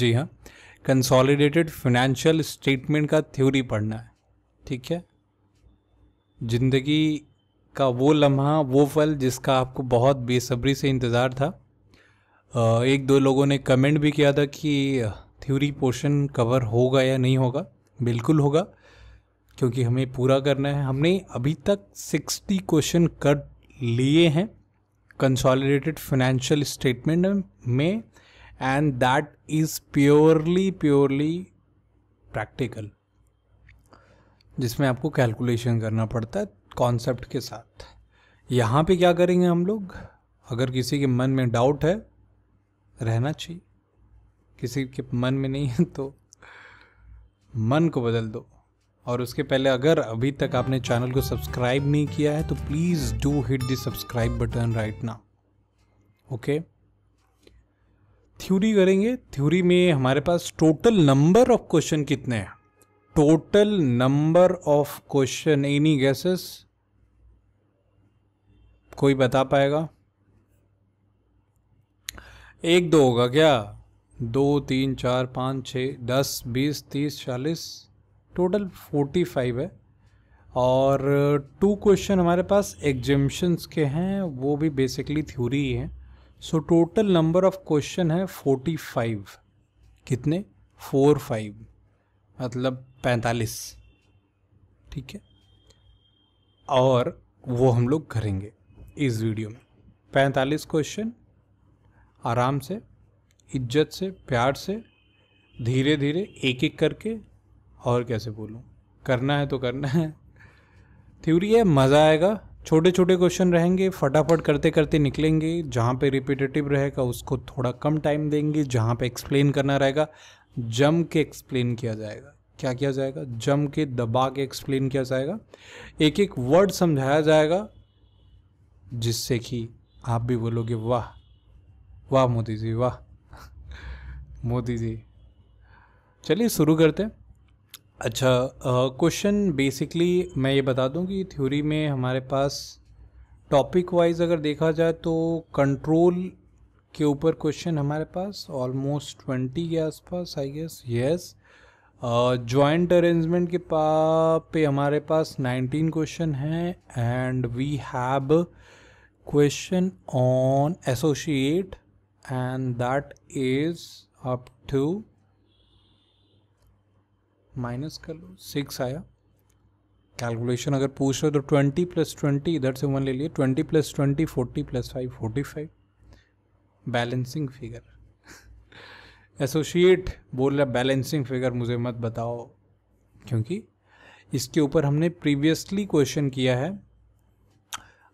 जी हाँ consolidated financial statement का theory पढ़ना है ठीक है ज़िंदगी का वो लम्हा वो फल जिसका आपको बहुत बेसब्री से इंतज़ार था एक दो लोगों ने कमेंट भी किया था कि थ्योरी पोर्शन कवर होगा या नहीं होगा बिल्कुल होगा क्योंकि हमें पूरा करना है हमने अभी तक सिक्सटी क्वेश्चन कर लिए हैं कंसोलिडेटेड फाइनेंशियल स्टेटमेंट में and that is purely purely practical जिसमें आपको कैलकुलेशन करना पड़ता है कॉन्सेप्ट के साथ यहाँ पे क्या करेंगे हम लोग अगर किसी के मन में डाउट है रहना चाहिए किसी के मन में नहीं है तो मन को बदल दो और उसके पहले अगर अभी तक आपने चैनल को सब्सक्राइब नहीं किया है तो please do hit the subscribe button right ना ओके थ्योरी करेंगे थ्योरी में हमारे पास टोटल नंबर ऑफ क्वेश्चन कितने हैं total number of question any guesses कोई बता पाएगा एक दो होगा क्या दो तीन चार पाँच छः दस बीस तीस चालीस टोटल फोर्टी फाइव है और टू क्वेश्चन हमारे पास एग्जिमिशंस के हैं वो भी बेसिकली थ्योरी ही हैं so total number of question है फोर्टी फाइव कितने फोर फाइव मतलब पैंतालीस ठीक है और वो हम लोग करेंगे इस वीडियो में पैंतालीस क्वेश्चन आराम से इज्जत से प्यार से धीरे धीरे एक एक करके और कैसे बोलूँ करना है तो करना है थ्योरी है मज़ा आएगा छोटे छोटे क्वेश्चन रहेंगे फटाफट करते करते निकलेंगे जहाँ पे रिपीटेटिव रहेगा उसको थोड़ा कम टाइम देंगे जहाँ पे एक्सप्लेन करना रहेगा जम के एक्सप्लेन किया जाएगा क्या किया जाएगा जम के दबा के एक्सप्लेन किया जाएगा एक एक वर्ड समझाया जाएगा जिससे कि आप भी बोलोगे वाह वाह मोदी जी वाह मोदी जी चलिए शुरू करते हैं अच्छा क्वेश्चन बेसिकली मैं ये बता दूं कि थ्योरी में हमारे पास टॉपिक वाइज अगर देखा जाए तो कंट्रोल के ऊपर क्वेश्चन हमारे पास ऑलमोस्ट ट्वेंटी के आसपास I guess yes joint arrangement के पा पे हमारे पास नाइनटीन क्वेश्चन हैं and we have question on associate and that is up to minus कर लो सिक्स आया कैलकुलेशन अगर पूछ रहे हो तो ट्वेंटी प्लस ट्वेंटी इधर से वन ले लिए twenty plus twenty forty plus five forty five balancing figure associate बोल रहा बैलेंसिंग फिगर मुझे मत बताओ क्योंकि इसके ऊपर हमने प्रीवियसली क्वेश्चन किया है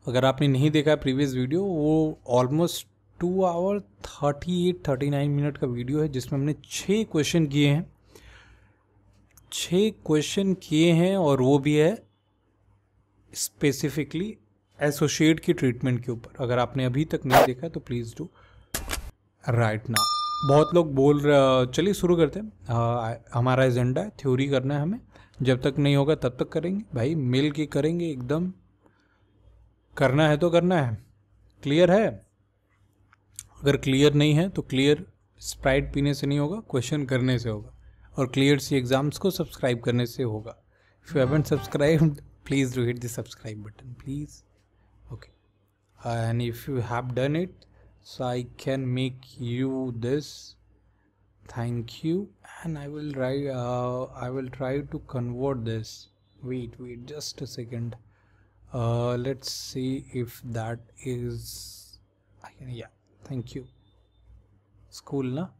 अगर आपने नहीं देखा प्रीवियस वीडियो वो almost two hour thirty eight thirty nine minute का वीडियो है जिसमें हमने छः क्वेश्चन किए हैं छः क्वेश्चन किए हैं और वो भी है स्पेसिफिकली एसोशिएट की ट्रीटमेंट के ऊपर अगर आपने अभी तक नहीं देखा तो प्लीज़ डू राइट ना बहुत लोग बोल रहे चलिए शुरू करते हैं आ, हमारा एजेंडा है थ्योरी करना है हमें जब तक नहीं होगा तब तक करेंगे भाई मिल के करेंगे एकदम करना है तो करना है क्लियर है अगर क्लियर नहीं है तो क्लियर स्प्राइट पीने से नहीं होगा क्वेश्चन करने से होगा और क्लियर सी एग्जाम्स को सब्सक्राइब करने से होगा if you haven't subscribe please do hit the subscribe button please okay and if you have done it so I can make you this thank you and I will try I will try to convert this wait wait just a second let's see if that is yeah thank you school ना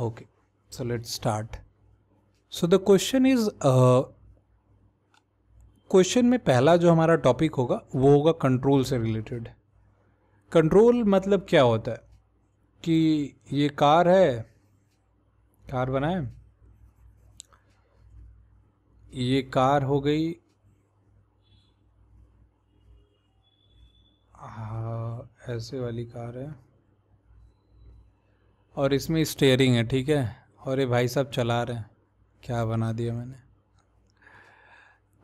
okay okay. So let's start. So the question is question uh, में पहला जो हमारा topic होगा वो होगा control से related control मतलब क्या होता है कि ये कार है कार बनाए ये कार हो गई हाँ ऐसे वाली कार है और इसमें स्टेयरिंग है ठीक है और ये भाई साहब चला रहे हैं क्या बना दिया मैंने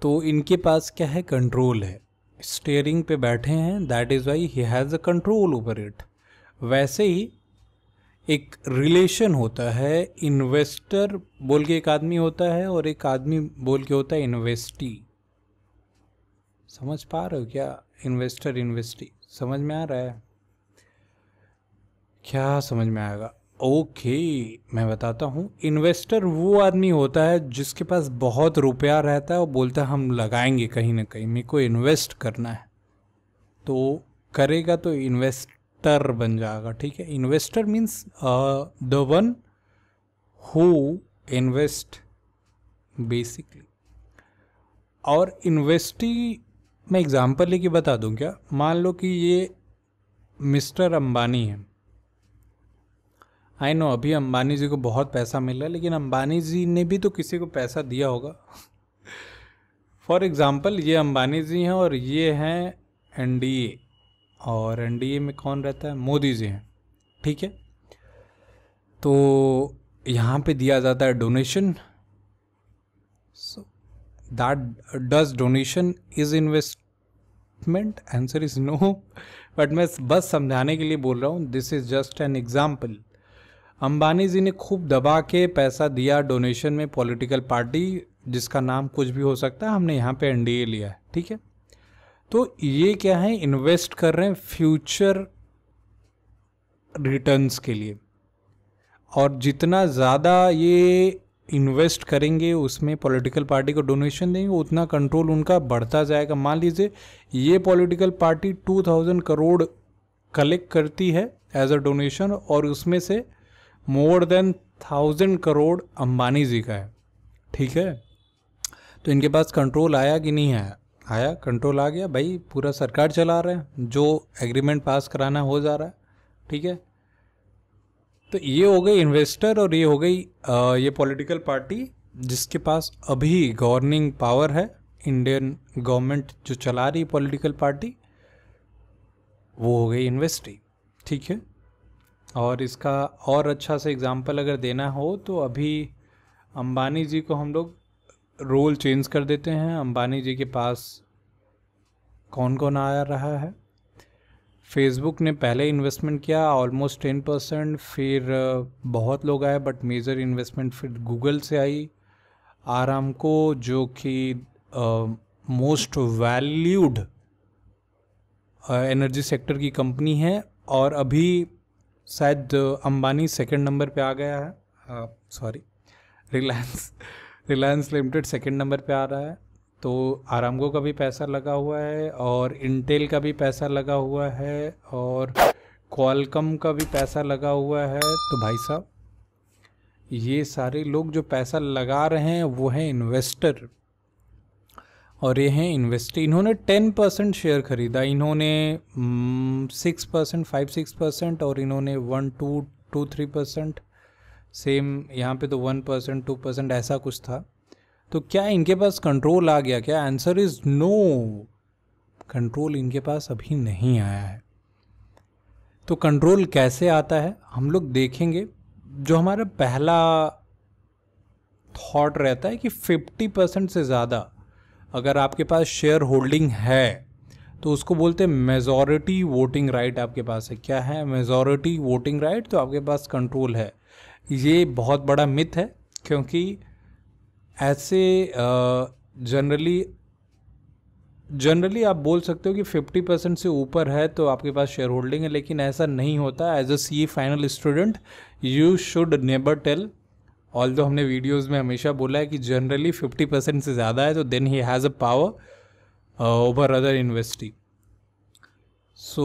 तो इनके पास क्या है कंट्रोल है स्टेयरिंग पे बैठे हैं that is why he has a control over it वैसे ही एक रिलेशन होता है इन्वेस्टर बोल के एक आदमी होता है और एक आदमी बोल के होता है इन्वेस्टी समझ पा रहे हो क्या इन्वेस्टर इन्वेस्टी समझ में आ रहा है क्या समझ में आएगा ओके मैं बताता हूँ इन्वेस्टर वो आदमी होता है जिसके पास बहुत रुपया रहता है और बोलता है हम लगाएंगे कहीं ना कहीं मेरे को इन्वेस्ट करना है तो करेगा तो इन्वेस्टर बन जाएगा ठीक है investor means the one who invest basically और इन्वेस्टी मैं एग्ज़ाम्पल लेके बता दूं क्या मान लो कि ये मिस्टर अंबानी है आई नो अभी अंबानी जी को बहुत पैसा मिल रहा है लेकिन अंबानी जी ने भी तो किसी को पैसा दिया होगा फॉर एग्ज़ाम्पल ये अंबानी जी हैं और ये हैं एन और एन में कौन रहता है मोदी जी हैं ठीक है तो यहाँ पे दिया जाता है donation so that does donation is investment answer is no but मैं बस समझाने के लिए बोल रहा हूँ this is just an example Ambani ji ने खूब दबा के पैसा दिया डोनेशन में पॉलिटिकल पार्टी जिसका नाम कुछ भी हो सकता है हमने यहाँ पे एनडीए लिया है ठीक है तो ये क्या है इन्वेस्ट कर रहे हैं फ्यूचर रिटर्न्स के लिए और जितना ज़्यादा ये इन्वेस्ट करेंगे उसमें पॉलिटिकल पार्टी को डोनेशन देंगे उतना कंट्रोल उनका बढ़ता जाएगा मान लीजिए ये पॉलिटिकल पार्टी 2000 करोड़ कलेक्ट करती है एज अ डोनेशन और उसमें से more than thousand crore Ambani ji का है ठीक है तो इनके पास कंट्रोल आया कि नहीं आया आया कंट्रोल आ गया भाई पूरा सरकार चला रहे हैं जो एग्रीमेंट पास कराना हो जा रहा है ठीक है तो ये हो गई इन्वेस्टर और ये हो गई ये पॉलिटिकल पार्टी जिसके पास अभी गवर्निंग पावर है इंडियन गवर्नमेंट जो चला रही पॉलिटिकल पार्टी वो हो गई इन्वेस्टिंग ठीक है और इसका और अच्छा से एग्ज़ाम्पल अगर देना हो तो अभी अंबानी जी को हम लोग रोल चेंज कर देते हैं अंबानी जी के पास कौन कौन आ रहा है फेसबुक ने पहले इन्वेस्टमेंट किया ऑलमोस्ट टेन परसेंट फिर बहुत लोग आए बट मेजर इन्वेस्टमेंट फिर गूगल से आई आराम को जो कि मोस्ट वैल्यूड एनर्जी सेक्टर की कंपनी है और अभी शायद अंबानी सेकंड नंबर पे आ गया है sorry Reliance Reliance limited second number पे आ रहा है तो आरामगो का भी पैसा लगा हुआ है और इंटेल का भी पैसा लगा हुआ है और क्वालकम का भी पैसा लगा हुआ है तो भाई साहब ये सारे लोग जो पैसा लगा रहे हैं वो हैं इन्वेस्टर और ये हैं इन्वेस्ट इन्होंने टेन परसेंट शेयर खरीदा इन्होंने six percent five six percent और इन्होंने one two two three percent same यहाँ पे तो वन परसेंट टू परसेंट ऐसा कुछ था तो क्या इनके पास कंट्रोल आ गया क्या आंसर इज़ नो कंट्रोल इनके पास अभी नहीं आया है तो कंट्रोल कैसे आता है हम लोग देखेंगे जो हमारा पहला थॉट रहता है कि 50 परसेंट से ज़्यादा अगर आपके पास शेयर होल्डिंग है तो उसको बोलते हैं मेजोरिटी वोटिंग राइट आपके पास है क्या है मेजॉरिटी वोटिंग राइट तो आपके पास कंट्रोल है ये बहुत बड़ा मिथ है क्योंकि ऐसे जनरली जनरली आप बोल सकते हो कि 50 परसेंट से ऊपर है तो आपके पास शेयर होल्डिंग है लेकिन ऐसा नहीं होता as a C final student you should never tell although हमने वीडियोज़ में हमेशा बोला है कि जनरली फिफ्टी परसेंट से ज़्यादा है तो then he has a power over other investee so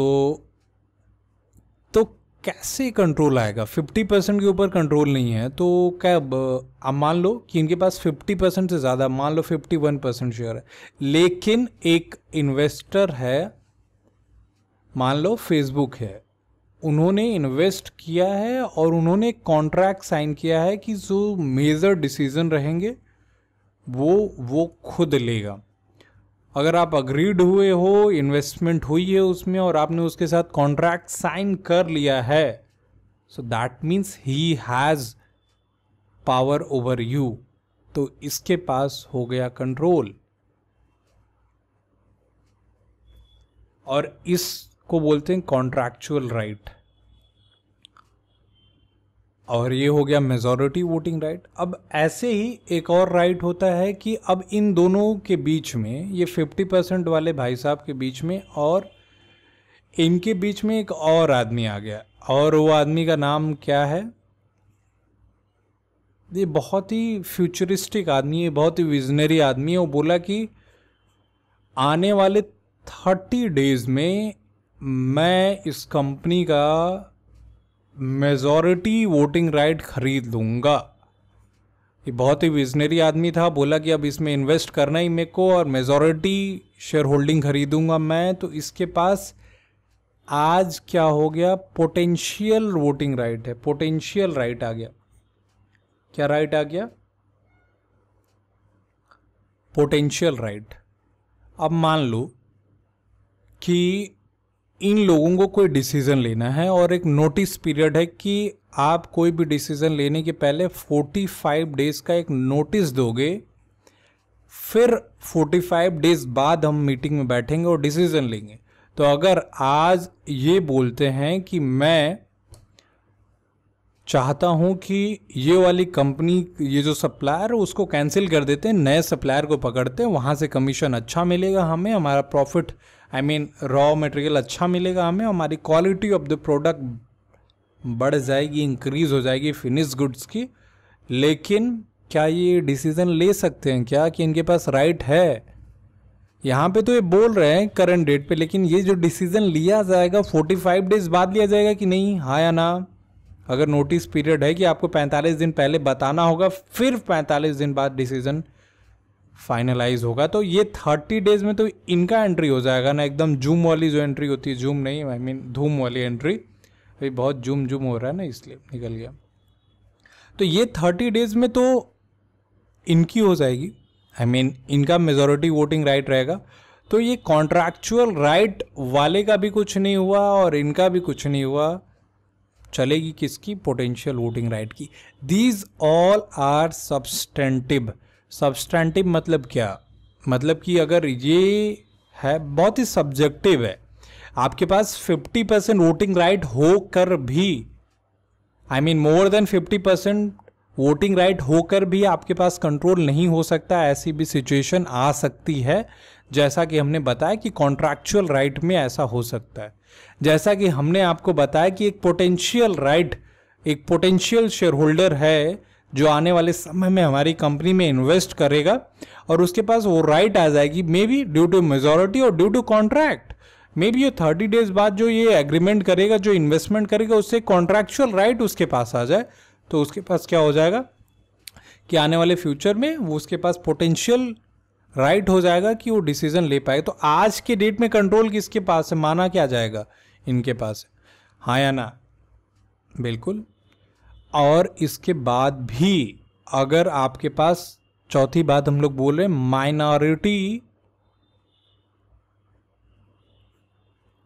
तो कैसे कंट्रोल आएगा फिफ्टी परसेंट के ऊपर कंट्रोल नहीं है तो क्या अब मान लो कि इनके पास फिफ्टी परसेंट से ज़्यादा मान लो फिफ्टी वन परसेंट शेयर है लेकिन एक इन्वेस्टर है मान लो फेसबुक है उन्होंने इन्वेस्ट किया है और उन्होंने कॉन्ट्रैक्ट साइन किया है कि जो मेजर डिसीजन रहेंगे वो वो खुद लेगा अगर आप अग्रीड हुए हो इन्वेस्टमेंट हुई है उसमें और आपने उसके साथ कॉन्ट्रैक्ट साइन कर लिया है so that means he has power over you तो इसके पास हो गया कंट्रोल और इस को बोलते हैं कॉन्ट्रैक्चुअल राइट और ये हो गया मेजोरिटी वोटिंग राइट अब ऐसे ही एक और राइट होता है कि अब इन दोनों के बीच में ये 50 परसेंट वाले भाई साहब के बीच में और इनके बीच में एक और आदमी आ गया और वो आदमी का नाम क्या है ये बहुत ही फ्यूचरिस्टिक आदमी है बहुत ही विजनरी आदमी है वो बोला कि आने वाले थर्टी डेज में मैं इस कंपनी का मेजॉरिटी वोटिंग राइट खरीद लूंगा ये बहुत ही विजनरी आदमी था बोला कि अब इसमें इन्वेस्ट करना ही मेरे को और मेजॉरिटी शेयर होल्डिंग खरीदूंगा मैं तो इसके पास आज क्या हो गया पोटेंशियल वोटिंग राइट है पोटेंशियल राइट आ गया क्या राइट आ गया पोटेंशियल राइट अब मान लो कि इन लोगों को कोई डिसीज़न लेना है और एक नोटिस पीरियड है कि आप कोई भी डिसीज़न लेने के पहले 45 डेज़ का एक नोटिस दोगे फिर 45 डेज़ बाद हम मीटिंग में बैठेंगे और डिसीज़न लेंगे तो अगर आज ये बोलते हैं कि मैं चाहता हूं कि ये वाली कंपनी ये जो सप्लायर है उसको कैंसिल कर देते हैं नए सप्लायर को पकड़ते हैं वहां से कमीशन अच्छा मिलेगा हमें हमारा profit I mean raw material अच्छा मिलेगा हमें हमारी क्वालिटी ऑफ द प्रोडक्ट बढ़ जाएगी इंक्रीज हो जाएगी फिनिश गुड्स की लेकिन क्या ये डिसीज़न ले सकते हैं क्या कि इनके पास राइट है यहाँ पे तो ये बोल रहे हैं करंट डेट पे लेकिन ये जो डिसीज़न लिया जाएगा 45 डेज बाद लिया जाएगा कि नहीं हाँ या ना अगर नोटिस पीरियड है कि आपको 45 दिन पहले बताना होगा फिर 45 दिन बाद डिसीज़न फाइनलाइज होगा तो ये थर्टी डेज में तो इनका एंट्री हो जाएगा ना एकदम जूम वाली जो एंट्री होती है जूम नहीं आई I मीन mean, धूम वाली एंट्री अभी बहुत जूम जूम हो रहा है ना इसलिए निकल गया तो ये थर्टी डेज में तो इनकी हो जाएगी आई I मीन mean, इनका मेजोरिटी वोटिंग राइट रहेगा तो ये कॉन्ट्रैक्चुअल राइट वाले का भी कुछ नहीं हुआ और इनका भी कुछ नहीं हुआ चलेगी किसकी पोटेंशियल वोटिंग राइट की these all are substantive substantive मतलब क्या मतलब कि अगर ये है बहुत ही सब्जेक्टिव है आपके पास 50 परसेंट वोटिंग राइट होकर भी I mean more than 50 percent voting right होकर भी आपके पास कंट्रोल नहीं हो सकता ऐसी भी सिचुएशन आ सकती है जैसा कि हमने बताया कि कॉन्ट्रैक्चुअल राइट right में ऐसा हो सकता है जैसा कि हमने आपको बताया कि एक पोटेंशियल राइट right, एक पोटेंशियल शेयर होल्डर है जो आने वाले समय में हमारी कंपनी में इन्वेस्ट करेगा और उसके पास वो राइट आ जाएगी maybe due to majority और due to contract maybe ये थर्टी डेज बाद जो ये एग्रीमेंट करेगा जो इन्वेस्टमेंट करेगा उससे कॉन्ट्रैक्चुअल राइट उसके पास आ जाए तो उसके पास क्या हो जाएगा कि आने वाले फ्यूचर में वो उसके पास पोटेंशियल राइट right हो जाएगा कि वो डिसीजन ले पाए तो आज के डेट में कंट्रोल किसके पास है माना क्या जाएगा इनके पास हाँ या ना बिल्कुल और इसके बाद भी अगर आपके पास चौथी बात हम लोग बोल रहे माइनॉरिटी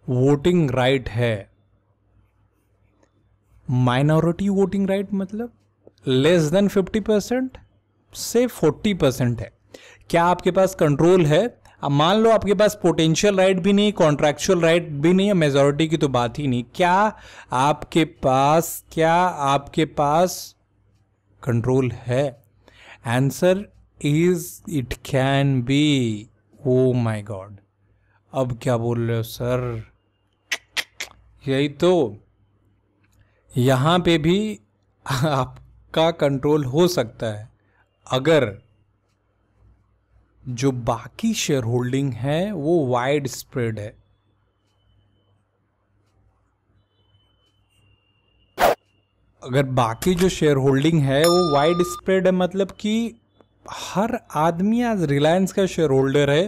वोटिंग राइट है माइनॉरिटी वोटिंग राइट मतलब लेस देन फिफ्टी परसेंट से फोर्टी परसेंट है क्या आपके पास कंट्रोल है अब मान लो आपके पास पोटेंशियल राइट भी नहीं कॉन्ट्रैक्चुअल राइट भी नहीं है मेजोरिटी की तो बात ही नहीं क्या आपके पास क्या आपके पास कंट्रोल है answer is it can be oh my god अब क्या बोल रहे हो सर यही तो यहां पे भी आपका कंट्रोल हो सकता है अगर जो बाकी शेयर होल्डिंग है वो वाइड स्प्रेड है अगर बाकी जो शेयर होल्डिंग है वो वाइड स्प्रेड है मतलब कि हर आदमी आज रिलायंस का शेयर होल्डर है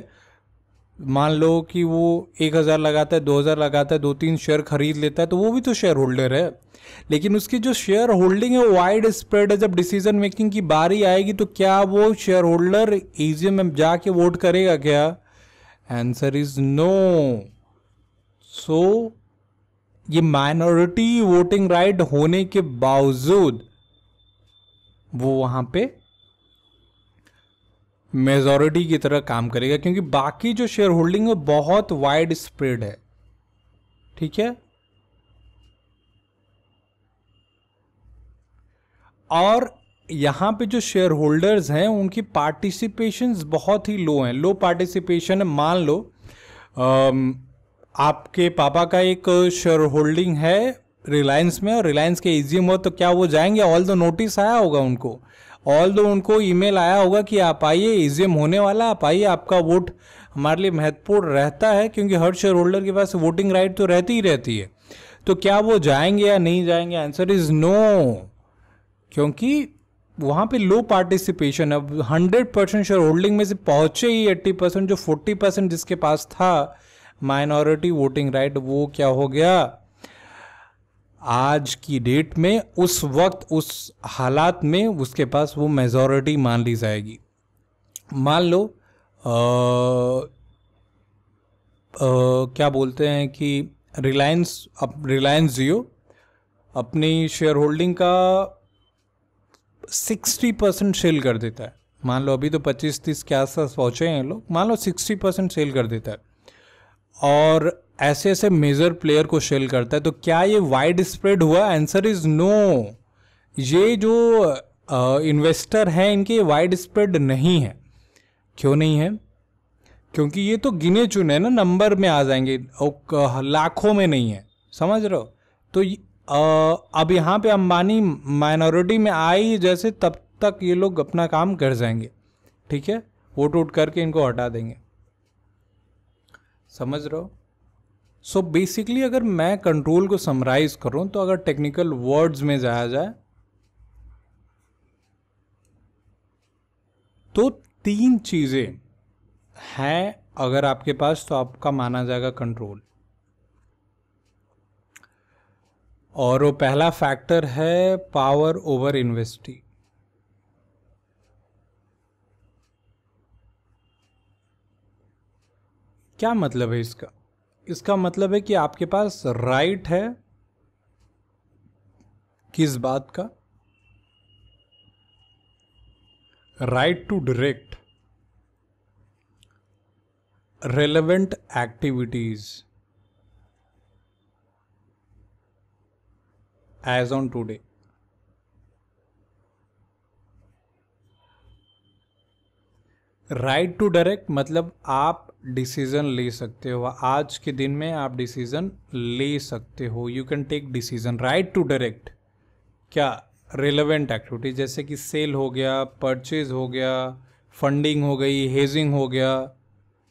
मान लो कि वो एक हज़ार लगाता है दो हज़ार लगाता है दो तीन शेयर खरीद लेता है तो वो भी तो शेयर होल्डर है लेकिन उसकी जो शेयर होल्डिंग है वाइड स्प्रेड है जब डिसीजन मेकिंग की बारी आएगी तो क्या वो शेयर होल्डर ई में जाके वोट करेगा क्या आंसर इज नो सो ये माइनॉरिटी वोटिंग राइट होने के बावजूद वो वहाँ पे मेजोरिटी की तरह काम करेगा क्योंकि बाकी जो शेयर होल्डिंग है बहुत वाइड स्प्रेड है ठीक है और यहां पे जो शेयर होल्डर्स हैं उनकी पार्टिसिपेशन बहुत ही लो हैं लो पार्टिसिपेशन मान लो आपके पापा का एक शेयर होल्डिंग है रिलायंस में और रिलायंस के एजीएम हो तो क्या वो जाएंगे ऑल द नोटिस आया होगा उनको ऑल दो उनको ईमेल आया होगा कि आप आइए ईजीएम e होने वाला आप आइए आपका वोट हमारे लिए महत्वपूर्ण रहता है क्योंकि हर शेयर होल्डर के पास वोटिंग राइट तो रहती ही रहती है तो क्या वो जाएंगे या नहीं जाएंगे आंसर इज नो क्योंकि वहाँ पे लो पार्टिसिपेशन अब हंड्रेड परसेंट शेयर होल्डिंग में से पहुँचे ही एट्टी परसेंट जो फोर्टी परसेंट जिसके पास था माइनॉरिटी वोटिंग राइट वो क्या हो गया आज की डेट में उस वक्त उस हालात में उसके पास वो मेजॉरिटी मान ली जाएगी मान लो आ, आ, क्या बोलते हैं कि रिलायंस अब रिलायंस जियो अपनी शेयर होल्डिंग का सिक्सटी परसेंट सेल कर देता है मान लो अभी तो पच्चीस तीस के आसपास पहुँचे हैं लोग मान लो सिक्सटी परसेंट सेल कर देता है और ऐसे ऐसे मेजर प्लेयर को शेल करता है तो क्या ये वाइड स्प्रेड हुआ आंसर इज नो ये जो इन्वेस्टर हैं इनके वाइड स्प्रेड नहीं है क्यों नहीं है क्योंकि ये तो गिने चुने ना नंबर में आ जाएंगे और लाखों में नहीं है समझ रहे हो तो आ, अब यहाँ पे अंबानी माइनॉरिटी में आई जैसे तब तक ये लोग अपना काम कर जाएंगे ठीक है वोट वोट करके इनको हटा देंगे समझ रहे हो सो बेसिकली अगर मैं कंट्रोल को समराइज करूं तो अगर टेक्निकल वर्ड्स में जाया जाए तो तीन चीज़ें हैं अगर आपके पास तो आपका माना जाएगा कंट्रोल और वो पहला फैक्टर है पावर ओवर इन्वेस्टी क्या मतलब है इसका इसका मतलब है कि आपके पास राइट है किस बात का right to direct relevant activities as on today right to direct मतलब आप डिसीज़न ले सकते हो आज के दिन में आप डिसीज़न ले सकते हो you can take decision right to direct क्या रिलेवेंट एक्टिविटी जैसे कि सेल हो गया परचेज हो गया फंडिंग हो गई हेजिंग हो गया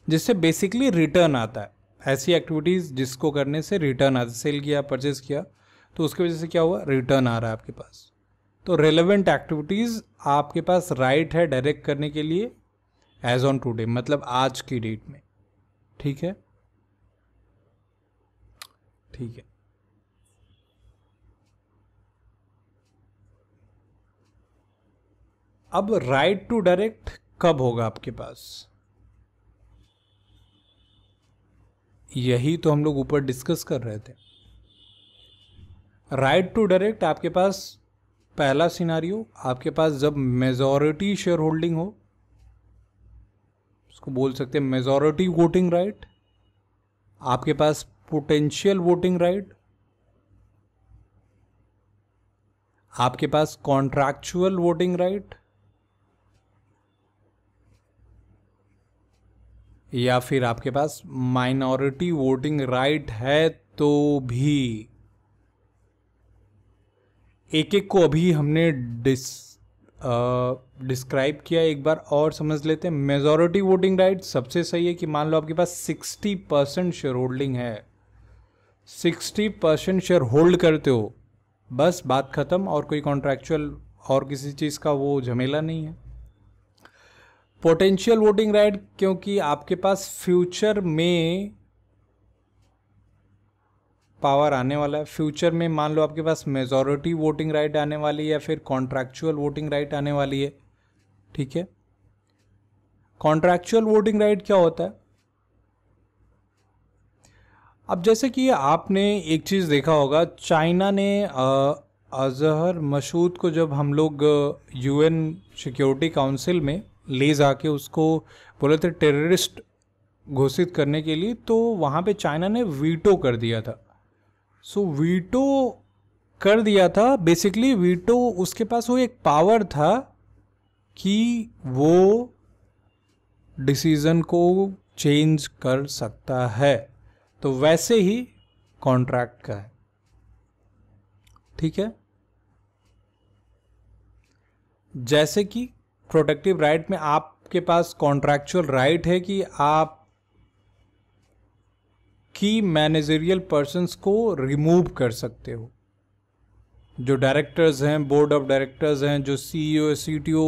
जिससे बेसिकली रिटर्न आता है ऐसी एक्टिविटीज़ जिसको करने से रिटर्न आता है सेल किया परचेज किया तो उसकी वजह से क्या हुआ रिटर्न आ रहा है आपके पास तो रेलेवेंट एक्टिविटीज़ आपके पास राइट right है डायरेक्ट करने के लिए एज ऑन टूडे मतलब आज की डेट में ठीक है ठीक है अब राइट टू डायरेक्ट कब होगा आपके पास यही तो हम लोग ऊपर डिस्कस कर रहे थे राइट टू डायरेक्ट आपके पास पहला सिनारियो आपके पास जब मेजोरिटी शेयर होल्डिंग हो इसको बोल सकते हैं मेजोरिटी वोटिंग राइट आपके पास पोटेंशियल वोटिंग राइट आपके पास कॉन्ट्रैक्चुअल वोटिंग राइट या फिर आपके पास माइनॉरिटी वोटिंग राइट है तो भी एक एक को अभी हमने डिस डिस्क्राइब किया एक बार और समझ लेते हैं मेजोरिटी वोटिंग राइट सबसे सही है कि मान लो आपके पास सिक्सटी परसेंट शेयर होल्डिंग है सिक्सटी परसेंट शेयर होल्ड करते हो बस बात ख़त्म और कोई कॉन्ट्रैक्चुअल और किसी चीज़ का वो झमेला नहीं है पोटेंशियल वोटिंग राइट क्योंकि आपके पास फ्यूचर में पावर आने वाला है फ्यूचर में मान लो आपके पास मेजोरिटी वोटिंग राइट आने वाली है या फिर कॉन्ट्रैक्चुअल वोटिंग राइट आने वाली है ठीक है कॉन्ट्रैक्चुअल वोटिंग राइट क्या होता है अब जैसे कि आपने एक चीज़ देखा होगा चाइना ने अजहर मशहूद को जब हम लोग यूएन सिक्योरिटी काउंसिल में ले जाके उसको बोले थे टेररिस्ट घोषित करने के लिए तो वहाँ पे चाइना ने वीटो कर दिया था सो वीटो कर दिया था बेसिकली वीटो उसके पास वो एक पावर था कि वो डिसीज़न को चेंज कर सकता है तो वैसे ही कॉन्ट्रैक्ट का है ठीक है जैसे कि प्रोटेक्टिव राइट में आपके पास कॉन्ट्रैक्चुअल राइट है कि आप की मैनेजरियल पर्सनस को रिमूव कर सकते हो जो डायरेक्टर्स हैं बोर्ड ऑफ डायरेक्टर्स हैं जो सी सी ई ओ टी ओ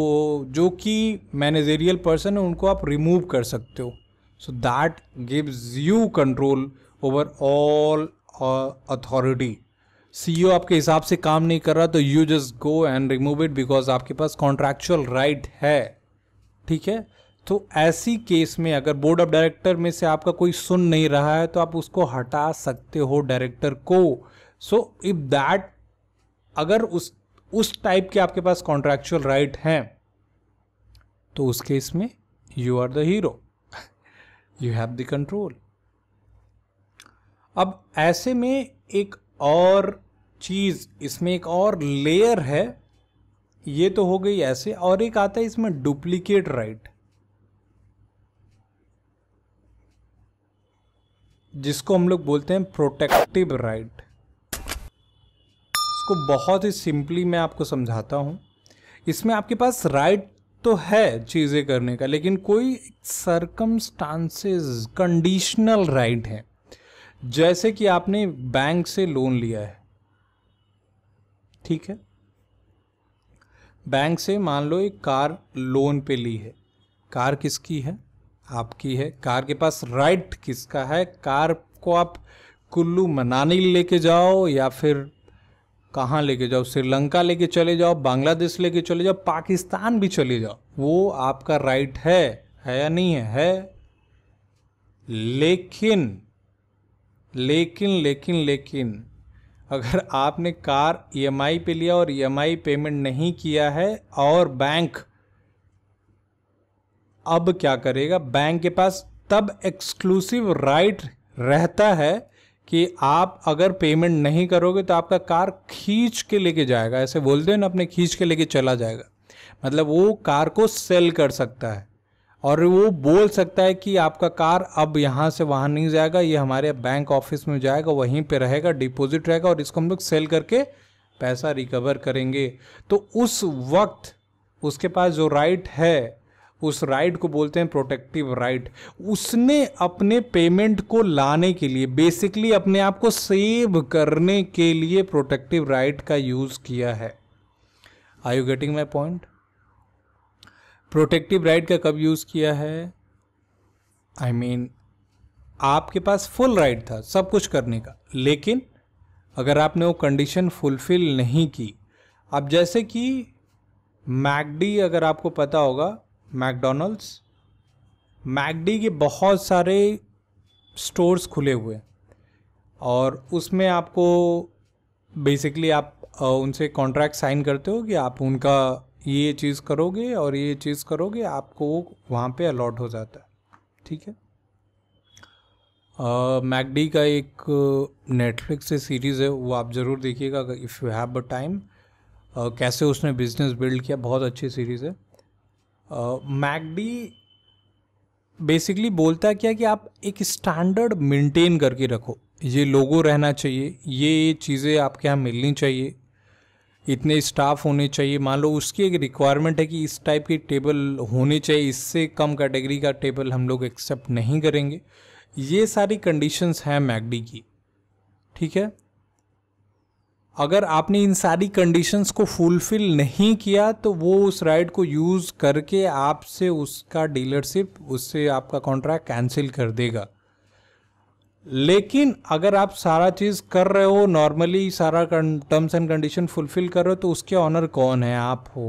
जो कि मैनेजेरियल पर्सन है उनको आप रिमूव कर सकते हो so that gives you control over all authority C E O आपके हिसाब से काम नहीं कर रहा तो you just go and remove it because आपके पास कॉन्ट्रैक्चुअल राइट right है ठीक है तो ऐसी केस में अगर बोर्ड ऑफ डायरेक्टर में से आपका कोई सुन नहीं रहा है तो आप उसको हटा सकते हो डायरेक्टर को सो इफ दैट अगर उस उस टाइप के आपके पास कॉन्ट्रैक्चुअल राइट right हैं तो उस केस में you are the hero you have the control अब ऐसे में एक और चीज़ इसमें एक और लेयर है ये तो हो गई ऐसे और एक आता है इसमें डुप्लीकेट राइट जिसको हम लोग बोलते हैं प्रोटेक्टिव राइट इसको बहुत ही सिंपली मैं आपको समझाता हूँ इसमें आपके पास राइट तो है चीज़ें करने का लेकिन कोई सरकमस्टांसेस कंडीशनल राइट है जैसे कि आपने बैंक से लोन लिया है ठीक है बैंक से मान लो एक कार लोन पे ली है कार किसकी है आपकी है कार के पास राइट किसका है कार को आप कुल्लू मनाली लेके जाओ या फिर कहाँ लेके जाओ श्रीलंका लेके चले जाओ बांग्लादेश लेके चले जाओ पाकिस्तान भी चले जाओ वो आपका राइट है है या नहीं है, है लेकिन लेकिन लेकिन लेकिन अगर आपने कार ई e पे लिया और ई e पेमेंट नहीं किया है और बैंक अब क्या करेगा बैंक के पास तब एक्सक्लूसिव राइट रहता है कि आप अगर पेमेंट नहीं करोगे तो आपका कार खींच के लेके जाएगा ऐसे बोलते हैं ना अपने खींच के लेके चला जाएगा मतलब वो कार को सेल कर सकता है और वो बोल सकता है कि आपका कार अब यहाँ से वहाँ नहीं जाएगा ये हमारे बैंक ऑफिस में जाएगा वहीं पे रहेगा डिपॉजिट रहेगा और इसको हम लोग सेल करके पैसा रिकवर करेंगे तो उस वक्त उसके पास जो राइट है उस राइट को बोलते हैं प्रोटेक्टिव राइट उसने अपने पेमेंट को लाने के लिए बेसिकली अपने आप को सेव करने के लिए प्रोटेक्टिव राइट का यूज़ किया है are you getting my point protective right का कब यूज़ किया है आई I मीन mean, आपके पास फुल राइट था सब कुछ करने का लेकिन अगर आपने वो कंडीशन फुलफिल नहीं की अब जैसे कि मैगडी अगर आपको पता होगा मैकडोनल्ड्स मैगडी के बहुत सारे स्टोर्स खुले हुए और उसमें आपको बेसिकली आप उनसे कॉन्ट्रैक्ट साइन करते हो कि आप उनका ये चीज़ करोगे और ये चीज़ करोगे आपको वो वहाँ पे अलॉट हो जाता है ठीक है मैगडी uh, का एक नेटफ्लिक्स से सीरीज़ है वो आप ज़रूर देखिएगा if you have a time कैसे उसने बिजनेस बिल्ड किया बहुत अच्छी सीरीज़ है मैगडी बेसिकली बोलता है क्या कि आप एक स्टैंडर्ड मेंटेन करके रखो ये लोगो रहना चाहिए ये चीज़ें आपके यहाँ मिलनी चाहिए इतने स्टाफ होने चाहिए मान लो उसकी एक रिक्वायरमेंट है कि इस टाइप की टेबल होनी चाहिए इससे कम कैटेगरी का टेबल हम लोग एक्सेप्ट नहीं करेंगे ये सारी कंडीशंस हैं मैगडी की ठीक है अगर आपने इन सारी कंडीशंस को फुलफिल नहीं किया तो वो उस राइड को यूज़ करके आपसे उसका डीलरशिप उससे आपका कॉन्ट्रैक्ट कैंसिल कर देगा लेकिन अगर आप सारा चीज़ कर रहे हो नॉर्मली सारा टर्म्स एंड कंडीशन फुलफिल कर रहे हो तो उसके ऑनर कौन है आप हो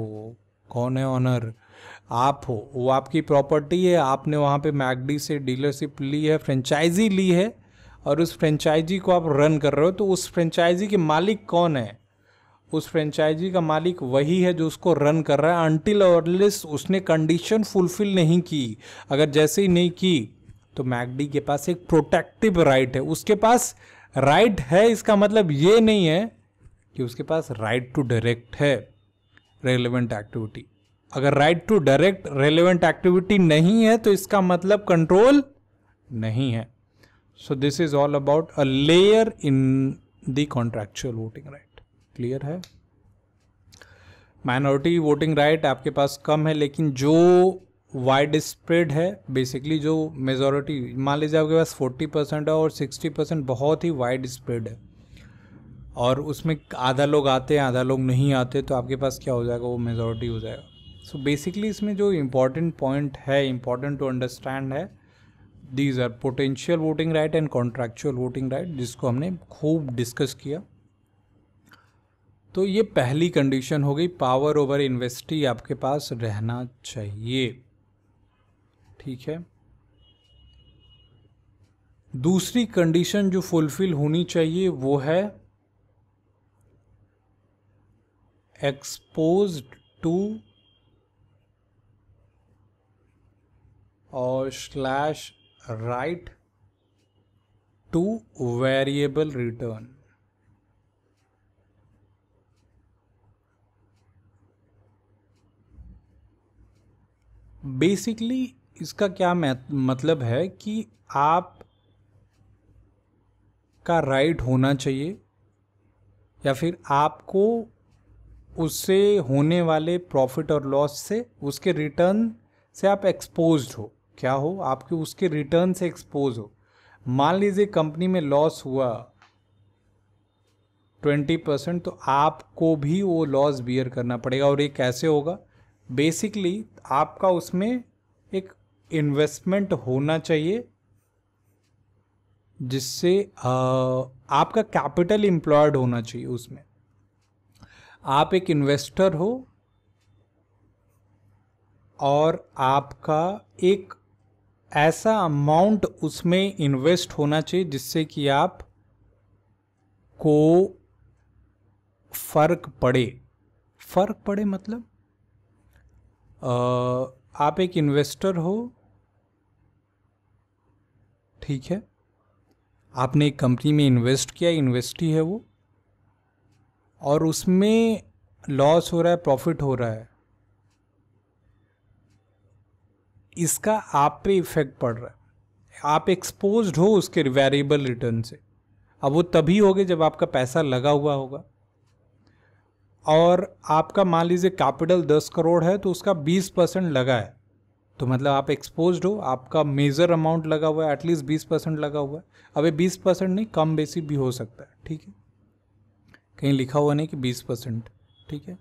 कौन है ऑनर आप हो वो आपकी प्रॉपर्टी है आपने वहाँ पे मैगडी से डीलरशिप ली है फ्रेंचाइजी ली है और उस फ्रेंचाइजी को आप रन कर रहे हो तो उस फ्रेंचाइजी के मालिक कौन है उस फ्रेंचाइजी का मालिक वही है जो उसको रन कर रहा है अनटिल ऑरलेस उसने कंडीशन फुलफिल नहीं की अगर जैसे ही नहीं की तो मैगडी के पास एक प्रोटेक्टिव राइट है उसके पास राइट है इसका मतलब ये नहीं है कि उसके पास राइट टू डायरेक्ट है रेलिवेंट एक्टिविटी अगर right to direct relevant activity नहीं है तो इसका मतलब कंट्रोल नहीं है so this is all about a layer in the contractual voting right clear है माइनॉरिटी वोटिंग राइट आपके पास कम है लेकिन जो वाइड स्प्रेड है बेसिकली जो मेजोरिटी मान लीजिए आपके पास 40 परसेंट है और 60 परसेंट बहुत ही वाइड स्प्रेड है और उसमें आधा लोग आते हैं आधा लोग नहीं आते तो आपके पास क्या हो जाएगा वो मेजोरिटी हो जाएगा सो so बेसिकली इसमें जो इम्पोर्टेंट पॉइंट है इम्पॉर्टेंट टू अंडरस्टैंड है these are potential voting right and contractual voting right जिसको हमने खूब डिस्कस किया तो ये पहली कंडीशन हो गई पावर ओवर इन्वेस्टी आपके पास रहना चाहिए ठीक है दूसरी कंडीशन जो फुलफिल होनी चाहिए वो है एक्सपोज टू और slash write to variable return basically इसका क्या मतलब है कि आप का राइट होना चाहिए या फिर आपको उससे होने वाले प्रॉफिट और लॉस से उसके रिटर्न से आप एक्सपोज्ड हो क्या हो आपके उसके रिटर्न से एक्सपोज हो मान लीजिए कंपनी में लॉस हुआ ट्वेंटी परसेंट तो आपको भी वो लॉस बियर करना पड़ेगा और ये कैसे होगा बेसिकली आपका उसमें एक इन्वेस्टमेंट होना चाहिए जिससे आपका कैपिटल इंप्लॉयड होना चाहिए उसमें आप एक इन्वेस्टर हो और आपका एक ऐसा अमाउंट उसमें इन्वेस्ट होना चाहिए जिससे कि आप को फर्क पड़े फर्क पड़े मतलब आ, आप एक इन्वेस्टर हो ठीक है आपने एक कंपनी में इन्वेस्ट किया इन्वेस्टी है वो और उसमें लॉस हो रहा है प्रॉफिट हो रहा है इसका आप पे इफ़ेक्ट पड़ रहा है आप एक्सपोज हो उसके वेरिएबल रिटर्न से अब वो तभी होगे जब आपका पैसा लगा हुआ होगा और आपका मान लीजिए कैपिटल दस करोड़ है तो उसका बीस परसेंट लगा है तो मतलब आप एक्सपोज हो आपका मेजर अमाउंट लगा हुआ है एटलीस्ट बीस परसेंट लगा हुआ है अब ये बीस परसेंट नहीं कम बेसी भी हो सकता है ठीक है कहीं लिखा हुआ नहीं कि बीस परसेंट ठीक है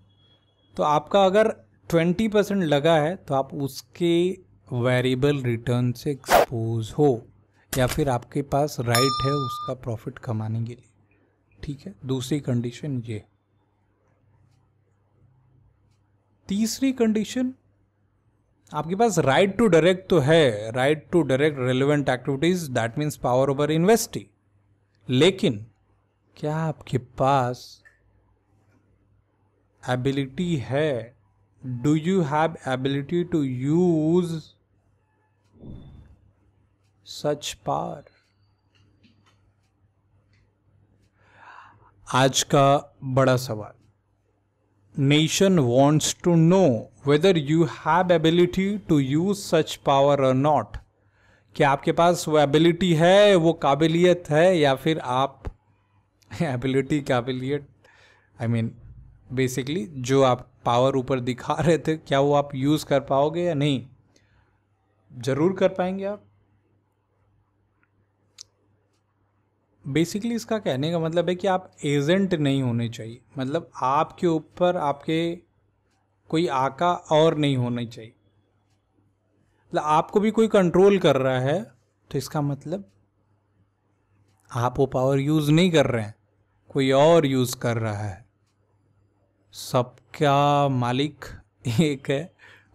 तो आपका अगर ट्वेंटी परसेंट लगा है तो आप उसके वेरिएबल रिटर्न से एक्सपोज हो या फिर आपके पास राइट है उसका प्रॉफिट कमाने के लिए ठीक है दूसरी कंडीशन ये तीसरी कंडीशन आपके पास राइट टू डायरेक्ट तो है right to direct relevant activities that means power over investing लेकिन क्या आपके पास एबिलिटी है do you have ability to use such power आज का बड़ा सवाल nation wants to know whether you have ability to use such power और नॉट क्या आपके पास वो एबिलिटी है वो काबिलियत है या फिर आप एबिलिटी काबिलियत आई मीन बेसिकली जो आप पावर ऊपर दिखा रहे थे क्या वो आप यूज़ कर पाओगे या नहीं ज़रूर कर पाएंगे आप बेसिकली इसका कहने का मतलब है कि आप एजेंट नहीं होने चाहिए मतलब आपके ऊपर आपके कोई आका और नहीं होने चाहिए मतलब आपको भी कोई कंट्रोल कर रहा है तो इसका मतलब आप वो पावर यूज़ नहीं कर रहे हैं कोई और यूज़ कर रहा है सबका मालिक एक है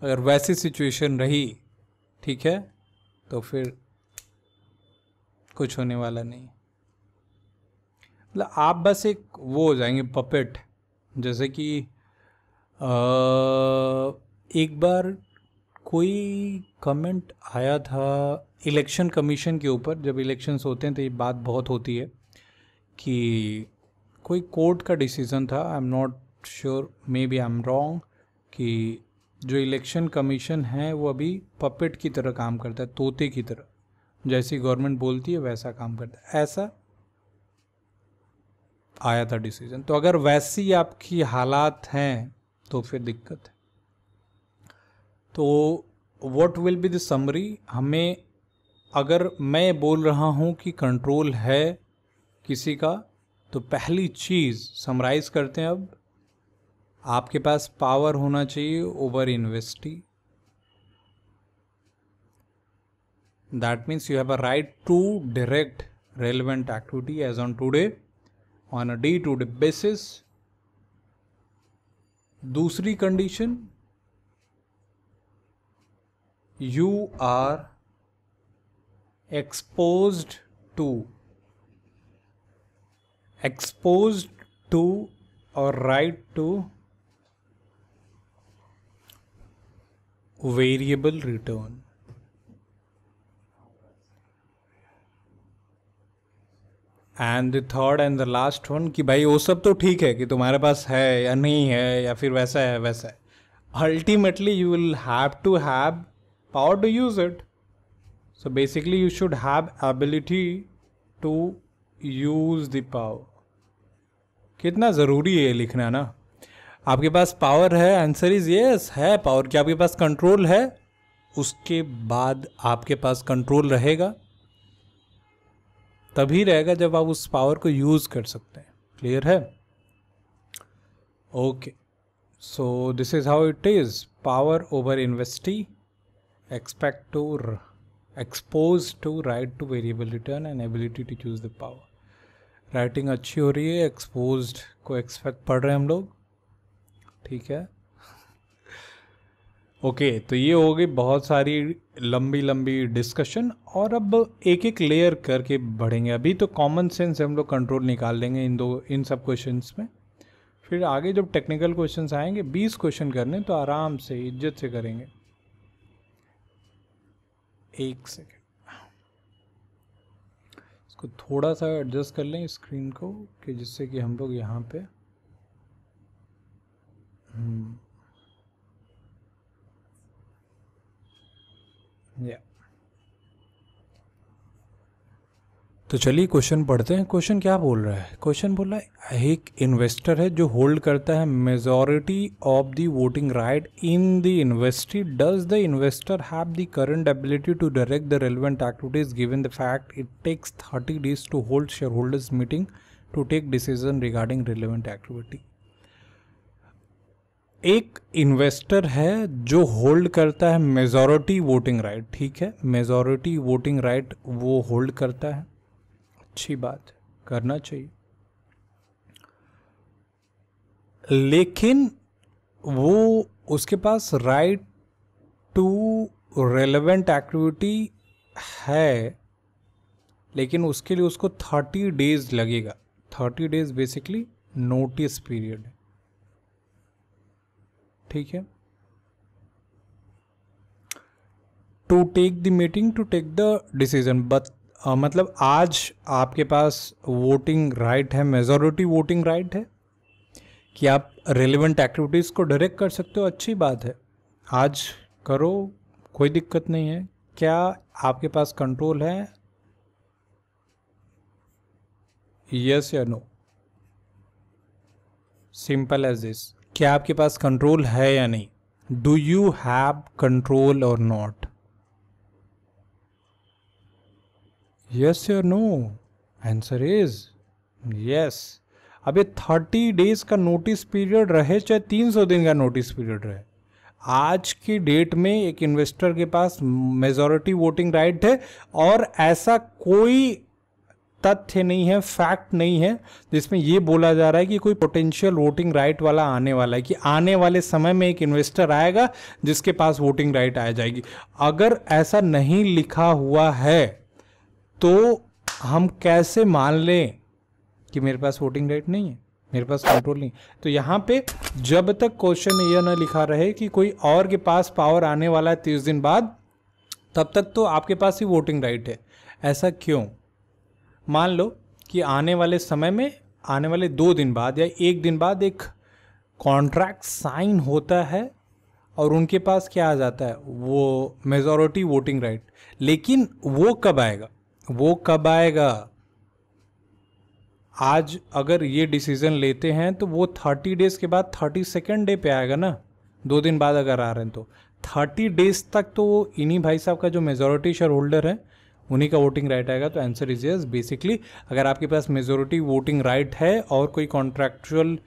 अगर वैसी सिचुएशन रही ठीक है तो फिर कुछ होने वाला नहीं मतलब आप बस एक वो हो जाएंगे पपेट जैसे कि एक बार कोई कमेंट आया था इलेक्शन कमीशन के ऊपर जब इलेक्शंस होते हैं तो ये बात बहुत होती है कि कोई कोर्ट का डिसीज़न था I am not sure maybe I am wrong कि जो इलेक्शन कमीशन है वो अभी पपेट की तरह काम करता है तोते की तरह जैसी गवर्नमेंट बोलती है वैसा काम करता है ऐसा आया था डिसीजन तो अगर वैसी आपकी हालात हैं तो फिर दिक्कत है तो what will be the summary हमें अगर मैं बोल रहा हूँ कि कंट्रोल है किसी का तो पहली चीज़ समराइज करते हैं अब आपके पास पावर होना चाहिए over investee that means you have a right to direct relevant activity as on today on a day to day basis दूसरी condition you are exposed to exposed to or right to variable return and third and the last one कि भाई वो सब तो ठीक है कि तुम्हारे पास है या नहीं है या फिर वैसा है वैसा है ultimately you will have to have power to use it so basically you should have ability to use the power कितना ज़रूरी है लिखना ना आपके पास पावर है आंसर इज़ यस है पावर क्या आपके पास कंट्रोल है उसके बाद आपके पास कंट्रोल रहेगा तभी रहेगा जब आप उस पावर को यूज़ कर सकते हैं क्लियर है okay so this is how it is power over investee expect to expose to right to variable return and ability to choose the power writing अच्छी हो रही है एक्सपोज को एक्सपेक्ट पढ़ रहे हैं हम लोग ठीक है ओके okay, तो ये हो गई बहुत सारी लंबी लंबी डिस्कशन और अब एक एक लेयर करके बढ़ेंगे अभी तो कॉमन सेंस हम लोग कंट्रोल निकाल लेंगे इन दो इन सब क्वेश्चंस में फिर आगे जब टेक्निकल क्वेश्चंस आएंगे बीस क्वेश्चन करने तो आराम से इज्जत से करेंगे एक सेकेंड इसको थोड़ा सा एडजस्ट कर लें स्क्रीन को कि जिससे कि हम लोग यहाँ पे हम्म, तो चलिए क्वेश्चन पढ़ते हैं क्वेश्चन क्या बोल रहा है क्वेश्चन बोल रहा है एक इन्वेस्टर है जो होल्ड करता है majority of the voting right in the investee does the investor have the current ability to direct the relevant activities given the fact it takes thirty days to hold share holders meeting to take decision regarding relevant activity एक investor है जो hold करता है majority voting right ठीक है majority voting right वो hold करता है अच्छी बात करना चाहिए लेकिन वो उसके पास राइट टू रेलेवेंट एक्टिविटी है लेकिन उसके लिए उसको थर्टी डेज लगेगा thirty days basically notice period है ठीक है to take the meeting to take the decision but मतलब आज आपके पास वोटिंग राइट right है मेजोरिटी वोटिंग राइट है कि आप रेलिवेंट एक्टिविटीज़ को डायरेक्ट कर सकते हो अच्छी बात है आज करो कोई दिक्कत नहीं है क्या आपके पास कंट्रोल है यस या नो सिंपल एज दिस क्या आपके पास कंट्रोल है या नहीं डू यू हैव कंट्रोल और नॉट यस या नो आंसर इज यस ये थर्टी डेज का नोटिस पीरियड रहे चाहे तीन सौ दिन का नोटिस पीरियड रहे आज की डेट में एक इन्वेस्टर के पास मेजोरिटी वोटिंग राइट है और ऐसा कोई तथ्य नहीं है फैक्ट नहीं है जिसमें यह बोला जा रहा है कि कोई पोटेंशियल वोटिंग राइट वाला आने वाला है कि आने वाले समय में एक इन्वेस्टर आएगा जिसके पास वोटिंग राइट आ जाएगी अगर ऐसा नहीं लिखा हुआ है तो हम कैसे मान लें कि मेरे पास वोटिंग राइट नहीं है मेरे पास कंट्रोल नहीं तो यहाँ पे जब तक क्वेश्चन में यह ना लिखा रहे कि कोई और के पास पावर आने वाला है तीस दिन बाद तब तक तो आपके पास ही वोटिंग राइट है ऐसा क्यों मान लो कि आने वाले समय में आने वाले दो दिन बाद या एक दिन बाद एक कॉन्ट्रैक्ट साइन होता है और उनके पास क्या आ जाता है वो मेजोरिटी वोटिंग राइट लेकिन वो कब आएगा वो कब आएगा आज अगर ये डिसीजन लेते हैं तो वो थर्टी डेज के बाद थर्टी सेकेंड डे पे आएगा ना दो दिन बाद अगर आ रहे हैं तो थर्टी डेज तक तो वो इन्हीं भाई साहब का जो मेजोरिटी शेयर होल्डर है उन्हीं का वोटिंग राइट आएगा तो आंसर इज यस बेसिकली अगर आपके पास मेजोरिटी वोटिंग राइट है और कोई कॉन्ट्रैक्चुअल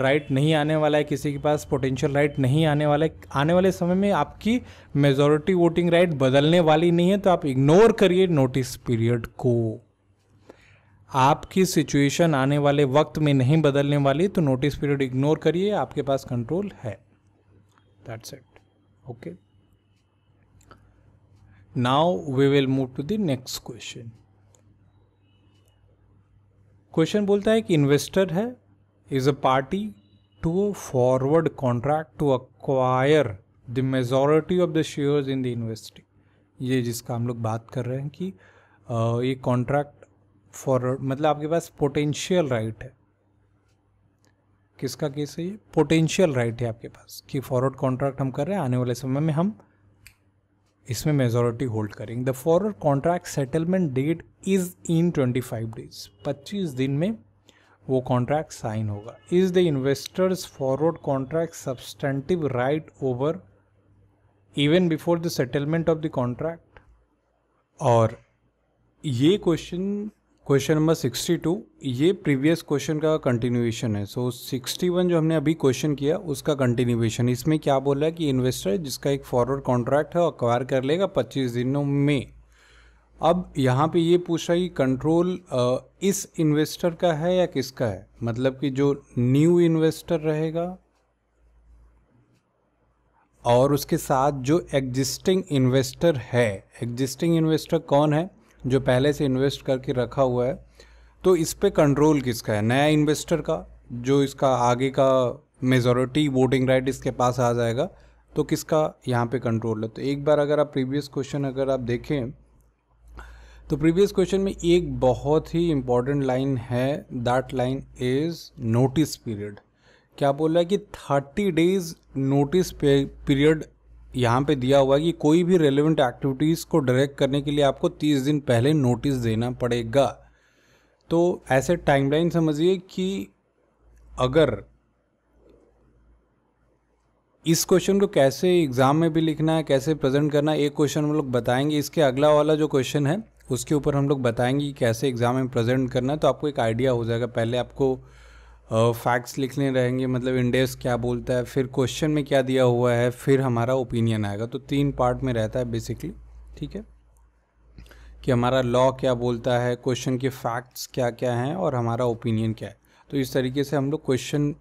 राइट uh, नहीं आने वाला है किसी के पास पोटेंशियल राइट नहीं आने वाला है आने वाले समय में आपकी मेजोरिटी वोटिंग राइट बदलने वाली नहीं है तो आप इग्नोर करिए नोटिस पीरियड को आपकी सिचुएशन आने वाले वक्त में नहीं बदलने वाली तो नोटिस पीरियड इग्नोर करिए आपके पास कंट्रोल है that's it okay Now we will move to the next question. Question बोलता है कि इन्वेस्टर है is a party to a forward contract to acquire the majority of the shares in the investee ये जिसका हम लोग बात कर रहे हैं कि ये कॉन्ट्रैक्ट फॉरवर्ड मतलब आपके पास पोटेंशियल राइट है किसका केस है ये पोटेंशियल राइट है आपके पास कि फॉरवर्ड कॉन्ट्रैक्ट हम कर रहे हैं आने वाले समय में हम इसमें मेजोरिटी होल्ड करेंगे the forward contract settlement date is in 25 days 25 दिन में वो कॉन्ट्रैक्ट साइन होगा is the investor's forward contract substantive right over even before the settlement of the contract और ये question question number sixty two ये previous question का continuation है so sixty one जो हमने अभी क्वेश्चन किया उसका कंटिन्यूएशन इसमें क्या बोला है कि इन्वेस्टर जिसका एक फॉरवर्ड कॉन्ट्रैक्ट है अक्वायर कर लेगा पच्चीस दिनों में अब यहाँ पे ये पूछ रहा है कि कंट्रोल इस इन्वेस्टर का है या किसका है मतलब कि जो न्यू इन्वेस्टर रहेगा और उसके साथ जो एग्जिस्टिंग इन्वेस्टर है एग्जिस्टिंग इन्वेस्टर कौन है जो पहले से इन्वेस्ट करके रखा हुआ है तो इस पर कंट्रोल किसका है नया इन्वेस्टर का जो इसका आगे का मेजोरिटी वोटिंग राइट इसके पास आ जाएगा तो किसका यहाँ पे कंट्रोल है तो एक बार अगर आप प्रीवियस क्वेश्चन अगर आप देखें तो प्रीवियस क्वेश्चन में एक बहुत ही इम्पॉर्टेंट लाइन है that line is notice period क्या बोल रहा है कि थर्टी डेज नोटिस पीरियड यहाँ पे दिया हुआ है कि कोई भी रेलिवेंट एक्टिविटीज़ को डायरेक्ट करने के लिए आपको तीस दिन पहले नोटिस देना पड़ेगा तो ऐसे टाइमलाइन समझिए कि अगर इस क्वेश्चन को कैसे एग्ज़ाम में भी लिखना है कैसे प्रेजेंट करना है एक क्वेश्चन हम लोग बताएंगे इसके अगला वाला जो क्वेश्चन है उसके ऊपर हम लोग बताएंगे कि कैसे एग्ज़ाम में प्रेजेंट करना है तो आपको एक आइडिया हो जाएगा पहले आपको फैक्ट्स लिखने रहेंगे मतलब इंडेक्स क्या बोलता है फिर क्वेश्चन में क्या दिया हुआ है फिर हमारा ओपिनियन आएगा तो तीन पार्ट में रहता है बेसिकली ठीक है कि हमारा लॉ क्या बोलता है क्वेश्चन के फैक्ट्स क्या क्या हैं और हमारा ओपिनियन क्या है तो इस तरीके से हम लोग क्वेश्चन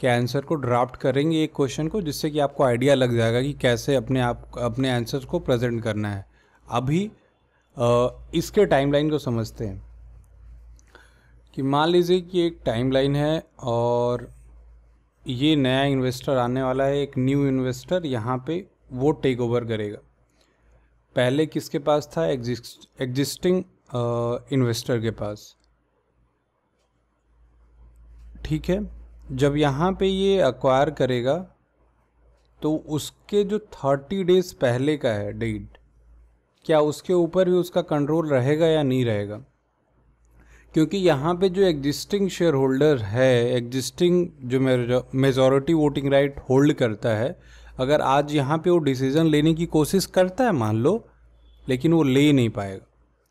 के आंसर को ड्राफ्ट करेंगे एक क्वेश्चन को जिससे कि आपको आइडिया लग जाएगा कि कैसे अपने आप अपने आंसर को प्रेजेंट करना है अभी आ, इसके टाइमलाइन को समझते हैं कि मान लीजिए कि एक टाइमलाइन है और ये नया इन्वेस्टर आने वाला है एक न्यू इन्वेस्टर यहाँ पे वो टेक ओवर करेगा पहले किसके पास था एग्जिस्टिंग इन्वेस्टर के पास ठीक है जब यहाँ पे ये अक्वायर करेगा तो उसके जो थर्टी डेज़ पहले का है डेट क्या उसके ऊपर भी उसका कंट्रोल रहेगा या नहीं रहेगा क्योंकि यहाँ पे जो एग्जिस्टिंग शेयर होल्डर है एग्जिस्टिंग जो मेजोरिटी वोटिंग राइट होल्ड करता है अगर आज यहाँ पे वो डिसीज़न लेने की कोशिश करता है मान लो लेकिन वो ले नहीं पाएगा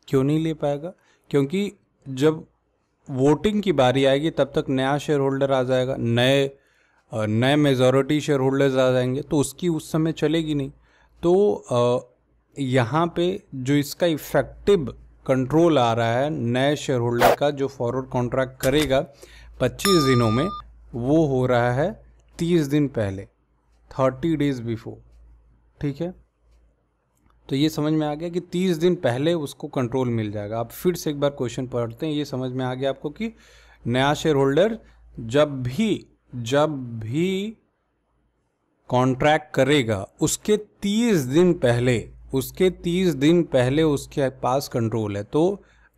क्यों नहीं ले पाएगा क्योंकि जब वोटिंग की बारी आएगी तब तक नया शेयर होल्डर आ जाएगा नए नए मेजोरिटी शेयर होल्डर्स आ जाएंगे तो उसकी उस समय चलेगी नहीं तो यहाँ पे जो इसका इफ़ेक्टिव कंट्रोल आ रहा है नए शेयर होल्डर का जो फॉरवर्ड कॉन्ट्रैक्ट करेगा 25 दिनों में वो हो रहा है 30 दिन पहले 30 डेज बिफोर ठीक है तो ये समझ में आ गया कि 30 दिन पहले उसको कंट्रोल मिल जाएगा आप फिर से एक बार क्वेश्चन पढ़ते हैं ये समझ में आ गया आपको कि नया शेयर होल्डर जब भी जब भी कॉन्ट्रैक्ट करेगा उसके 30 दिन पहले उसके तीस दिन पहले उसके पास कंट्रोल है तो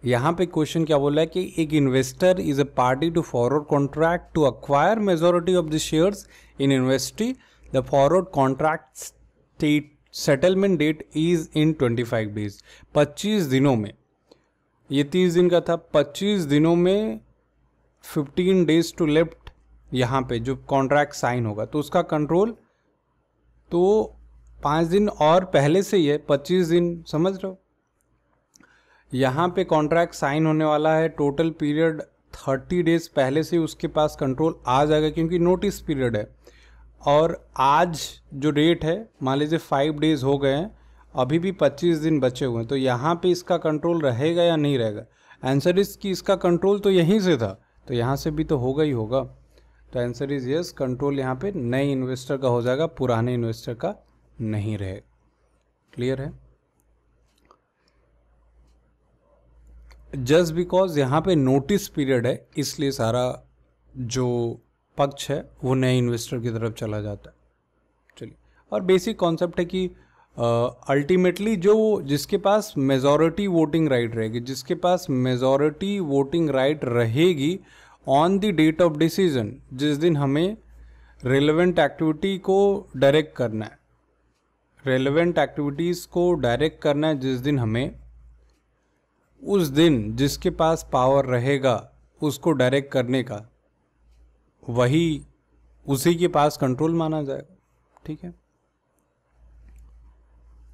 यहाँ पे क्वेश्चन क्या बोला है कि एक investor is a party to forward contract to acquire majority of the shares in investee the forward contract state settlement date is in 25 days 25 दिनों में ये 30 दिन का था 25 दिनों में 15 डेज टू लेफ्ट यहाँ पे जो कॉन्ट्रैक्ट साइन होगा तो उसका कंट्रोल तो पाँच दिन और पहले से ही है पच्चीस दिन समझ रहे हो यहाँ पे कॉन्ट्रैक्ट साइन होने वाला है टोटल पीरियड थर्टी डेज पहले से उसके पास कंट्रोल आ जाएगा क्योंकि नोटिस पीरियड है और आज जो डेट है मान लीजिए फाइव डेज हो गए हैं अभी भी पच्चीस दिन बचे हुए हैं तो यहाँ पे इसका कंट्रोल रहेगा या नहीं रहेगा आंसर इज कि इसका कंट्रोल तो यहीं से था तो यहाँ से भी तो होगा ही होगा तो आंसर इज़ यस कंट्रोल यहाँ पे नए इन्वेस्टर का हो जाएगा पुराने इन्वेस्टर का नहीं रहे क्लियर है जस्ट बिकॉज यहाँ पे नोटिस पीरियड है इसलिए सारा जो पक्ष है वो नए इन्वेस्टर की तरफ चला जाता है चलिए और बेसिक कॉन्सेप्ट है कि अल्टीमेटली uh, जो जिसके पास मेजोरिटी वोटिंग राइट रहेगी जिसके पास मेजोरिटी वोटिंग राइट रहेगी on the date of decision जिस दिन हमें रिलेवेंट एक्टिविटी को डायरेक्ट करना है रेलेवेंट एक्टिविटीज़ को डायरेक्ट करना है जिस दिन हमें उस दिन जिसके पास पावर रहेगा उसको डायरेक्ट करने का वही उसी के पास कंट्रोल माना जाएगा ठीक है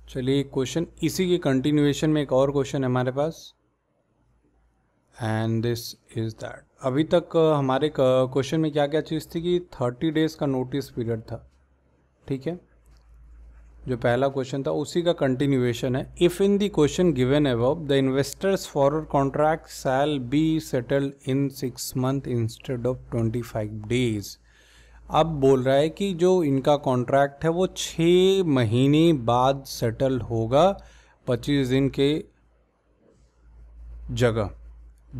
चलिए क्वेश्चन इसी के कंटिन्यूएशन में एक और क्वेश्चन है हमारे पास एंड दिस इज़ दैट अभी तक हमारे क्वेश्चन में क्या क्या चीज़ थी कि थर्टी डेज़ का नोटिस पीरियड था ठीक है जो पहला क्वेश्चन था उसी का कंटिन्यूएशन है if in the question given above the investor's forward contract shall be settled in six month instead of twenty five days अब बोल रहा है कि जो इनका कॉन्ट्रैक्ट है वो छः महीने बाद सेटल होगा पच्चीस दिन के जगह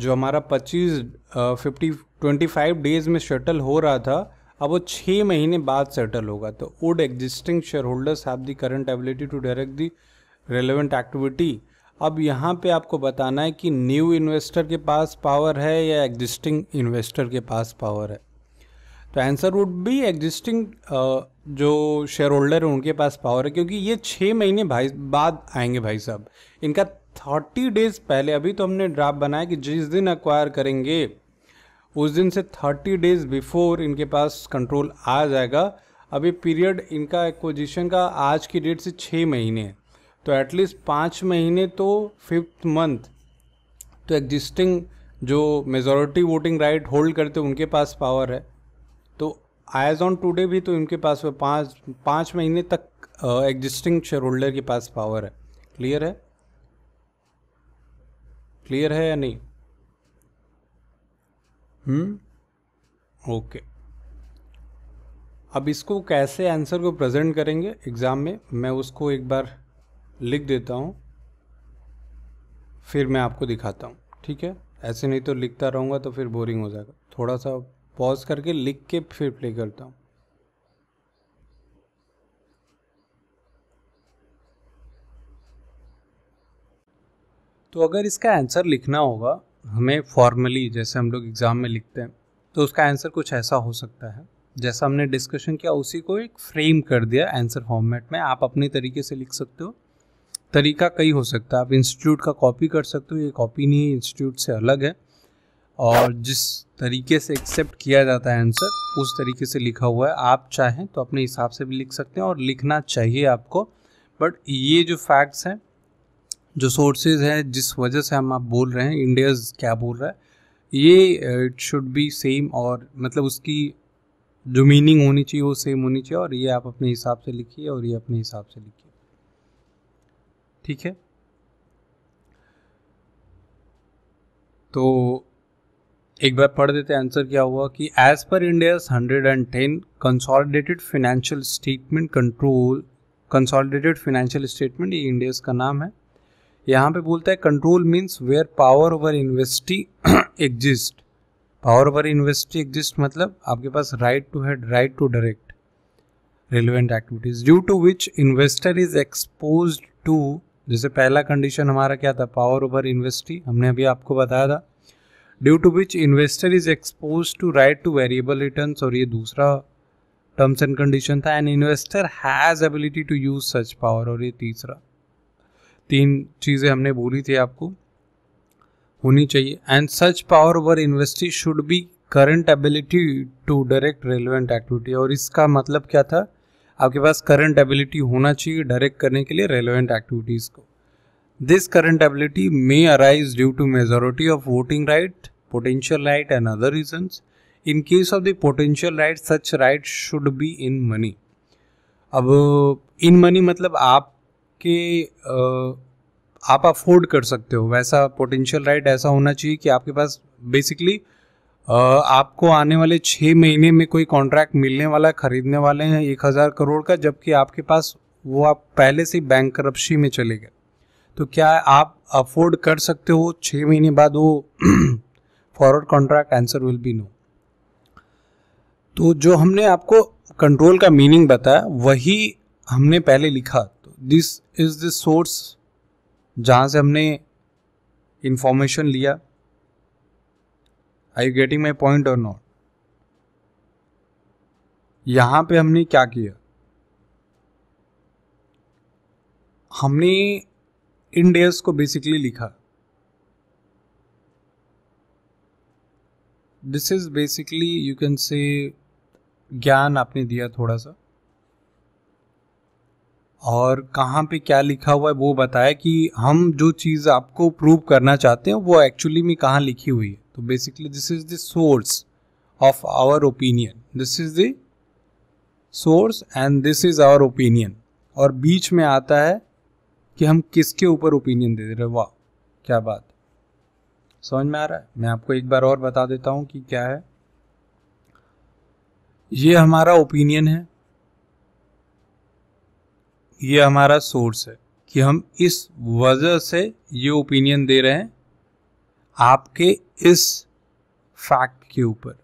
जो हमारा पच्चीस फिफ्टी ट्वेंटी फाइव डेज में सेटल हो रहा था अब वो छः महीने बाद सेटल होगा तो would existing share holders have the current ability to direct the relevant activity अब यहाँ पे आपको बताना है कि न्यू इन्वेस्टर के पास पावर है या एग्जिस्टिंग इन्वेस्टर के पास पावर है तो आंसर वुड बी एग्जिस्टिंग जो शेयर होल्डर है उनके पास पावर है क्योंकि ये छः महीने भाई बाद आएंगे भाई साहब इनका थर्टी डेज पहले अभी तो हमने ड्राफ्ट बनाया कि जिस दिन अक्वायर करेंगे उस दिन से थर्टी डेज बिफोर इनके पास कंट्रोल आ जाएगा अभी पीरियड इनका एक्विजिशन का आज की डेट से छः तो महीने तो एटलीस्ट पाँच महीने तो फिफ्थ मंथ तो एग्जिस्टिंग जो मेजोरिटी वोटिंग राइट होल्ड करते उनके पास पावर है तो एज ऑन टूडे भी तो इनके पास पाँच पाँच महीने तक एग्जिस्टिंग शेयर होल्डर के पास पावर है क्लियर है क्लियर है या नहीं हम्म ओके अब इसको कैसे आंसर को प्रेजेंट करेंगे एग्ज़ाम में मैं उसको एक बार लिख देता हूँ फिर मैं आपको दिखाता हूँ ठीक है ऐसे नहीं तो लिखता रहूँगा तो फिर बोरिंग हो जाएगा थोड़ा सा पॉज करके लिख के फिर प्ले करता हूँ तो अगर इसका आंसर लिखना होगा हमें फॉर्मली जैसे हम लोग एग्ज़ाम में लिखते हैं तो उसका आंसर कुछ ऐसा हो सकता है जैसा हमने डिस्कशन किया उसी को एक फ्रेम कर दिया आंसर फॉर्मेट में आप अपने तरीके से लिख सकते हो तरीका कई हो सकता है आप इंस्टीट्यूट का कॉपी कर सकते हो ये कॉपी नहीं है इंस्टीट्यूट से अलग है और जिस तरीके से एक्सेप्ट किया जाता है आंसर उस तरीके से लिखा हुआ है आप चाहें तो अपने हिसाब से भी लिख सकते हैं और लिखना चाहिए आपको बट ये जो फैक्ट्स हैं जो सोर्सेज हैं जिस वजह से हम आप बोल रहे हैं इंडियाज़ क्या बोल रहा है ये इट शुड बी सेम और मतलब उसकी जो मीनिंग होनी चाहिए वो सेम होनी चाहिए और ये आप अपने हिसाब से लिखिए और ये अपने हिसाब से लिखिए ठीक है तो एक बार पढ़ देते आंसर क्या हुआ कि as per Ind AS hundred and ten consolidated financial statement control consolidated financial statement ये इंडियाज का नाम है यहाँ पे बोलता है control means where power over investee exist power over investee exist मतलब आपके पास right to head right to direct relevant activities due to which investor is expose to जैसे पहला कंडीशन हमारा क्या था पावर ओवर इन्वेस्टी हमने अभी आपको बताया था due to which investor is expose to right to variable return और ये दूसरा टर्म्स एंड कंडीशन था and investor has ability to use such power और ये तीसरा तीन चीज़ें हमने बोली थी आपको होनी चाहिए and such power over investee should be current ability to direct relevant activity और इसका मतलब क्या था आपके पास करंट एबिलिटी होना चाहिए डायरेक्ट करने के लिए रेलिवेंट एक्टिविटीज़ को this current ability may arise due to majority of voting right potential right and other reason in case of the potential right such right should be in money अब in money मतलब आप कि आप afford कर सकते हो वैसा potential right ऐसा होना चाहिए कि आपके पास बेसिकली आपको आने वाले छः महीने में कोई कॉन्ट्रैक्ट मिलने वाला खरीदने वाले हैं एक हज़ार करोड़ का जबकि आपके पास वो आप पहले से बैंक करप्शी में चले गए तो क्या आप अफोर्ड कर सकते हो छः महीने बाद वो forward contract answer will be no तो जो हमने आपको कंट्रोल का मीनिंग बताया वही हमने पहले लिखा दिस इज़ द सोर्स जहाँ से हमने इंफॉर्मेशन लिया I you getting my point और नॉट यहाँ पे हमने क्या किया हमने इन डेज को बेसिकली लिखा this is basically you can say ज्ञान आपने दिया थोड़ा सा और कहाँ पे क्या लिखा हुआ है वो बताया कि हम जो चीज़ आपको प्रूव करना चाहते हैं वो एक्चुअली में कहाँ लिखी हुई है तो basically this is the source of our opinion this is the source and this is our opinion और बीच में आता है कि हम किसके ऊपर ओपिनियन दे रहे वाह क्या बात समझ में आ रहा है मैं आपको एक बार और बता देता हूँ कि क्या है ये हमारा ओपिनियन है ये हमारा सोर्स है कि हम इस वजह से ये ओपिनियन दे रहे हैं आपके इस फैक्ट के ऊपर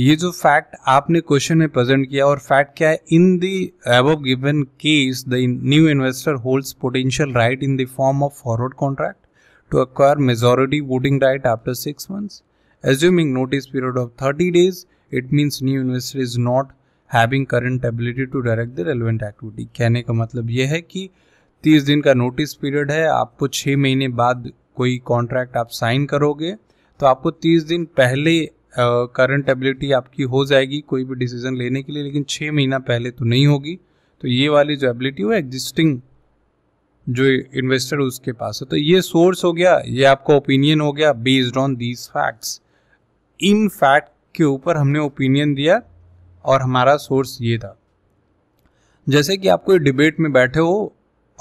ये जो फैक्ट आपने क्वेश्चन में प्रेजेंट किया और फैक्ट क्या है in the above given case the new investor holds potential right in the form of forward contract to acquire majority voting right after six months assuming notice period of thirty days it means new investor is not having current ability to direct the relevant activity कहने का मतलब यह है कि तीस दिन का notice period है आपको छः महीने बाद कोई कॉन्ट्रैक्ट आप साइन करोगे तो आपको तीस दिन पहले करंट uh, एबिलिटी आपकी हो जाएगी कोई भी डिसीजन लेने के लिए लेकिन छः महीना पहले तो नहीं होगी तो ये वाली जो एबिलिटी वो एग्जिस्टिंग जो इन्वेस्टर उसके पास है तो ये सोर्स हो गया ये आपका ओपिनियन हो गया बेस्ड ऑन दीज फैक्ट्स इन फैक्ट के ऊपर हमने ओपिनियन दिया और हमारा सोर्स ये था जैसे कि आपको डिबेट में बैठे हो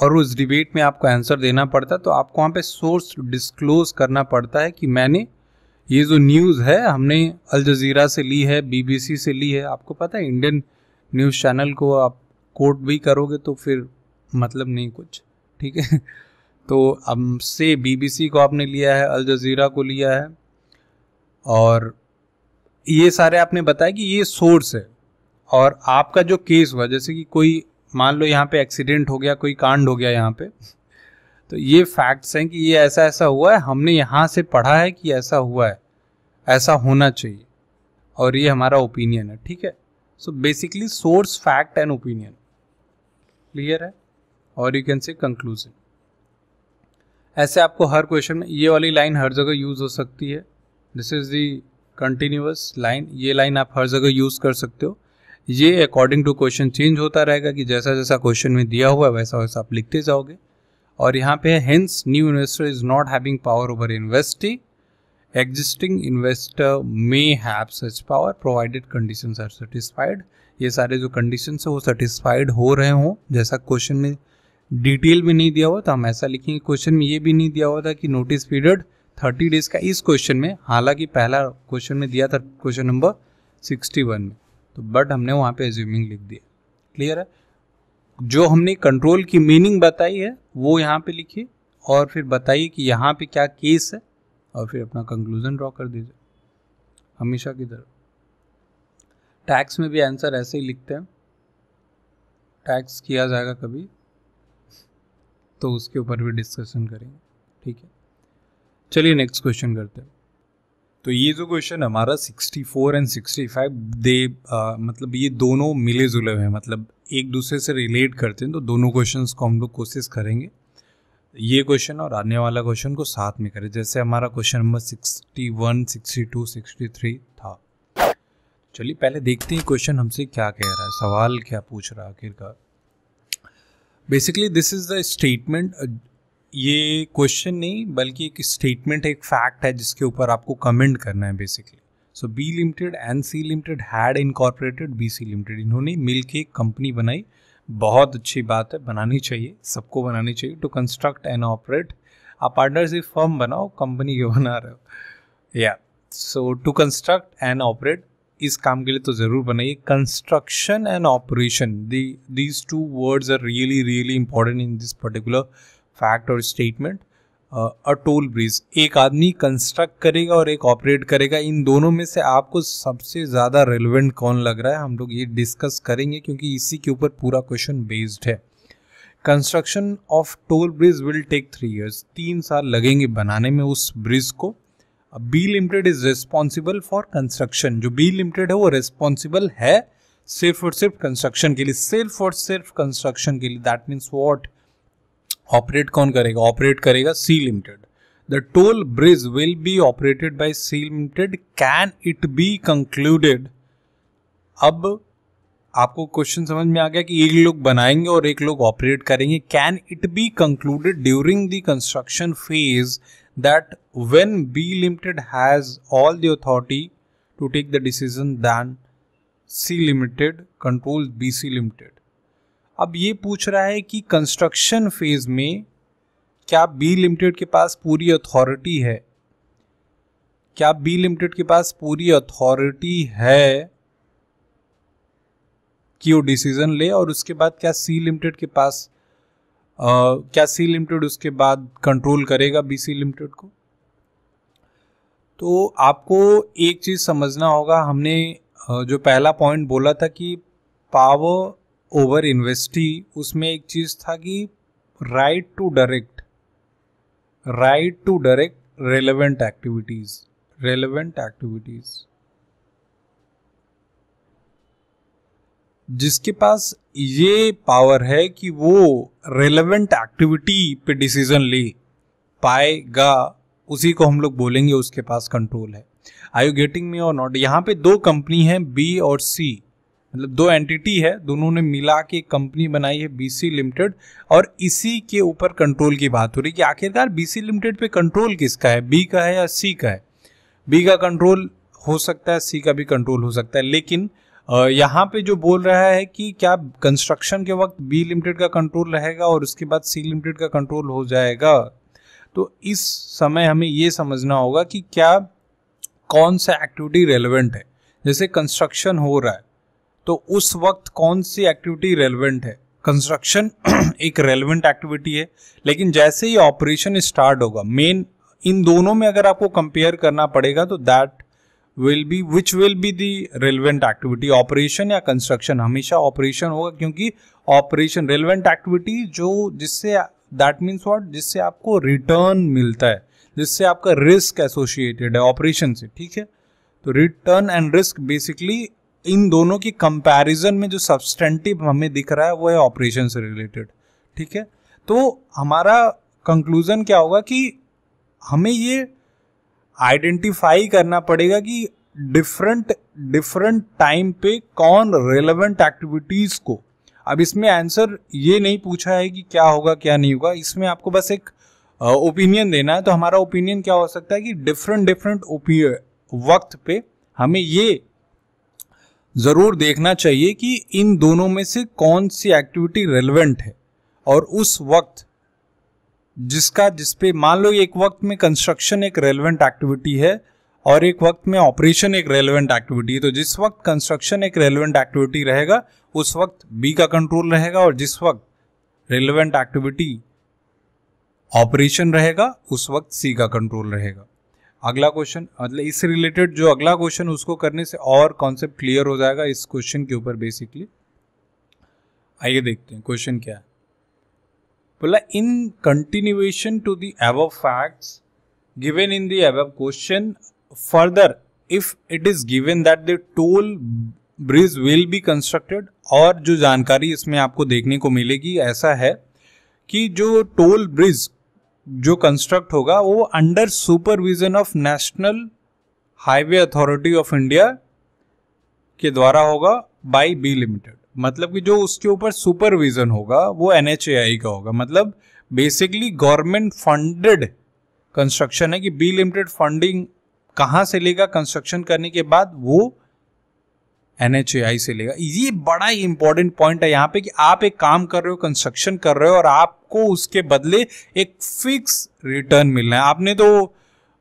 और उस डिबेट में आपको आंसर देना पड़ता है तो आपको वहाँ पे सोर्स डिस्क्लोज करना पड़ता है कि मैंने ये जो न्यूज़ है हमने अल जजीरा से ली है बीबीसी से ली है आपको पता है इंडियन न्यूज़ चैनल को आप कोट भी करोगे तो फिर मतलब नहीं कुछ ठीक है तो से बीबीसी को आपने लिया है अल जजीरा को लिया है और ये सारे आपने बताया कि ये सोर्स है और आपका जो केस हुआ जैसे कि कोई मान लो यहाँ पे एक्सीडेंट हो गया कोई कांड हो गया यहाँ पे तो ये फैक्ट्स हैं कि ये ऐसा ऐसा हुआ है हमने यहाँ से पढ़ा है कि ऐसा हुआ है ऐसा होना चाहिए और ये हमारा ओपिनियन है ठीक है so basically source fact and opinion clear है और यू कैन से कंक्लूजन ऐसे आपको हर क्वेश्चन में ये वाली लाइन हर जगह यूज़ हो सकती है this is the continuous line ये लाइन आप हर जगह यूज़ कर सकते हो ये अकॉर्डिंग टू क्वेश्चन चेंज होता रहेगा कि जैसा जैसा क्वेश्चन में दिया हुआ है वैसा वैसा आप लिखते जाओगे और यहाँ पे hence new investor is not having power over investing existing investor may have such power provided condition are satisfied ये सारे जो कंडीशन है वो सेटिस्फाइड हो रहे हों जैसा क्वेश्चन में डिटेल में नहीं दिया हुआ था हम ऐसा लिखेंगे क्वेश्चन में ये भी नहीं दिया हुआ था कि नोटिस पीरियड थर्टी डेज का इस क्वेश्चन में हालांकि पहला क्वेश्चन में दिया था क्वेश्चन नंबर सिक्सटी वन में तो बट हमने वहाँ पे एज्यूमिंग लिख दिया क्लियर है जो हमने कंट्रोल की मीनिंग बताई है वो यहाँ पे लिखिए और फिर बताइए कि यहाँ पे क्या केस है और फिर अपना कंक्लूजन ड्रॉ कर दीजिए हमेशा की तरह टैक्स में भी आंसर ऐसे ही लिखते हैं टैक्स किया जाएगा कभी तो उसके ऊपर भी डिस्कशन करेंगे ठीक है चलिए नेक्स्ट क्वेश्चन करते हैं तो ये जो क्वेश्चन हमारा 64 एंड 65 दे आ, मतलब ये दोनों मिले जुले हुए हैं मतलब एक दूसरे से रिलेट करते हैं तो दोनों क्वेश्चंस को हम लोग कोशिश करेंगे ये क्वेश्चन और आने वाला क्वेश्चन को साथ में करें जैसे हमारा क्वेश्चन नंबर 61, 62, 63 था चलिए पहले देखते हैं क्वेश्चन हमसे क्या कह रहा है सवाल क्या पूछ रहा है आखिरकार basically this is the statement ये क्वेश्चन नहीं बल्कि एक स्टेटमेंट एक फैक्ट है जिसके ऊपर आपको कमेंट करना है basically so B limited and C limited had incorporated B C limited इन्होंने मिल के एक कंपनी बनाई बहुत अच्छी बात है बनानी चाहिए सबको बनानी चाहिए टू कंस्ट्रक्ट एंड ऑपरेट आप पार्टनर से फर्म बनाओ कंपनी क्यों बना रहे हो या so to construct and operate इस काम के लिए तो ज़रूर बनाइए construction and operation these two words are really really important in this particular fact और स्टेटमेंट अ टोल ब्रिज एक आदमी कंस्ट्रक्ट करेगा और एक ऑपरेट करेगा इन दोनों में से आपको सबसे ज़्यादा रेलिवेंट कौन लग रहा है हम लोग ये डिस्कस करेंगे क्योंकि इसी के ऊपर पूरा क्वेश्चन बेस्ड है construction of toll bridge will take three years तीन साल लगेंगे बनाने में उस ब्रिज को B limited is responsible for construction जो बी लिमिटेड है वो रिस्पॉन्सिबल है सिर्फ और सिर्फ कंस्ट्रक्शन के लिए सिर्फ और सिर्फ कंस्ट्रक्शन के लिए दैट मीन्स वॉट ऑपरेट कौन करेगा ऑपरेट करेगा C limited the toll bridge will be operated by C limited can it be concluded अब आपको क्वेश्चन समझ में आ गया कि एक लोग बनाएंगे और एक लोग ऑपरेट करेंगे can it be concluded during the construction phase that when B limited has all the authority to take the decision then C limited control B C limited अब ये पूछ रहा है कि कंस्ट्रक्शन फेज में क्या बी लिमिटेड के पास पूरी अथॉरिटी है क्या बी लिमिटेड के पास पूरी अथॉरिटी है कि वो डिसीजन ले और उसके बाद क्या सी लिमिटेड के पास आ, क्या सी लिमिटेड उसके बाद कंट्रोल करेगा बी सी लिमिटेड को तो आपको एक चीज़ समझना होगा हमने जो पहला पॉइंट बोला था कि पावर ओवर इन्वेस्टी उसमें एक चीज़ था कि right to direct right to direct relevant activities relevant activities जिसके पास ये पावर है कि वो रेलेवेंट एक्टिविटी पे डिसीजन ले पाएगा उसी को हम लोग बोलेंगे उसके पास कंट्रोल है आई यू गेटिंग मी और नॉट यहाँ पे दो कंपनी हैं बी और सी मतलब दो एंटिटी है दोनों ने मिला के कंपनी बनाई है बीसी लिमिटेड और इसी के ऊपर कंट्रोल की बात हो रही है कि आखिरकार बीसी लिमिटेड पे कंट्रोल किसका है बी का है या सी का है बी का कंट्रोल हो सकता है सी का भी कंट्रोल हो सकता है लेकिन यहाँ पे जो बोल रहा है कि क्या कंस्ट्रक्शन के वक्त बी लिमिटेड का कंट्रोल रहेगा और उसके बाद सी लिमिटेड का कंट्रोल हो जाएगा तो इस समय हमें ये समझना होगा कि क्या कौन सा एक्टिविटी रेलिवेंट है जैसे कंस्ट्रक्शन हो रहा है तो उस वक्त कौन सी एक्टिविटी रेलिवेंट है कंस्ट्रक्शन एक रेलिवेंट एक्टिविटी है लेकिन जैसे ही ऑपरेशन स्टार्ट होगा मेन इन दोनों में अगर आपको कंपेयर करना पड़ेगा तो that will be which will be the relevant activity operation या कंस्ट्रक्शन हमेशा ऑपरेशन होगा क्योंकि ऑपरेशन रेलिवेंट एक्टिविटी जो जिससे दैट मीन्स वॉट जिससे आपको रिटर्न मिलता है जिससे आपका रिस्क एसोसिएटेड है ऑपरेशन से ठीक है तो रिटर्न एंड रिस्क बेसिकली इन दोनों की कंपैरिजन में जो सब्सटेंटिव हमें दिख रहा है वो है ऑपरेशन से रिलेटेड ठीक है तो हमारा कंक्लूजन क्या होगा कि हमें ये आइडेंटिफाई करना पड़ेगा कि डिफरेंट डिफरेंट टाइम पे कौन रेलेवेंट एक्टिविटीज को अब इसमें आंसर ये नहीं पूछा है कि क्या होगा क्या नहीं होगा इसमें आपको बस एक ओपिनियन देना है तो हमारा ओपिनियन क्या हो सकता है कि डिफरेंट डिफरेंट वक्त पे हमें ये ज़रूर देखना चाहिए कि इन दोनों में से कौन सी एक्टिविटी रेलिवेंट है और उस वक्त जिसका जिसपे मान लो एक वक्त में कंस्ट्रक्शन एक रेलिवेंट एक्टिविटी है और एक वक्त में ऑपरेशन एक रेलिवेंट एक्टिविटी है तो जिस वक्त कंस्ट्रक्शन एक रेलिवेंट एक्टिविटी रहेगा उस वक्त बी का कंट्रोल रहेगा और जिस वक्त रेलिवेंट एक्टिविटी ऑपरेशन रहेगा उस वक्त सी का कंट्रोल रहेगा अगला क्वेश्चन मतलब इससे रिलेटेड जो अगला क्वेश्चन उसको करने से और कॉन्सेप्ट क्लियर हो जाएगा इस क्वेश्चन के ऊपर बेसिकली आइए देखते हैं क्वेश्चन क्या है बोला इन कंटिन्यूएशन टू दी एव facts given in the above question further if it is given that the toll bridge will be constructed और जो जानकारी इसमें आपको देखने को मिलेगी ऐसा है कि जो टोल ब्रिज जो कंस्ट्रक्ट होगा वो under supervision of national highway authority of India के द्वारा होगा बाई बी लिमिटेड मतलब कि जो उसके ऊपर सुपरविजन होगा वो एन का होगा मतलब बेसिकली गवर्नमेंट फंडेड कंस्ट्रक्शन है कि बी लिमिटेड फंडिंग कहाँ से लेगा कंस्ट्रक्शन करने के बाद वो एनएचएआई से लेगा ये बड़ा ही इंपॉर्टेंट पॉइंट है यहाँ पे कि आप एक काम कर रहे हो कंस्ट्रक्शन कर रहे हो और आपको उसके बदले एक फिक्स रिटर्न मिलना है आपने तो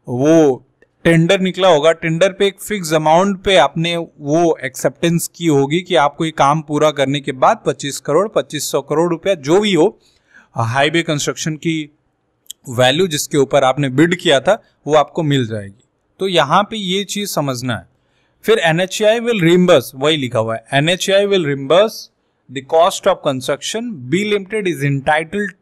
वो टेंडर निकला होगा टेंडर पे एक फिक्स अमाउंट पे आपने वो एक्सेप्टेंस की होगी कि आपको ये काम पूरा करने के बाद 25 करोड़ 2500 करोड़ रुपया जो भी हो हाईवे कंस्ट्रक्शन की वैल्यू जिसके ऊपर आपने बिड किया था वो आपको मिल जाएगी तो यहाँ पे ये चीज़ समझना है फिर एनएचआई विल रिम्बर्स वही लिखा हुआ है NHAI will reimburse the cost of construction B limited is entitled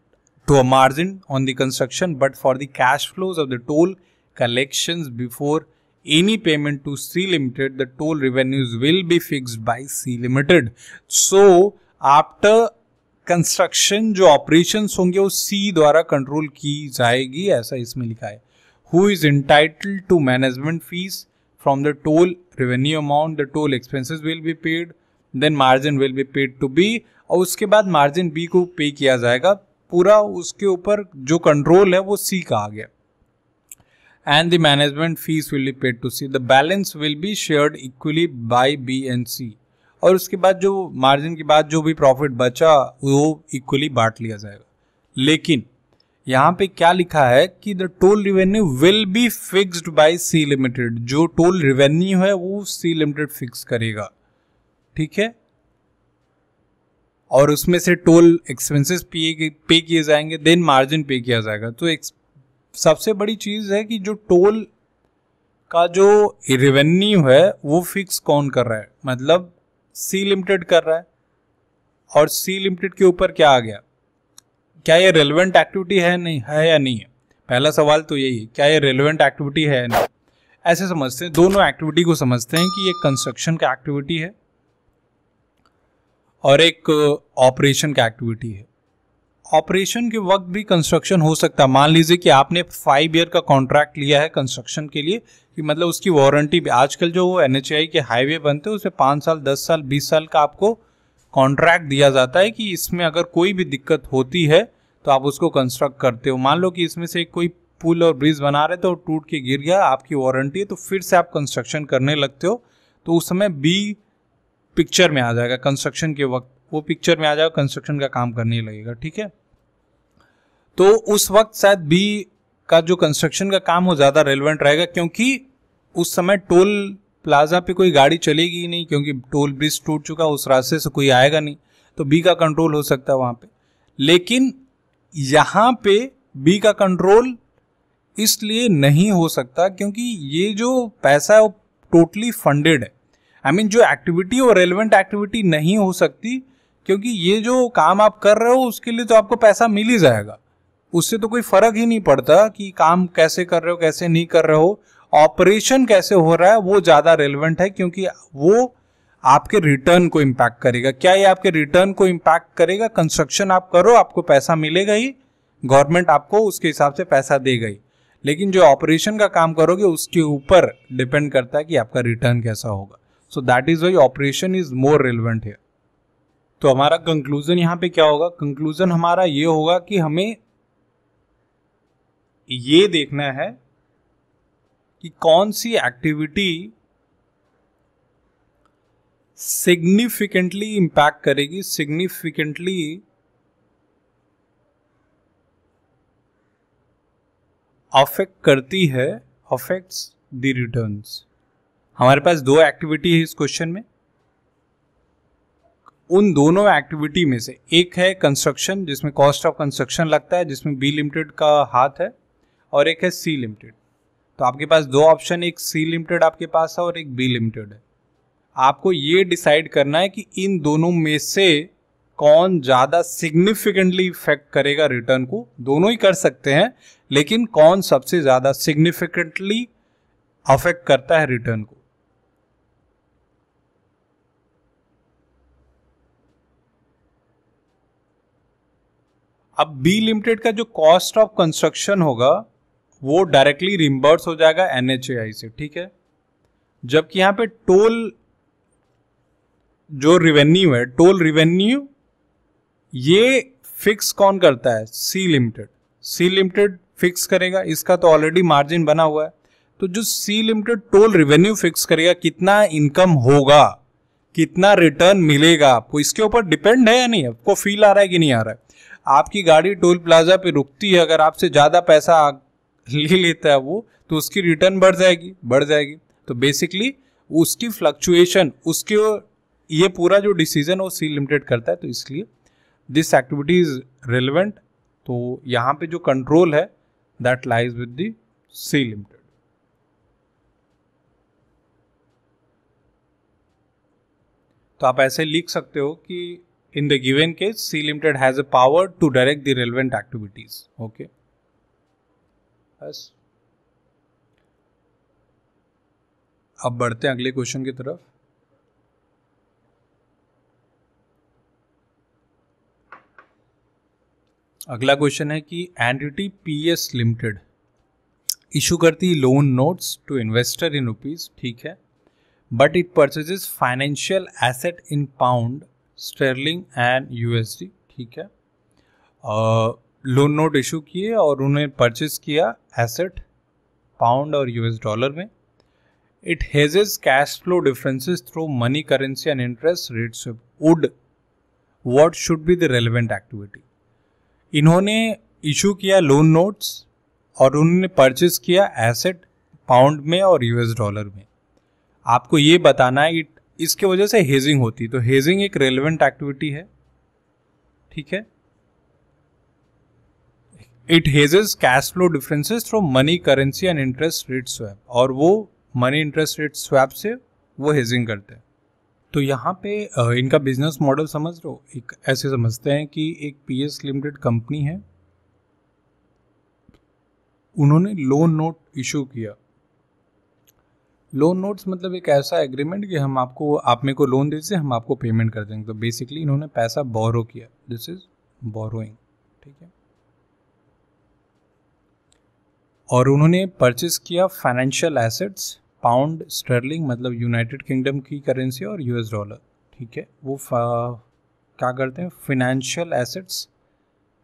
to a margin on the construction but for the cash flows of the toll collection before any payment to C limited the toll revenues will be fix by C limited so after construction जो operation होंगे वो सी द्वारा control की जाएगी ऐसा इसमें लिखा है who is entitled to management fees from the toll revenue amount the toll expenses will be paid then margin will be paid to B और उसके बाद मार्जिन बी को पे किया जाएगा पूरा उसके ऊपर जो कंट्रोल है वो सी का आ गया and the management fees will be paid to C the balance will be shared equally by B and C और उसके बाद जो मार्जिन के बाद जो भी प्रॉफिट बचा वो इक्वली बांट लिया जाएगा लेकिन यहां पे क्या लिखा है कि the toll revenue will be fixed by C limited जो टोल रिवेन्यू है वो सी लिमिटेड फिक्स करेगा ठीक है और उसमें से टोल एक्सपेंसेस पे किए जाएंगे देन मार्जिन पे किया जाएगा तो एक सबसे बड़ी चीज़ है कि जो टोल का जो रिवेन्यू है वो फिक्स कौन कर रहा है मतलब सी लिमिटेड कर रहा है और सी लिमिटेड के ऊपर क्या आ गया क्या ये रेलिवेंट एक्टिविटी है नहीं है या नहीं है पहला सवाल तो यही है क्या ये रेलिवेंट एक्टिविटी है या नहीं ऐसे समझते हैं दोनों एक्टिविटी को समझते हैं कि ये कंस्ट्रक्शन का एक्टिविटी है और एक ऑपरेशन का एक्टिविटी है ऑपरेशन के वक्त भी कंस्ट्रक्शन हो सकता है मान लीजिए कि आपने फाइव ईयर का कॉन्ट्रैक्ट लिया है कंस्ट्रक्शन के लिए कि मतलब उसकी वारंटी भी आजकल जो एन के हाईवे बनते हैं उसमें पाँच साल दस साल बीस साल का आपको कॉन्ट्रैक्ट दिया जाता है कि इसमें अगर कोई भी दिक्कत होती है तो आप उसको कंस्ट्रक्ट करते हो मान लो कि इसमें से कोई पुल और ब्रिज बना रहे तो टूट के गिर गया आपकी वारंटी है तो फिर से आप कंस्ट्रक्शन करने लगते हो तो उस समय बी पिक्चर में आ जाएगा कंस्ट्रक्शन के वक्त वो पिक्चर में आ जाएगा कंस्ट्रक्शन का काम करने लगेगा ठीक है तो उस वक्त शायद बी का जो कंस्ट्रक्शन का काम हो ज़्यादा रेलिवेंट रहेगा क्योंकि उस समय टोल प्लाजा पे कोई गाड़ी चलेगी ही नहीं क्योंकि टोल ब्रिज टूट चुका उस रास्ते से कोई आएगा नहीं तो बी का कंट्रोल हो सकता है वहाँ पे लेकिन यहाँ पे बी का कंट्रोल इसलिए नहीं हो सकता क्योंकि ये जो पैसा है वो टोटली फंडेड है आई I मीन mean, जो एक्टिविटी और रेलिवेंट एक्टिविटी नहीं हो सकती क्योंकि ये जो काम आप कर रहे हो उसके लिए तो आपको पैसा मिल ही जाएगा उससे तो कोई फर्क ही नहीं पड़ता कि काम कैसे कर रहे हो कैसे नहीं कर रहे हो ऑपरेशन कैसे हो रहा है वो ज़्यादा रेलिवेंट है क्योंकि वो आपके रिटर्न को इम्पैक्ट करेगा क्या ये आपके रिटर्न को इम्पैक्ट करेगा कंस्ट्रक्शन आप करो आपको पैसा मिलेगा ही गवर्नमेंट आपको उसके हिसाब से पैसा देगा ही लेकिन जो ऑपरेशन का काम करोगे उसके ऊपर डिपेंड करता है कि आपका रिटर्न कैसा होगा so that is why operation is more relevant है तो हमारा कंक्लूजन यहाँ पे क्या होगा कंक्लूजन हमारा ये होगा कि हमें ये देखना है कि कौन सी एक्टिविटी सिग्निफिकेंटली इंपैक्ट करेगी सिग्निफिकेंटली अफेक्ट करती है अफेक्ट्स द रिटर्न्स हमारे पास दो एक्टिविटी है इस क्वेश्चन में उन दोनों एक्टिविटी में से एक है कंस्ट्रक्शन जिसमें कॉस्ट ऑफ कंस्ट्रक्शन लगता है जिसमें बी लिमिटेड का हाथ है और एक है सी लिमिटेड तो आपके पास दो ऑप्शन एक सी लिमिटेड आपके पास है और एक बी लिमिटेड है आपको ये डिसाइड करना है कि इन दोनों में से कौन ज़्यादा सिग्निफिकेंटली इफेक्ट करेगा रिटर्न को दोनों ही कर सकते हैं लेकिन कौन सबसे ज़्यादा सिग्निफिकेंटली अफेक्ट करता है रिटर्न को अब बी लिमिटेड का जो कॉस्ट ऑफ कंस्ट्रक्शन होगा वो डायरेक्टली रिम्बर्स हो जाएगा एन से ठीक है जबकि यहाँ पे टोल जो रिवेन्यू है टोल रिवेन्यू ये फिक्स कौन करता है C limited C limited fix करेगा इसका तो ऑलरेडी मार्जिन बना हुआ है तो जो C limited toll revenue fix करेगा कितना इनकम होगा कितना रिटर्न मिलेगा आपको इसके ऊपर डिपेंड है या नहीं आपको फील आ रहा है कि नहीं आ रहा है आपकी गाड़ी टोल प्लाजा पे रुकती है अगर आपसे ज़्यादा पैसा ले लेता है वो तो उसकी रिटर्न बढ़ जाएगी बढ़ जाएगी तो बेसिकली उसकी फ्लक्चुएशन उसके ये पूरा जो डिसीजन वो सी लिमिटेड करता है तो इसलिए दिस एक्टिविटी इज रेलिवेंट तो यहाँ पे जो कंट्रोल है that lies with the C limited तो आप ऐसे लिख सकते हो कि in the given case C limited has a power to direct the relevant activities okay बस अब बढ़ते हैं अगले क्वेश्चन की तरफ अगला क्वेश्चन है कि एंटिटी पीएस लिमिटेड इशू करती loan notes to investor in rupees ठीक है but it purchases financial asset in pound sterling and USD ठीक है लोन नोट इशू किए और उन्हें परचेस किया एसेट पाउंड और यूएस डॉलर में it hedges cash flow differences through money currency and interest rate would what should be the relevant activity इन्होंने issue किया लोन नोट्स और उन्होंने परचेस किया एसेट पाउंड में और यूएस डॉलर में आपको ये बताना है इसके वजह से हेजिंग होती तो हेजिंग एक रेलिवेंट एक्टिविटी है ठीक है it hedges cash flow differences through money currency and interest rate swap और वो मनी इंटरेस्ट रेट स्वैप से वो हेजिंग करते हैं तो यहाँ पे इनका बिजनेस मॉडल समझ लो एक ऐसे समझते हैं कि एक पी एस लिमिटेड कंपनी है उन्होंने लोन नोट इशू किया लोन नोट्स मतलब एक ऐसा एग्रीमेंट कि हम आपको आप मेरे को लोन दीजिए हम आपको पेमेंट कर देंगे तो बेसिकली इन्होंने पैसा बोरो किया दिस इज़ बोरोइंग ठीक है और उन्होंने परचेस किया फाइनेंशियल एसेट्स पाउंड स्टर्लिंग मतलब यूनाइटेड किंगडम की करेंसी और यूएस डॉलर ठीक है वो क्या करते हैं फिनेंशियल एसेट्स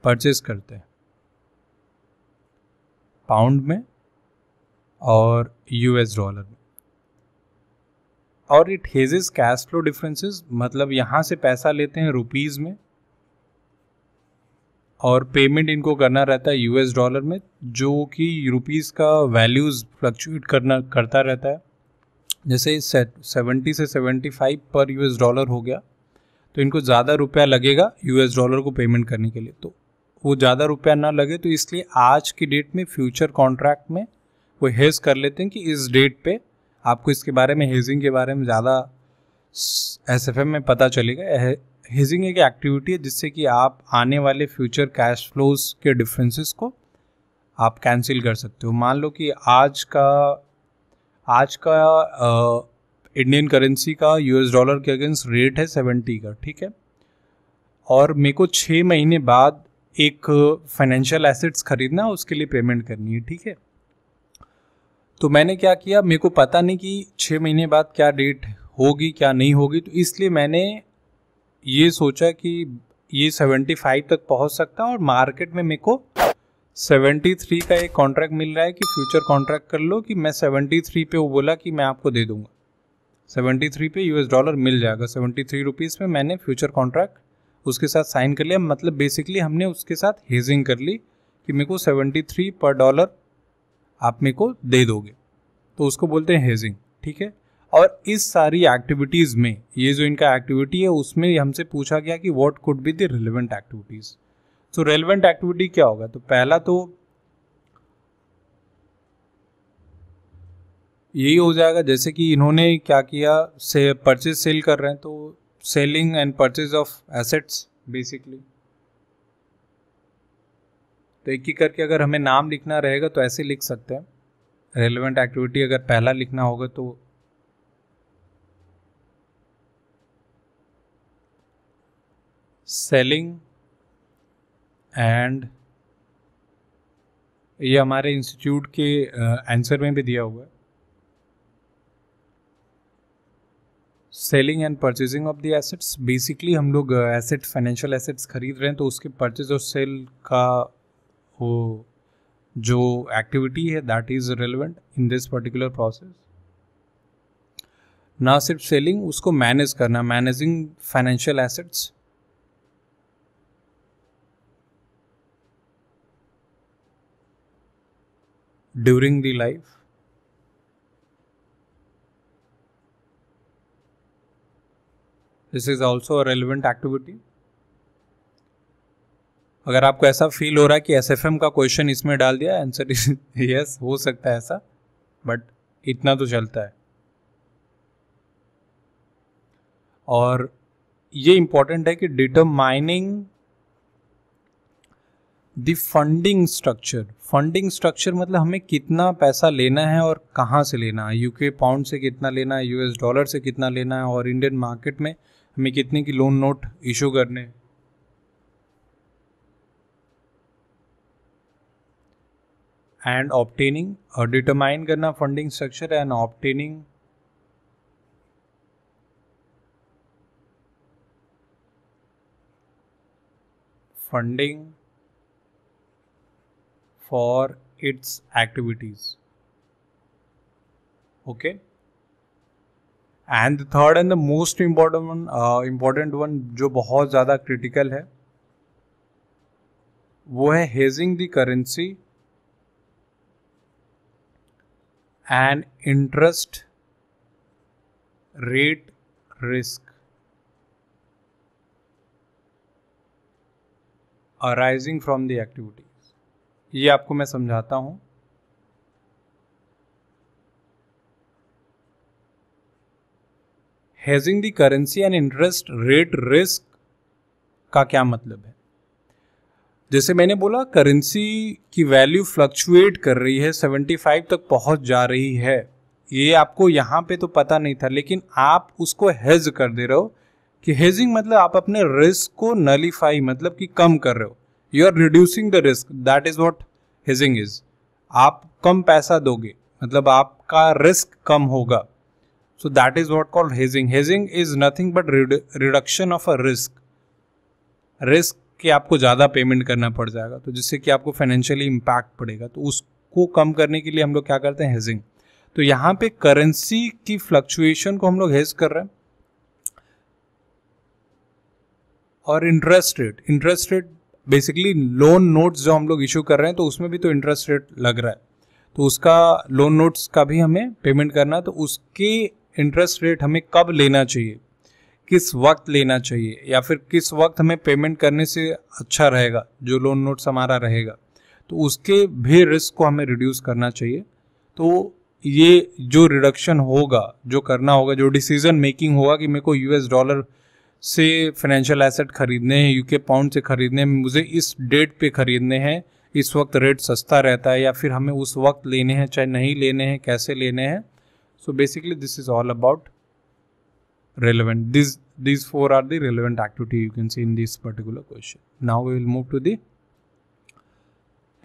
परचेस करते हैं पाउंड में और यूएस डॉलर में और it hedges cash flow differences मतलब यहाँ से पैसा लेते हैं रुपीज़ में और पेमेंट इनको करना रहता है यूएस डॉलर में जो कि रुपीज़ का वैल्यूज़ फ्लक्चुएट करना करता रहता है जैसे सेवेंटी से सेवेंटी फाइव पर यूएस डॉलर हो गया तो इनको ज़्यादा रुपया लगेगा यूएस डॉलर को पेमेंट करने के लिए तो वो ज़्यादा रुपया ना लगे तो इसलिए आज की डेट में फ्यूचर कॉन्ट्रैक्ट में वो हेज कर लेते हैं कि इस डेट पे आपको इसके बारे में हेजिंग के बारे में ज़्यादा एस में पता चलेगा हेजिंग एक एक्टिविटी है जिससे कि आप आने वाले फ्यूचर कैश फ्लोज के डिफरेंसेस को आप कैंसिल कर सकते हो मान लो कि आज का आज का इंडियन करेंसी का यूएस डॉलर के अगेंस्ट रेट है सेवेंटी का ठीक है और मेरे को छः महीने बाद एक फाइनेंशियल एसेट्स खरीदना उसके लिए पेमेंट करनी है ठीक है तो मैंने क्या किया मेरे को पता नहीं कि छः महीने बाद क्या डेट होगी क्या नहीं होगी तो इसलिए मैंने ये सोचा कि ये 75 तक पहुंच सकता है और मार्केट में मेरे को 73 का एक कॉन्ट्रैक्ट मिल रहा है कि फ्यूचर कॉन्ट्रैक्ट कर लो कि मैं 73 पे वो बोला कि मैं आपको दे दूंगा 73 पे यूएस डॉलर मिल जाएगा 73 रुपीज़ में मैंने फ्यूचर कॉन्ट्रैक्ट उसके साथ साइन कर लिया मतलब बेसिकली हमने उसके साथ हेजिंग कर ली कि मेरे को 73 पर डॉलर आप मेरे को दे दोगे तो उसको बोलते हैं हेजिंग ठीक है और इस सारी एक्टिविटीज़ में ये जो इनका एक्टिविटी है उसमें हमसे पूछा गया कि what could be the relevant activities तो रेलिवेंट एक्टिविटी क्या होगा तो पहला तो यही हो जाएगा जैसे कि इन्होंने क्या किया से परचेज सेल कर रहे हैं तो selling and purchase of assets basically तो एक ही करके अगर हमें नाम लिखना रहेगा तो ऐसे लिख सकते हैं रेलिवेंट एक्टिविटी अगर पहला लिखना होगा तो सेलिंग एंड ये हमारे इंस्टीट्यूट के आंसर में भी दिया हुआ है selling and purchasing of the assets basically हम लोग एसेट फाइनेंशियल एसेट्स खरीद रहे हैं तो उसके परचेज और सेल का वो जो एक्टिविटी है that is relevant in this particular process ना सिर्फ सेलिंग उसको मैनेज करना managing financial assets during the life this is also relevant activity अगर आपको ऐसा फील हो रहा है कि एस एफ एम का क्वेश्चन इसमें डाल दिया आंसर इज यस हो सकता है ऐसा बट इतना तो चलता है और ये इम्पोर्टेंट है कि determining the funding structure funding structure मतलब हमें कितना पैसा लेना है और कहाँ से लेना है यूके पाउंड से कितना लेना है यूएस डॉलर से कितना लेना है और इंडियन मार्केट में हमें कितने की लोन नोट इशू करने हैं एंड ऑप्टेनिंग और डिटरमाइन करना funding structure and obtaining funding for its activities. Okay. And third and the most important one important one जो बहुत ज़्यादा क्रिटिकल है वो है hedging the currency and interest rate risk arising from the activity ये आपको मैं समझाता हूं hedging the currency and interest rate risk का क्या मतलब है जैसे मैंने बोला करेंसी की वैल्यू फ्लक्चुएट कर रही है 75 तक पहुंच जा रही है ये आपको यहां पे तो पता नहीं था लेकिन आप उसको हेज कर दे रहे हो कि हेजिंग मतलब आप अपने रिस्क को नलीफाई मतलब कि कम कर रहे हो you are reducing the risk that is what hedging is आप कम पैसा दोगे मतलब आपका रिस्क कम होगा so that is what called hedging hedging is nothing but reduction of a risk risk कि आपको ज़्यादा पेमेंट करना पड़ जाएगा तो जिससे कि आपको फाइनेंशियली इम्पैक्ट पड़ेगा तो उसको कम करने के लिए हम लोग क्या करते हैं हेजिंग तो यहाँ पे करेंसी की फ्लक्चुएशन को हम लोग हेज कर रहे हैं और interest rate interest rate basically loan notes जो हम लोग इशू कर रहे हैं तो उसमें भी तो इंटरेस्ट रेट लग रहा है तो उसका लोन नोट्स का भी हमें पेमेंट करना है तो उसके इंटरेस्ट रेट हमें कब लेना चाहिए किस वक्त लेना चाहिए या फिर किस वक्त हमें पेमेंट करने से अच्छा रहेगा जो लोन नोट्स हमारा रहेगा तो उसके भी रिस्क को हमें रिड्यूस करना चाहिए तो ये जो रिडक्शन होगा जो करना होगा जो डिसीजन मेकिंग होगा कि मेरे को यूएस डॉलर से फाइनेंशियल एसेट खरीदने हैं यूके पाउंड से खरीदने हैं मुझे इस डेट पे खरीदने हैं इस वक्त रेट सस्ता रहता है या फिर हमें उस वक्त लेने हैं चाहे नहीं लेने हैं कैसे लेने हैं so basically this is all about this this four are the relevant activity you can see in this particular question now we will move to to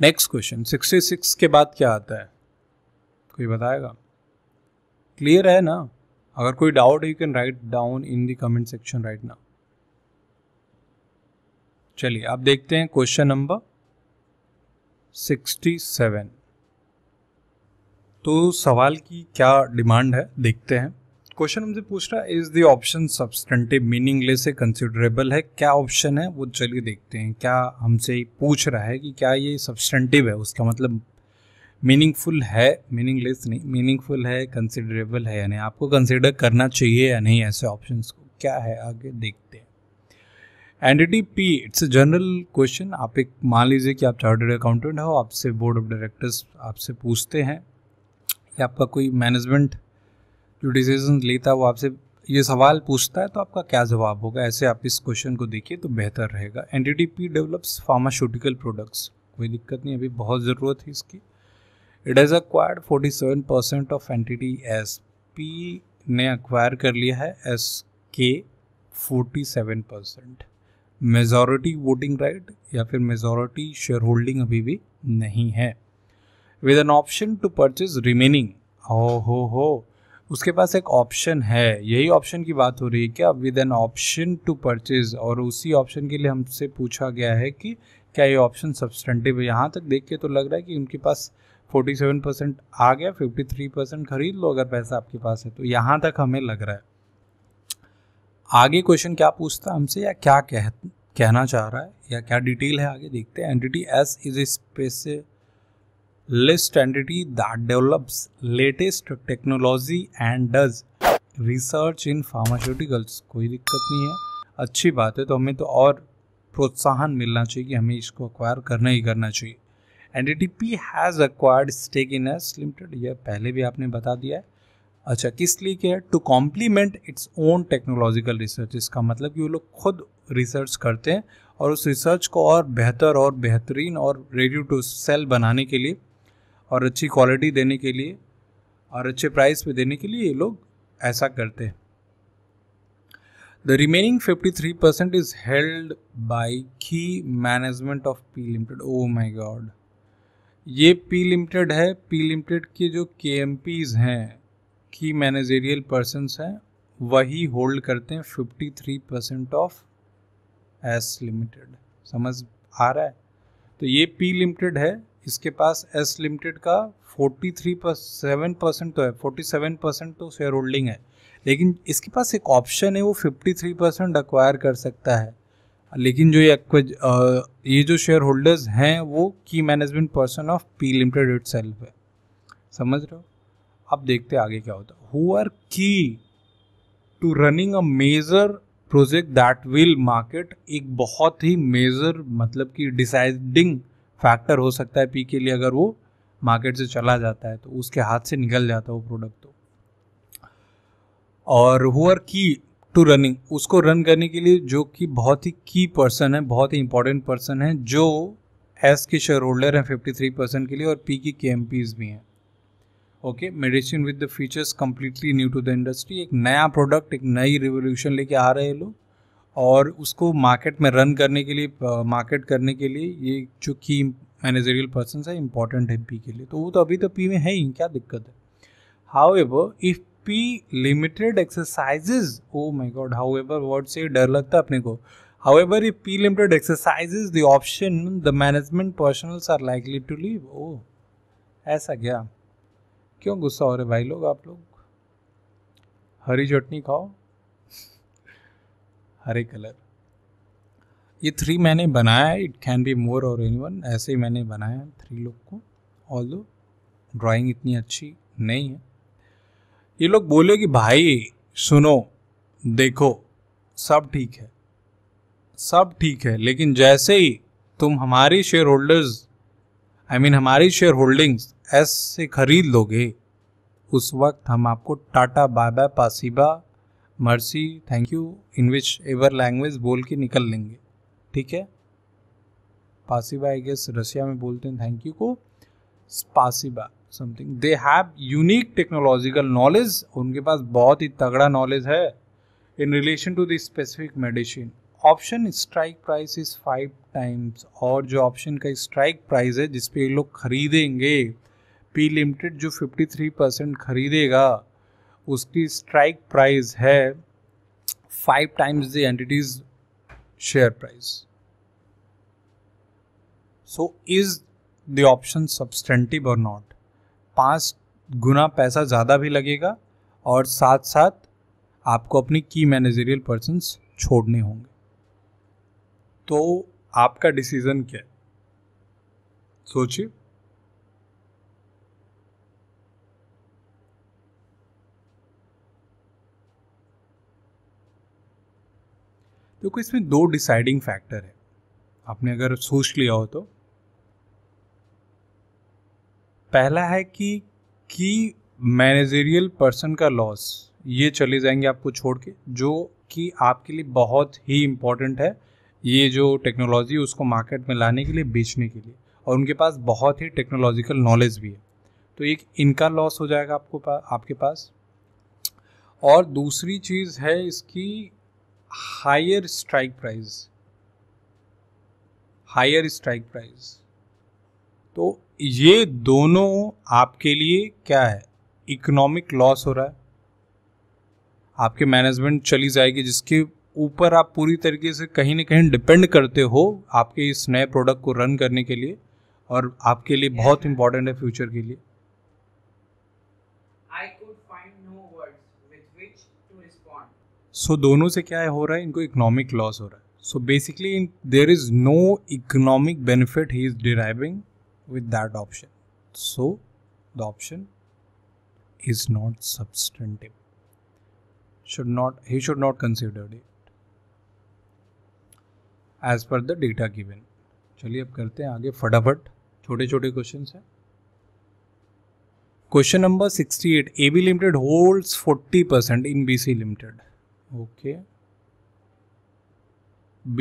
next question sixty six के बाद क्या आता है कोई बताएगा क्लियर है ना अगर कोई डाउट है you can write down in the comment section right now चलिए आप देखते हैं क्वेश्चन नंबर सेवन तो सवाल की क्या डिमांड है देखते हैं क्वेश्चन हमसे पूछ रहा है is the option substantive meaningless है कंसिडरेबल है क्या ऑप्शन है वो चलिए देखते हैं क्या हमसे पूछ रहा है कि क्या ये सब्सटेंटिव है उसका मतलब मीनिंगफुल है मीनिंगलेस नहीं मीनिंगफुल है कंसिडरेबल है यानी आपको कंसिडर करना चाहिए या नहीं ऐसे ऑप्शन को क्या है आगे देखते हैं entity P it's a general question आप एक मान लीजिए कि आप चार्टर्ड अकाउंटेंट हो आपसे बोर्ड ऑफ डायरेक्टर्स आपसे पूछते हैं या आपका कोई मैनेजमेंट जो डिसीजन लेता है वो आपसे ये सवाल पूछता है तो आपका क्या जवाब होगा ऐसे आप इस क्वेश्चन को देखिए तो बेहतर रहेगा N D P develops pharmaceutical products कोई दिक्कत नहीं अभी बहुत ज़रूरत है इसकी it has forty 47 percent of entity S P ने अक्वायर कर लिया है एस के forty seven percent majority voting right या फिर मेजोरिटी शेयर होल्डिंग अभी भी नहीं है with an option to purchase remaining हो हो हो उसके पास एक ऑप्शन है यही ऑप्शन की बात हो रही है क्या with an option to purchase और उसी ऑप्शन के लिए हमसे पूछा गया है कि क्या ये ऑप्शन सब्सटेंटिव है यहाँ तक देख के तो लग रहा है कि उनके पास फोर्टी सेवन परसेंट आ गया फिफ्टी थ्री परसेंट खरीद लो अगर पैसा आपके पास है तो यहाँ तक हमें लग रहा है आगे क्वेश्चन क्या पूछता है हमसे या क्या कह कहना चाह रहा है या क्या डिटेल है आगे देखते हैं entity S is a list entity that develops latest technology and does research in pharmaceuticals कोई दिक्कत नहीं है अच्छी बात है तो हमें तो और प्रोत्साहन मिलना चाहिए कि हमें इसको अक्वायर करना ही करना चाहिए N D T P has acquired stake in S limited यह पहले भी आपने बता दिया है अच्छा किस लिए क्या है to complement its own technological research इसका मतलब कि वो लोग खुद रिसर्च करते हैं और उस रिसर्च को और बेहतर और बेहतरीन और रेडियो टू सेल बनाने के लिए और अच्छी क्वालिटी देने के लिए और अच्छे प्राइस पे देने के लिए ये लोग ऐसा करते हैं the remaining 53% is held by key management of P limited oh my god ये पी लिमिटेड है पी लिमिटेड के जो के एम पीज हैं की मैनेजेरियल पर्सनस हैं वही होल्ड करते हैं fifty three percent of S limited समझ आ रहा है तो ये पी लिमिटेड है इसके पास एस लिमिटेड का फोर्टी पर सेवन परसेंट तो है फोर्टी सेवन परसेंट तो शेयर होल्डिंग है लेकिन इसके पास एक ऑप्शन है वो फिफ्टी थ्री परसेंट अक्वायर कर सकता है लेकिन जो ये ये जो शेयर होल्डर्स हैं वो key management person of P limited itself है समझ रहे हो अब देखते आगे क्या होता है who are key to running a major project that will market एक बहुत ही मेजर मतलब कि डिसाइडिंग फैक्टर हो सकता है पी के लिए अगर वो मार्केट से चला जाता है तो उसके हाथ से निकल जाता है वो प्रोडक्ट तो और हुआ की टू रनिंग उसको रन करने के लिए जो कि बहुत ही की पर्सन है बहुत ही इंपॉर्टेंट पर्सन है जो एस के शेयर होल्डर हैं फिफ्टी थ्री परसेंट के लिए और पी की के एम पीज भी हैं okay medicine with the features completely new to the industry एक नया प्रोडक्ट एक नई रिवोल्यूशन लेके आ रहे हैं लोग और उसको मार्केट में रन करने के लिए मार्केट करने के लिए ये जो की मैनेजरियल पर्सन है इंपॉर्टेंट है पी के लिए तो वो तो अभी तो पी में है ही क्या दिक्कत है however if P limited exercises oh my god however word से डर लगता है अपने को हाउ एवर ये P limited exercises the option the management personnels are likely to leave oh ऐसा क्या क्यों गुस्सा हो रहे भाई लोग आप लोग हरी चटनी खाओ हरे कलर ये थ्री मैंने बनाया इट कैन बी मोर और एनी वन ऐसे ही मैंने बनाया थ्री लोग को ऑल दो ड्राॅइंग इतनी अच्छी नहीं है ये लोग बोले कि भाई सुनो देखो सब ठीक है सब ठीक है लेकिन जैसे ही तुम हमारी शेयर होल्डर्स आई मीन हमारी शेयर होल्डिंग्स एस से खरीद लोगे उस वक्त हम आपको टाटा बाय बाय पासीबा मर्सी thank you in whichever language बोल के निकल लेंगे ठीक है पासीबा आई गेस रसिया में बोलते हैं थैंक यू को पासीबा something they have unique technological knowledge उनके पास बहुत ही तगड़ा नॉलेज है in relation to this specific medicine option strike price is five times और जो ऑप्शन का स्ट्राइक प्राइस है जिसपे ये लोग खरीदेंगे पी लिमिटेड जो थ्री परसेंट खरीदेगा उसकी स्ट्राइक प्राइस है five times the entity's share price so is the option substantive और नॉट पाँच गुना पैसा ज़्यादा भी लगेगा और साथ साथ आपको अपनी की मैनेजरियल पर्सनस छोड़ने होंगे तो आपका डिसीज़न क्या है सोचिए देखो तो इसमें दो डिसाइडिंग फैक्टर है आपने अगर सोच लिया हो तो पहला है कि की मैनेजेरियल पर्सन का लॉस ये चले जाएंगे आपको छोड़ के जो कि आपके लिए बहुत ही इम्पोर्टेंट है ये जो टेक्नोलॉजी उसको मार्केट में लाने के लिए बेचने के लिए और उनके पास बहुत ही टेक्नोलॉजिकल नॉलेज भी है तो एक इनका लॉस हो जाएगा आपको पा, आपके पास और दूसरी चीज़ है इसकी higher strike price higher strike price तो ये दोनों आपके लिए क्या है इकोनॉमिक लॉस हो रहा है आपके मैनेजमेंट चली जाएगी जिसके ऊपर आप पूरी तरीके से कहीं ना कहीं डिपेंड करते हो आपके इस नए प्रोडक्ट को रन करने के लिए और आपके लिए बहुत इंपॉर्टेंट है फ्यूचर के लिए सो so, दोनों से क्या है हो रहा है इनको इकोनॉमिक लॉस हो रहा है so basically there is no economic benefit he is deriving with that option. So the option is not substantive. Should not he should not consider it as per the data given. चलिए अब करते हैं आगे फटाफट छोटे छोटे question हैं question number 68 AB limited holds 40 percent in BC limited okay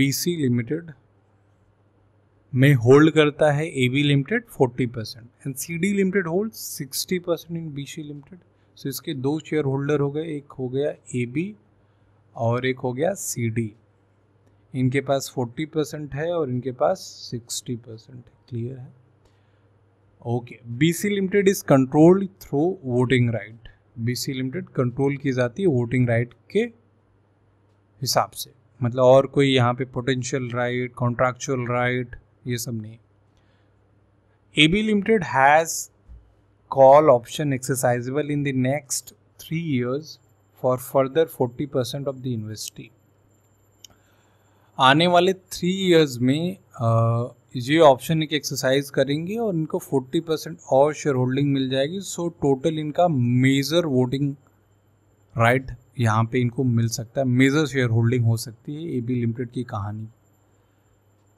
BC limited में होल्ड करता है A B limited forty percent and C D limited hold sixty percent in B C limited so इसके दो share holder हो गए एक हो गया ए बी और एक हो गया सी डी इनके पास फोर्टी परसेंट है और इनके पास सिक्सटी परसेंट क्लियर है okay B C limited is controlled through voting right B C limited control की जाती है वोटिंग राइट के हिसाब से मतलब और कोई यहाँ पे पोटेंशियल राइट कॉन्ट्रैक्चुअल राइट ये सब नहीं A B limited has call option exercisable in the next three years for further forty percent of the university आने वाले थ्री ईयर्स में ये ऑप्शन एक एक्सरसाइज करेंगे और इनको फोर्टी परसेंट और शेयर होल्डिंग मिल जाएगी सो टोटल इनका मेजर वोटिंग राइट यहाँ पे इनको मिल सकता है मेजर शेयर होल्डिंग हो सकती है ए बी लिमिटेड की कहानी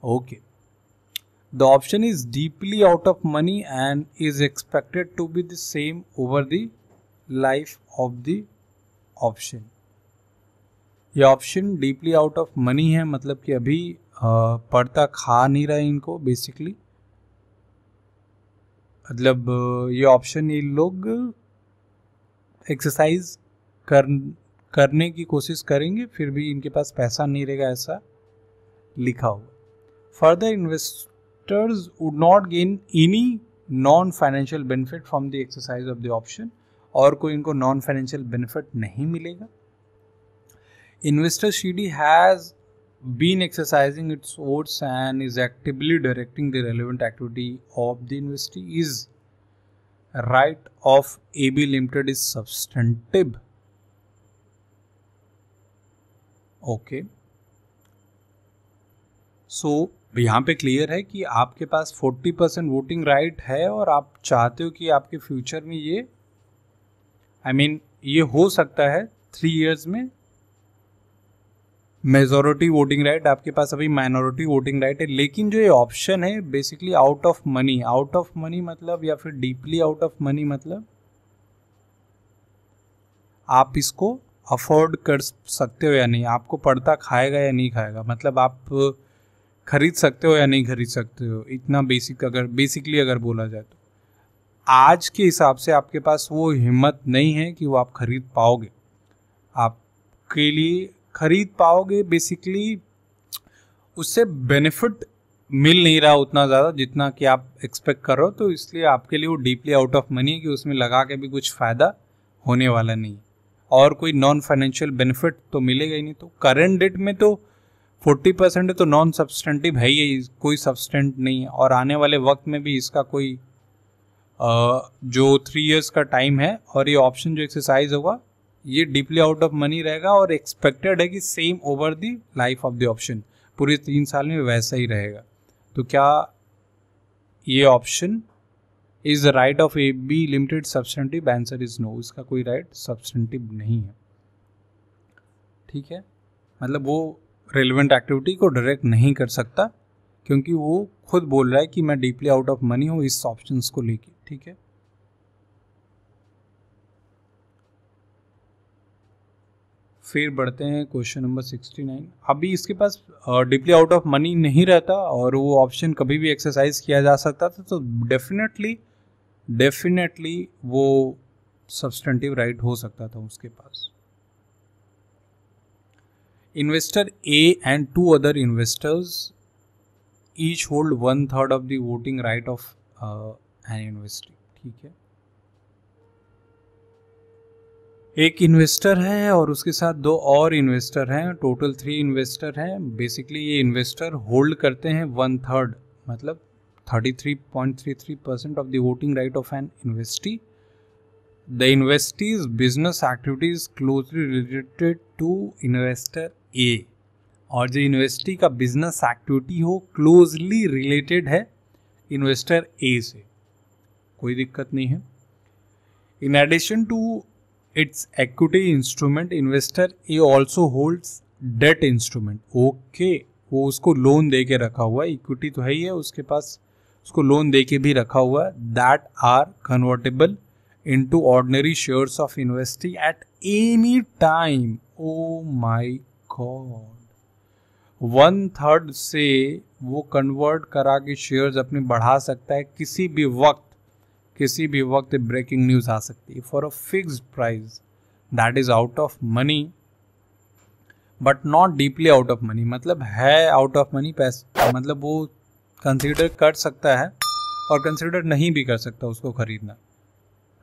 okay okay. The option is deeply out of money and is expected to be the same over the life of the option. ये option deeply out of money है मतलब कि अभी पड़ता खा नहीं रहा है इनको बेसिकली मतलब ये ऑप्शन ये लोग एक्सरसाइज कर करने की कोशिश करेंगे फिर भी इनके पास पैसा नहीं रहेगा ऐसा लिखा हुआ further invest would not gain any non-financial benefit from the exercise of the option, or कोई इनको नॉन फाइनेंशियल बेनिफिट नहीं मिलेगा investor CD has been exercising its oaths and is actively directing the relevant activity of the investee is right of AB Limited is substantive. Okay. So यहाँ पे clear है कि आपके पास 40 percent voting right है और आप चाहते हो कि आपके फ्यूचर में ये आई I मीन mean, ये हो सकता है थ्री इयर्स में मेजोरिटी वोटिंग राइट आपके पास अभी माइनॉरिटी वोटिंग राइट है लेकिन जो ये ऑप्शन है basically out of money out of money मतलब या फिर डीपली आउट ऑफ मनी मतलब आप इसको अफोर्ड कर सकते हो या नहीं आपको पड़ता खाएगा या नहीं खाएगा मतलब आप खरीद सकते हो या नहीं खरीद सकते हो इतना बेसिक अगर बेसिकली अगर बोला जाए तो आज के हिसाब से आपके पास वो हिम्मत नहीं है कि वो आप खरीद पाओगे आपके लिए खरीद पाओगे बेसिकली उससे बेनिफिट मिल नहीं रहा उतना ज़्यादा जितना कि आप एक्सपेक्ट कर रहे हो तो इसलिए आपके लिए वो डीपली आउट ऑफ मनी है कि उसमें लगा के भी कुछ फ़ायदा होने वाला नहीं और कोई नॉन फाइनेंशियल बेनिफिट तो मिलेगा ही नहीं तो करेंट डेट में तो फोर्टी परसेंट तो नॉन सब्सटेंटिव है ही कोई सब्सटेंट नहीं और आने वाले वक्त में भी इसका कोई जो थ्री इयर्स का टाइम है और ये ऑप्शन जो एक्सरसाइज होगा ये डीपली आउट ऑफ मनी रहेगा और एक्सपेक्टेड है कि same over the life of the option पूरे तीन साल में वैसा ही रहेगा तो क्या ये option is the right of A B limited substantive answer is no इसका कोई राइट right सब्सटेंटिव नहीं है ठीक है मतलब वो रेलिवेंट एक्टिविटी को डायरेक्ट नहीं कर सकता क्योंकि वो खुद बोल रहा है कि मैं डीपली आउट ऑफ मनी हूँ इस ऑप्शन को लेके ठीक है फिर बढ़ते हैं क्वेश्चन नंबर 69 अभी इसके पास डीपली आउट ऑफ मनी नहीं रहता और वो ऑप्शन कभी भी एक्सरसाइज किया जा सकता था तो डेफिनेटली डेफिनेटली वो सब्सटेंटिव राइट हो सकता था उसके पास investor A and two other investors each hold one third of the voting right of an an ठीक है एक इन्वेस्टर है और उसके साथ दो और इन्वेस्टर हैं टोटल थ्री इन्वेस्टर हैं बेसिकली ये इन्वेस्टर होल्ड करते हैं वन थर्ड मतलब 33.33 percent of the voting right of an investee the investees business activities closely related to investor A और जो यूनिवर्सिटी का बिजनेस एक्टिविटी हो क्लोजली रिलेटेड है इन्वेस्टर ए से कोई दिक्कत नहीं है in addition to its equity instrument investor A also holds debt instrument okay वो उसको लोन दे के रखा हुआ है इक्विटी तो है ही है उसके पास उसको लोन दे के भी रखा हुआ है that are convertible into ordinary shares of investing at any time oh my god one third से वो कन्वर्ट करा के शेयर्स अपने बढ़ा सकता है किसी भी वक्त किसी भी वक्त ब्रेकिंग न्यूज आ सकती है for a fix price that is out of money but not deeply out of money मतलब है आउट ऑफ मनी पैसा मतलब वो कंसिडर कर सकता है और कंसिडर नहीं भी कर सकता उसको ख़रीदना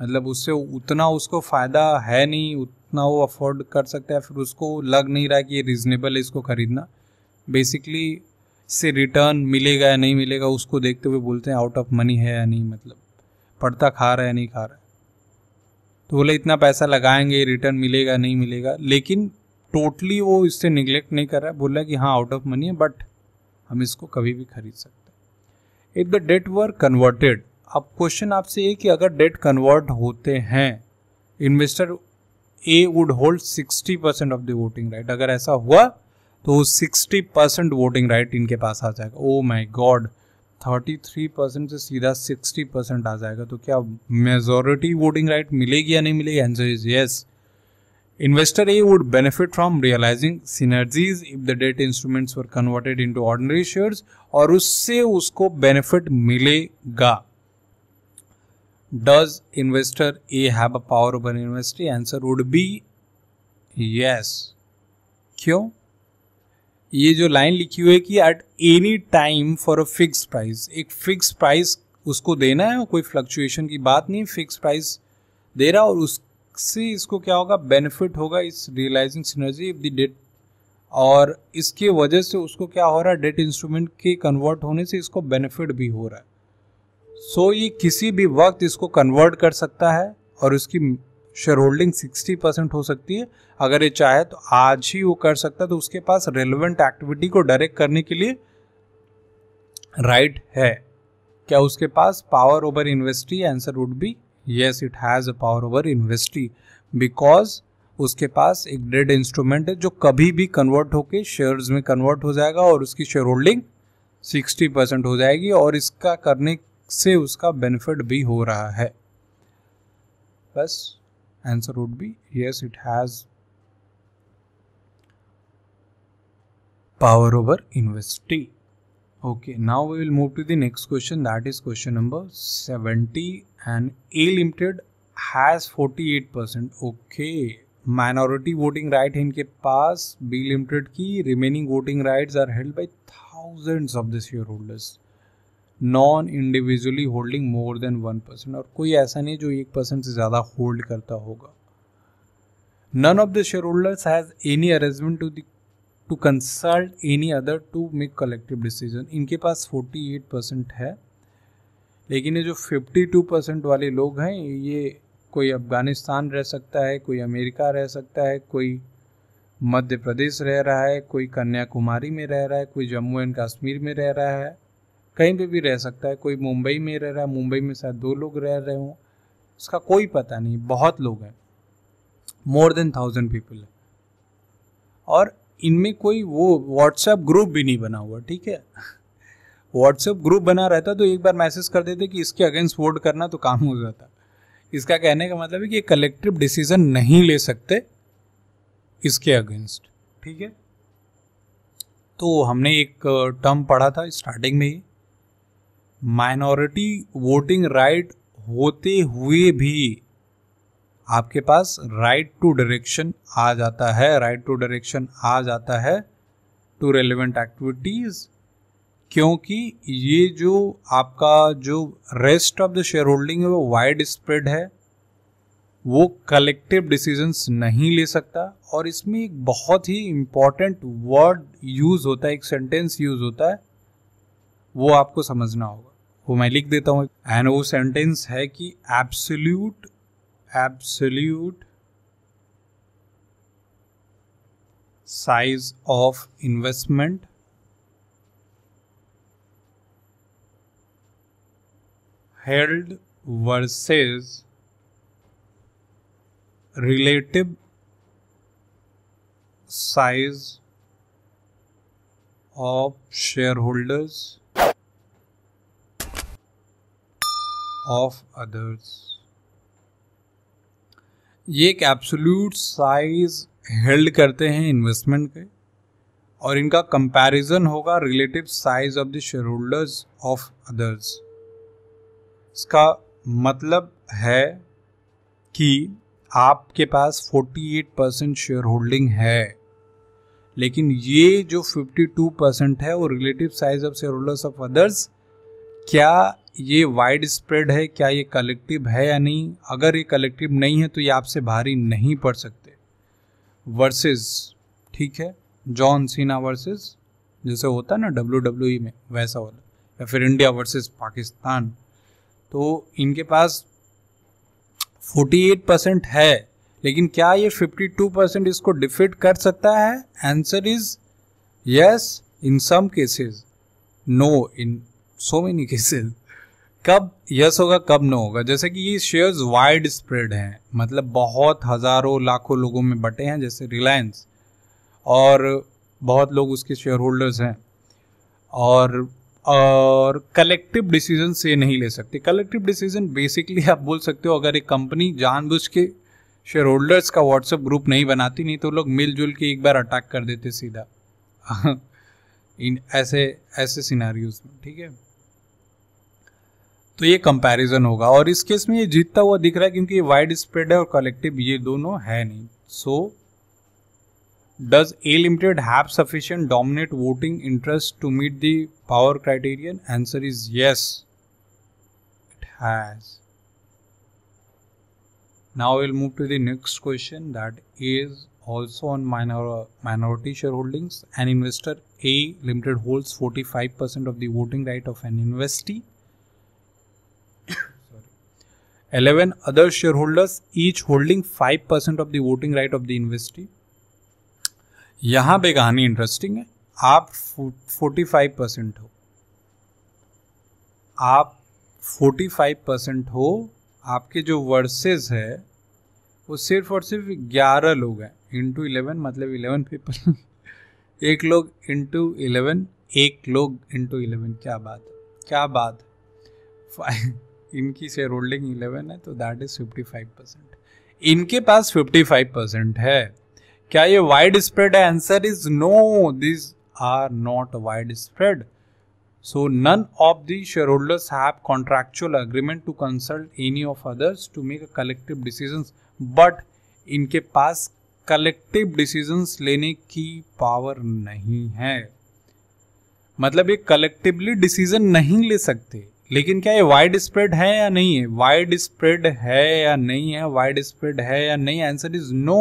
मतलब उससे उतना उसको फ़ायदा है नहीं कितना वो अफोर्ड कर सकता है फिर उसको लग नहीं रहा है कि ये रिजनेबल है इसको ख़रीदना बेसिकली इससे रिटर्न मिलेगा या नहीं मिलेगा उसको देखते हुए बोलते हैं आउट ऑफ मनी है या नहीं मतलब पड़ता खा रहा है या नहीं खा रहा है तो बोले इतना पैसा लगाएंगे रिटर्न मिलेगा नहीं मिलेगा लेकिन टोटली वो इससे निगलेक्ट नहीं कर रहा है बोला कि हाँ आउट ऑफ मनी है बट हम इसको कभी भी खरीद सकते हैं if the debt were converted अब क्वेश्चन आपसे ये कि अगर डेट कन्वर्ट होते हैं investor A would hold 60 percent of the voting right अगर ऐसा हुआ तो 60 परसेंट वोटिंग राइट इनके पास आ जाएगा ओ माई गॉड 33 परसेंट से सीधा 60 परसेंट आ जाएगा तो क्या मेजोरिटी वोटिंग राइट मिलेगी या नहीं मिलेगी answer is yes investor A would benefit from realising synergies if the debt instruments were converted into ordinary shares और उससे उसको बेनिफिट मिलेगा does investor A have a power over an investor? Answer would be yes. क्यों ये जो line लिखी हुई है कि at any time for a fix price एक फिक्स प्राइस उसको देना है कोई फ्लक्चुएशन की बात नहीं फिक्स प्राइस दे रहा और उससे इसको क्या होगा बेनिफिट होगा इस realising synergy of the debt और इसके वजह से उसको क्या हो रहा है डेट इंस्ट्रूमेंट के कन्वर्ट होने से इसको बेनिफिट भी हो रहा है सो ये किसी भी वक्त इसको कन्वर्ट कर सकता है और उसकी शेयर होल्डिंग सिक्सटी परसेंट हो सकती है अगर ये चाहे तो आज ही वो कर सकता है तो उसके पास रेलिवेंट एक्टिविटी को डायरेक्ट करने के लिए राइट right है क्या उसके पास power over investee answer would be yes it has a power over investee because उसके पास एक डेड इंस्ट्रूमेंट है जो कभी भी कन्वर्ट होके शेयर्स में कन्वर्ट हो जाएगा और उसकी शेयर होल्डिंग सिक्सटी परसेंट हो जाएगी और इसका करने से उसका बेनिफिट भी हो रहा है बस answer would be yes it has power over investing okay now we will move to the next question that is question number seventy and A limited has forty eight percent okay minority voting right है इनके पास B limited की remaining voting right are held by thousand of this share holders none individually holding more than one percent और कोई ऐसा नहीं जो एक परसेंट से ज़्यादा होल्ड करता होगा none of the share holders has any arrangement to to consult any other to make collective decision इनके पास फोर्टी एट परसेंट है लेकिन ये जो फिफ्टी टू परसेंट वाले लोग हैं ये कोई अफगानिस्तान रह सकता है कोई अमेरिका रह सकता है कोई मध्य प्रदेश रह रहा है कोई कन्याकुमारी में रह रहा है कोई जम्मू एंड कश्मीर में रह रहा है कहीं पे भी रह सकता है कोई मुंबई में रह रहा है मुंबई में शायद दो लोग रह रहे हों उसका कोई पता नहीं बहुत लोग हैं मोर देन थाउजेंड पीपल है और इनमें कोई वो व्हाट्सएप ग्रुप भी नहीं बना हुआ ठीक है व्हाट्सएप ग्रुप बना रहता तो एक बार मैसेज कर देते कि इसके अगेंस्ट वोट करना तो काम हो जाता इसका कहने का मतलब है कि कलेक्टिव डिसीजन नहीं ले सकते इसके अगेंस्ट ठीक है तो हमने एक टर्म पढ़ा था स्टार्टिंग में ही माइनॉरिटी वोटिंग राइट होते हुए भी आपके पास राइट टू डायरेक्शन आ जाता है राइट टू डायरेक्शन आ जाता है टू रेलिवेंट एक्टिविटीज़ क्योंकि ये जो आपका जो rest of the share holding है वो वाइड स्प्रेड है वो कलेक्टिव डिसीजंस नहीं ले सकता और इसमें एक बहुत ही इम्पॉर्टेंट वर्ड यूज़ होता है एक सेंटेंस यूज़ होता है वो आपको समझना होगा वो मैं लिख देता हूँ एंड वो सेंटेंस है कि absolute absolute size of investment held versus relative size of share holders of others ये एक एब्सोल्यूट साइज हेल्ड करते हैं इन्वेस्टमेंट के और इनका कंपैरिजन होगा relative size of the share holders of others इसका मतलब है कि आपके पास 48 परसेंट शेयर होल्डिंग है लेकिन ये जो 52 परसेंट है वो relative size of share holders of others क्या ये वाइड स्प्रेड है क्या ये कलेक्टिव है या नहीं अगर ये कलेक्टिव नहीं है तो ये आपसे भारी नहीं पड़ सकते वर्सेस ठीक है जॉन सीना वर्सेस जैसे होता है ना डब्ल्यू डब्ल्यू e में वैसा वाला या फिर इंडिया वर्सेस पाकिस्तान तो इनके पास 48 परसेंट है लेकिन क्या ये 52 परसेंट इसको डिफिट कर सकता है answer is yes in some cases no in so many cases कब यस होगा कब नो होगा जैसे कि ये शेयर्स वाइड स्प्रेड हैं मतलब बहुत हज़ारों लाखों लोगों में बटे हैं जैसे रिलायंस और बहुत लोग उसके शेयर होल्डर्स हैं और और कलेक्टिव डिसीजन से नहीं ले सकते कलेक्टिव डिसीजन बेसिकली आप बोल सकते हो अगर एक कंपनी जानबूझ के शेयर होल्डर्स का व्हाट्सएप ग्रुप नहीं बनाती नहीं तो लोग मिलजुल के एक बार अटैक कर देते सीधा इन ऐसे ऐसे सिनारी में ठीक है तो ये कंपैरिजन होगा और इस केस में ये जीतता हुआ दिख रहा है क्योंकि वाइड स्प्रेड है और कलेक्टिव ये दोनों है नहीं so does A limited have sufficient dominate voting interest to meet the power criterion answer is yes it has now will move to the next question that is also on minor minority share holdings an investor A limited holds forty five percent of the voting right of an investee 11 other shareholders each holding 5% of the voting right of the investee यहां पे कहानी interesting है आप 45 percent हो आप 45 percent हो आपके जो वर्सेस है वो सिर्फ और सिर्फ 11 लोग हैं इंटू इलेवन मतलब 11 पीपल एक लोग इंटू इलेवन एक लोग इंटू इलेवन क्या बात क्या बात इनकी शेयर होल्डिंग इलेवन है तो that is fifty five percent इनके पास फिफ्टी फाइव परसेंट है क्या ये वाइड स्प्रेड है answer is no this are not wide spread so none of the share holders have contractual agreement to consult any of others to make a collective decision but इनके पास collective decision लेने की power नहीं है मतलब ये collectively decision नहीं ले सकते लेकिन क्या ये वाइड स्प्रेड है या नहीं है वाइड स्प्रेड है या नहीं है वाइड स्प्रेड है या नहीं आंसर इज नो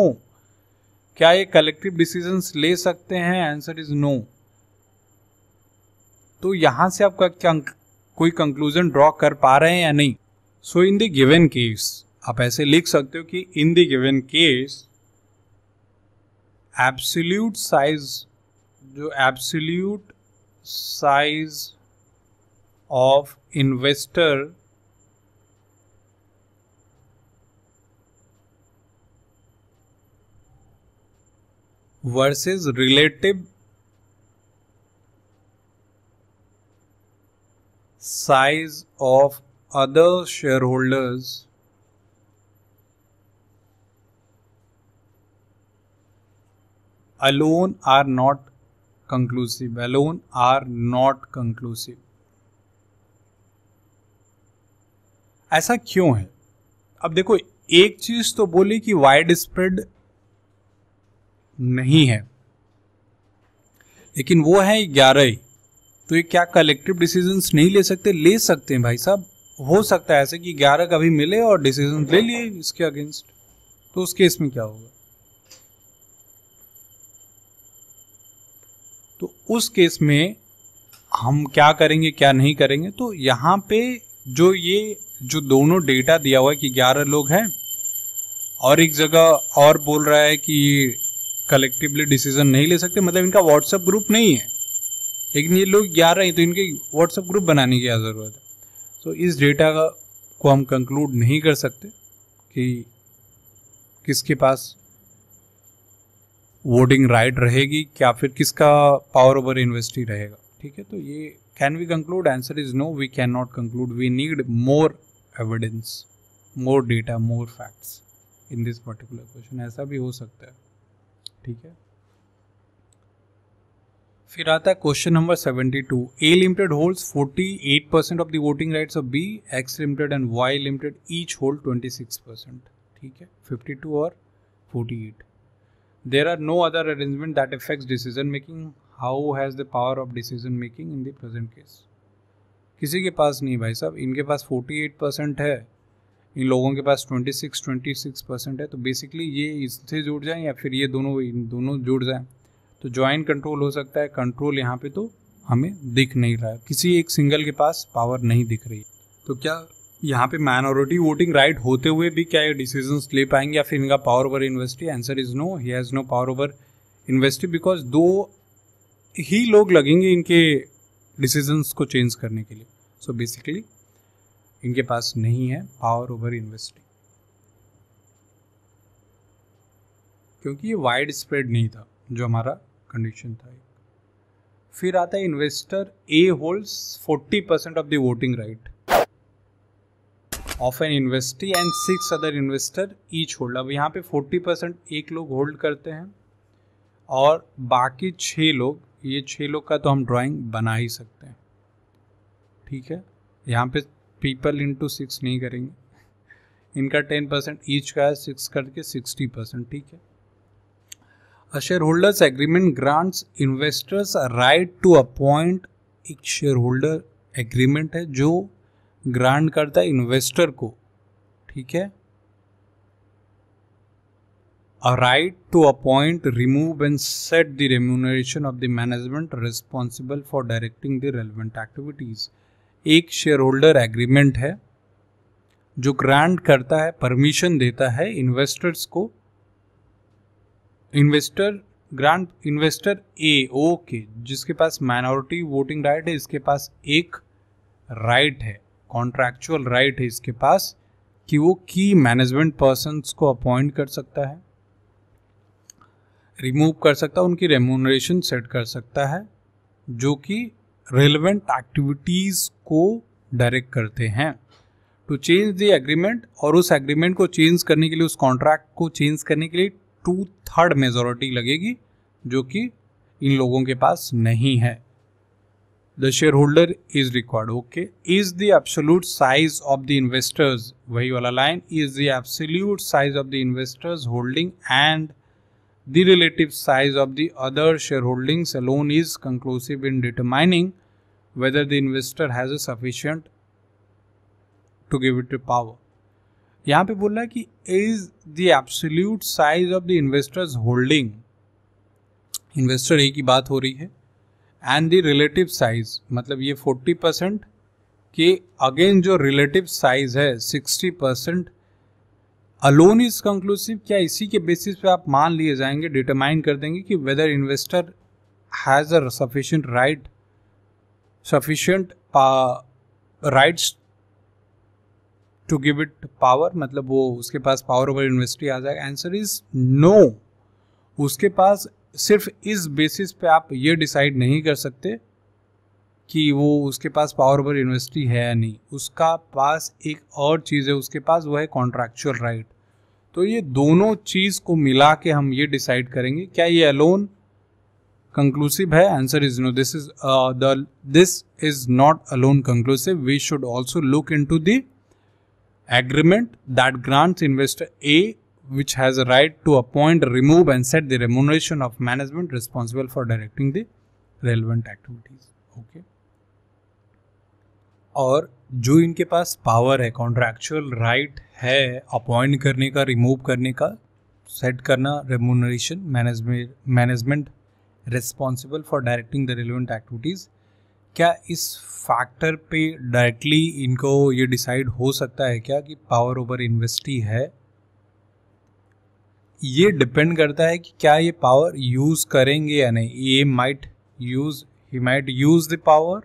क्या ये कलेक्टिव डिसीजन ले सकते हैं आंसर इज नो तो यहां से आप क्या कोई कंक्लूजन ड्रॉ कर पा रहे हैं या नहीं so in the given case आप ऐसे लिख सकते हो कि in the given case absolute size जो absolute size of investor versus relative size of other shareholders alone are not conclusive alone are not conclusive ऐसा क्यों है अब देखो एक चीज तो बोले कि वाइड स्प्रेड नहीं है लेकिन वो है ग्यारह ही तो ये क्या कलेक्टिव डिसीजंस नहीं ले सकते ले सकते हैं भाई साहब हो सकता है ऐसे कि ग्यारह कभी मिले और डिसीजन ले लिए इसके अगेंस्ट तो उस केस में क्या होगा तो उस केस में हम क्या करेंगे क्या नहीं करेंगे तो यहां पे जो ये जो दोनों डेटा दिया हुआ है कि ग्यारह लोग हैं और एक जगह और बोल रहा है कि कलेक्टिवली डिसीजन नहीं ले सकते मतलब इनका व्हाट्सएप ग्रुप नहीं है लेकिन ये लोग ग्यारह हैं तो इनके व्हाट्सएप ग्रुप बनाने की क्या ज़रूरत है सो इस डेटा का को हम कंक्लूड नहीं कर सकते कि किसके पास वोटिंग राइट रहेगी क्या फिर किसका पावर ओवर इन्वेस्टी रहेगा ठीक है तो ये can we conclude answer is no we can not conclude we need more evidence more data more facts in this particular question ऐसा भी हो सकता है ठीक है फिर आता है question number 72 A limited holds 48 percent of the voting rights of B X limited and Y limited each hold 26 percent ठीक है 52 और 48 there are no other arrangement that affects decision making how has the power of decision making in the present case किसी के पास नहीं भाई साहब इनके पास 48 परसेंट है इन लोगों के पास 26 26 परसेंट है तो बेसिकली ये इससे जुड़ जाएं या फिर ये दोनों इन दोनों जुड़ जाएं तो ज्वाइन कंट्रोल हो सकता है कंट्रोल यहाँ पे तो हमें दिख नहीं रहा है किसी एक सिंगल के पास पावर नहीं दिख रही तो क्या यहाँ पे माइनॉरिटी वोटिंग राइट होते हुए भी क्या ये डिसीजन ले पाएंगे या फिर इनका power over university answer is no he has no power over university because दो ही लोग लगेंगे इनके डिसीजंस को चेंज करने के लिए सो so बेसिकली इनके पास नहीं है पावर ओवर इन्वेस्टिंग क्योंकि ये वाइड स्प्रेड नहीं था जो हमारा कंडीशन था फिर आता है investor A holds 40 percent of the voting right of an investee and six other investor each hold अब यहाँ पे 40 परसेंट एक लोग होल्ड करते हैं और बाकी छः लोग ये छः लोग का तो हम ड्राइंग बना ही सकते हैं ठीक है यहाँ पे पीपल इंटू सिक्स नहीं करेंगे इनका टेन परसेंट ईच का है सिक्स करके सिक्सटी परसेंट ठीक है a share holders agreement grants investors right to appoint एक शेयर होल्डर एग्रीमेंट है जो ग्रांट करता है इन्वेस्टर को ठीक है a right to appoint, remove, and set the remuneration of the management responsible for directing the relevant activities. एक share holder agreement है जो ग्रांट करता है परमिशन देता है इन्वेस्टर्स को investor grant investor A okay जिसके पास माइनॉरिटी वोटिंग राइट है इसके पास एक राइट है कॉन्ट्रैक्चुअल राइट है इसके पास कि वो की मैनेजमेंट पर्सन को अपॉइंट कर सकता है रिमूव कर सकता है उनकी रेमोनरेशन सेट कर सकता है जो कि रेलिवेंट एक्टिविटीज़ को डायरेक्ट करते हैं टू चेंज द एग्रीमेंट और उस एग्रीमेंट को चेंज करने के लिए उस कॉन्ट्रैक्ट को चेंज करने के लिए टू थर्ड मेजोरिटी लगेगी जो कि इन लोगों के पास नहीं है the share holder is required okay is the absolute size of the investors वही वाला line is the absolute size of the investors holding and the relative size of the other shareholdings alone is conclusive in determining whether the investor has a sufficient to give it power यहाँ पे बोल रहा है कि is the absolute size of the investors holding investor A की बात हो रही है एंड द रिलेटिव साइज मतलब ये फोर्टी परसेंट के अगेन जो रिलेटिव साइज है sixty percent alone is conclusive क्या इसी के बेसिस पे आप मान लिए जाएंगे डिटरमाइन कर देंगे कि whether investor has a sufficient right sufficient rights to give it power मतलब वो उसके पास पावर ओवर इन्वेस्ट्री आ जाएगा आंसर इज नो उसके पास सिर्फ इस बेसिस पे आप ये डिसाइड नहीं कर सकते कि वो उसके पास पावर ओवर यूनिवर्सिटी है या नहीं उसका पास एक और चीज़ है उसके पास वो है कॉन्ट्रैक्चुअल राइट तो ये दोनों चीज़ को मिला के हम ये डिसाइड करेंगे क्या ये अलोन कंक्लूसिव है answer is no this is the this is not alone conclusive we should also look into the agreement that grants investor A which has right to appoint remove and set the remuneration of management responsible for directing the relevant activities okay Okay. और जो इनके पास power है contractual right है appoint करने का remove करने का सेट करना remuneration management management responsible for directing the relevant activities क्या इस फैक्टर पे डायरेक्टली इनको ये डिसाइड हो सकता है क्या कि पावर ओवर इन्वेस्टी है ये डिपेंड करता है कि क्या ये पावर यूज़ करेंगे या नहीं ये might use he might use the power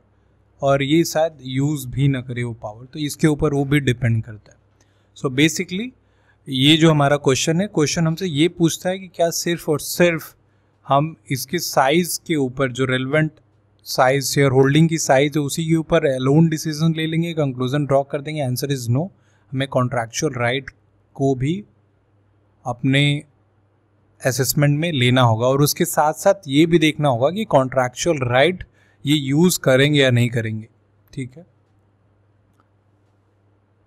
और ये शायद यूज़ भी ना करे वो पावर तो इसके ऊपर वो भी डिपेंड करता है सो so बेसिकली ये जो हमारा क्वेश्चन है क्वेश्चन हमसे ये पूछता है कि क्या सिर्फ और सिर्फ हम इसके साइज़ के ऊपर जो रेलिवेंट साइज शेयर होल्डिंग की साइज है उसी के ऊपर लोन डिसीजन ले लेंगे कंक्लूजन ड्रॉ कर देंगे आंसर इज़ नो हमें कॉन्ट्रैक्चुअल राइट को भी अपने असेसमेंट में लेना होगा और उसके साथ साथ ये भी देखना होगा कि कॉन्ट्रैक्चुअल राइट right ये यूज़ करेंगे या नहीं करेंगे ठीक है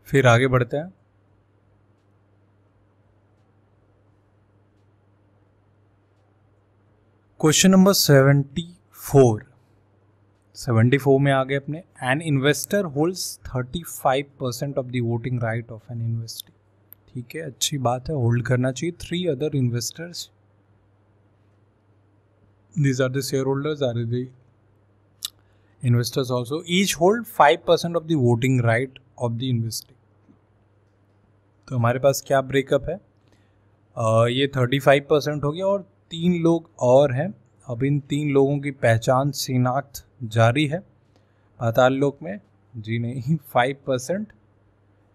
फिर आगे बढ़ते हैं question number seventy four seventy four में आ गए अपने an investor holds thirty five percent of the voting right of an investor ठीक है अच्छी बात है होल्ड करना चाहिए three other investors are the share holders are the investors also each hold five percent of the voting right of the investing तो हमारे पास क्या ब्रेकअप है ये थर्टी फाइव परसेंट हो गया और तीन लोग और हैं अब इन तीन लोगों की पहचान शिनाख्त जारी है पाताल लोक में जी नहीं फाइव परसेंट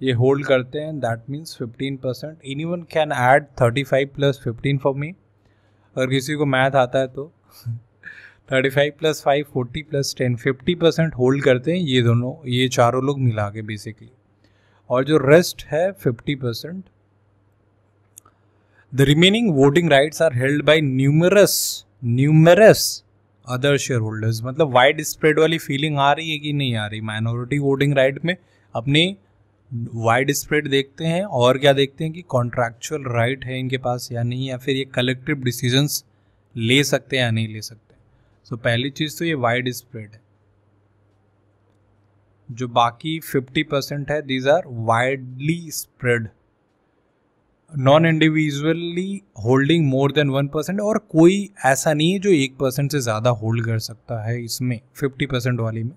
ये होल्ड करते हैं that means fifteen percent any one can add thirty five plus fifteen for me अगर किसी को मैथ आता है तो thirty five plus five forty plus ten fifty percent hold करते हैं ये दोनों ये चारों लोग मिला के बेसिकली और जो रेस्ट है fifty percent the remaining voting rights are held by numerous numerous other share holders मतलब वाइड स्प्रेड वाली फीलिंग आ रही है कि नहीं आ रही माइनॉरिटी वोटिंग राइट में अपनी वाइड स्प्रेड देखते हैं और क्या देखते हैं कि कॉन्ट्रैक्चुअल राइट right है इनके पास या नहीं या फिर ये कलेक्टिव डिसीजंस ले सकते हैं या नहीं ले सकते सो तो so, पहली चीज़ तो ये वाइड स्प्रेड है जो बाकी 50 परसेंट है these are widely spread none individually holding more than one percent और कोई ऐसा नहीं है जो एक परसेंट से ज़्यादा होल्ड कर सकता है इसमें फिफ्टी परसेंट वाली में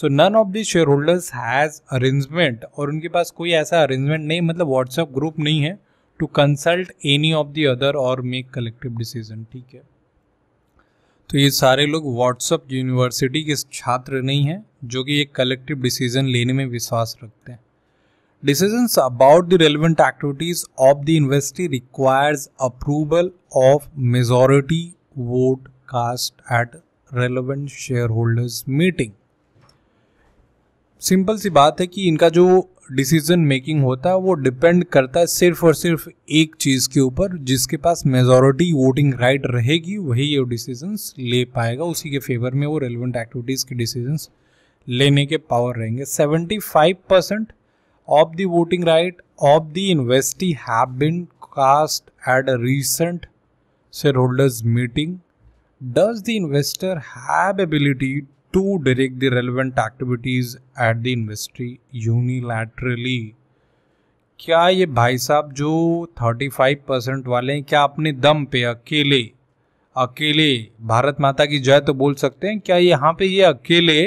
so none of the share holders has arrangement और उनके पास कोई ऐसा अरेंजमेंट नहीं मतलब व्हाट्सएप ग्रुप नहीं है to consult any of the other और मेक कलेक्टिव डिसीजन ठीक है तो ये सारे लोग व्हाट्सअप यूनिवर्सिटी के छात्र नहीं हैं जो कि एक कलेक्टिव डिसीजन लेने में विश्वास रखते हैं decision about the relevant activities of the university requires approval of majority vote cast at relevant share holders meeting simple सी बात है कि इनका जो डिसीजन मेकिंग होता है वो डिपेंड करता है सिर्फ और सिर्फ एक चीज़ के ऊपर जिसके पास मेजोरिटी वोटिंग राइट रहेगी वही ये डिसीजंस ले पाएगा उसी के फेवर में वो रेलिवेंट एक्टिविटीज़ के डिसीजंस लेने के पावर रहेंगे 75 percent of the voting right of the investee have been cast at a recent share holders meeting does the investor have ability to direct the relevant activities at the industry unilaterally क्या ये भाई साहब जो 35 percent वाले हैं क्या अपने दम पे अकेले अकेले भारत माता की जय तो बोल सकते हैं क्या यहाँ पे ये अकेले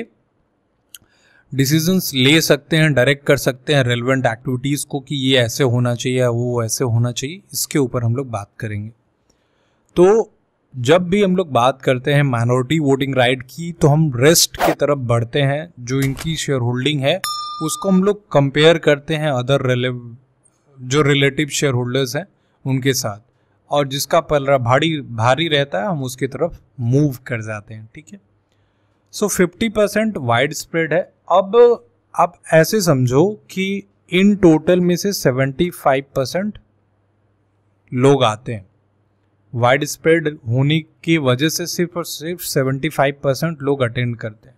डिसीजंस ले सकते हैं डायरेक्ट कर सकते हैं रेलिवेंट एक्टिविटीज़ को कि ये ऐसे होना चाहिए वो ऐसे होना चाहिए इसके ऊपर हम लोग बात करेंगे तो जब भी हम लोग बात करते हैं माइनॉरिटी वोटिंग राइट की तो हम रेस्ट की तरफ बढ़ते हैं जो इनकी शेयर होल्डिंग है उसको हम लोग कंपेयर करते हैं अदर रिले जो रिलेटिव शेयर होल्डर्स हैं उनके साथ और जिसका पलरा भारी भारी रहता है हम उसकी तरफ मूव कर जाते हैं ठीक है so fifty percent wide spread है अब आप ऐसे समझो कि इन टोटल में से सेवेंटी फाइव परसेंट लोग आते हैं वाइड स्प्रेड होने की वजह से सिर्फ और सिर्फ 75 परसेंट लोग अटेंड करते हैं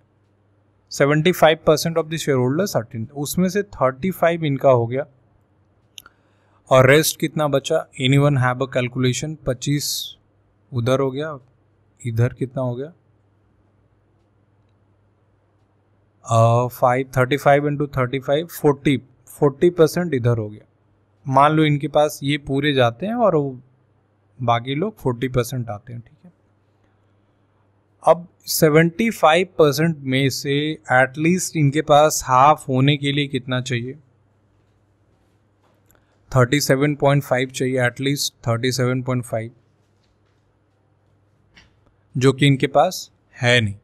75 percent of the share holders attend उसमें से 35 इनका हो गया और रेस्ट कितना बचा any one have a calculation पच्चीस उधर हो गया इधर कितना हो गया five thirty five into thirty five forty forty percent इधर हो गया मान लो इनके पास ये पूरे जाते हैं और बाकी लोग फोर्टी परसेंट आते हैं ठीक है अब सेवेंटी फाइव परसेंट में से एटलीस्ट इनके पास हाफ होने के लिए कितना चाहिए थर्टी सेवन पॉइंट फाइव चाहिए at least thirty seven point five जो कि इनके पास है नहीं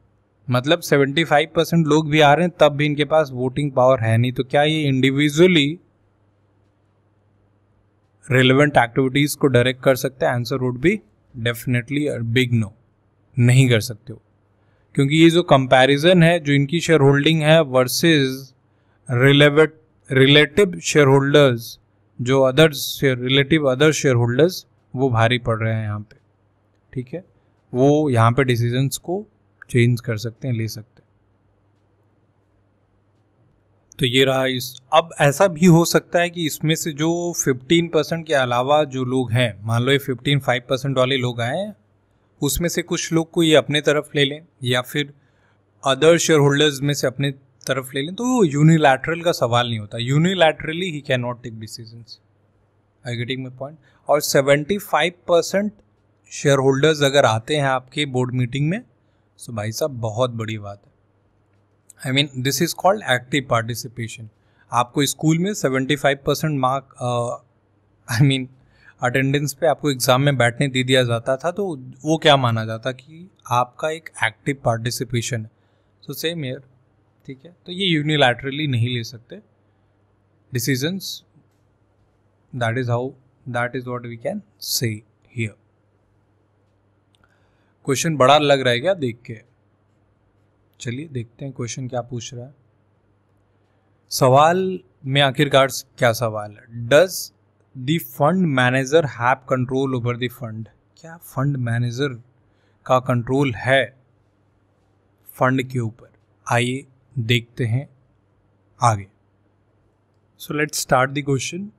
मतलब 75 परसेंट लोग भी आ रहे हैं तब भी इनके पास वोटिंग पावर है नहीं तो क्या ये इंडिविजुअली रेलिवेंट एक्टिविटीज़ को डायरेक्ट कर सकते हैं answer would be definitely big no नहीं कर सकते हो क्योंकि ये जो कंपैरिजन है जो इनकी शेयर होल्डिंग है versus relevant relative share holders जो others relative other share holders वो भारी पड़ रहे हैं यहाँ पे ठीक है वो यहाँ पे डिसीजंस को चेंज कर सकते हैं ले सकते हैं तो ये रहा इस अब ऐसा भी हो सकता है कि इसमें से जो 15 परसेंट के अलावा जो लोग हैं मान लो ये 15 फाइव परसेंट वाले लोग आए उसमें से कुछ लोग को ये अपने तरफ ले लें या फिर अदर शेयर होल्डर्स में से अपने तरफ ले लें तो यूनिलैटरल का सवाल नहीं होता यूनिलैटरली ही can not take decision I getting my point और 75 परसेंट शेयर होल्डर्स अगर आते हैं आपके बोर्ड मीटिंग में सो तो भाई साहब बहुत बड़ी बात है I mean this is called active participation आपको स्कूल में seventy five percent mark I mean attendance पे आपको एग्ज़ाम में बैठने दे दिया जाता था तो वो क्या माना जाता कि आपका एक एक्टिव पार्टिसिपेशन है सो सेम ईयर ठीक है तो ये यूनिलैटरली नहीं ले सकते decisions that is how that is what we can say here question बड़ा लग रहा है क्या देख के चलिए देखते हैं क्वेश्चन क्या पूछ रहा है सवाल में आखिरकार क्या सवाल है does the fund manager have control over the fund क्या फंड मैनेजर का कंट्रोल है फंड के ऊपर आइए देखते हैं आगे so let's start the question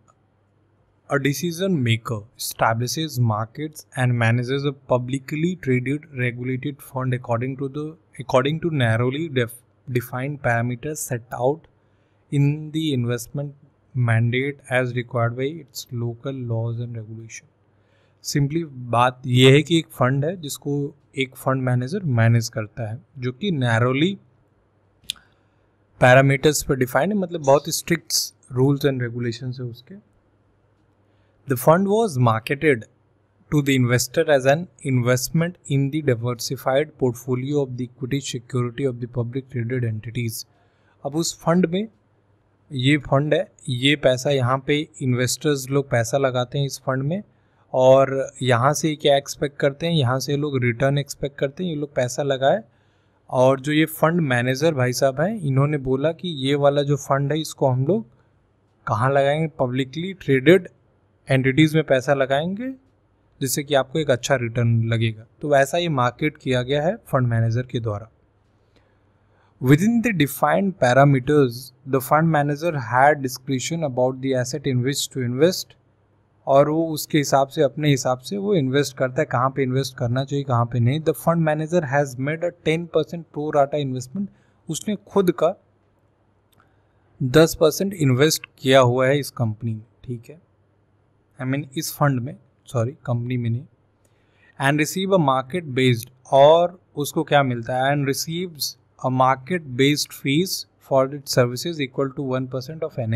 A decision maker establishes markets and manages a publicly traded regulated fund according to the according to narrowly def, defined parameters set out in the investment mandate as required by its local laws and regulation. Simply बात यह है कि एक fund है जिसको एक fund manager manage करता है जो कि नैरोली पैरामीटर्स पर डिफाइंड है मतलब बहुत स्ट्रिक्ट रूल्स एंड रेगुलेशन है उसके The fund was marketed to the investor as an investment in the diversified portfolio of the equity security of the public traded entities अब उस फंड में ये फंड है ये पैसा यहाँ पे इन्वेस्टर्स लोग पैसा लगाते हैं इस फंड में और यहाँ से क्या एक्सपेक्ट करते हैं यहाँ से लोग रिटर्न एक्सपेक्ट करते हैं ये लोग पैसा लगाए और जो ये फंड मैनेजर भाई साहब हैं इन्होंने बोला कि ये वाला जो फंड है इसको हम लोग कहाँ लगाएंगे पब्लिकली ट्रेडेड एंटिटीज़ में पैसा लगाएंगे जिससे कि आपको एक अच्छा रिटर्न लगेगा तो वैसा ये मार्केट किया गया है फंड मैनेजर के द्वारा within the defined parameters the fund manager had description about the asset in which to invest और वो उसके हिसाब से अपने हिसाब से वो इन्वेस्ट करता है कहाँ पे इन्वेस्ट करना चाहिए कहाँ पे नहीं the fund manager has made a ten percent pro rata investment उसने खुद का दस परसेंट इन्वेस्ट किया हुआ है इस कंपनी में ठीक है आई मीन इस फंड में सॉरी कंपनी में नहीं and receive a market based और उसको क्या मिलता है and receives a market based fees for it services equal to one percent of an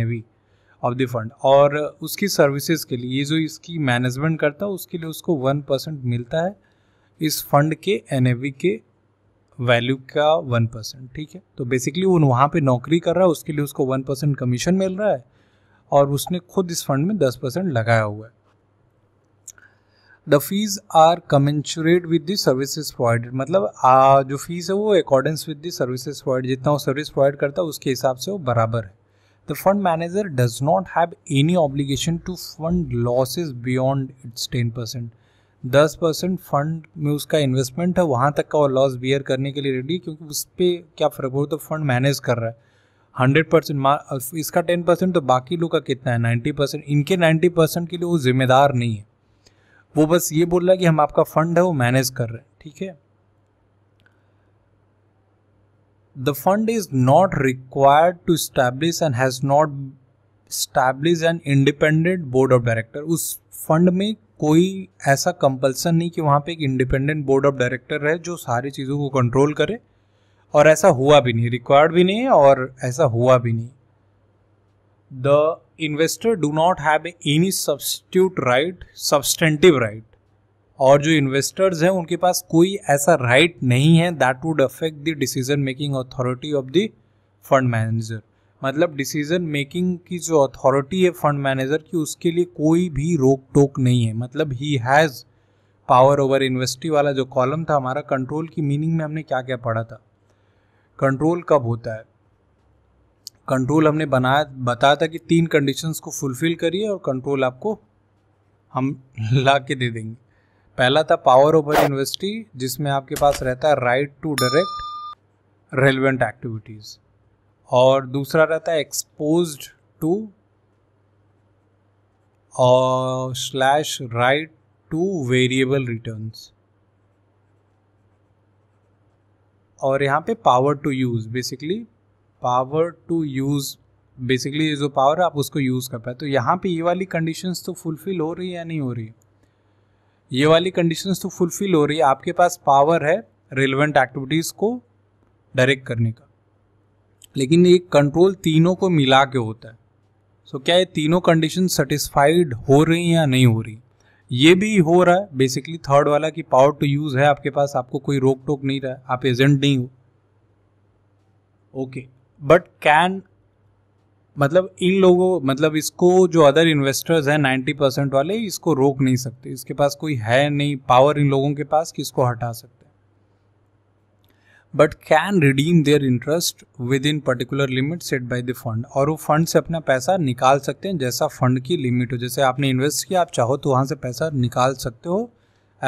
of the fund और उसकी सर्विसेज के लिए ये जो इसकी मैनेजमेंट करता है उसके लिए उसको वन परसेंट मिलता है इस फंड के एन के वैल्यू का वन परसेंट ठीक है तो बेसिकली वो वहाँ पे नौकरी कर रहा है उसके लिए उसको वन परसेंट कमीशन मिल रहा है और उसने खुद इस फंड में दस परसेंट लगाया हुआ है the fees are commensurate with the services provided मतलब आ, जो फीस है वो accordance with the services provide जितना वो सर्विस प्रोवाइड करता है उसके हिसाब से वो बराबर है the fund manager does not have any obligation to fund losses beyond its ten percent दस परसेंट फंड में उसका इन्वेस्टमेंट है वहाँ तक का वो लॉस बियर करने के लिए रेडी है क्योंकि उस पर क्या फ़र्क हो तो फंड मैनेज कर रहा है हंड्रेड परसेंट इसका टेन परसेंट तो बाकी लोग का कितना है नाइन्टी परसेंट इनके नाइन्टी परसेंट के लिए वो जिम्मेदार नहीं है वो बस ये बोल रहा है कि हम आपका फंड है वो मैनेज कर रहे हैं ठीक है the fund is not required to establish and has not establish an independent board of director उस फंड में कोई ऐसा कंपल्सन नहीं कि वहाँ पे एक इंडिपेंडेंट बोर्ड ऑफ डायरेक्टर रहे जो सारी चीज़ों को कंट्रोल करे और ऐसा हुआ भी नहीं रिक्वायर्ड भी नहीं और ऐसा हुआ भी नहीं the investor do not have any substitute right substantive right और जो इन्वेस्टर्स हैं उनके पास कोई ऐसा राइट right नहीं है that would affect the decision making authority of the fund manager मतलब डिसीजन मेकिंग की जो अथॉरिटी है फंड मैनेजर की उसके लिए कोई भी रोक टोक नहीं है मतलब ही हैज़ पावर ओवर इन्वेस्टी वाला जो कॉलम था हमारा कंट्रोल की मीनिंग में हमने क्या क्या पढ़ा था कंट्रोल कब होता है कंट्रोल हमने बनाया बताया था कि तीन कंडीशंस को फुलफिल करिए और कंट्रोल आपको हम ला के दे देंगे पहला था पावर ओवर यूनिवर्सिटी जिसमें आपके पास रहता है right to direct relevant activities और दूसरा रहता है एक्सपोज टू और slash right to variable returns और यहाँ पे power to use basically power to use basically जो पावर है आप उसको यूज़ कर पाए तो यहाँ पे ये वाली कंडीशंस तो फुलफ़िल हो रही है या नहीं हो रही ये वाली कंडीशंस तो फुलफ़िल हो रही है आपके पास पावर है रिलेवेंट एक्टिविटीज़ को डायरेक्ट करने का लेकिन ये कंट्रोल तीनों को मिला के होता है सो so, क्या ये तीनों कंडीशन सेटिस्फाइड हो रही हैं या नहीं हो रही ये भी हो रहा है बेसिकली थर्ड वाला कि पावर टू यूज है आपके पास आपको कोई रोक टोक नहीं रहा आप एजेंट नहीं हो ओके बट कैन मतलब इन लोगों मतलब इसको जो अदर इन्वेस्टर्स हैं 90 परसेंट वाले इसको रोक नहीं सकते इसके पास कोई है नहीं पावर इन लोगों के पास कि इसको हटा सकते but can redeem their interest within particular limit set by the fund और वो फंड से अपना पैसा निकाल सकते हैं जैसा फंड की लिमिट हो जैसे आपने इन्वेस्ट किया आप चाहो तो वहाँ से पैसा निकाल सकते हो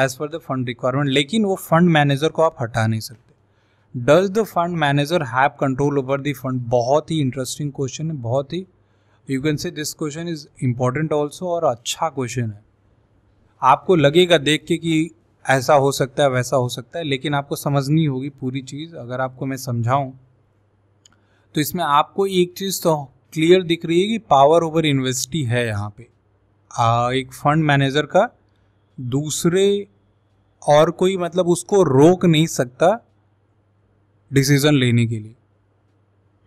as per the fund requirement लेकिन वो फंड मैनेजर को आप हटा नहीं सकते does the fund manager have control over the fund बहुत ही इंटरेस्टिंग क्वेश्चन है बहुत ही you can say this question is important also और अच्छा क्वेश्चन है आपको लगेगा देख के कि ऐसा हो सकता है वैसा हो सकता है लेकिन आपको समझनी होगी पूरी चीज़ अगर आपको मैं समझाऊं तो इसमें आपको एक चीज़ तो क्लियर दिख रही है कि पावर ओवर यूनिवर्सिटी है यहाँ पे आ, एक फंड मैनेजर का दूसरे और कोई मतलब उसको रोक नहीं सकता डिसीज़न लेने के लिए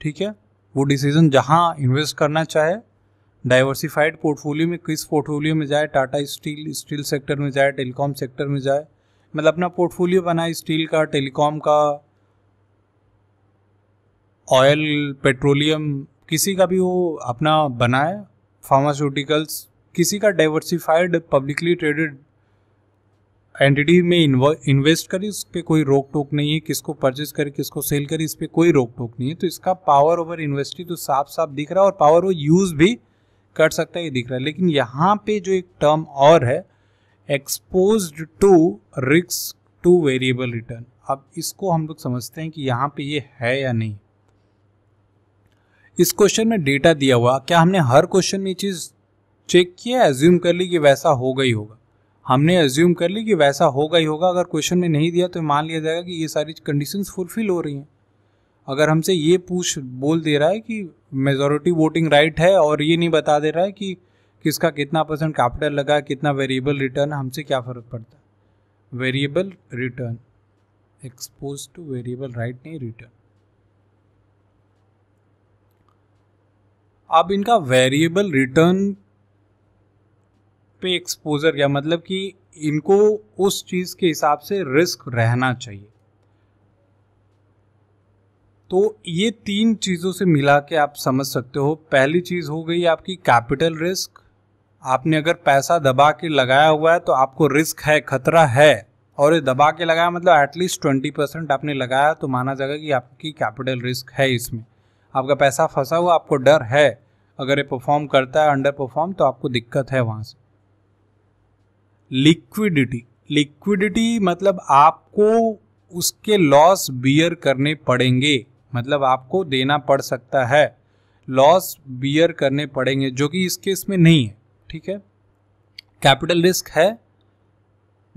ठीक है वो डिसीज़न जहाँ इन्वेस्ट करना चाहे डाइवर्सिफाइड पोर्टफोलियो में किस पोर्टफोलियो में जाए टाटा स्टील स्टील सेक्टर में जाए टेलीकॉम सेक्टर में जाए मतलब अपना पोर्टफोलियो बनाए स्टील का टेलीकॉम का ऑयल पेट्रोलियम किसी का भी वो अपना बनाए फार्मास्यूटिकल्स किसी का डाइवर्सिफाइड पब्लिकली ट्रेडेड एंटिटी में इन्वेस्ट करे उस पर कोई रोक टोक नहीं है किसको परचेज करे किसको सेल करे इस पर कोई रोक टोक नहीं है तो इसका पावर ओवर इन्वेस्टिंग तो साफ साफ दिख रहा है और पावर वो यूज़ भी कर सकता है ये दिख रहा है लेकिन यहाँ पे जो एक टर्म और है एक्सपोज टू रिक्स टू वेरिएबल रिटर्न अब इसको हम लोग समझते हैं कि यहाँ पे ये है या नहीं इस क्वेश्चन में डेटा दिया हुआ क्या हमने हर क्वेश्चन में ये चीज़ चेक किया एज्यूम कर ली कि वैसा होगा ही होगा हमने एज्यूम कर ली कि वैसा होगा ही होगा अगर क्वेश्चन में नहीं दिया तो मान लिया जाएगा कि ये सारी कंडीशंस फुलफिल हो रही हैं अगर हमसे ये पूछ बोल दे रहा है कि मेजोरिटी वोटिंग राइट है और ये नहीं बता दे रहा है कि किसका कितना परसेंट कैपिटल लगा कितना वेरिएबल रिटर्न हमसे क्या फ़र्क पड़ता है variable return expose to variable right नहीं रिटर्न अब इनका वेरिएबल रिटर्न पे एक्सपोजर क्या मतलब कि इनको उस चीज़ के हिसाब से रिस्क रहना चाहिए तो ये तीन चीज़ों से मिला के आप समझ सकते हो पहली चीज़ हो गई आपकी कैपिटल रिस्क आपने अगर पैसा दबा के लगाया हुआ है तो आपको रिस्क है खतरा है और ये दबा के लगाया मतलब एटलीस्ट ट्वेंटी परसेंट आपने लगाया तो माना जाएगा कि आपकी कैपिटल रिस्क है इसमें आपका पैसा फंसा हुआ आपको डर है अगर ये परफॉर्म करता है अंडर परफॉर्म तो आपको दिक्कत है वहाँ से लिक्विडिटी लिक्विडिटी मतलब आपको उसके लॉस बियर करने पड़ेंगे मतलब आपको देना पड़ सकता है लॉस बियर करने पड़ेंगे जो कि इस केस में नहीं है ठीक है कैपिटल रिस्क है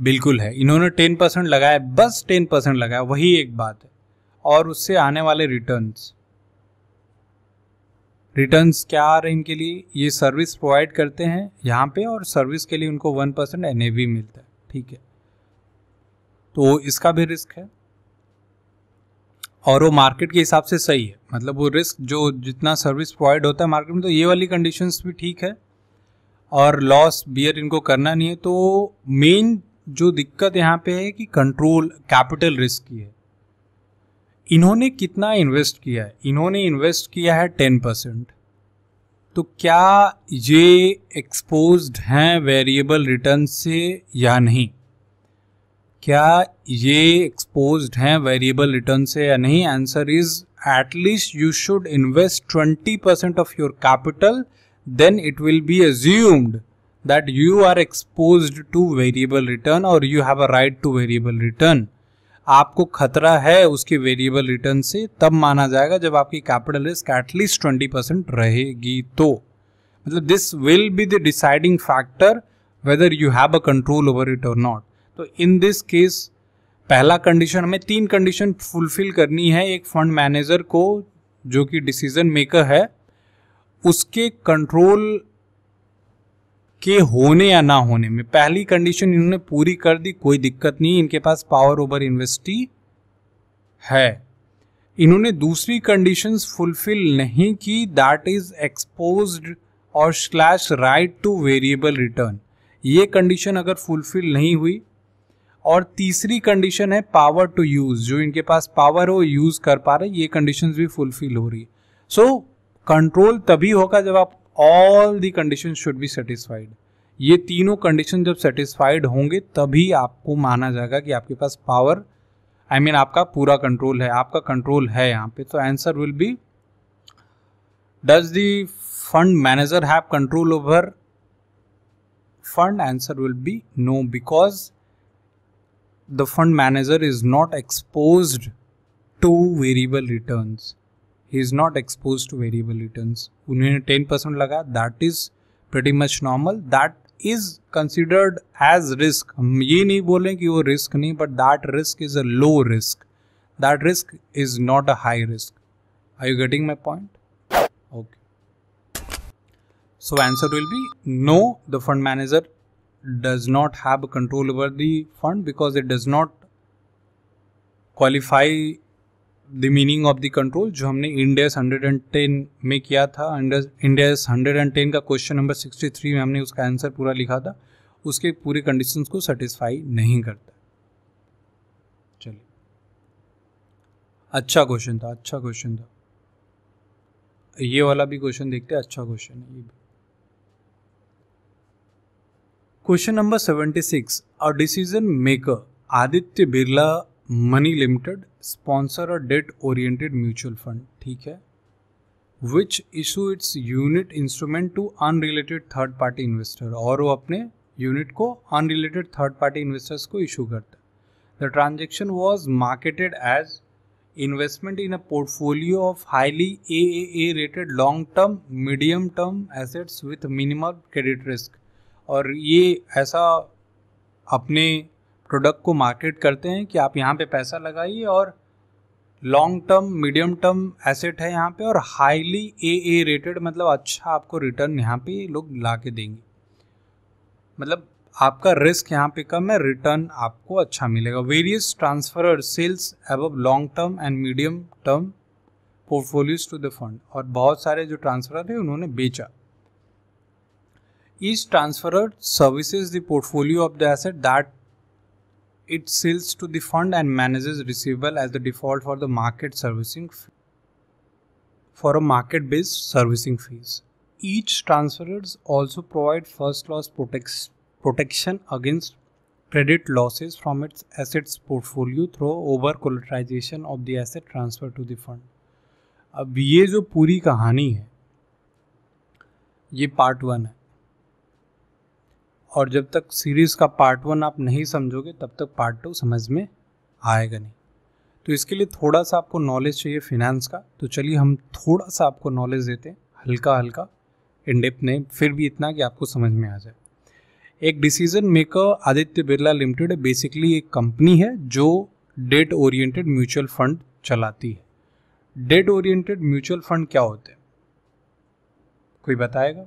बिल्कुल है इन्होंने टेन परसेंट लगाया बस टेन परसेंट लगाया वही एक बात है और उससे आने वाले रिटर्न्स रिटर्न्स क्या आ रहे हैं इनके लिए ये सर्विस प्रोवाइड करते हैं यहाँ पे और सर्विस के लिए उनको वन परसेंट एन मिलता है ठीक है तो इसका भी रिस्क है और वो मार्केट के हिसाब से सही है मतलब वो रिस्क जो जितना सर्विस प्रोवाइड होता है मार्केट में तो ये वाली कंडीशंस भी ठीक है और लॉस बियर इनको करना नहीं है तो मेन जो दिक्कत यहाँ पे है कि कंट्रोल कैपिटल रिस्क की है इन्होंने कितना इन्वेस्ट किया है इन्होंने इन्वेस्ट किया है टेन परसेंट तो क्या ये एक्सपोज्ड हैं वेरिएबल रिटर्न से या नहीं क्या ये एक्सपोज हैं वेरिएबल रिटर्न से या नहीं answer is at least you should invest twenty percent of your capital then it will be assumed that you are expose to variable return और you have a right to variable return आपको खतरा है उसके variable return से तब माना जाएगा जब आपकी capital risk at least twenty percent रहेगी तो मतलब this will be the deciding factor whether you have a control over it और नॉट तो इन दिस केस पहला कंडीशन हमें तीन कंडीशन फुलफिल करनी है एक फंड मैनेजर को जो कि डिसीजन मेकर है उसके कंट्रोल के होने या ना होने में पहली कंडीशन इन्होंने पूरी कर दी कोई दिक्कत नहीं इनके पास पावर ओवर इन्वेस्टी है इन्होंने दूसरी कंडीशंस फुलफिल नहीं की दैट इज एक्सपोज और slash right to variable return ये कंडीशन अगर फुलफिल नहीं हुई और तीसरी कंडीशन है पावर टू यूज जो इनके पास पावर हो यूज कर पा रहे ये कंडीशन भी फुलफिल हो रही है सो कंट्रोल तभी होगा जब आप all the condition should be satisfied ये तीनों कंडीशन जब सेटिस्फाइड होंगे तभी आपको माना जाएगा कि आपके पास power I I mean mean, आपका पूरा कंट्रोल है आपका कंट्रोल है यहाँ पे तो answer will be does the fund manager have control over fund answer will be no because the fund manager is not exposed to variable returns he is not exposed to variable returns उन्हें 10% lag. that is pretty much normal that is considered as risk हम ये नहीं बोलें कि risk नहीं but that risk is a low risk that risk is not a high risk are you getting my point okay so answer will be no the fund manager does not have control over the fund because it does not qualify the meaning of the control जो हमने Indians 110 में किया था Indians 110 का question number 63 में हमने उसका answer पूरा लिखा था उसके पूरे कंडीशंस को सेटिस्फाई नहीं करता चलिए अच्छा क्वेश्चन था अच्छा क्वेश्चन था ये वाला भी क्वेश्चन देखते हैं अच्छा क्वेश्चन है ये भी question number seventy six a decision maker Aditya Birla money limited sponsor a debt oriented mutual fund ठीक है which issue its unit instrument to unrelated third party investor और वो अपने यूनिट को अनरिलेटेड थर्ड पार्टी इन्वेस्टर्स को इशू करता है the transaction was marketed as investment in a portfolio of highly A A rated long term medium term assets with minimum credit risk और ये ऐसा अपने प्रोडक्ट को मार्केट करते हैं कि आप यहाँ पे पैसा लगाइए और long term medium term asset है यहाँ पे और हाईली ए ए रेटेड मतलब अच्छा आपको रिटर्न यहाँ पे लोग ला के देंगे मतलब आपका रिस्क यहाँ पे कम है रिटर्न आपको अच्छा मिलेगा वेरियस ट्रांसफर सेल्स एब long term and medium term portfolios to the fund और बहुत सारे जो ट्रांसफर थे उन्होंने बेचा Each transferor services the portfolio of the asset that it sells to the fund and manages receivable as the default for the market servicing fee. for a market based servicing fees. Each transferors also provide first loss protection against credit losses from its assets portfolio through over collateralization of the asset transfer to the fund. अब ये जो पूरी कहानी है ये part one है और जब तक सीरीज़ का पार्ट वन आप नहीं समझोगे तब तक पार्ट टू समझ में आएगा नहीं तो इसके लिए थोड़ा सा आपको नॉलेज चाहिए फिनेंस का तो चलिए हम थोड़ा सा आपको नॉलेज देते हैं हल्का हल्का इन नहीं फिर भी इतना कि आपको समझ में आ जाए एक decision maker Aditya Birla limited basically एक कंपनी है जो डेट ओरिएंटेड म्यूचुअल फंड चलाती है डेट ओरिएंटेड म्यूचुअल फंड क्या होते हैं कोई बताएगा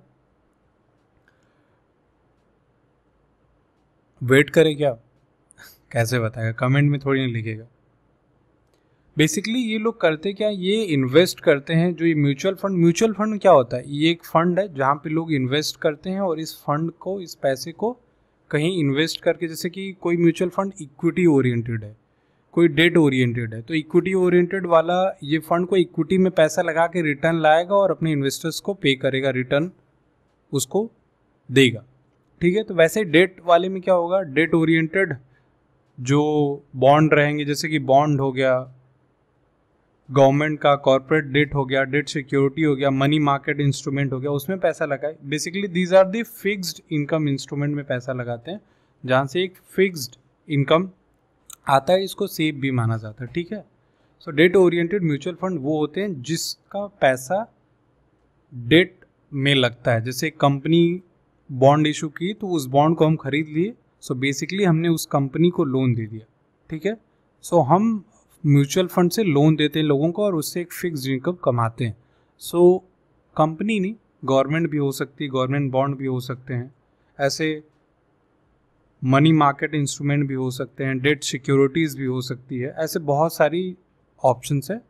वेट करे क्या कैसे बताएगा कमेंट में थोड़ी ना लिखेगा बेसिकली ये लोग करते क्या ये इन्वेस्ट करते हैं जो ये म्यूचुअल फंड म्यूचुअल फंड क्या होता है ये एक फंड है जहाँ पे लोग इन्वेस्ट करते हैं और इस फंड को इस पैसे को कहीं इन्वेस्ट करके जैसे कि कोई म्यूचुअल फंड इक्विटी ओरिएंटेड है कोई डेट ओरिएंटेड है तो इक्विटी ओरिएंटेड वाला ये फंड को इक्विटी में पैसा लगा के रिटर्न लाएगा और अपने इन्वेस्टर्स को पे करेगा रिटर्न उसको देगा ठीक है तो वैसे डेट वाले में क्या होगा डेट ओरिएंटेड जो बॉन्ड रहेंगे जैसे कि बॉन्ड हो गया गवर्नमेंट का कॉरपोरेट डेट हो गया डेट सिक्योरिटी हो गया मनी मार्केट इंस्ट्रूमेंट हो गया उसमें पैसा लगाए basically these are the fixed income instrument में पैसा लगाते हैं जहाँ से एक फिक्स्ड इनकम आता है इसको सेफ भी माना जाता है ठीक है so debt oriented mutual fund वो होते हैं जिसका पैसा डेट में लगता है जैसे कंपनी बॉन्ड इशू की तो उस बॉन्ड को हम खरीद लिए सो बेसिकली हमने उस कंपनी को लोन दे दिया ठीक है सो so, हम म्यूचुअल फंड से लोन देते हैं लोगों को और उससे एक फिक्स इनकम कमाते हैं सो कंपनी नहीं गवर्नमेंट भी हो सकती है गवर्नमेंट बॉन्ड भी हो सकते हैं ऐसे मनी मार्केट इंस्ट्रूमेंट भी हो सकते हैं डेट सिक्योरिटीज़ भी हो सकती है ऐसे बहुत सारी ऑप्शंस है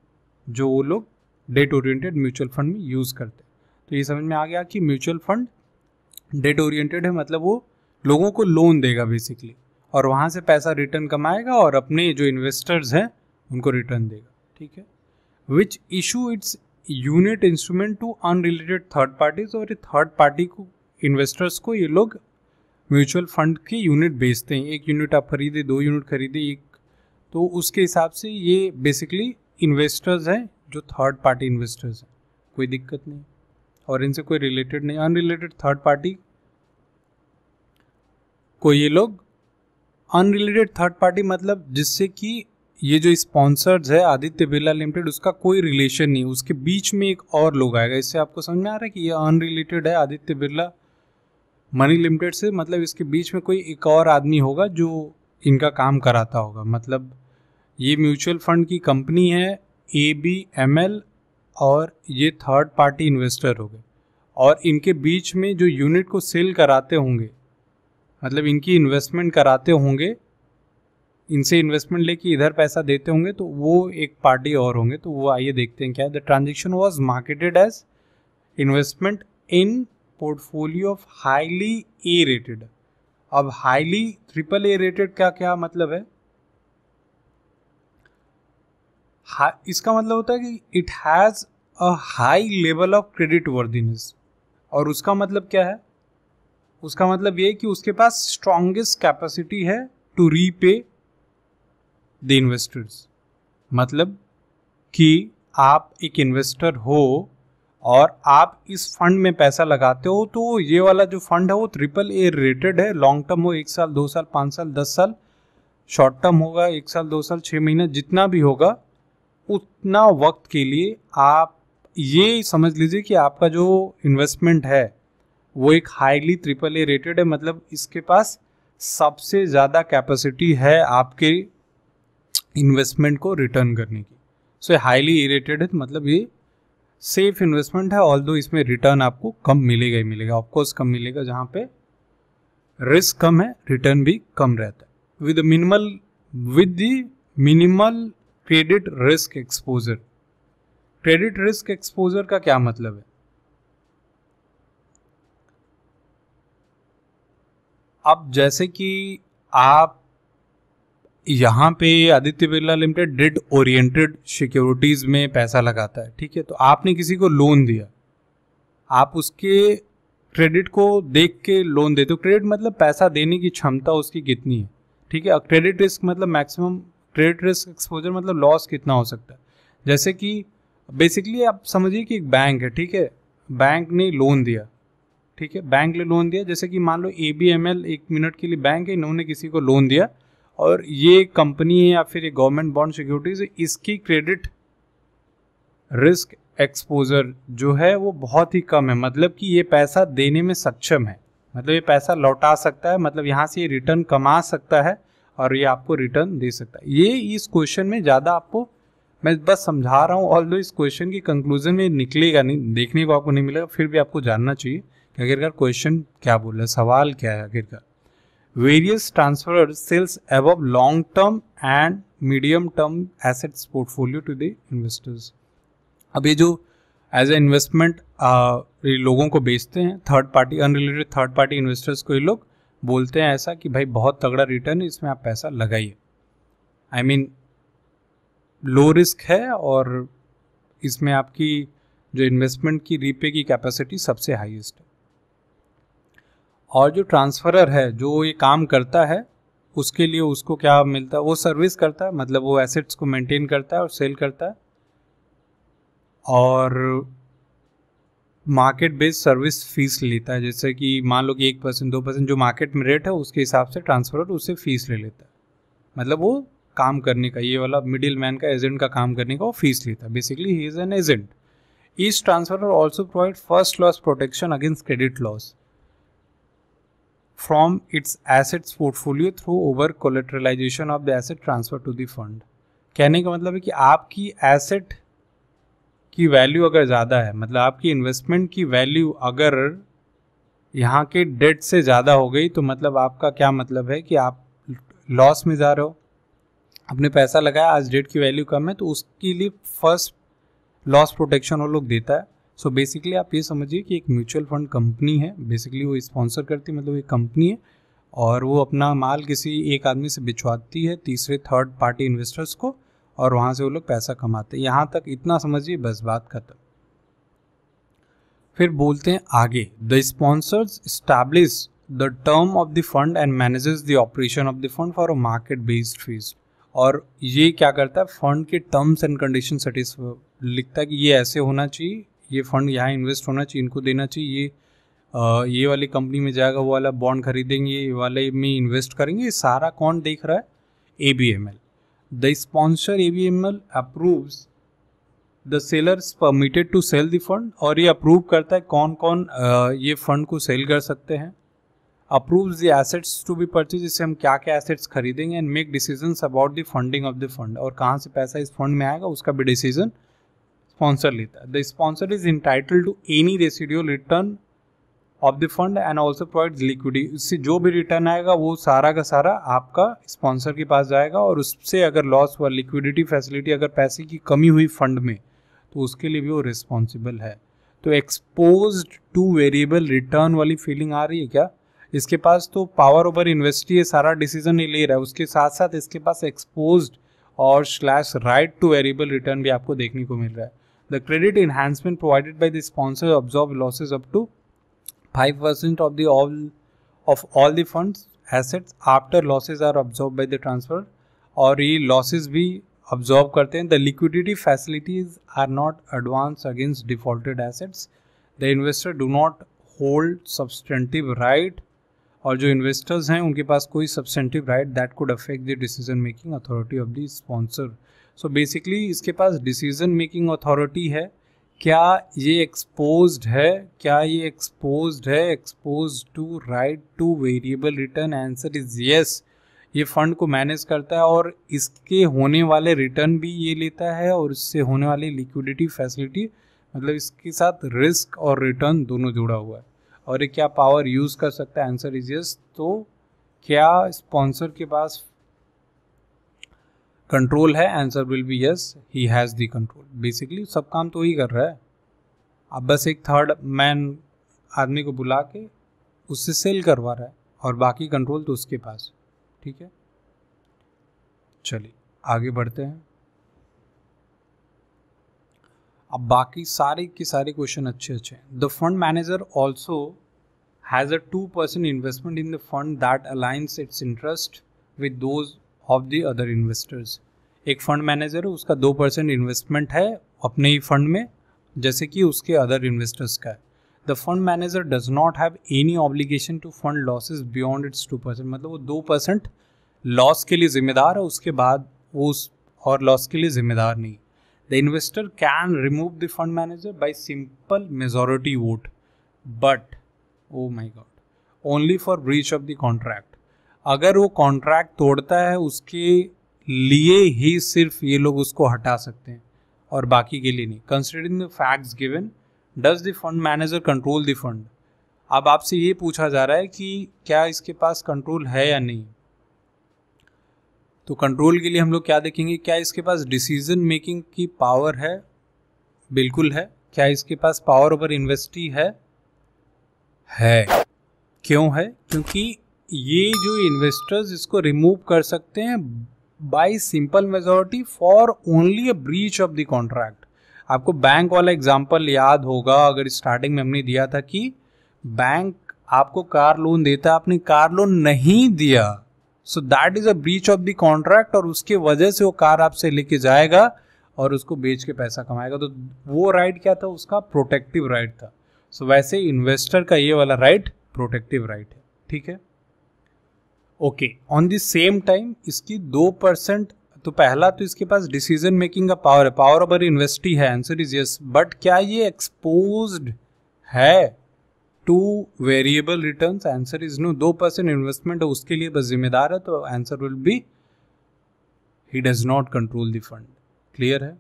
जो वो लोग डेट ओरिएंटेड म्यूचुअल फंड में यूज़ करते हैं तो ये समझ में आ गया कि म्यूचुअल फंड डेट ओरिएंटेड है मतलब वो लोगों को लोन देगा बेसिकली और वहाँ से पैसा रिटर्न कमाएगा और अपने जो इन्वेस्टर्स हैं उनको रिटर्न देगा ठीक है which issue its unit instrument to unrelated third parties और थर्ड पार्टी को इन्वेस्टर्स को ये लोग म्यूचुअल फंड के यूनिट बेचते हैं एक यूनिट आप खरीदे दो यूनिट खरीदे एक तो उसके हिसाब से ये बेसिकली इन्वेस्टर्स हैं जो थर्ड पार्टी इन्वेस्टर्स हैं कोई दिक्कत नहीं और इनसे कोई रिलेटेड नहीं अनरिलेटेड थर्ड पार्टी को ये लोग अनरिलेटेड थर्ड पार्टी मतलब जिससे कि ये जो स्पॉन्सर्स है आदित्य बिरला लिमिटेड उसका कोई रिलेशन नहीं उसके बीच में एक और लोग आएगा इससे आपको समझ में आ रहा है कि ये अनरिलेटेड है आदित्य बिरला मनी लिमिटेड से मतलब इसके बीच में कोई एक और आदमी होगा जो इनका काम कराता होगा मतलब ये म्यूचुअल फंड की कंपनी है ए बी एम एल और ये थर्ड पार्टी इन्वेस्टर हो गए और इनके बीच में जो यूनिट को सेल कराते होंगे मतलब इनकी इन्वेस्टमेंट कराते होंगे इनसे इन्वेस्टमेंट लेके इधर पैसा देते होंगे तो वो एक पार्टी और होंगे तो वो आइए देखते हैं क्या है the transaction was marketed as investment in portfolio of highly A rated अब हाईली ट्रिपल ए रेटेड का क्या मतलब है इसका मतलब होता है कि it has a high level of credit worthiness और उसका मतलब क्या है उसका मतलब ये कि उसके पास स्ट्रॉन्गेस्ट कैपेसिटी है टू रीपे द इन्वेस्टर्स मतलब कि आप एक इन्वेस्टर हो और आप इस फंड में पैसा लगाते हो तो ये वाला जो फंड है वो ट्रिपल ए रेटेड है लॉन्ग टर्म हो एक साल दो साल पाँच साल दस साल शॉर्ट टर्म होगा एक साल दो साल छः महीना जितना भी होगा उतना वक्त के लिए आप ये समझ लीजिए कि आपका जो इन्वेस्टमेंट है वो एक हाईली ट्रिपल ए रेटेड है मतलब इसके पास सबसे ज़्यादा कैपेसिटी है आपके इन्वेस्टमेंट को रिटर्न करने की सो so, हाईली रेटेड है तो मतलब ये सेफ इन्वेस्टमेंट है ऑल इसमें रिटर्न आपको कम मिलेगा ही मिलेगा ऑफकोर्स कम मिलेगा जहाँ पे रिस्क कम है रिटर्न भी कम रहता है with minimal with the minimal credit risk exposure credit risk exposure का क्या मतलब है अब जैसे कि आप यहां पे Aditya Birla limited debt oriented securities में पैसा लगाता है ठीक है तो आपने किसी को लोन दिया आप उसके क्रेडिट को देख के लोन देते हो क्रेडिट मतलब पैसा देने की क्षमता उसकी कितनी है ठीक है क्रेडिट रिस्क मतलब मैक्सिमम क्रेडिट रिस्क एक्सपोजर मतलब लॉस कितना हो सकता है जैसे कि बेसिकली आप समझिए कि एक बैंक है ठीक है बैंक ने लोन दिया ठीक है बैंक ने लोन दिया जैसे कि मान लो ए बी एम एल एक मिनट के लिए बैंक है इन्होंने किसी को लोन दिया और ये कंपनी है या फिर ये गवर्नमेंट बॉन्ड सिक्योरिटीज इसकी क्रेडिट रिस्क एक्सपोजर जो है वो बहुत ही कम है मतलब कि ये पैसा देने में सक्षम है मतलब ये पैसा लौटा सकता है मतलब यहाँ से ये रिटर्न कमा सकता है और ये आपको रिटर्न दे सकता है ये इस क्वेश्चन में ज़्यादा आपको मैं बस समझा रहा हूँ ऑल दो इस क्वेश्चन की कंक्लूजन में निकलेगा नहीं देखने को आपको नहीं मिलेगा फिर भी आपको जानना चाहिए कि आखिरकार क्वेश्चन क्या बोल रहा है सवाल क्या है आखिरकार various transfer sells above long term and medium term assets portfolio to the investors अब ये जो एज ए इन्वेस्टमेंट लोगों को बेचते हैं third party unrelated third party investors को ये लोग बोलते हैं ऐसा कि भाई बहुत तगड़ा रिटर्न है इसमें आप पैसा लगाइए आई मीन लो रिस्क है और इसमें आपकी जो इन्वेस्टमेंट की रीपे की कैपेसिटी सबसे हाईएस्ट है और जो ट्रांसफरर है जो ये काम करता है उसके लिए उसको क्या मिलता है वो सर्विस करता है मतलब वो एसेट्स को मेंटेन करता है और सेल करता है और मार्केट बेस्ड सर्विस फीस लेता है जैसे कि मान लो कि एक परसेंट दो परसेंट जो मार्केट में रेट है उसके हिसाब से ट्रांसफर उससे फीस ले लेता है मतलब वो काम करने का ये वाला मिडिल मैन का एजेंट का काम करने का वो फीस लेता है basically he is an agent this transfer also provide first loss protection against credit loss from its assets portfolio through over collateralization of the asset transfer to the fund कहने का मतलब है कि आपकी एसेट की value अगर ज़्यादा है मतलब आपकी इन्वेस्टमेंट की वैल्यू अगर यहाँ के डेट से ज़्यादा हो गई तो मतलब आपका क्या मतलब है कि आप लॉस में जा रहे हो आपने पैसा लगाया आज डेट की वैल्यू कम है तो उसके लिए फर्स्ट लॉस प्रोटेक्शन वो लोग देता है सो so बेसिकली आप ये समझिए कि एक म्यूचुअल फंड कंपनी है बेसिकली वो स्पॉन्सर करती है मतलब एक कंपनी है और वो अपना माल किसी एक आदमी से बिछवाती है तीसरे थर्ड पार्टी इन्वेस्टर्स को और वहाँ से वो लोग पैसा कमाते यहाँ तक इतना समझिए बस बात खत्म फिर बोलते हैं आगे the sponsors establish the term of the fund and manages the operation of the fund for a market based fees और ये क्या करता है फंड के टर्म्स एंड कंडीशन सेटिस लिखता है कि ये ऐसे होना चाहिए ये फंड यहाँ इन्वेस्ट होना चाहिए इनको देना चाहिए ये आ, ये वाली कंपनी में जाएगा वो वाला बॉन्ड खरीदेंगे ये वाले में इन्वेस्ट करेंगे ये सारा कौन देख रहा है A B M L The sponsor ABML approves the sellers permitted to sell the fund और ये अप्रूव करता है कौन कौन आ, ये फंड को सेल कर सकते हैं approve the assets to be purchase इससे हम क्या क्या एसेट्स खरीदेंगे and make decision about the funding of the fund और कहाँ से पैसा इस फंड में आएगा उसका भी डिसीजन स्पॉन्सर लेता है the sponsor is entitle to any residual return of the fund and also provide liquidity उससे जो भी रिटर्न आएगा वो सारा का सारा आपका स्पॉन्सर के पास जाएगा और उससे अगर लॉस हुआ लिक्विडिटी फैसिलिटी अगर पैसे की कमी हुई फंड में तो उसके लिए भी वो रिस्पॉन्सिबल है तो एक्सपोज टू वेरिएबल रिटर्न वाली फीलिंग आ रही है क्या इसके पास तो पावर ओवर इन्वेस्टी है सारा डिसीजन ही ले रहा है उसके साथ साथ इसके पास एक्सपोज और slash right to variable return भी आपको देखने को मिल रहा है the credit enhancement provided by the sponsor absorb losses up to five percent of all of all the funds assets after losses are absorb by the transfer और ये losses भी ऑब्जॉर्व करते हैं the liquidity facilities are not advance against defaulted assets the investor do not hold substantive right और जो investors हैं उनके पास कोई substantive right that could affect the decision making authority of the sponsor so basically इसके पास decision making authority है क्या ये एक्सपोज्ड है क्या ये एक्सपोज्ड है expose to right to variable return answer is yes ये फंड को मैनेज करता है और इसके होने वाले रिटर्न भी ये लेता है और इससे होने वाली लिक्विडिटी फैसिलिटी मतलब इसके साथ रिस्क और रिटर्न दोनों जुड़ा हुआ है और ये क्या पावर यूज़ कर सकता है आंसर इज यस तो क्या स्पॉन्सर के पास कंट्रोल है answer will be yes he has the control basically सब काम तो ही कर रहा है अब बस एक थर्ड मैन आदमी को बुला के उससे सेल करवा रहा है और बाकी कंट्रोल तो उसके पास ठीक है चलिए आगे बढ़ते हैं अब बाकी सारे के सारे क्वेश्चन अच्छे अच्छे हैं the fund manager also has a two percent investment in the fund that aligns its interest with those of the other investors एक फंड मैनेजर है उसका दो परसेंट इन्वेस्टमेंट है अपने ही फंड में जैसे कि उसके अदर इन्वेस्टर्स का है the fund manager does not have any obligation to fund losses beyond its two percent मतलब वो दो परसेंट लॉस के लिए जिम्मेदार है उसके बाद वो उस और लॉस के लिए जिम्मेदार नहीं the investor can remove the fund manager by simple majority vote but oh my god only for breach of the contract अगर वो कॉन्ट्रैक्ट तोड़ता है उसके लिए ही सिर्फ ये लोग उसको हटा सकते हैं और बाकी के लिए नहीं considering the facts given does the fund manager control the fund अब आपसे ये पूछा जा रहा है कि क्या इसके पास कंट्रोल है या नहीं तो कंट्रोल के लिए हम लोग क्या देखेंगे क्या इसके पास डिसीजन मेकिंग की पावर है बिल्कुल है क्या इसके पास पावर ओवर इन्वेस्टी है है क्यों है क्योंकि ये जो इन्वेस्टर्स इसको रिमूव कर सकते हैं by simple majority for only a breach of the contract आपको बैंक वाला एग्जाम्पल याद होगा अगर स्टार्टिंग में हमने दिया था कि बैंक आपको कार लोन देता आपने कार लोन नहीं दिया so that is a breach of the contract और उसके वजह से वो कार आपसे लेके जाएगा और उसको बेच के पैसा कमाएगा तो वो राइट क्या था उसका प्रोटेक्टिव राइट था सो so, वैसे इन्वेस्टर का ये वाला राइट प्रोटेक्टिव राइट है ठीक है okay on the same time इसकी दो परसेंट तो पहला तो इसके पास डिसीजन मेकिंग का पावर है पावर ऑफ यूनिवर्सिटी है आंसर इज यस बट क्या ये एक्सपोज है to variable return answer is no दो परसेंट इन्वेस्टमेंट है उसके लिए बस जिम्मेदार है तो answer will be he does not control the fund clear है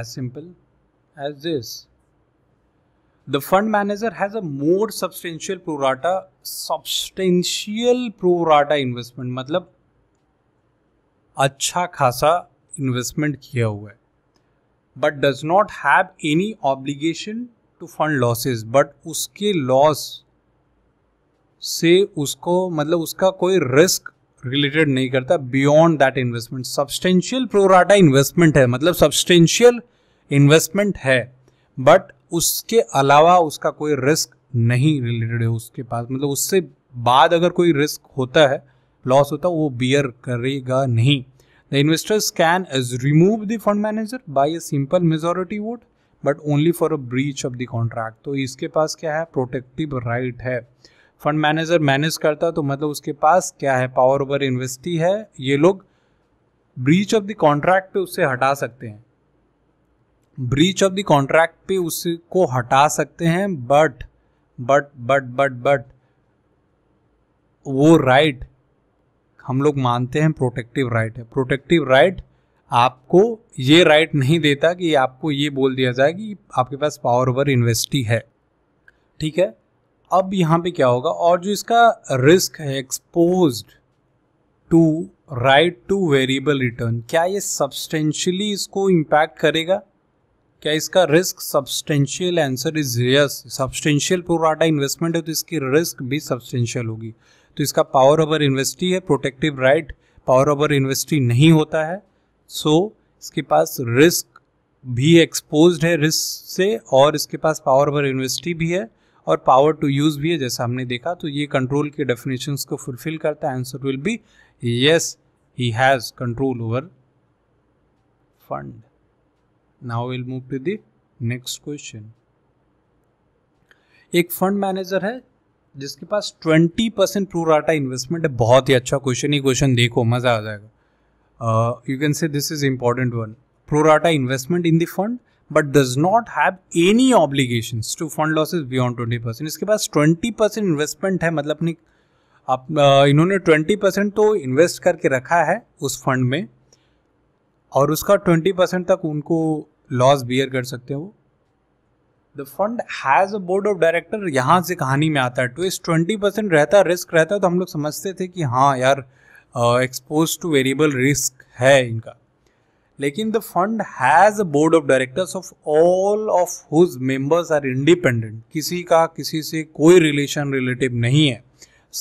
as simple as this the fund manager has more substantial pro rata substantial pro rata investment मतलब अच्छा खासा इन्वेस्टमेंट किया हुआ है but does not have any obligation to fund losses but उसके loss से उसको मतलब उसका कोई रिस्क रिलेटेड नहीं करता beyond that investment substantial pro rata investment है मतलब सब्सटेंशियल इन्वेस्टमेंट है बट उसके अलावा उसका कोई रिस्क नहीं रिलेटेड है उसके पास मतलब उससे बाद अगर कोई रिस्क होता है लॉस होता है वो बियर करेगा नहीं the investors can as remove the fund manager by a simple majority vote but only for a breach of the contract तो इसके पास क्या है प्रोटेक्टिव राइट right है फंड मैनेजर मैनेज करता तो मतलब उसके पास क्या है पावर ओवर इन्वेस्टी है ये लोग ब्रीच ऑफ द कॉन्ट्रैक्ट पे उससे हटा सकते हैं ब्रीच ऑफ द कॉन्ट्रैक्ट पे उसको हटा सकते हैं but but but but but वो राइट right, हम लोग मानते हैं प्रोटेक्टिव राइट है प्रोटेक्टिव राइट right, आपको ये राइट right नहीं देता कि आपको ये बोल दिया जाए कि आपके पास पावर ओवर इन्वेस्टी है ठीक है अब यहाँ पे क्या होगा और जो इसका रिस्क है expose to right to variable return क्या ये सब्सटेंशली इसको इम्पैक्ट करेगा क्या इसका risk substantial answer is yes substantial pro rata investment है तो इसकी रिस्क भी सब्सटेंशियल होगी तो इसका पावर ओवर इन्वेस्टी है protective right power over investee नहीं होता है सो so, इसके पास रिस्क भी एक्सपोज है रिस्क से और इसके पास पावर ओवर इन्वेस्टी भी है और पावर टू यूज भी है जैसा हमने देखा तो ये कंट्रोल के डेफिनेशन को फुलफिल करता है answer will be yes he has control over fund now will move to the next question एक फंड मैनेजर है जिसके पास 20 परसेंट प्रोराटा इन्वेस्टमेंट है बहुत ही अच्छा क्वेश्चन ही क्वेश्चन देखो मज़ा आ जाएगा you can say this is important one pro rata investment in the fund but does not have any obligation to fund losses beyond twenty percent इसके पास ट्वेंटी परसेंट इन्वेस्टमेंट है मतलब अपनी आप uh, इन्होंने ट्वेंटी परसेंट तो इन्वेस्ट करके रखा है उस फंड में और उसका ट्वेंटी परसेंट तक उनको लॉस बियर कर सकते वो the fund has a board of director यहाँ से कहानी में आता है तो इस ट्वेंटी परसेंट रहता है रिस्क रहता है तो हम लोग समझते थे कि हाँ यार एक्सपोज टू वेरिएबल रिस्क है इनका लेकिन the fund has a board of directors of all of whose members are independent किसी का किसी से कोई रिलेशन रिलेटिव नहीं है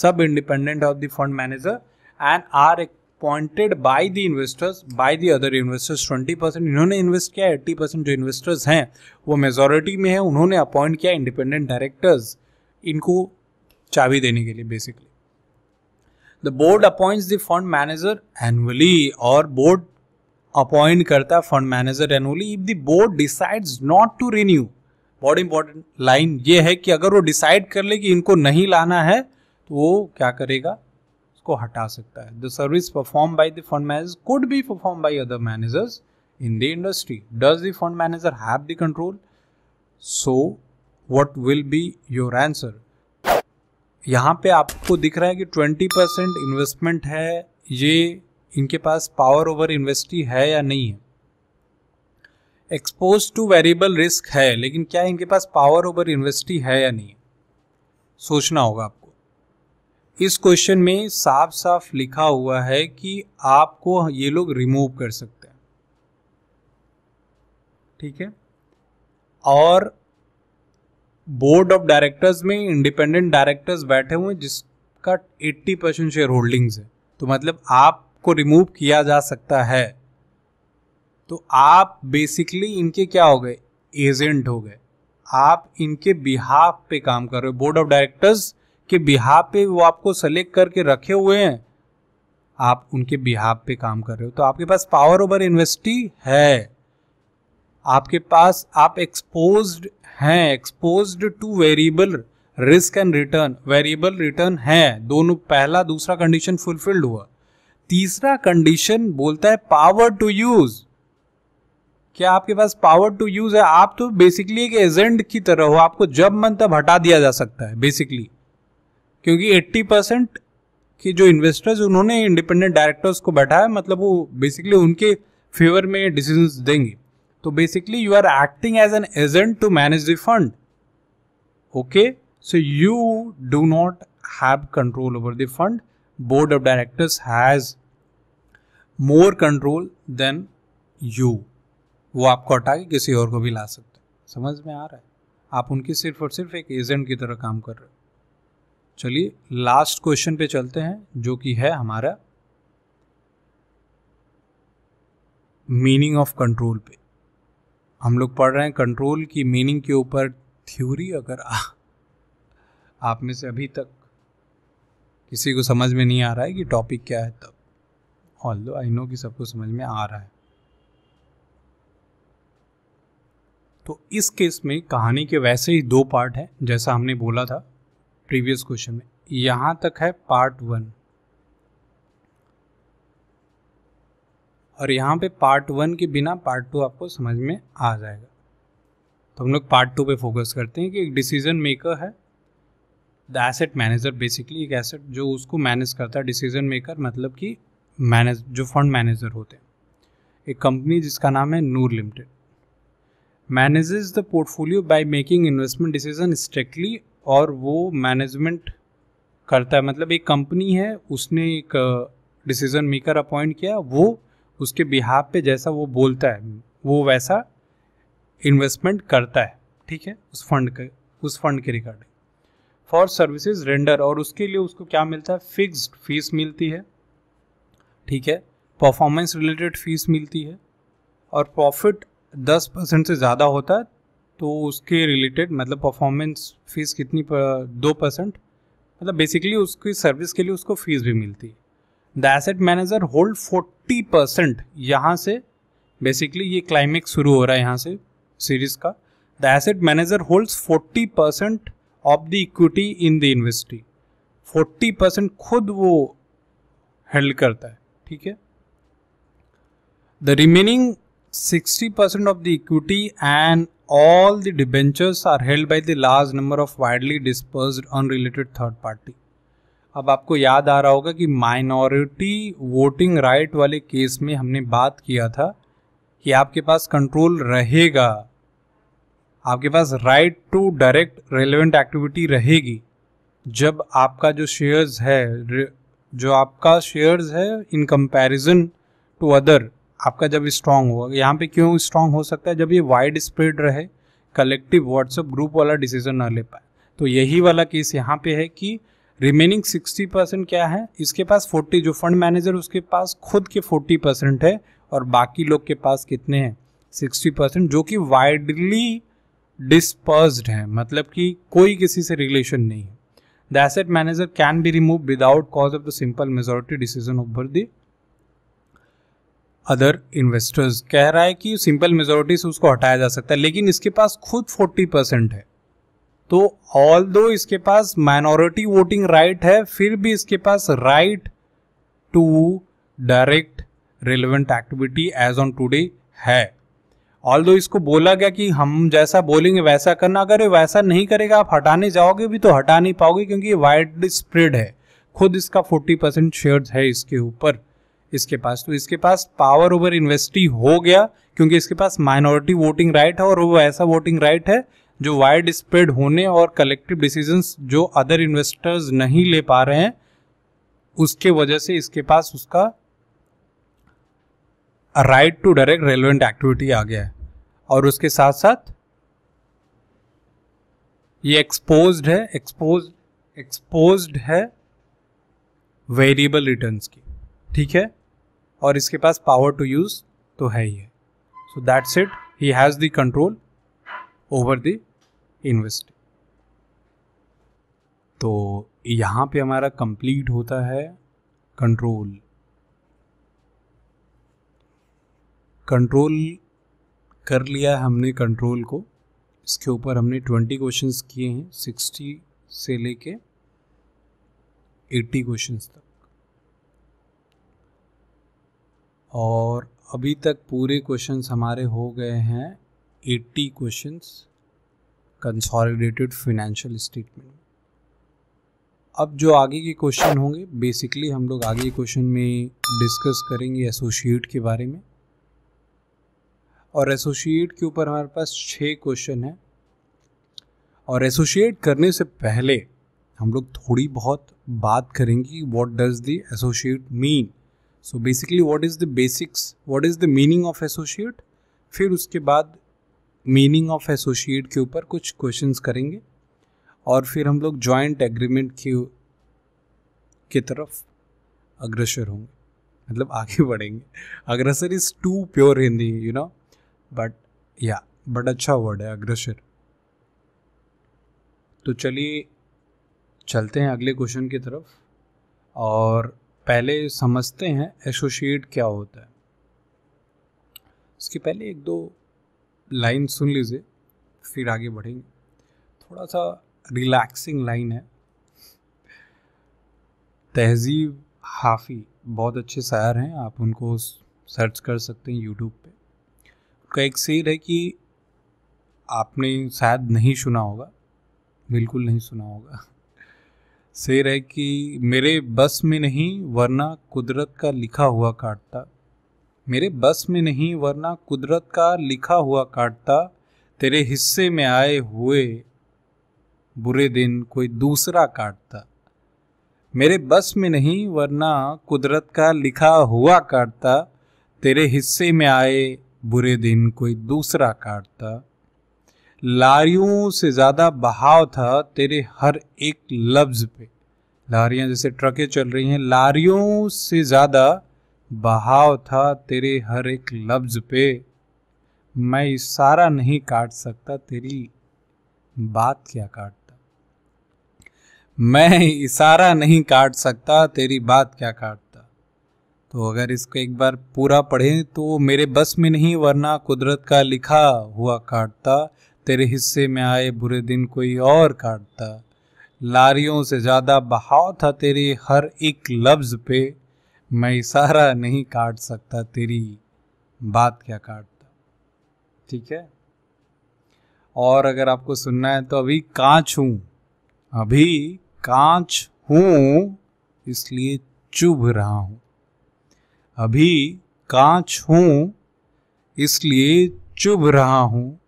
सब independent of the fund manager and are appointed by the investors by the other investors 20 percent इन्होंने invest किया 80 परसेंट जो इन्वेस्टर्स हैं वो मेजोरिटी में है उन्होंने अपॉइंट किया इंडिपेंडेंट डायरेक्टर्स इनको चाबी देने के लिए basically the board appoints the fund manager annually और बोर्ड अपॉइंट करता है fund manager annually if the board decides not to renew बहुत इंपॉर्टेंट लाइन ये है कि अगर वो डिसाइड कर ले कि इनको नहीं लाना है तो वो क्या करेगा उसको हटा सकता है the service perform by the fund manager could be perform by other managers in the industry does the fund manager have the control so what will be your answer यहाँ पे आपको दिख रहा है कि 20 परसेंट इन्वेस्टमेंट है ये इनके पास पावर ओवर इन्वेस्टी है या नहीं है एक्सपोज टू वेरिएबल रिस्क है लेकिन क्या इनके पास पावर ओवर इन्वेस्टी है या नहीं सोचना होगा आप इस क्वेश्चन में साफ साफ लिखा हुआ है कि आपको ये लोग रिमूव कर सकते हैं ठीक है और बोर्ड ऑफ डायरेक्टर्स में इंडिपेंडेंट डायरेक्टर्स बैठे हुए जिसका 80 परसेंट शेयर होल्डिंग्स है तो मतलब आपको रिमूव किया जा सकता है तो आप बेसिकली इनके क्या हो गए एजेंट हो गए आप इनके बिहाफ पे काम कर रहे हो बोर्ड ऑफ डायरेक्टर्स के बिहाब पे वो आपको सेलेक्ट करके रखे हुए हैं आप उनके बिहाब पे काम कर रहे हो तो आपके पास पावर ओवर इन्वेस्टी है आपके पास आप एक्सपोज हैं expose to variable risk and return variable return है दोनों पहला दूसरा कंडीशन फुलफिल्ड हुआ तीसरा कंडीशन बोलता है पावर टू यूज क्या आपके पास पावर टू यूज है आप तो बेसिकली एक एजेंट की तरह हो आपको जब मन तब हटा दिया जा सकता है बेसिकली क्योंकि 80 परसेंट की जो इन्वेस्टर्स उन्होंने इंडिपेंडेंट डायरेक्टर्स को बैठाया मतलब वो बेसिकली उनके फेवर में डिसीजन देंगे तो basically you are acting as an agent to manage the fund okay so you do not have control over the fund board of directors has more control than you वो आपको हटा के किसी और को भी ला सकते हैं समझ में आ रहा है आप उनके सिर्फ और सिर्फ एक एजेंट की तरह काम कर रहे हो चलिए लास्ट क्वेश्चन पे चलते हैं जो कि है हमारा मीनिंग ऑफ कंट्रोल पे हम लोग पढ़ रहे हैं कंट्रोल की मीनिंग के ऊपर थ्योरी अगर आ, आप में से अभी तक किसी को समझ में नहीं आ रहा है कि टॉपिक क्या है तब ऑल दो आई नो कि सबको समझ में आ रहा है तो इस केस में कहानी के वैसे ही दो पार्ट हैं जैसा हमने बोला था प्रीवियस क्वेश्चन में यहाँ तक है पार्ट वन और यहाँ पे पार्ट वन के बिना पार्ट टू आपको समझ में आ जाएगा तो हम लोग पार्ट टू पे फोकस करते हैं कि एक डिसीजन मेकर है द एसेट मैनेजर बेसिकली एक एसेट जो उसको मैनेज करता है डिसीजन मेकर मतलब कि मैनेज जो फंड मैनेजर होते हैं एक कंपनी जिसका नाम है Noor limited manages the portfolio by making investment decision strictly और वो मैनेजमेंट करता है मतलब एक कंपनी है उसने एक डिसीजन मेकर अपॉइंट किया वो उसके बिहाफ पे जैसा वो बोलता है वो वैसा इन्वेस्टमेंट करता है ठीक है उस फंड के उस फंड के रिगार्डिंग फॉर सर्विसेज रेंडर और उसके लिए उसको क्या मिलता है फिक्स्ड फीस मिलती है ठीक है परफॉर्मेंस रिलेटेड फीस मिलती है और प्रॉफिट दस परसेंट से ज़्यादा होता है तो उसके रिलेटेड मतलब परफॉर्मेंस फ़ीस कितनी पर, दो परसेंट मतलब बेसिकली उसकी सर्विस के लिए उसको फ़ीस भी मिलती है the asset manager hold forty percent यहाँ से बेसिकली ये क्लाइमेक्स शुरू हो रहा है यहाँ से सीरीज का the asset manager holds forty percent of the equity in the investee forty percent खुद वो हेल्ड करता है ठीक है the remaining 60% of the equity and all the debentures are held by the large number of widely dispersed unrelated third party अब आपको याद आ रहा होगा कि माइनॉरिटी वोटिंग राइट वाले केस में हमने बात किया था कि आपके पास कंट्रोल रहेगा आपके पास right to direct relevant activity रहेगी जब आपका जो शेयर्स है जो आपका शेयर्स है इन कंपैरिजन टू अदर आपका जब स्ट्रांग हुआ यहाँ पे क्यों स्ट्रांग हो सकता है जब ये वाइड स्प्रेड रहे कलेक्टिव व्हाट्सएप ग्रुप वाला डिसीजन ना ले पाए तो यही वाला केस यहाँ पे है कि रिमेनिंग सिक्सटी परसेंट क्या है इसके पास फोर्टी जो फंड मैनेजर उसके पास खुद के फोर्टी परसेंट है और बाकी लोग के पास कितने हैं सिक्सटी परसेंट जो कि वाइडली डिस्पर्ज है मतलब कि कोई किसी से रिलेशन नहीं है the asset manager can be remove without cause of the simple majority decision over the other investors कह रहा है कि सिंपल मेजोरिटी से उसको हटाया जा सकता है लेकिन इसके पास खुद 40 परसेंट है तो ऑल दो इसके पास माइनॉरिटी वोटिंग राइट है फिर भी इसके पास right to direct relevant activity as on today है ऑल दो इसको बोला गया कि हम जैसा बोलेंगे वैसा करना अगर वैसा नहीं करेगा आप हटाने जाओगे भी तो हटा नहीं पाओगे क्योंकि ये वाइड स्प्रेड है खुद इसका 40 परसेंट शेयर है इसके ऊपर इसके पास तो इसके पास पावर ओवर इन्वेस्टी हो गया क्योंकि इसके पास माइनॉरिटी वोटिंग राइट है और वो ऐसा वोटिंग राइट है जो वाइड स्प्रेड होने और कलेक्टिव डिसीजंस जो अदर इन्वेस्टर्स नहीं ले पा रहे हैं उसके वजह से इसके पास उसका right to direct relevant activity आ गया है और उसके साथ साथ ये एक्सपोज है एक्सपोज एक्सपोज है वेरिएबल रिटर्न्स की ठीक है और इसके पास पावर टू यूज़ तो है ही है so that's it he has the control over the investing तो यहाँ पे हमारा कंप्लीट होता है कंट्रोल कंट्रोल कर लिया हमने कंट्रोल को इसके ऊपर हमने ट्वेंटी क्वेश्चंस किए हैं सिक्सटी से लेके एट्टी क्वेश्चंस तक और अभी तक पूरे क्वेश्चंस हमारे हो गए हैं 80 क्वेश्चंस कंसॉलिडेटेड फिनेंशियल स्टेटमेंट अब जो आगे के क्वेश्चन होंगे बेसिकली हम लोग आगे क्वेश्चन में डिस्कस करेंगे एसोशिएट के बारे में और एसोशिएट के ऊपर हमारे पास छः क्वेश्चन हैं और एसोशिएट करने से पहले हम लोग थोड़ी बहुत बात करेंगे what does the associate mean so basically what is the basics what is the meaning of associate फिर उसके बाद मीनिंग ऑफ एसोशिएट के ऊपर कुछ क्वेश्चंस करेंगे और फिर हम लोग ज्वाइंट एग्रीमेंट की की तरफ अग्रसर होंगे मतलब आगे बढ़ेंगे अग्रसर is to pure Hindi you know but yeah but अच्छा वर्ड है अग्रसर तो चलिए चलते हैं अगले क्वेश्चन की तरफ और पहले समझते हैं एसोशिएट क्या होता है इसके पहले एक दो लाइन सुन लीजिए फिर आगे बढ़ेंगे थोड़ा सा रिलैक्सिंग लाइन है तहजीब हाफ़ी बहुत अच्छे शायर हैं आप उनको सर्च कर सकते हैं यूट्यूब पे उनका एक शेर है कि आपने शायद नहीं सुना होगा बिल्कुल नहीं सुना होगा शेर है कि मेरे बस में नहीं वरना कुदरत का लिखा हुआ काटता मेरे बस में नहीं वरना कुदरत का लिखा हुआ काटता तेरे हिस्से में आए हुए बुरे दिन कोई दूसरा काटता मेरे बस में नहीं वरना कुदरत का लिखा हुआ काटता तेरे हिस्से में आए बुरे दिन कोई दूसरा काटता लारियों से ज़्यादा बहाव था तेरे हर एक लफ्ज़ पे लारियाँ जैसे ट्रकें चल रही हैं लारियों से ज़्यादा बहाव था तेरे हर एक लफ्ज़ पे मैं इशारा नहीं काट सकता तेरी बात क्या काटता मैं इशारा नहीं काट सकता तेरी बात क्या काटता तो अगर इसको एक बार पूरा पढ़ें तो मेरे बस में नहीं वरना कुदरत का लिखा हुआ काटता तेरे हिस्से में आए बुरे दिन कोई और काटता लारियों से ज़्यादा बहाव था तेरे हर एक लफ्ज़ पे मैं इशारा नहीं काट सकता तेरी बात क्या काटता ठीक है और अगर आपको सुनना है तो अभी कांच हूँ अभी कांच हूँ इसलिए चुभ रहा हूँ अभी कांच हूँ इसलिए चुभ रहा हूँ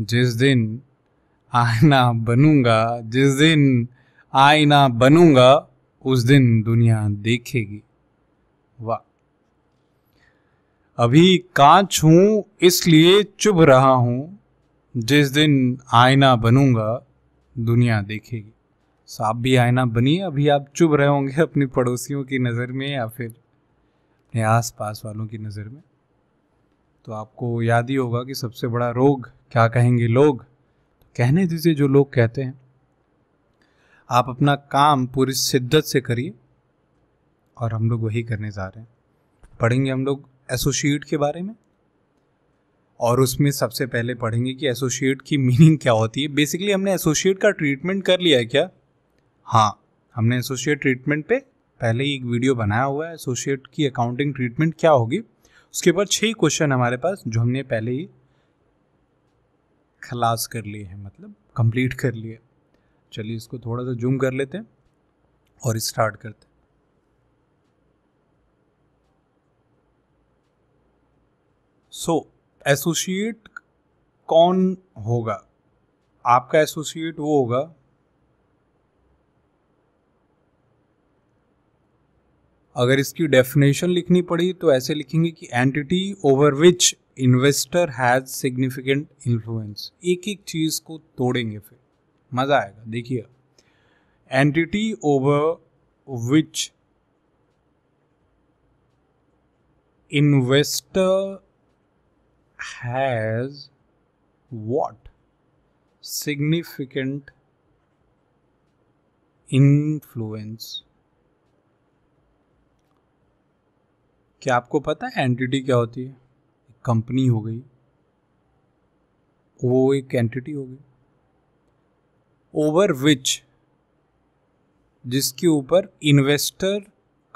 जिस दिन आईना बनूंगा जिस दिन आईना बनूंगा उस दिन दुनिया देखेगी वाह अभी कांच हूं इसलिए चुभ रहा हूं जिस दिन आईना बनूंगा दुनिया देखेगी सो आप भी आईना बनिए अभी आप चुभ रहे होंगे अपने पड़ोसियों की नज़र में या फिर अपने आस पास वालों की नज़र में तो आपको याद ही होगा कि सबसे बड़ा रोग क्या कहेंगे लोग कहने दीजिए जो लोग कहते हैं आप अपना काम पूरी शिद्दत से करिए और हम लोग वही करने जा रहे हैं पढ़ेंगे हम लोग एसोशिएट के बारे में और उसमें सबसे पहले पढ़ेंगे कि एसोशिएट की मीनिंग क्या होती है बेसिकली हमने एसोशिएट का ट्रीटमेंट कर लिया है क्या हाँ हमने एसोशिएट ट्रीटमेंट पे पहले ही एक वीडियो बनाया हुआ है एसोशिएट की अकाउंटिंग ट्रीटमेंट क्या होगी उसके ऊपर छह क्वेश्चन हमारे पास जो हमने पहले ही खलास कर लिए हैं मतलब कंप्लीट कर लिए चलिए इसको थोड़ा सा जूम कर लेते हैं और स्टार्ट करते हैं सो एसोसिएट कौन होगा आपका एसोसिएट वो होगा अगर इसकी डेफिनेशन लिखनी पड़ी तो ऐसे लिखेंगे कि entity over which investor has significant influence एक एक चीज़ को तोड़ेंगे फिर मज़ा आएगा देखिए entity over which investor has what significant influence क्या आपको पता है एंटिटी क्या होती है कंपनी हो गई वो एक एंटिटी हो गई ओवर विच जिसके ऊपर इन्वेस्टर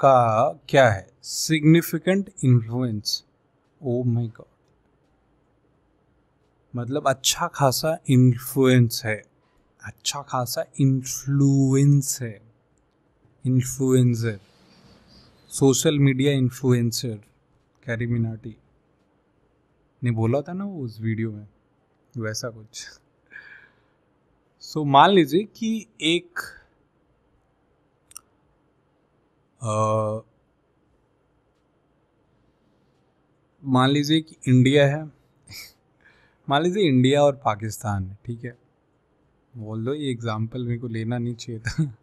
का क्या है significant influence oh my god मतलब अच्छा खासा इन्फ्लुएंस है अच्छा खासा इन्फ्लुएंस है influencer social media influencer Carry Minati ने बोला था ना वो उस वीडियो में वैसा कुछ सो so, मान लीजिए कि एक मान लीजिए कि इंडिया है मान लीजिए इंडिया और पाकिस्तान है ठीक है बोल दो ये एग्ज़ाम्पल मेरे को लेना नहीं चाहिए था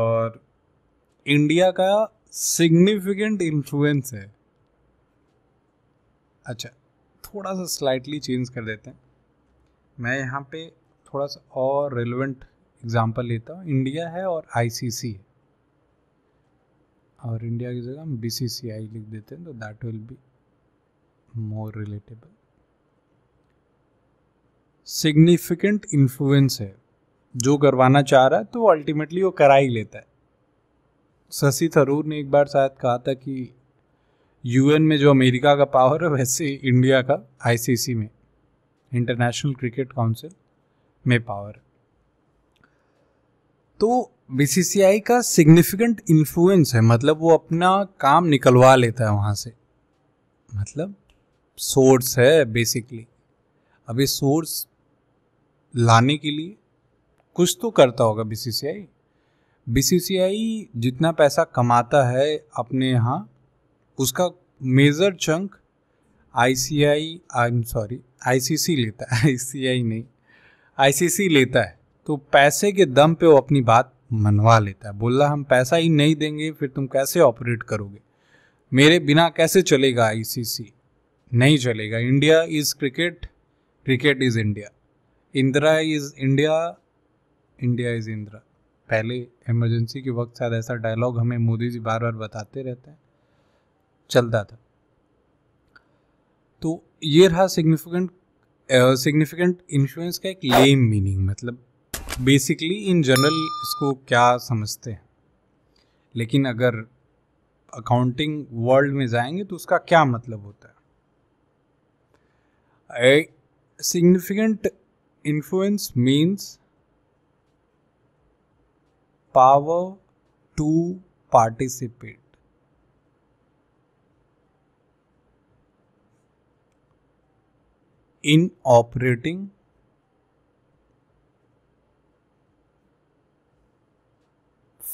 और इंडिया का सिग्निफिकेंट इन्फ्लुएंस है अच्छा थोड़ा सा स्लाइटली चेंज कर देते हैं मैं यहाँ पे थोड़ा सा और रेलिवेंट एग्जांपल लेता हूँ इंडिया है और आईसीसी है और इंडिया की जगह हम बी लिख देते हैं तो that will be more relatable significant influence है जो करवाना चाह रहा है तो अल्टीमेटली वो करा ही लेता है शशि थरूर ने एक बार शायद कहा था कि यूएन में जो अमेरिका का पावर है वैसे इंडिया का आईसीसी में इंटरनेशनल क्रिकेट काउंसिल में पावर है तो बीसीसीआई का सिग्निफिकेंट इन्फ्लुएंस है मतलब वो अपना काम निकलवा लेता है वहाँ से मतलब सोर्स है बेसिकली अब ये सोर्स लाने के लिए कुछ तो करता होगा बीसीसीआई बीसीसीआई जितना पैसा कमाता है अपने यहाँ उसका major chunk I C I M sorry I C C लेता है आई सी आई नहीं आई सी सी लेता है तो पैसे के दम पे वो अपनी बात मनवा लेता है बोला हम पैसा ही नहीं देंगे फिर तुम कैसे ऑपरेट करोगे मेरे बिना कैसे चलेगा आई सी सी नहीं चलेगा India is cricket cricket is India Indira is India India is Indira पहले इमरजेंसी के वक्त शायद ऐसा डायलॉग हमें मोदी जी बार बार बताते रहते हैं चलता था तो ये रहा सिग्निफिकेंट सिग्निफिकेंट इन्फ्लुएंस का एक लेम मीनिंग मतलब बेसिकली इन जनरल इसको क्या समझते हैं लेकिन अगर अकाउंटिंग वर्ल्ड में जाएंगे तो उसका क्या मतलब होता है significant influence means power to participate in operating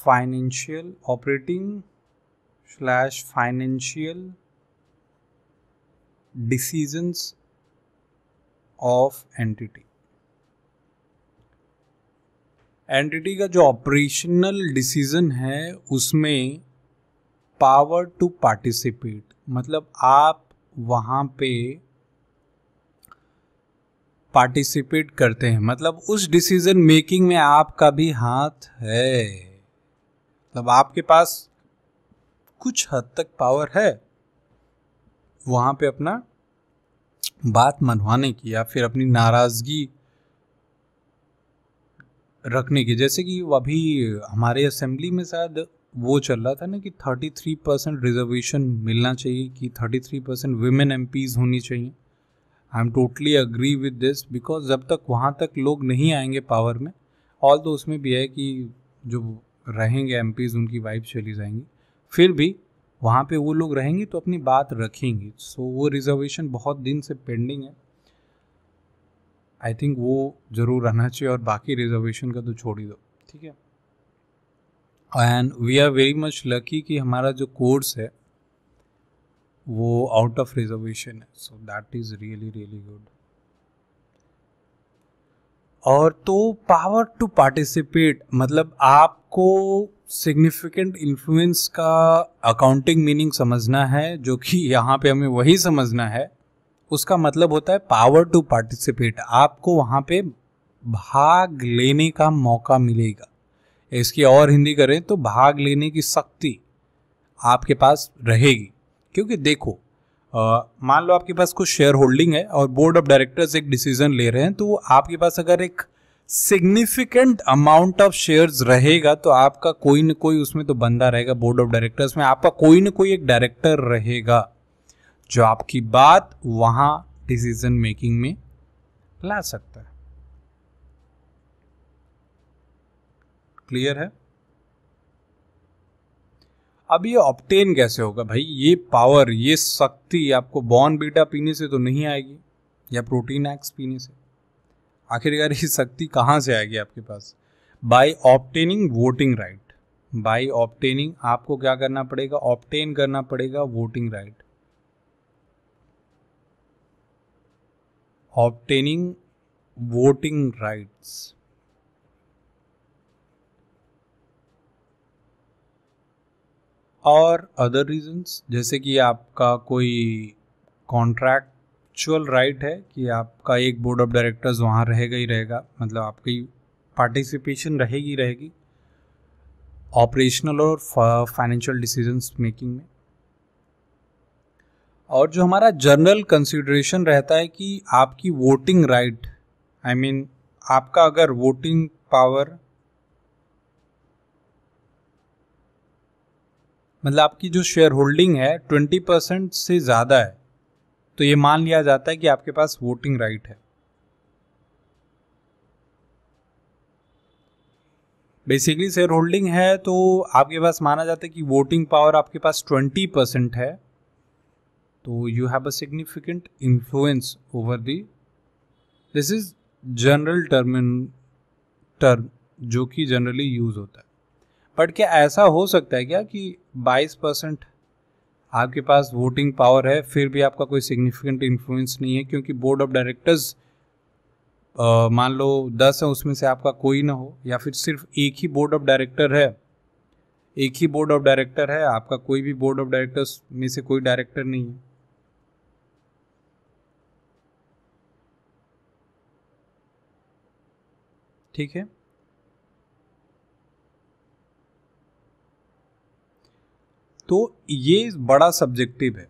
financial operating slash financial decisions of entity entity का जो ऑपरेशनल डिसीजन है उसमें पावर टू पार्टिसिपेट मतलब आप वहां पे पार्टिसिपेट करते हैं मतलब उस डिसीजन मेकिंग में आपका भी हाथ है मतलब आपके पास कुछ हद तक पावर है वहां पे अपना बात मनवाने की या फिर अपनी नाराज़गी रखने की जैसे कि अभी हमारे असेंबली में शायद वो चल रहा था ना कि 33 परसेंट रिजर्वेशन मिलना चाहिए कि 33 परसेंट वुमेन एम होनी चाहिए I am totally agree with this because जब तक वहाँ तक लोग नहीं आएंगे पावर में ऑल तो उसमें भी है कि जो रहेंगे एम उनकी वाइफ चली जाएंगी फिर भी वहाँ पे वो लोग रहेंगे तो अपनी बात रखेंगे सो so, वो रिजर्वेशन बहुत दिन से पेंडिंग है आई थिंक वो ज़रूर रहना चाहिए और बाकी रिजर्वेशन का तो छोड़ ही दो ठीक है and we are very much lucky कि हमारा जो कोर्स है वो आउट ऑफ रिजर्वेशन है so that is really really good और तो पावर टू पार्टिसिपेट मतलब आपको सिग्निफिकेंट इन्फ्लुएंस का अकाउंटिंग मीनिंग समझना है जो कि यहाँ पे हमें वही समझना है उसका मतलब होता है पावर टू पार्टिसिपेट आपको वहाँ पे भाग लेने का मौका मिलेगा इसकी और हिंदी करें तो भाग लेने की शक्ति आपके पास रहेगी क्योंकि देखो मान लो आपके पास कुछ शेयर होल्डिंग है और बोर्ड ऑफ डायरेक्टर्स एक डिसीजन ले रहे हैं तो आपके पास अगर एक सिग्निफिकेंट अमाउंट ऑफ शेयर्स रहेगा तो आपका कोई ना कोई उसमें तो बंदा रहेगा बोर्ड ऑफ डायरेक्टर्स में आपका कोई ना कोई एक डायरेक्टर रहेगा जो आपकी बात वहां डिसीजन मेकिंग में ला सकता है क्लियर है अब ये ऑप्टेन कैसे होगा भाई ये पावर ये शक्ति आपको बॉर्न बीटा पीने से तो नहीं आएगी या प्रोटीन एक्स पीने से आखिरकार ये शक्ति कहाँ से आएगी आपके पास by obtaining voting right by obtaining आपको क्या करना पड़ेगा ऑप्टेन करना पड़ेगा voting right obtaining voting rights और अदर रीजंस जैसे कि आपका कोई कॉन्ट्रैक्चुअल राइट right है कि आपका एक बोर्ड ऑफ डायरेक्टर्स वहाँ रहेगा ही रहेगा मतलब आपकी पार्टिसिपेशन रहेगी रहेगी ऑपरेशनल और फाइनेंशियल डिसीजंस मेकिंग में और जो हमारा जनरल कंसिड्रेशन रहता है कि आपकी वोटिंग राइट आई मीन आपका अगर वोटिंग पावर मतलब आपकी जो शेयर होल्डिंग है ट्वेंटी परसेंट से ज़्यादा है तो ये मान लिया जाता है कि आपके पास वोटिंग राइट है बेसिकली शेयर होल्डिंग है तो आपके पास माना जाता है कि वोटिंग पावर आपके पास ट्वेंटी परसेंट है तो you have a significant influence over the this is general term term जो कि जनरली यूज होता है बट क्या ऐसा हो सकता है क्या कि बाईस परसेंट आपके पास वोटिंग पावर है फिर भी आपका कोई सिग्निफिकेंट इन्फ्लुएंस नहीं है क्योंकि बोर्ड ऑफ डायरेक्टर्स मान लो दस है उसमें से आपका कोई ना हो या फिर सिर्फ एक ही बोर्ड ऑफ डायरेक्टर है एक ही बोर्ड ऑफ डायरेक्टर है आपका कोई भी बोर्ड ऑफ डायरेक्टर्स में से कोई डायरेक्टर नहीं है ठीक है तो ये बड़ा सब्जेक्टिव है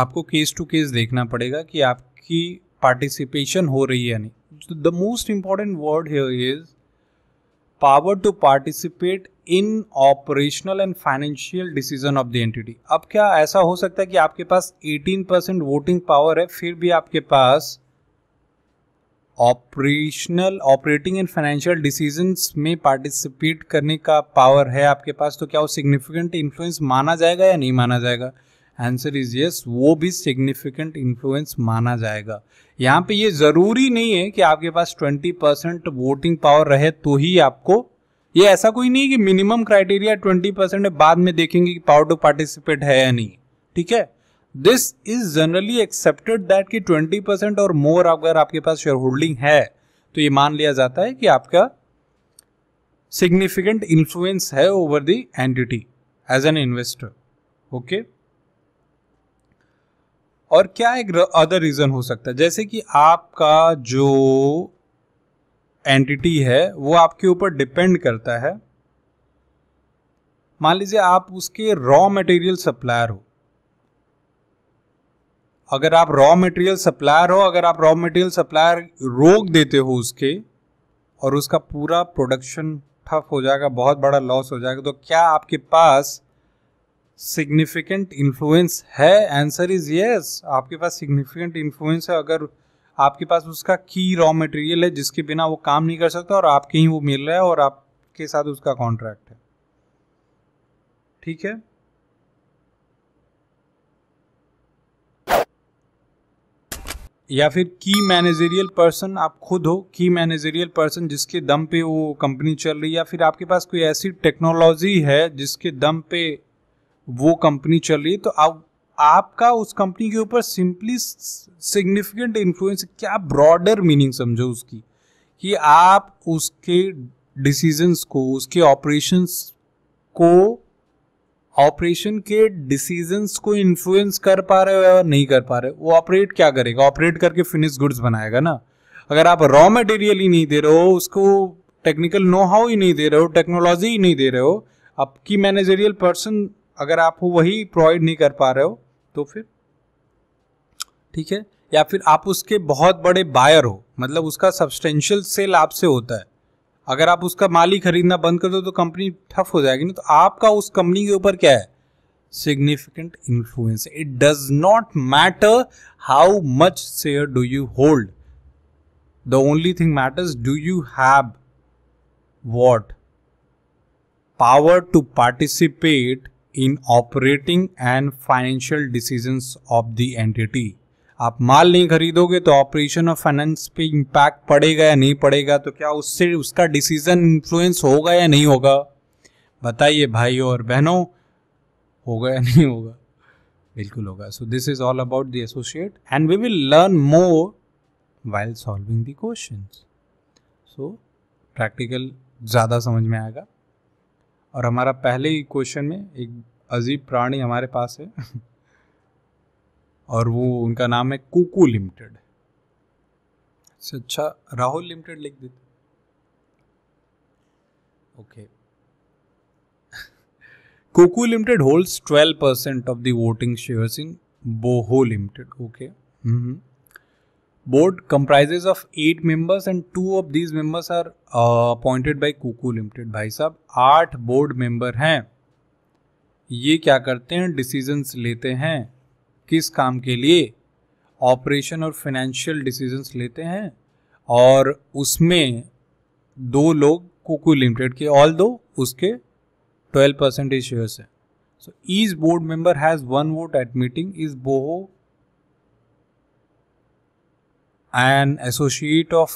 आपको केस टू केस देखना पड़ेगा कि आपकी पार्टिसिपेशन हो रही है या नहीं the most important word here is power to participate in operational and financial decision of the entity अब क्या ऐसा हो सकता है कि आपके पास 18 परसेंट वोटिंग पावर है फिर भी आपके पास operational operating and financial decisions में पार्टिसिपेट करने का पावर है आपके पास तो क्या वो सिग्निफिकेंट इन्फ्लुएंस माना जाएगा या नहीं माना जाएगा आंसर इज यस वो भी सिग्निफिकेंट इन्फ्लुएंस माना जाएगा यहाँ पे ये ज़रूरी नहीं है कि आपके पास 20 परसेंट वोटिंग पावर रहे तो ही आपको ये ऐसा कोई नहीं कि मिनिमम क्राइटेरिया 20 परसेंट बाद में देखेंगे कि पावर टू पार्टिसिपेट है या नहीं ठीक है this is generally accepted that कि 20 परसेंट और मोर अगर आपके पास शेयर होल्डिंग है तो ये मान लिया जाता है कि आपका सिग्निफिकेंट इन्फ्लुएंस है over the entity as an investor okay और क्या एक अदर रीजन हो सकता है जैसे कि आपका जो एंटिटी है वो आपके ऊपर डिपेंड करता है मान लीजिए आप उसके रॉ मटेरियल सप्लायर हो अगर आप रॉ मटेरियल सप्लायर हो अगर आप रॉ मटेरियल सप्लायर रोक देते हो उसके और उसका पूरा प्रोडक्शन ठप हो जाएगा बहुत बड़ा लॉस हो जाएगा तो क्या आपके पास सिग्निफिकेंट इन्फ्लुएंस है आंसर इज यस आपके पास सिग्निफिकेंट इन्फ्लुएंस है अगर आपके पास उसका की रॉ मटेरियल है जिसके बिना वो काम नहीं कर सकता और आपके ही वो मिल रहा है और आपके साथ उसका कॉन्ट्रैक्ट है ठीक है या फिर की मैनेजरियल पर्सन आप खुद हो की मैनेजरियल पर्सन जिसके दम पे वो कंपनी चल रही है या फिर आपके पास कोई ऐसी टेक्नोलॉजी है जिसके दम पे वो कंपनी चल रही है तो आप आपका उस कंपनी के ऊपर सिंपली सिग्निफिकेंट इन्फ्लुएंस क्या ब्रॉडर मीनिंग समझो उसकी कि आप उसके डिसीजंस को उसके ऑपरेशंस को ऑपरेशन के डिसीजंस को इन्फ्लुएंस कर पा रहे हो या नहीं कर पा रहे वो ऑपरेट क्या करेगा ऑपरेट करके फिनिश गुड्स बनाएगा ना अगर आप रॉ मटेरियल ही नहीं दे रहे हो उसको टेक्निकल नो हाउ ही नहीं दे रहे हो टेक्नोलॉजी ही नहीं दे रहे हो आपकी मैनेजरियल पर्सन अगर आप वही प्रोवाइड नहीं कर पा रहे हो तो फिर ठीक है या फिर आप उसके बहुत बड़े बायर हो मतलब उसका सब्सटेंशियल सेल आपसे होता है अगर आप उसका माल ही खरीदना बंद कर दो तो कंपनी ठफ हो जाएगी ना तो आपका उस कंपनी के ऊपर क्या है significant influence it does not matter how much share do you hold the only thing matters do you have what power to participate in operating and financial decision of the entity आप माल नहीं खरीदोगे तो operation और finance पे impact पड़ेगा या नहीं पड़ेगा तो क्या उससे उसका डिसीजन इन्फ्लुएंस होगा या नहीं होगा बताइए भाई और बहनों होगा या नहीं होगा बिल्कुल होगा so this is all about the associate and we will learn more while solving the question so practical ज़्यादा समझ में आएगा और हमारा पहले ही क्वेश्चन में एक अजीब प्राणी हमारे पास है और वो उनका नाम है कुकू लिमिटेड अच्छा, अच्छा राहुल लिमिटेड लिख देते okay Kuku limited holds twelve percent of the voting shares in Boho limited okay hmm. Board comprises of eight members and two of these members are appointed by Kuku limited भाई साहब आठ बोर्ड मेंबर हैं ये क्या करते हैं डिसीजंस लेते हैं किस काम के लिए ऑपरेशन और फाइनेंशियल डिसीजंस लेते हैं और उसमें दो लोग कुकू लिमिटेड के ऑल दो उसके ट्वेल्व परसेंटेज शेयर्स हैं so each board member has one vote at meeting is Boho an associate of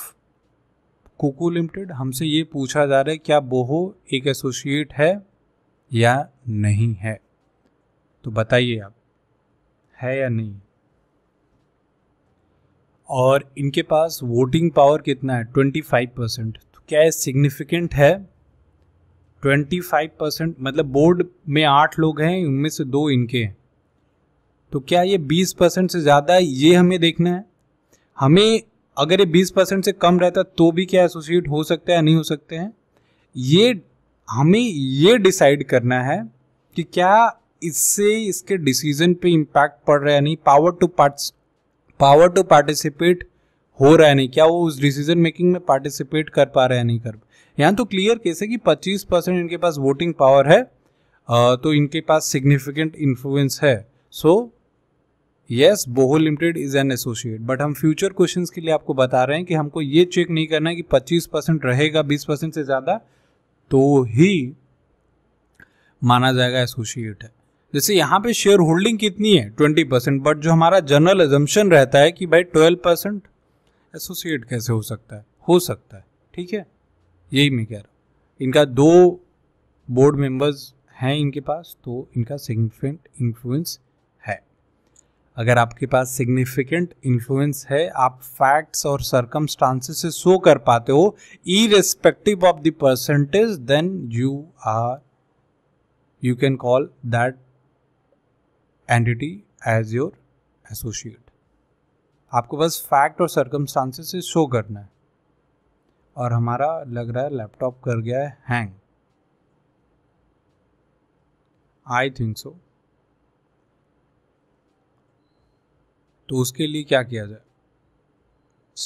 Kuku limited हमसे ये पूछा जा रहा है क्या बोहो एक एसोसिएट है या नहीं है तो बताइए आप है या नहीं और इनके पास वोटिंग पावर कितना है ट्वेंटी फाइव परसेंट तो क्या ये सिग्निफिकेंट है ट्वेंटी फाइव परसेंट मतलब बोर्ड में आठ लोग हैं उनमें से दो इनके हैं तो क्या ये बीस परसेंट से ज़्यादा है ये हमें देखना है हमें अगर ये बीस परसेंट से कम रहता तो भी क्या एसोसिएट हो सकता है या नहीं हो सकते हैं ये हमें ये डिसाइड करना है कि क्या इससे इसके डिसीजन पे इम्पैक्ट पड़ रहा है नहीं power to part power to participate हो रहा है नहीं क्या वो उस डिसीजन मेकिंग में पार्टिसिपेट कर पा रहा है नहीं कर यहाँ तो क्लियर कैसे कि 25 परसेंट इनके पास वोटिंग पावर है तो इनके पास सिग्निफिकेंट इन्फ्लुएंस है so yes Boho limited is an associate but हम फ्यूचर क्वेश्चन के लिए आपको बता रहे हैं कि हमको ये चेक नहीं करना है कि 25 परसेंट रहेगा 20 परसेंट से ज़्यादा तो ही माना जाएगा एसोसिएट है जैसे यहाँ पे शेयर होल्डिंग कितनी है ट्वेंटी परसेंट बट जो हमारा जनरल एजम्पन रहता है कि भाई ट्वेल्व परसेंट एसोसिएट कैसे हो सकता है हो सकता है ठीक है यही मैं कह रहा हूँ इनका दो बोर्ड मेंबर्स हैं इनके पास तो इनका सिग्निफिकेंट इन्फ्लुएंस है अगर आपके पास सिग्निफिकेंट इन्फ्लुएंस है आप फैक्ट्स और सर्कमस्टांसेस से शो कर पाते हो irrespective of the percentage then you are you can call that entity as your associate आपको बस फैक्ट और सर्कमस्टांसेस से शो करना है और हमारा लग रहा है लैपटॉप कर गया है हैंग आई थिंक सो तो उसके लिए क्या किया जाए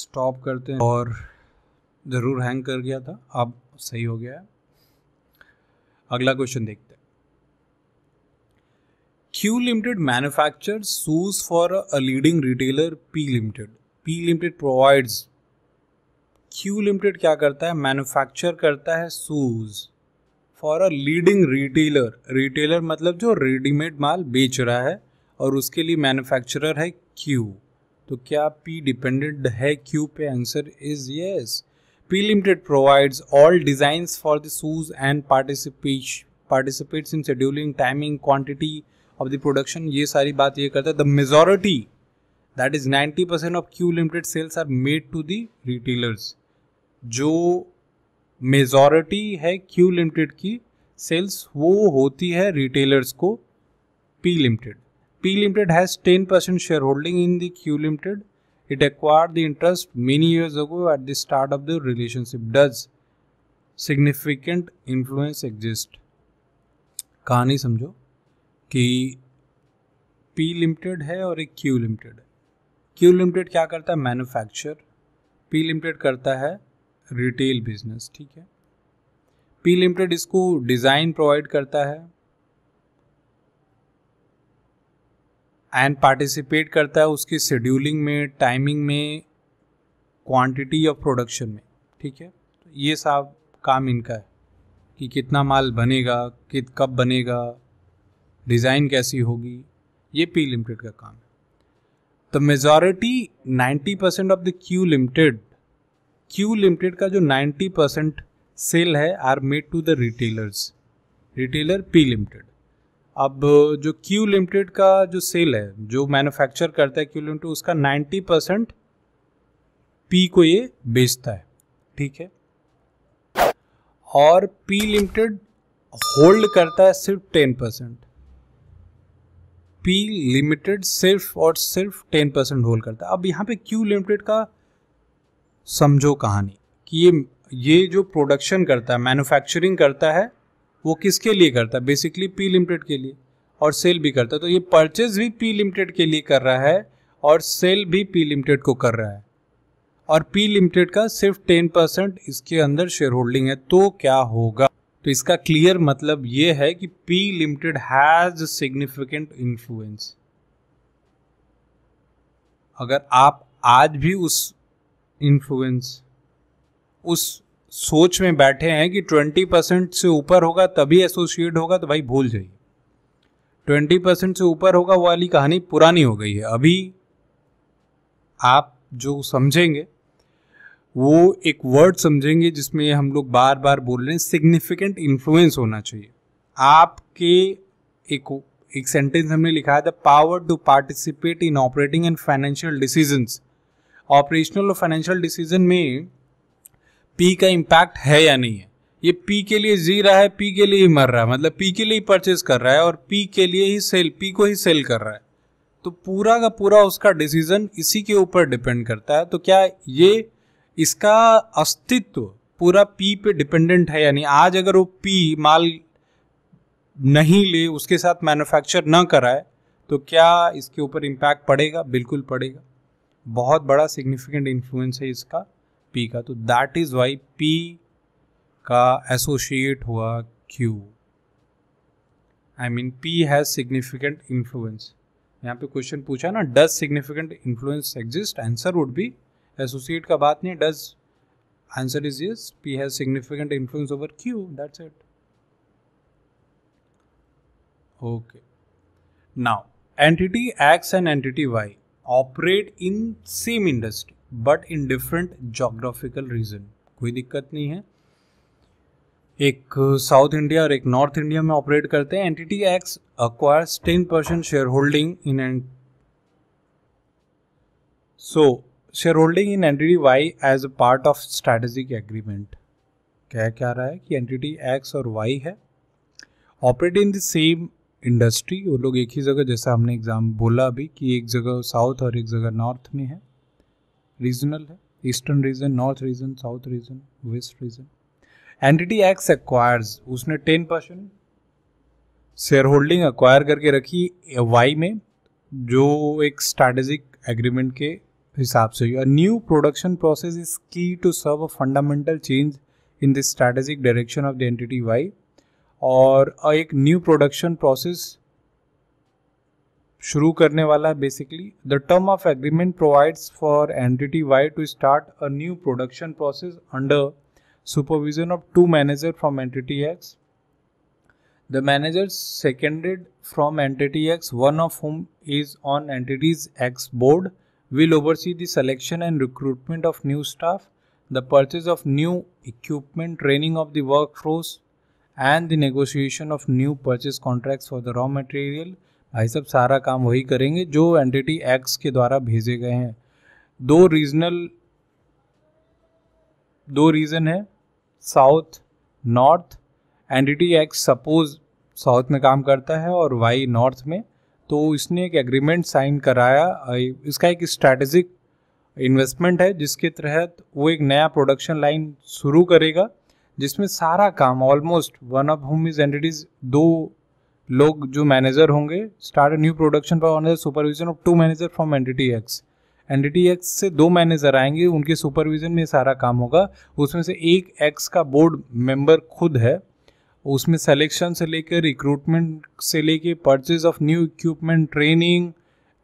स्टॉप करते हैं और ज़रूर हैंग कर गया था अब सही हो गया है अगला क्वेश्चन देखते हैं Q Limited manufactures shoes for a leading retailer P Limited. P Limited provides Q Limited क्या करता है मैन्युफैक्चर करता है shoes for a leading retailer retailer मतलब जो रेडीमेड माल बेच रहा है और उसके लिए मैन्युफैक्चरर है Q तो क्या P डिपेंडेंट है Q पे answer is yes P Limited provides all designs for the shoes and participates participates in scheduling timing quantity of the production ये सारी बात ये करता है the majority that is 90 percent of Q limited sales are made to the retailers जो majority है Q limited की sales वो होती है रिटेलर्स को P limited P limited has ten percent share holding in the Q limited it acquire the interest many years ago at the start of the relationship does significant influence exist कहानी समझो कि P limited है और एक Q limited है Q limited क्या करता है मैन्युफैक्चर पी लिमिटेड करता है रिटेल बिजनेस ठीक है पी लिमिटेड इसको डिज़ाइन प्रोवाइड करता है एंड पार्टिसिपेट करता है उसकी शेड्यूलिंग में टाइमिंग में क्वांटिटी ऑफ प्रोडक्शन में ठीक है तो ये सब काम इनका है कि कितना माल बनेगा कित कब बनेगा डिज़ाइन कैसी होगी ये पी लिमिटेड का काम है the majority 90 percent of the Q limited Q limited का जो 90 परसेंट सेल है are made to the retailers retailer P limited अब जो क्यू लिमिटेड का जो सेल है जो मैन्युफैक्चर करता है क्यू लिमिटेड उसका 90 परसेंट पी को ये बेचता है ठीक है और पी लिमिटेड होल्ड करता है सिर्फ टेन परसेंट पी लिमिटेड सिर्फ और सिर्फ टेन परसेंट होल्ड करता है अब यहाँ पे क्यू लिमिटेड का समझो कहानी कि ये ये जो प्रोडक्शन करता है मैन्युफैक्चरिंग करता है वो किसके लिए करता है बेसिकली पी लिमिटेड के लिए और सेल भी करता है तो ये परचेज भी पी लिमिटेड के लिए कर रहा है और सेल भी पी लिमिटेड को कर रहा है और पी लिमिटेड का सिर्फ टेन परसेंट इसके अंदर शेयर होल्डिंग है तो क्या होगा तो इसका क्लियर मतलब ये है कि P limited has significant influence अगर आप आज भी उस इन्फ्लुएंस उस सोच में बैठे हैं कि ट्वेंटी परसेंट से ऊपर होगा तभी एसोसिएट होगा तो भाई भूल जाइए ट्वेंटी परसेंट से ऊपर होगा वाली कहानी पुरानी हो गई है अभी आप जो समझेंगे वो एक वर्ड समझेंगे जिसमें हम लोग बार बार बोल रहे हैं सिग्निफिकेंट इन्फ्लुएंस होना चाहिए आपके एक एक सेंटेंस हमने लिखा है the power to participate in operating and financial decisions operational और फाइनेंशियल डिसीजन में पी का इम्पैक्ट है या नहीं है ये पी के लिए जी रहा है पी के लिए ही मर रहा है मतलब पी के लिए ही परचेज कर रहा है और पी के लिए ही सेल पी को ही सेल कर रहा है तो पूरा का पूरा उसका डिसीजन इसी के ऊपर डिपेंड करता है तो क्या ये इसका अस्तित्व पूरा पी पे डिपेंडेंट है यानी आज अगर वो पी माल नहीं ले उसके साथ मैन्युफैक्चर ना कराए तो क्या इसके ऊपर इम्पैक्ट पड़ेगा बिल्कुल पड़ेगा बहुत बड़ा सिग्निफिकेंट इन्फ्लुएंस है इसका पी का तो दैट इज़ वाई पी का एसोशिएट हुआ Q I mean P has significant influence यहाँ पे क्वेश्चन पूछा ना does significant influence exist answer would be associate का बात नहीं does answer is yes P has significant influence over Q that's it okay now entity X and entity Y operate in same industry but in different geographical region कोई दिक्कत नहीं है एक south uh, India और एक north India में operate करते हैं entity X acquires ten percent share holding in and so share holding in T Y as a part of strategic agreement क्या क्या रहा है कि टी एक्स और वाई है operate in the same industry वो लोग एक ही जगह जैसा हमने एग्जाम बोला अभी कि एक जगह साउथ और एक जगह नॉर्थ में है रीजनल है eastern region north region south region west region T X acquires उसने ten percent share holding acquire करके रखी वाई में जो एक स्ट्रैटेजिक एग्रीमेंट के हिसाब से your new production process is key to serve a fundamental change in the strategic direction of the entity Y और एक न्यू प्रोडक्शन प्रोसेस शुरू करने वाला basically the term of agreement provides for entity Y to start a new production process under supervision of two managers from entity X. The managers seconded from entity X, one of whom is on entities X board will oversee the selection and recruitment of new staff, the purchase of new equipment, training of the workforce, and the negotiation of new purchase contracts for the raw material भाई साहब सारा काम वही करेंगे जो entity x के द्वारा भेजे गए हैं दो रीजनल दो रीज़न है south north entity X suppose south में काम करता है और वाई नॉर्थ में तो इसने एक एग्रीमेंट साइन कराया इसका एक स्ट्रैटेजिक इन्वेस्टमेंट है जिसके तहत वो एक नया प्रोडक्शन लाइन शुरू करेगा जिसमें सारा काम almost one of home is entities दो लोग जो मैनेजर होंगे start new production for on supervision of two manager from entity X entity X से दो मैनेजर आएंगे उनके सुपरविजन में सारा काम होगा उसमें से एक एक्स का बोर्ड मेंबर खुद है उसमें सेलेक्शन से लेकर रिक्रूटमेंट से लेकर purchase of new equipment training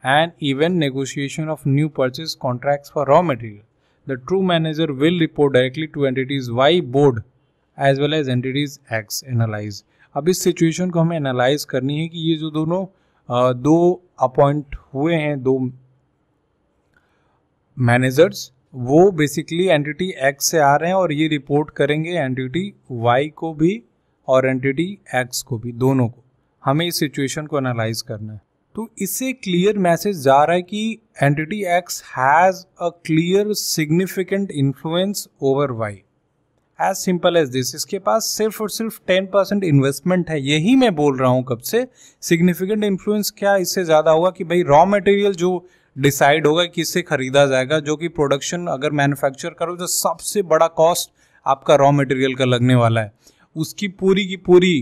and even negotiation of new purchase contracts for raw material the true manager will report directly to entities Y board as well as entities X analyse अब इस situation को हमें analyse करनी है कि ये जो दोनों दो अपॉइंट हुए हैं दो मैनेजर्स वो बेसिकली एंटिटी एक्स से आ रहे हैं और ये रिपोर्ट करेंगे एंटिटी वाई को भी और एंटिटी एक्स को भी दोनों को हमें इस सिचुएशन को एनालाइज करना है तो इससे क्लियर मैसेज जा रहा है कि entity X has a clear significant influence over Y as simple as this इसके पास सिर्फ और सिर्फ टेन परसेंट इन्वेस्टमेंट है यही मैं बोल रहा हूँ कब से सिग्निफिकेंट इन्फ्लुएंस क्या इससे ज़्यादा होगा कि भाई रॉ मटेरियल जो डिसाइड होगा किससे खरीदा जाएगा जो कि प्रोडक्शन अगर मैन्युफैक्चर करो तो सबसे बड़ा कॉस्ट आपका रॉ मटेरियल का लगने वाला है उसकी पूरी की पूरी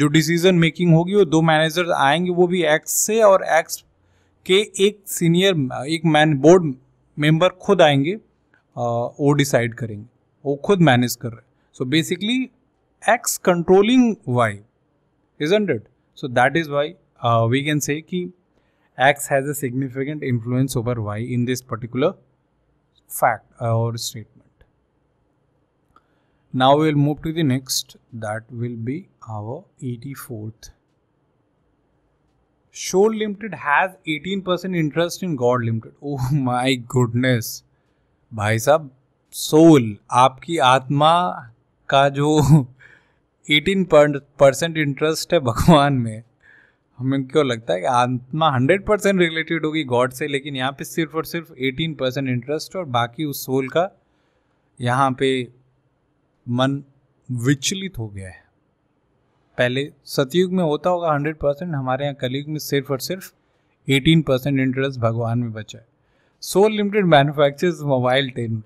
जो डिसीजन मेकिंग होगी वो दो मैनेजर आएंगे वो भी एक्स से और एक्स के एक सीनियर एक मैन बोर्ड मेंबर खुद आएंगे वो डिसाइड करेंगे वो खुद मैनेज कर रहे हैं so basically X controlling Y is it so that is why we can say कि X has a significant influence over Y in this particular fact और statement now we'll move to the next that will be our 84th Show Limited has 18% interest in God Limited. Oh my goodness. bhai sahab soul aapki atma ka jo 18 interest hai bhagwan mein हमें क्यों लगता है कि आत्मा 100 percent related होगी God से लेकिन यहाँ पे सिर्फ और सिर्फ 18 परसेंट इंटरेस्ट और बाकी उस सोल का यहाँ पे मन विचलित हो गया है पहले सतयुग में होता होगा हंड्रेड परसेंट हमारे यहाँ कलयुग में सिर्फ और सिर्फ एटीन परसेंट इंटरेस्ट भगवान में बचा है so limited manufacture mobile ten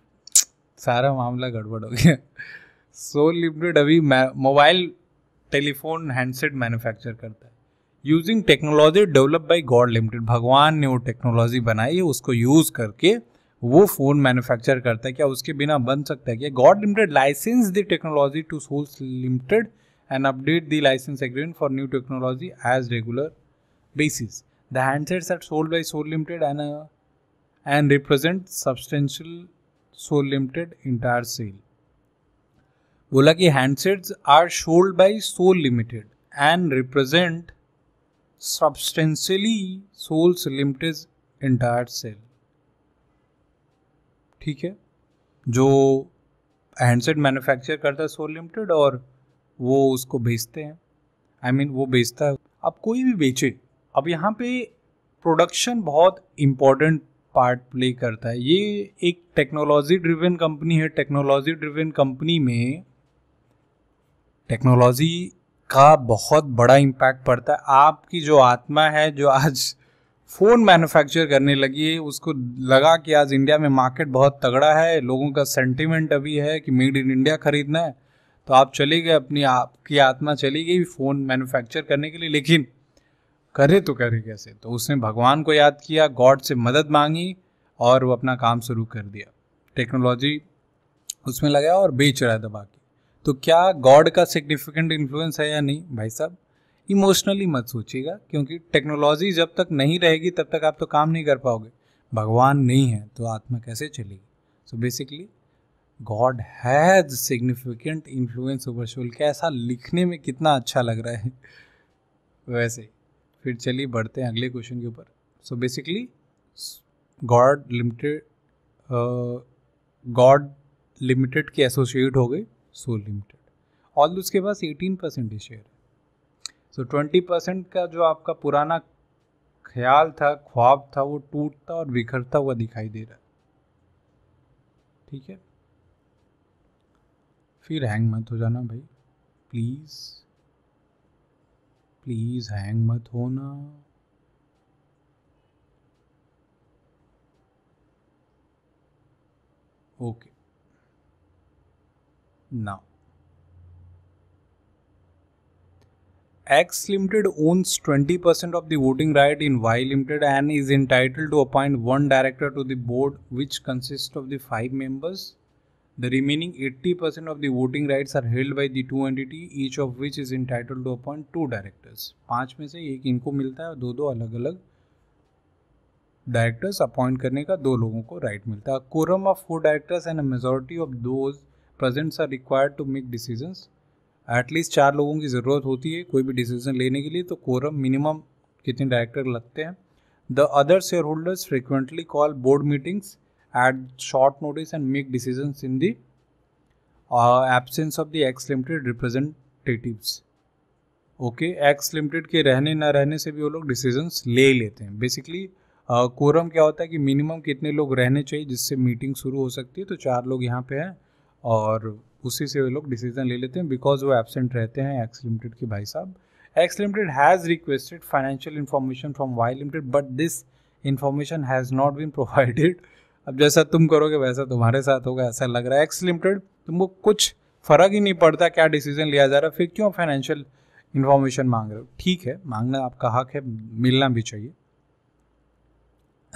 सारा मामला गड़बड़ हो गया सो लिमिटेड अभी मोबाइल टेलीफोन हैंडसेट मैन्युफैक्चर करता है using technology develop by god limited भगवान ने वो टेक्नोलॉजी बनाई है उसको यूज़ करके वो फ़ोन मैन्युफैक्चर करता है क्या उसके बिना बन सकता है क्या God Limited licenses the technology to Souls Limited and update the licence agreement for new technology as regular basis the handsets are sold by Soul Limited and and represent substantial Soul Limited entire sale बोला कि handsets are sold by Soul Limited and represent substantially Souls Limited entire sale ठीक है जो handset manufacture करता है soul Limited और वो उसको बेचते हैं आई I मीन mean, वो बेचता है अब कोई भी बेचे अब यहाँ पे प्रोडक्शन बहुत इम्पोर्टेंट पार्ट प्ले करता है ये एक टेक्नोलॉजी ड्रिवन कंपनी है टेक्नोलॉजी ड्रिवन कंपनी में टेक्नोलॉजी का बहुत बड़ा इम्पैक्ट पड़ता है आपकी जो आत्मा है जो आज फ़ोन मैन्युफैक्चर करने लगी है उसको लगा कि आज इंडिया में मार्केट बहुत तगड़ा है लोगों का सेंटिमेंट अभी है कि मेड इन इंडिया ख़रीदना है तो आप चले गए अपनी आपकी आत्मा चली गई फ़ोन मैन्युफैक्चर करने के लिए लेकिन करे तो करे कैसे तो उसने भगवान को याद किया गॉड से मदद मांगी और वो अपना काम शुरू कर दिया टेक्नोलॉजी उसमें लगाया और बेच रहा था बाकी तो क्या गॉड का सिग्निफिकेंट इन्फ्लुएंस है या नहीं भाई साहब इमोशनली मत सोचिएगा क्योंकि टेक्नोलॉजी जब तक नहीं रहेगी तब तक आप तो काम नहीं कर पाओगे भगवान नहीं है तो आत्मा कैसे चलेगी so basically God has significant influence over Soul कैसा लिखने में कितना अच्छा लग रहा है वैसे फिर चलिए बढ़ते हैं अगले क्वेश्चन के ऊपर so basically God Limited God Limited के एसोसिएट हो गए सोल लिमिटेड और उसके पास एटीन परसेंटेज शेयर सो तो ट्वेंटी परसेंट का जो आपका पुराना ख्याल था ख्वाब था वो टूटता और बिखरता हुआ दिखाई दे रहा है ठीक है फिर हैंग मत हो जाना भाई प्लीज़ प्लीज़ हैंग मत होना okay now X Limited owns 20% of the voting right in Y Limited and is entitled to appoint one director to the board, which consists of the five members. The remaining 80% of the voting rights are held by the two entity, each of which is entitled to appoint two directors. पांच में से एक इनको मिलता है और दो दो अलग अलग डायरेक्टर्स अपॉइंट करने का दो लोगों को राइट right मिलता है quorum of four directors and a majority of those presents are required to make decisions at least चार लोगों की ज़रूरत होती है कोई भी डिसीजन लेने के लिए तो कोरम मिनिमम कितने डायरेक्टर लगते हैं the other share shareholders frequently call board meetings at short notice and make decision in the absence of the X Limited representatives okay X Limited के रहने ना रहने से भी वो लोग डिसीजन ले लेते हैं बेसिकली कोरम uh, क्या होता है कि मिनिमम कितने लोग रहने चाहिए जिससे मीटिंग शुरू हो सकती है तो चार लोग यहाँ पे हैं और उसी से वो लोग डिसीजन ले लेते हैं बिकॉज वो एबसेंट रहते हैं एक्स लिमिटेड के भाई साहब X Limited has requested financial information from Y Limited but this information has not been provided अब जैसा तुम करोगे वैसा तुम्हारे साथ होगा ऐसा लग रहा है एक्स लिमिटेड तुमको कुछ फ़र्क ही नहीं पड़ता क्या डिसीजन लिया जा रहा है फिर क्यों फाइनेंशियल इन्फॉर्मेशन मांग रहे हो ठीक है मांगना आपका हक है मिलना भी चाहिए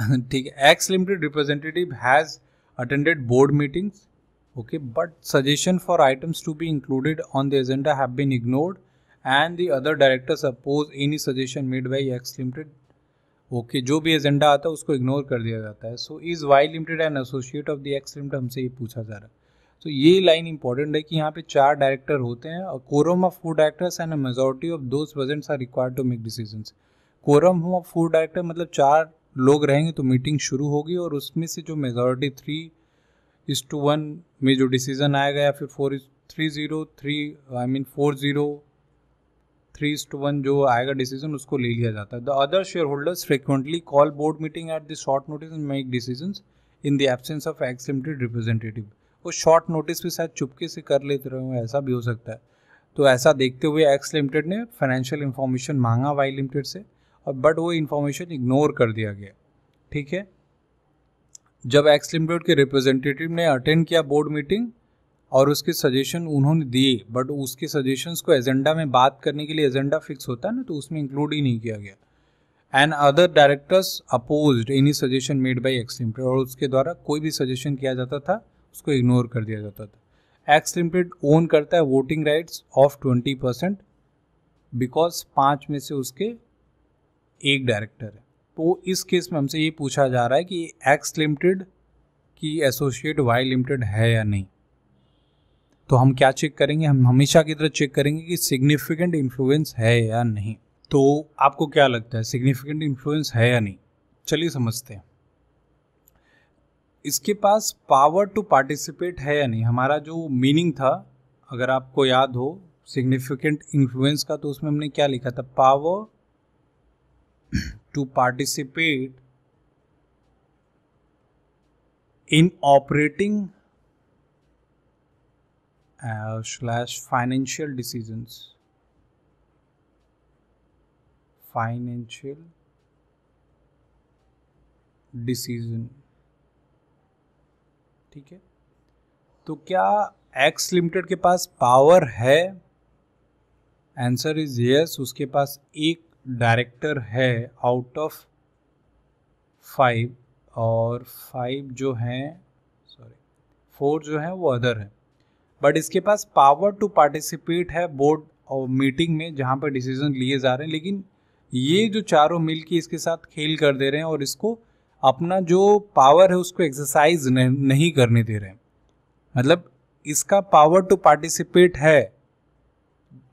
ठीक है X Limited representative has attended board meetings okay but suggestion for items to be included on the agenda have been ignored and the other directors oppose any suggestion made by x limited okay okay, जो भी agenda आता है उसको ignore कर दिया जाता है so is Y Limited and associate of the X Limited हमसे ये पूछा जा रहा है तो so, ये लाइन इंपॉर्टेंट है कि यहाँ पे चार डायरेक्टर होते हैं और quorum of four directors and a majority of those presents are required to make decision quorum of four director मतलब चार लोग रहेंगे तो मीटिंग शुरू होगी और उसमें से जो मेजोरिटी थ्री इस टू वन में जो डिसीजन आएगा या फिर four is three zero three I mean four zero three is two one जो आएगा डिसीजन उसको ले लिया जाता है the other share shareholders frequently call board meeting at the short notice and make decision in the absence of X Limited representative वो short notice भी शायद चुपके से कर लेते रहे हो ऐसा भी हो सकता है तो ऐसा देखते हुए एक्स लिमिटेड ने फाइनेंशियल इन्फॉर्मेशन मांगा वाई लिमिटेड से और बट वो इन्फॉर्मेशन इग्नोर कर दिया गया ठीक है जब एक्स लिमिटेड के रिप्रेजेंटेटिव ने अटेंड किया बोर्ड मीटिंग और उसके सजेशन उन्होंने दिए बट उसके सजेशंस को एजेंडा में बात करने के लिए एजेंडा फिक्स होता है ना तो उसमें इंक्लूड ही नहीं किया गया and other directors oppose any suggestion made by X Limited और उसके द्वारा कोई भी सजेशन किया जाता था उसको इग्नोर कर दिया जाता था एक्स लिमिटेड ओन करता है voting rights of twenty percent because पाँच में से उसके एक डायरेक्टर है तो इस केस में हमसे ये पूछा जा रहा है कि एक्स लिमिटेड की एसोसिएट वाई लिमिटेड है या नहीं तो हम क्या चेक करेंगे हम हमेशा की तरह चेक करेंगे कि सिग्निफिकेंट इन्फ्लुएंस है या नहीं तो आपको क्या लगता है सिग्निफिकेंट इन्फ्लुएंस है या नहीं चलिए समझते हैं इसके पास पावर टू पार्टिसिपेट है या नहीं हमारा जो मीनिंग था अगर आपको याद हो सिग्निफिकेंट इन्फ्लुएंस का तो उसमें हमने क्या लिखा था power to participate in operating uh, slash financial decisions financial decision ठीक है तो क्या एक्स लिमिटेड के पास पावर है आंसर इज यस उसके पास एक डायरेक्टर है आउट ऑफ फाइव और फाइव जो हैं सॉरी फोर जो है वो अदर है बट इसके पास पावर टू पार्टिसिपेट है बोर्ड और मीटिंग में जहाँ पर डिसीजन लिए जा रहे हैं लेकिन ये जो चारों मिल के इसके साथ खेल कर दे रहे हैं और इसको अपना जो पावर है उसको एक्सरसाइज नहीं करने दे रहे हैं मतलब इसका पावर टू पार्टिसिपेट है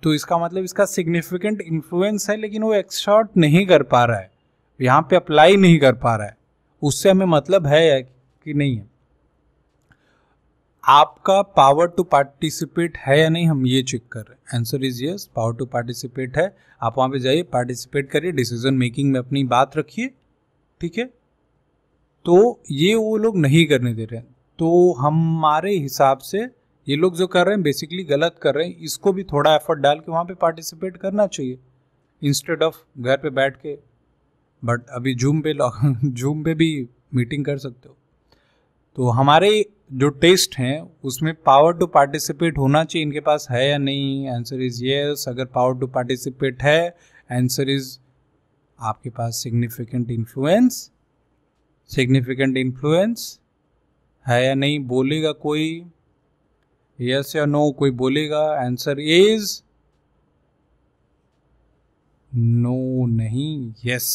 तो इसका मतलब इसका सिग्निफिकेंट इन्फ्लुएंस है लेकिन वो एक्सॉर्ट नहीं कर पा रहा है यहाँ पे अप्लाई नहीं कर पा रहा है उससे हमें मतलब है कि नहीं है आपका पावर टू पार्टिसिपेट है या नहीं हम ये चेक कर रहे हैं answer is yes power to participate है आप वहाँ पे जाइए पार्टिसिपेट करिए डिसीजन मेकिंग में अपनी बात रखिए ठीक है तो ये वो लोग नहीं करने दे रहे हैं तो हमारे हिसाब से ये लोग जो कर रहे हैं बेसिकली गलत कर रहे हैं इसको भी थोड़ा एफर्ट डाल के वहाँ पे पार्टिसिपेट करना चाहिए इंस्टेड ऑफ घर पे बैठ के बट अभी जूम पे जूम पे भी मीटिंग कर सकते हो तो हमारे जो टेस्ट हैं उसमें पावर टू पार्टिसिपेट होना चाहिए इनके पास है या नहीं आंसर इज़ येस अगर पावर टू पार्टिसिपेट है आंसर इज़ आपके पास सिग्निफिकेंट इन्फ्लुएंस सिग्निफिकेंट इन्फ्लुएंस है या नहीं बोलेगा कोई यस या नो कोई बोलेगा आंसर इज नो नहीं यस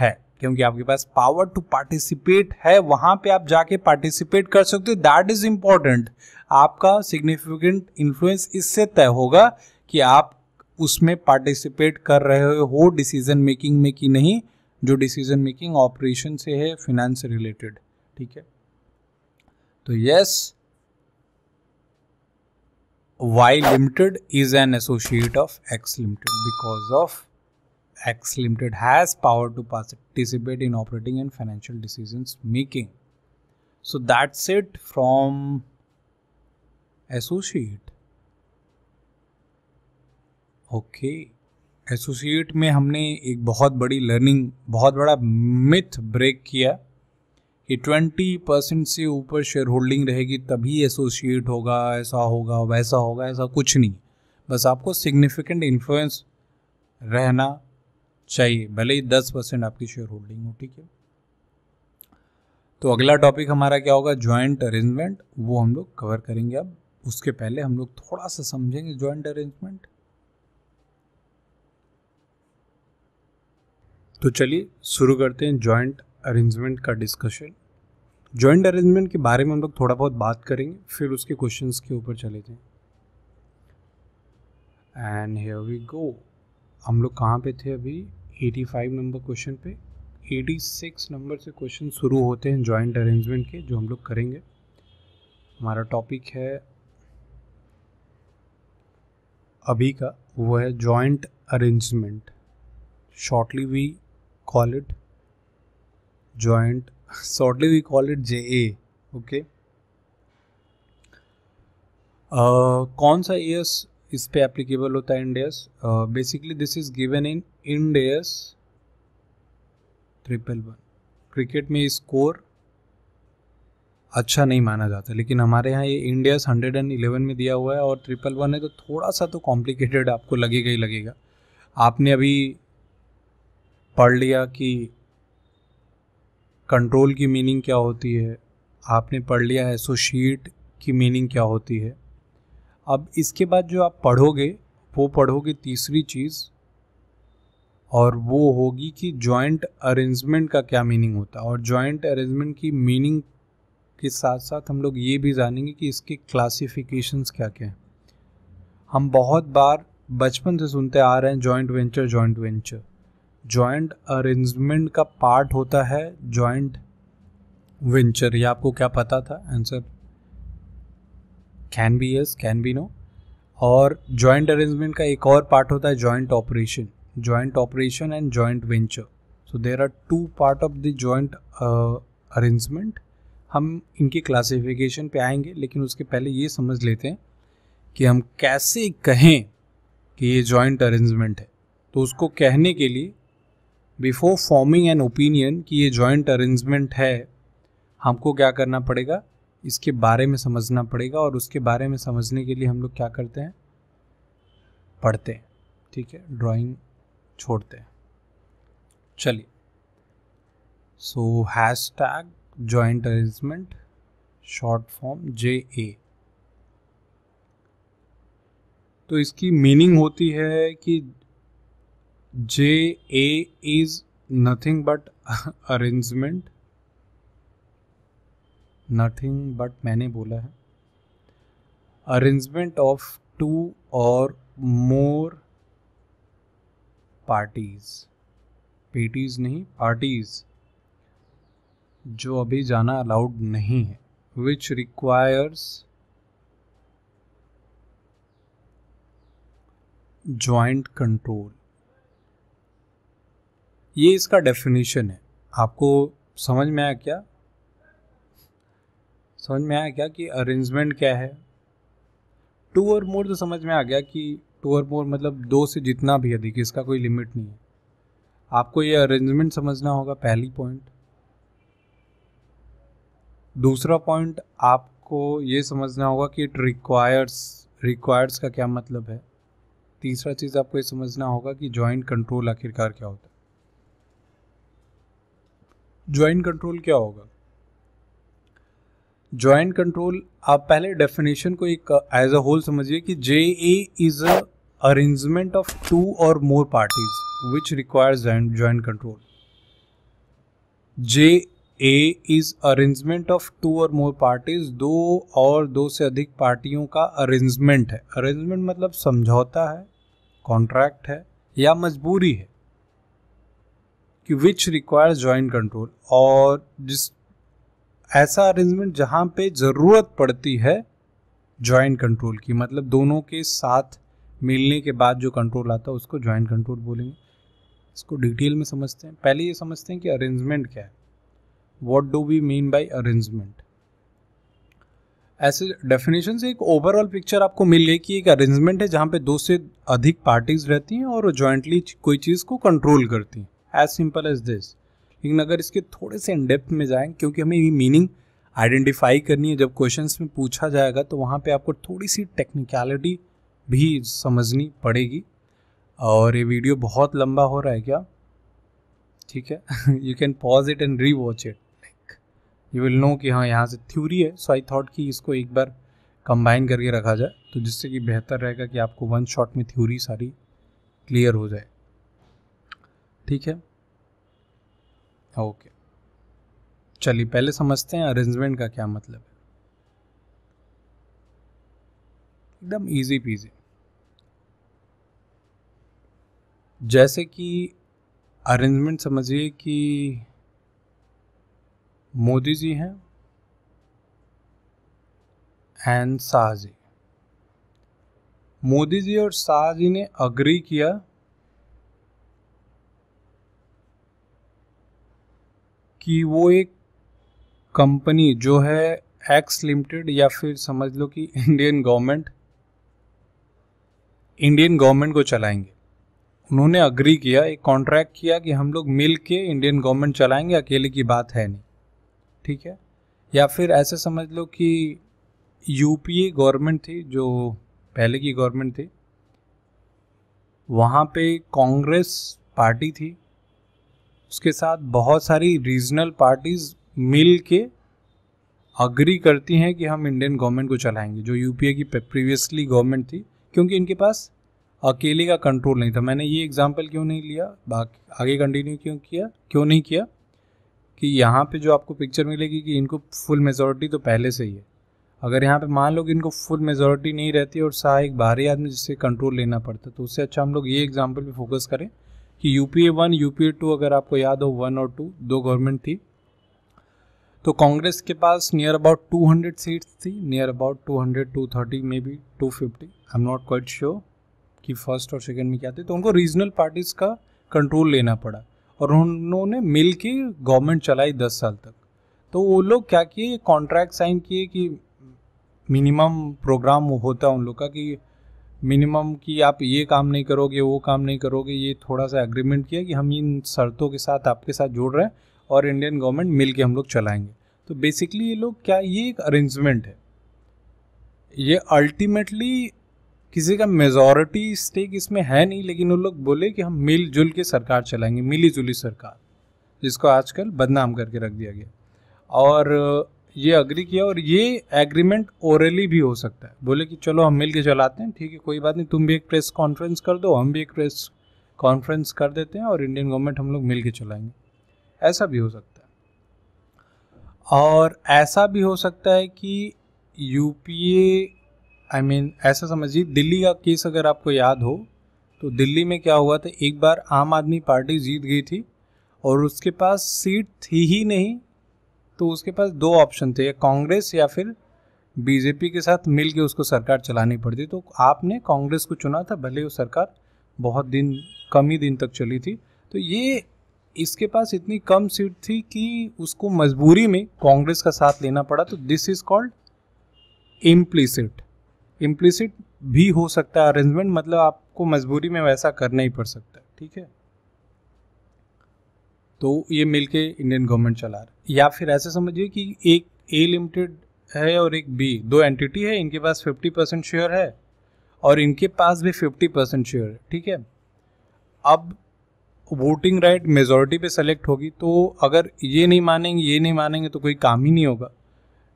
है क्योंकि आपके पास पावर टू पार्टिसिपेट है वहां पे आप जाके पार्टिसिपेट कर सकते हो दैट इज इंपॉर्टेंट आपका सिग्निफिकेंट इन्फ्लुएंस इससे तय होगा कि आप उसमें पार्टिसिपेट कर रहे हो डिसीजन मेकिंग में कि नहीं जो डिसीजन मेकिंग ऑपरेशन से है फिनेंस रिलेटेड ठीक है तो yes y limited is an associate of x limited because of x limited has power to participate in operating and financial decisions making so that's it from associate okay okay. Associate में हमने एक बहुत बड़ी learning बहुत बड़ा myth break किया कि 20 percent से ऊपर शेयर होल्डिंग रहेगी तभी एसोसिएट होगा ऐसा होगा वैसा होगा ऐसा कुछ नहीं बस आपको सिग्निफिकेंट इन्फ्लुएंस रहना चाहिए भले ही दस परसेंट आपकी शेयर होल्डिंग हो ठीक है तो अगला टॉपिक हमारा क्या होगा ज्वाइंट अरेंजमेंट वो हम लोग कवर करेंगे अब उसके पहले हम लोग थोड़ा सा समझेंगे ज्वाइंट अरेंजमेंट तो चलिए शुरू करते हैं ज्वाइंट अरेंजमेंट का डिस्कशन जॉइंट अरेंजमेंट के बारे में हम लोग थोड़ा बहुत बात करेंगे फिर उसके क्वेश्चन के ऊपर चले जाएँ एंड हेयर वी गो हम लोग कहाँ पे थे अभी 85 नंबर क्वेश्चन पे 86 नंबर से क्वेश्चन शुरू होते हैं जॉइंट अरेंजमेंट के जो हम लोग करेंगे हमारा टॉपिक है अभी का वो है joint arrangement shortly we call it joint shortly we call it JA okay uh, कौन सा एस इस पे एप्लीकेबल होता है Ind AS basically this is given in Ind AS triple one cricket में स्कोर अच्छा नहीं माना जाता लेकिन हमारे यहाँ ये इंडियस हंड्रेड एंड इलेवन में दिया हुआ है और ट्रिपल वन है तो थोड़ा सा तो कॉम्प्लिकेटेड आपको लगेगा ही लगेगा आपने अभी पढ़ लिया कि कंट्रोल की मीनिंग क्या होती है आपने पढ़ लिया है सो शीट की मीनिंग क्या होती है अब इसके बाद जो आप पढ़ोगे वो पढ़ोगे तीसरी चीज़ और वो होगी कि जॉइंट अरेंजमेंट का क्या मीनिंग होता है और जॉइंट अरेंजमेंट की मीनिंग के साथ साथ हम लोग ये भी जानेंगे कि इसके क्लासिफिकेशंस क्या क्या हैं हम बहुत बार बचपन से सुनते आ रहे हैं joint venture joint venture joint arrangement का पार्ट होता है जॉइंट वेंचर ये आपको क्या पता था answer can be yes can be no और जॉइंट अरेंजमेंट का एक और पार्ट होता है joint operation joint operation and joint venture so there are two part of the joint arrangement हम इनके क्लासिफिकेशन पे आएंगे लेकिन उसके पहले ये समझ लेते हैं कि हम कैसे कहें कि ये जॉइंट अरेंजमेंट है तो उसको कहने के लिए बिफोर फॉर्मिंग एन ओपिनियन कि ये जॉइंट अरेंजमेंट है हमको क्या करना पड़ेगा इसके बारे में समझना पड़ेगा और उसके बारे में समझने के लिए हम लोग क्या करते हैं पढ़ते हैं ठीक है ड्राइंग छोड़ते हैं चलिए so hashtag joint arrangement short form J A तो इसकी मीनिंग होती है कि J A is nothing but arrangement nothing but मैंने बोला है arrangement of two or more parties parties नहीं पार्टीज जो अभी जाना अलाउड नहीं है विच रिक्वायर्स जॉइंट कंट्रोल ये इसका डेफिनेशन है आपको समझ में आया क्या समझ में आया क्या कि अरेंजमेंट क्या है टू और मोर तो समझ में आ गया कि टू और मोर मतलब दो से जितना भी अधिक इसका कोई लिमिट नहीं है आपको ये अरेंजमेंट समझना होगा पहली पॉइंट दूसरा पॉइंट आपको ये समझना होगा कि इट रिक्वायर्स रिक्वायर्स का क्या मतलब है तीसरा चीज़ आपको ये समझना होगा कि जॉइंट कंट्रोल आखिरकार क्या होता है ज्वाइंट कंट्रोल क्या होगा ज्वाइंट कंट्रोल आप पहले डेफिनेशन को एक एज अ होल समझिए कि J A is a arrangement of two or more parties which requires joint control J A is arrangement of two or more parties दो और दो से अधिक पार्टियों का अरेंजमेंट है अरेंजमेंट मतलब समझौता है कॉन्ट्रैक्ट है या मजबूरी है कि विच रिक्वायर्स ज्वाइंट कंट्रोल और जिस ऐसा अरेंजमेंट जहाँ पे ज़रूरत पड़ती है जॉइंट कंट्रोल की मतलब दोनों के साथ मिलने के बाद जो कंट्रोल आता है उसको ज्वाइंट कंट्रोल बोलेंगे इसको डिटेल में समझते हैं पहले ये समझते हैं कि अरेंजमेंट क्या है what do we mean by arrangement ऐसे डेफिनेशन से एक ओवरऑल पिक्चर आपको मिल गई कि एक अरेंजमेंट है जहाँ पे दो से अधिक पार्टीज रहती हैं और जॉइंटली कोई चीज़ को कंट्रोल करती हैं एज सिंपल एज दिस लेकिन अगर इसके थोड़े से इनडेप्थ में जाएं क्योंकि हमें ये मीनिंग आइडेंटिफाई करनी है जब क्वेश्चन में पूछा जाएगा तो वहाँ पर आपको थोड़ी सी टेक्निकलिटी भी समझनी पड़ेगी और ये वीडियो बहुत लंबा हो रहा है क्या ठीक है you can pause it and rewatch it like you will know कि हाँ यहाँ से थ्योरी है सो आई थॉट कि इसको एक बार कंबाइन करके रखा जाए तो जिससे कि बेहतर रहेगा कि आपको वन शॉट में थ्योरी सारी क्लियर हो जाए ठीक है ओके चलिए पहले समझते हैं अरेंजमेंट का क्या मतलब है एकदम इजी पीजी जैसे कि अरेंजमेंट समझिए कि मोदी जी हैं एंड शाह जी मोदी जी और शाह जी ने अग्री किया कि वो एक कंपनी जो है एक्स लिमिटेड या फिर समझ लो कि इंडियन गवर्नमेंट इंडियन गवर्नमेंट को चलाएंगे उन्होंने अग्री किया एक कॉन्ट्रैक्ट किया कि हम लोग मिल के इंडियन गवर्नमेंट चलाएंगे अकेले की बात है नहीं ठीक है या फिर ऐसे समझ लो कि यूपीए गवर्नमेंट थी जो पहले की गवर्नमेंट थी वहाँ पे कांग्रेस पार्टी थी उसके साथ बहुत सारी रीजनल पार्टीज मिल के अग्री करती हैं कि हम इंडियन गवर्नमेंट को चलाएंगे जो यूपीए की प्रीवियसली गवर्नमेंट थी क्योंकि इनके पास अकेले का कंट्रोल नहीं था मैंने ये एग्जाम्पल क्यों नहीं लिया बाकी आगे कंटिन्यू क्यों किया क्यों नहीं किया कि यहाँ पे जो आपको पिक्चर मिलेगी कि इनको फुल मेजोरिटी तो पहले से ही है अगर यहाँ पे मान लो कि इनको फुल मेजोरिटी नहीं रहती और सा एक बाहरी आदमी जिससे कंट्रोल लेना पड़ता तो उससे अच्छा हम लोग ये एग्जाम्पल पर फोकस करें कि यूपीए वन यूपीए टू अगर आपको याद हो वन और टू दो गवर्नमेंट थी तो कांग्रेस के पास नियर अबाउट 200 सीट्स थी नियर अबाउट 200 230 में बी 250 I am not quite sure कि फर्स्ट और सेकेंड में क्या थे तो उनको रीजनल पार्टीज का कंट्रोल लेना पड़ा और उन्होंने मिल के गवर्नमेंट चलाई दस साल तक तो वो लोग क्या किए कॉन्ट्रैक्ट साइन किए कि मिनिमम प्रोग्राम होता उन लोग का कि मिनिमम कि आप ये काम नहीं करोगे वो काम नहीं करोगे ये थोड़ा सा एग्रीमेंट किया कि हम इन शर्तों के साथ आपके साथ जोड़ रहे हैं और इंडियन गवर्नमेंट मिल के हम लोग चलाएंगे तो बेसिकली ये लोग क्या ये एक अरेंजमेंट है ये अल्टीमेटली किसी का मेजॉरिटी स्टेक इसमें है नहीं लेकिन उन लोग बोले कि हम मिलजुल के सरकार चलाएंगे मिली जुली सरकार जिसको आजकल बदनाम करके रख दिया गया और ये अग्री किया और ये एग्रीमेंट ओरली भी हो सकता है बोले कि चलो हम मिल के चलाते हैं ठीक है कोई बात नहीं तुम भी एक प्रेस कॉन्फ्रेंस कर दो हम भी एक प्रेस कॉन्फ्रेंस कर देते हैं और इंडियन गवर्नमेंट हम लोग मिल के चलाएंगे ऐसा भी हो सकता है और ऐसा भी हो सकता है कि यूपीए आई मीन ऐसा समझिए दिल्ली का केस अगर आपको याद हो तो दिल्ली में क्या हुआ था एक बार आम आदमी पार्टी जीत गई थी और उसके पास सीट थी ही नहीं तो उसके पास दो ऑप्शन थे कांग्रेस या फिर बीजेपी के साथ मिल के उसको सरकार चलानी पड़ती तो आपने कांग्रेस को चुना था भले वो सरकार बहुत दिन कम ही दिन तक चली थी तो ये इसके पास इतनी कम सीट थी कि उसको मजबूरी में कांग्रेस का साथ लेना पड़ा तो this is called implicit implicit भी हो सकता है अरेंजमेंट मतलब आपको मजबूरी में वैसा करना ही पड़ सकता है ठीक है तो ये मिल के इंडियन गवर्नमेंट चला रहा है या फिर ऐसे समझिए कि एक ए लिमिटेड है और एक बी दो एंटिटी है इनके पास फिफ्टी परसेंट शेयर है और इनके पास भी फिफ्टी परसेंट शेयर है ठीक है अब वोटिंग राइट मेजोरिटी पे सेलेक्ट होगी तो अगर ये नहीं मानेंगे ये नहीं मानेंगे तो कोई काम ही नहीं होगा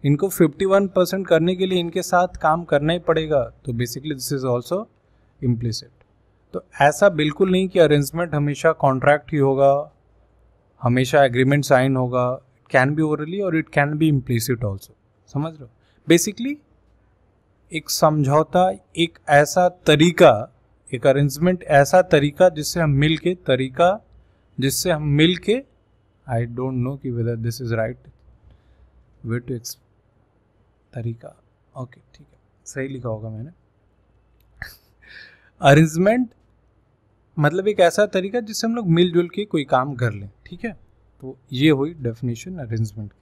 इनको 51 परसेंट करने के लिए इनके साथ काम करना ही पड़ेगा तो basically this is also implicit तो ऐसा बिल्कुल नहीं कि अरेंजमेंट हमेशा कॉन्ट्रैक्ट ही होगा हमेशा एग्रीमेंट साइन होगा it can be orally or it can be implicit also समझ रहे हो बेसिकली एक समझौता एक ऐसा तरीका एक अरेंजमेंट ऐसा तरीका जिससे हम मिल के तरीका जिससे हम मिल के आई डोंट नो कि whether this is right way to एक्स तरीका ओके ठीक है सही लिखा होगा मैंने अरेंजमेंट मतलब एक ऐसा तरीका जिससे हम लोग मिलजुल के कोई काम कर लें ठीक है तो ये हुई डेफिनेशन अरेंजमेंट की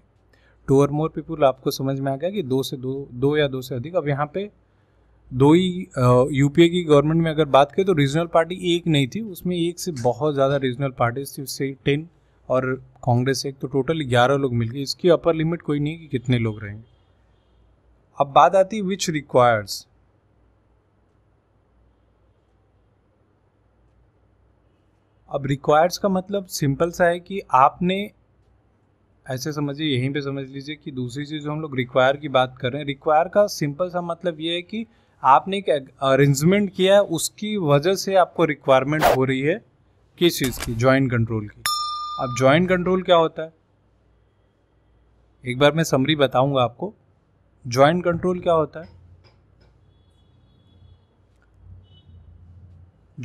टू और मोर पीपुल आपको समझ में आ गया कि दो से दो दो या दो से अधिक अब यहाँ पे दो ही यूपीए की गवर्नमेंट में अगर बात करें तो रीजनल पार्टी एक नहीं थी उसमें एक से बहुत ज़्यादा रीजनल पार्टीज थी उससे टेन और कांग्रेस एक तो टोटल ग्यारह लोग मिल गए इसकी अपर लिमिट कोई नहीं कि कितने लोग रहेंगे अब बात आती है विच रिक्वायर्स अब रिक्वायर्स का मतलब सिंपल सा है कि आपने ऐसे समझिए यहीं पे समझ लीजिए कि दूसरी चीज़ जो हम लोग रिक्वायर की बात कर रहे हैं रिक्वायर का सिंपल सा मतलब ये है कि आपने एक अरेंजमेंट किया है उसकी वजह से आपको रिक्वायरमेंट हो रही है किस चीज़ की जॉइंट कंट्रोल की अब जॉइंट कंट्रोल क्या होता है एक बार मैं समरी बताऊंगा आपको जॉइंट कंट्रोल क्या होता है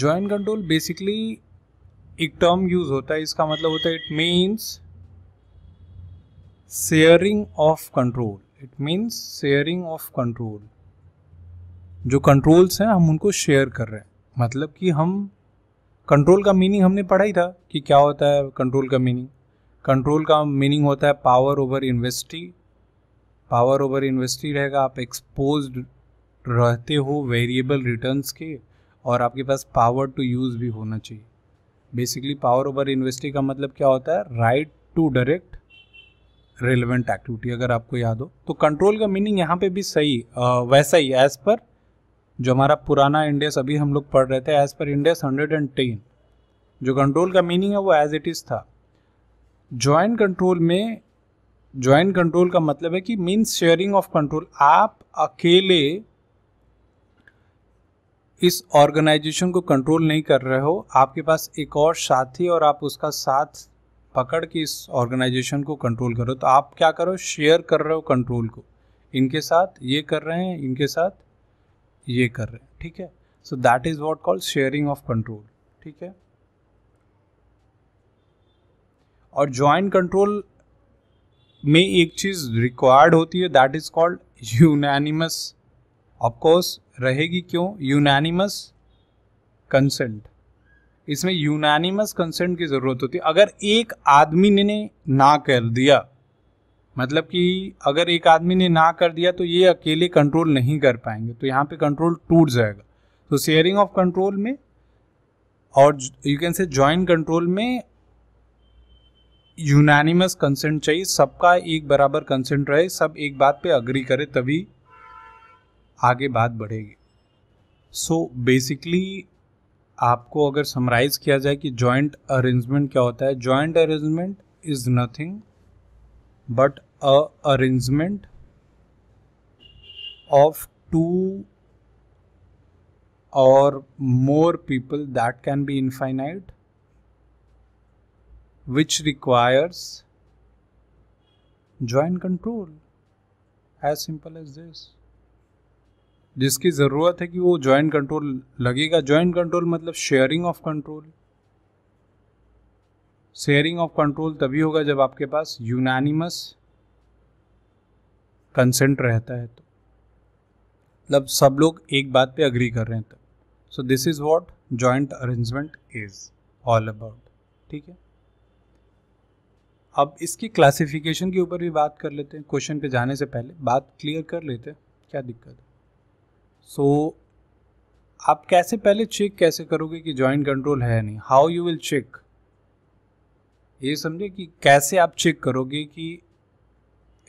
जॉइंट कंट्रोल बेसिकली एक टर्म यूज होता है इसका मतलब होता है it means sharing of control it means sharing of control जो कंट्रोल्स हैं हम उनको शेयर कर रहे हैं मतलब कि हम कंट्रोल का मीनिंग हमने पढ़ा ही था कि क्या होता है कंट्रोल का मीनिंग कंट्रोल का मीनिंग होता है power over investee power over investee रहेगा आप एक्सपोज रहते हो वेरिएबल रिटर्न्स के और आपके पास पावर टू यूज़ भी होना चाहिए बेसिकली पावर ओवर इन्वेस्टिंग का मतलब क्या होता है right to direct relevant activity अगर आपको याद हो तो कंट्रोल का मीनिंग यहाँ पे भी सही आ, वैसा ही एज पर जो हमारा पुराना इंडियस अभी हम लोग पढ़ रहे थे as per Ind AS hundred and ten जो कंट्रोल का मीनिंग है वो एज इट इज़ था ज्वाइंट कंट्रोल में ज्वाइंट कंट्रोल का मतलब है कि मीन्स शेयरिंग ऑफ कंट्रोल आप अकेले इस ऑर्गेनाइजेशन को कंट्रोल नहीं कर रहे हो आपके पास एक और साथी और आप उसका साथ पकड़ के इस ऑर्गेनाइजेशन को कंट्रोल करो तो आप क्या करो शेयर कर रहे हो कंट्रोल को इनके साथ ये कर रहे हैं इनके साथ ये कर रहे हैं ठीक है so that is what called sharing of control ठीक है और ज्वाइंट कंट्रोल में एक चीज़ रिक्वायर्ड होती है that is called unanimous of course रहेगी क्यों यूनानिमस कंसेंट इसमें यूनानिमस कंसेंट की ज़रूरत होती है अगर एक आदमी ने ना कर दिया मतलब कि अगर एक आदमी ने ना कर दिया तो ये अकेले कंट्रोल नहीं कर पाएंगे तो यहाँ पे कंट्रोल टूट जाएगा तो शेयरिंग ऑफ कंट्रोल में और you can say joint control में यूनानिमस कंसेंट चाहिए सबका एक बराबर कंसेंट रहे सब एक बात पे अग्री करे तभी आगे बात बढ़ेगी सो बेसिकली आपको अगर समराइज किया जाए कि जॉइंट अरेंजमेंट क्या होता है joint arrangement is nothing but a arrangement of two or more people that can be infinite which requires joint control as simple as this जिसकी ज़रूरत है कि वो जॉइंट कंट्रोल लगेगा जॉइंट कंट्रोल मतलब sharing of control sharing of control तभी होगा जब आपके पास यूनानिमस कंसेंट रहता है तो मतलब सब लोग एक बात पे अग्री कर रहे हैं तब so this is what joint arrangement is all about ठीक है अब इसकी क्लासिफिकेशन के ऊपर भी बात कर लेते हैं क्वेश्चन पे जाने से पहले बात क्लियर कर लेते हैं क्या दिक्कत है सो so, आप कैसे पहले चेक कैसे करोगे कि जॉइंट कंट्रोल है नहीं हाउ यू विल चेक ये समझे कि कैसे आप चेक करोगे कि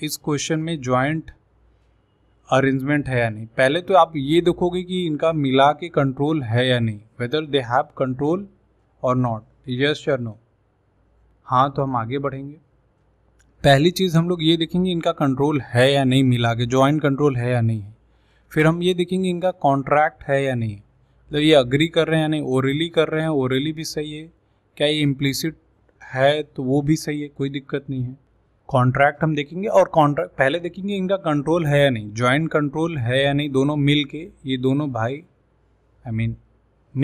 इस क्वेश्चन में जॉइंट अरेंजमेंट है या नहीं पहले तो आप ये देखोगे कि इनका मिला के कंट्रोल है या नहीं वेदर दे हैव कंट्रोल और नॉट यस और नो हाँ तो हम आगे बढ़ेंगे पहली चीज़ हम लोग ये देखेंगे इनका कंट्रोल है या नहीं मिला के ज्वाइंट कंट्रोल है या नहीं है फिर हम ये देखेंगे इनका कॉन्ट्रैक्ट है या नहीं मतलब ये अग्री कर रहे हैं या नहीं ओरली कर रहे हैं ओरली भी सही है क्या ये इम्प्लीसिड है तो वो भी सही है कोई दिक्कत नहीं है कॉन्ट्रैक्ट हम देखेंगे और कॉन्ट्रैक्ट पहले देखेंगे इनका कंट्रोल है या नहीं ज्वाइंट कंट्रोल है या नहीं दोनों मिल के ये दोनों भाई आई मीन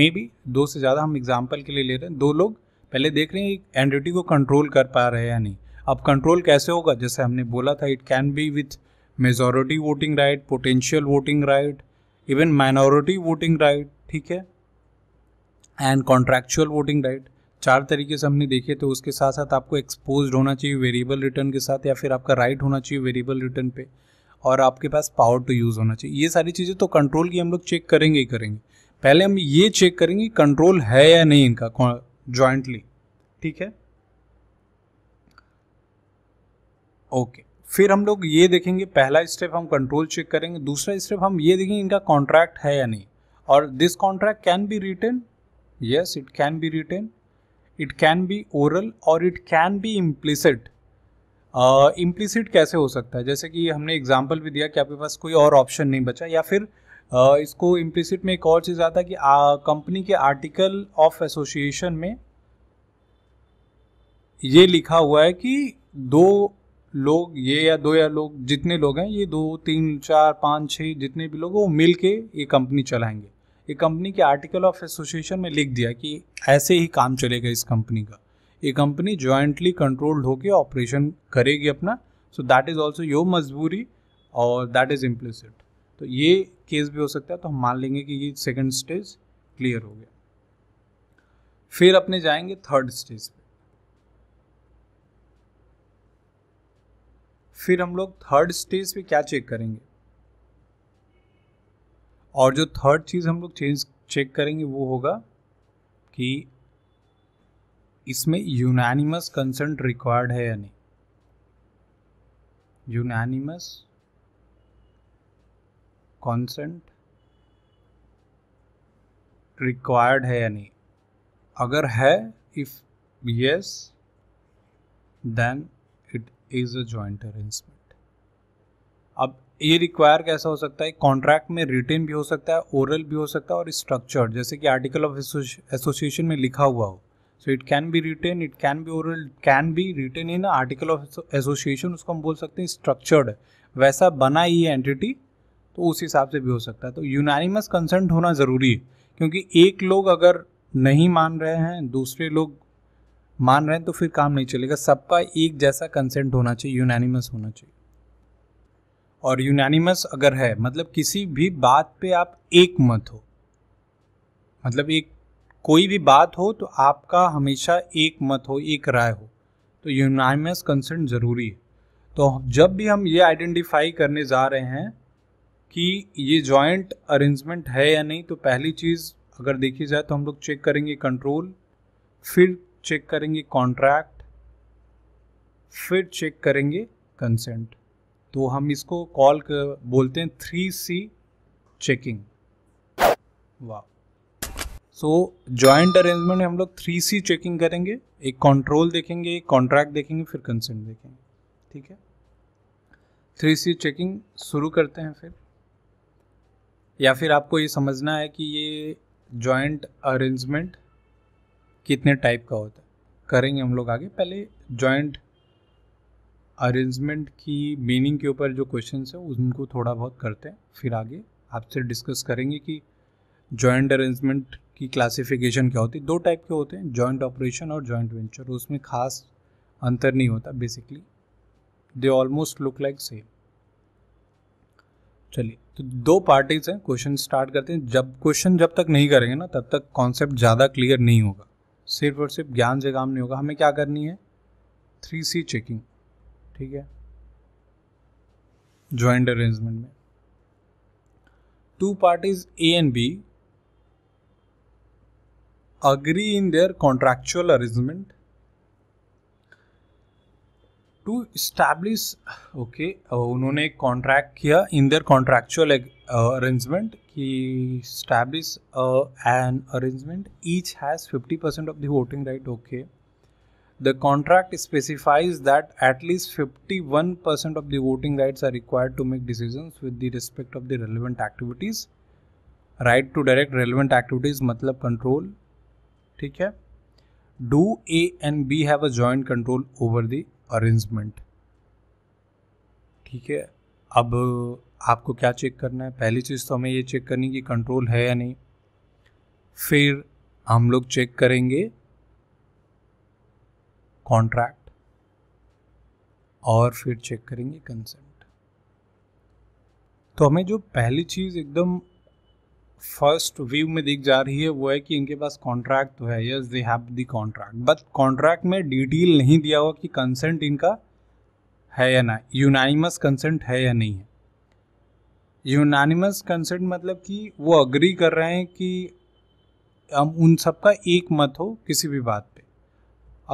मे बी दो से ज़्यादा हम एग्जाम्पल के लिए ले रहे हैं दो लोग पहले देख रहे हैं एंटिटी को कंट्रोल कर पा रहे हैं या नहीं अब कंट्रोल कैसे होगा जैसे हमने बोला था it can be with majority voting right potential voting right even minority voting right ठीक है एंड कॉन्ट्रैक्चुअल वोटिंग राइट चार तरीके से हमने देखे तो उसके साथ साथ आपको एक्सपोज होना चाहिए वेरिएबल रिटर्न के साथ या फिर आपका राइट right होना चाहिए वेरिएबल रिटर्न पे और आपके पास पावर टू यूज़ होना चाहिए ये सारी चीज़ें तो कंट्रोल की हम लोग चेक करेंगे ही करेंगे पहले हम ये चेक करेंगे कंट्रोल है या नहीं इनका जॉइंटली ठीक है ओके फिर हम लोग ये देखेंगे पहला स्टेप हम कंट्रोल चेक करेंगे दूसरा स्टेप हम ये देखेंगे इनका कॉन्ट्रैक्ट है या नहीं और this contract can be written yes it can be written it can be oral or it can be implicit implicit कैसे हो सकता है जैसे कि हमने एग्जाम्पल भी दिया कि आपके पास कोई और ऑप्शन नहीं बचा या फिर uh, इसको इम्प्लिसिट में एक और चीज़ आता है कि कंपनी के आर्टिकल ऑफ एसोसिएशन में ये लिखा हुआ है कि दो लोग ये या दो या लोग जितने लोग हैं ये दो तीन चार पाँच छः जितने भी लोग वो मिल के ये कंपनी चलाएंगे ये कंपनी के आर्टिकल ऑफ एसोसिएशन में लिख दिया कि ऐसे ही काम चलेगा इस कंपनी का ये कंपनी ज्वाइंटली कंट्रोल्ड होकर ऑपरेशन करेगी अपना so that is also your मजबूरी और दैट इज़ इम्प्लिसिट तो ये केस भी हो सकता है तो हम मान लेंगे कि ये सेकेंड स्टेज क्लियर हो गया फिर अपने जाएंगे थर्ड स्टेज फिर हम लोग थर्ड स्टेज पे क्या चेक करेंगे और जो थर्ड चीज़ हम लोग चेंज चेक करेंगे वो होगा कि इसमें यूनानिमस कंसेंट रिक्वायर्ड है या नहीं यूनानिमस कंसेंट रिक्वायर्ड है या नहीं अगर है if yes then is a joint arrangement अब ये रिक्वायर कैसा हो सकता है कॉन्ट्रैक्ट में रिटेन भी हो सकता है ओरल भी हो सकता है और स्ट्रक्चर्ड जैसे कि आर्टिकल ऑफ एसोसिएशन में लिखा हुआ हो so it can be written it can be oral can be written in article of association उसको हम बोल सकते हैं स्ट्रक्चर्ड वैसा बना ये एंटिटी तो उस हिसाब से भी हो सकता है तो यूनानिमस कंसेंट होना ज़रूरी है क्योंकि एक लोग अगर नहीं मान रहे हैं दूसरे लोग मान रहे हैं तो फिर काम नहीं चलेगा सबका एक जैसा कंसेंट होना चाहिए यूनानिमस होना चाहिए और यूनानिमस अगर है मतलब किसी भी बात पे आप एक मत हो मतलब एक कोई भी बात हो तो आपका हमेशा एक मत हो एक राय हो तो यूनानिमस कंसेंट ज़रूरी है तो जब भी हम ये आइडेंटिफाई करने जा रहे हैं कि ये जॉइंट अरेंजमेंट है या नहीं तो पहली चीज़ अगर देखी जाए तो हम लोग चेक करेंगे कंट्रोल फिर चेक करेंगे कॉन्ट्रैक्ट फिर चेक करेंगे कंसेंट तो हम इसको कॉल बोलते हैं थ्री सी चेकिंग वाह सो जॉइंट अरेंजमेंट में हम लोग थ्री सी चेकिंग करेंगे एक कंट्रोल देखेंगे एक कॉन्ट्रैक्ट देखेंगे फिर कंसेंट देखेंगे ठीक है थ्री सी चेकिंग शुरू करते हैं फिर या फिर आपको ये समझना है कि ये जॉइंट अरेंजमेंट कितने टाइप का होता है करेंगे हम लोग आगे पहले जॉइंट अरेंजमेंट की मीनिंग के ऊपर जो क्वेश्चन है उनको थोड़ा बहुत करते हैं फिर आगे आपसे डिस्कस करेंगे कि जॉइंट अरेंजमेंट की क्लासिफिकेशन क्या होती है दो टाइप के होते हैं जॉइंट ऑपरेशन और जॉइंट वेंचर उसमें खास अंतर नहीं होता basically they almost look like same चलिए तो दो पार्टीज हैं क्वेश्चन स्टार्ट करते हैं जब क्वेश्चन जब तक नहीं करेंगे ना तब तक कॉन्सेप्ट ज़्यादा क्लियर नहीं होगा सिर्फ और सिर्फ ज्ञान से काम नहीं होगा हमें क्या करनी है थ्री सी चेकिंग ठीक है ज्वाइंट अरेंजमेंट में two parties A and B agree in their contractual arrangement to establish okay उन्होंने एक कॉन्ट्रैक्ट किया इन देयर कॉन्ट्रेक्चुअल अरेंजमेंट कि establish an arrangement each has fifty percent of the voting right okay the contract specifies that at least fifty one percent of the voting rights are required to make decision with the respect of the relevant activities right to direct relevant activities मतलब control ठीक है do A and B have a joint control over the arrangement ठीक है अब आपको क्या check करना है पहली चीज़ तो हमें ये चेक करनी कि कंट्रोल है या नहीं फिर हम लोग चेक करेंगे कॉन्ट्रैक्ट और फिर चेक करेंगे कंसेंट तो हमें जो पहली चीज़ एकदम फर्स्ट व्यू में दिख जा रही है वो है कि इनके पास कॉन्ट्रैक्ट तो है yes they have the contract but contract में डिटेल नहीं दिया हुआ कि कंसेंट इनका है या ना यूनानिमस कंसेंट है या नहीं है यूनानिमस कंसेंट मतलब कि वो अग्री कर रहे हैं कि हम उन सबका एक मत हो किसी भी बात पे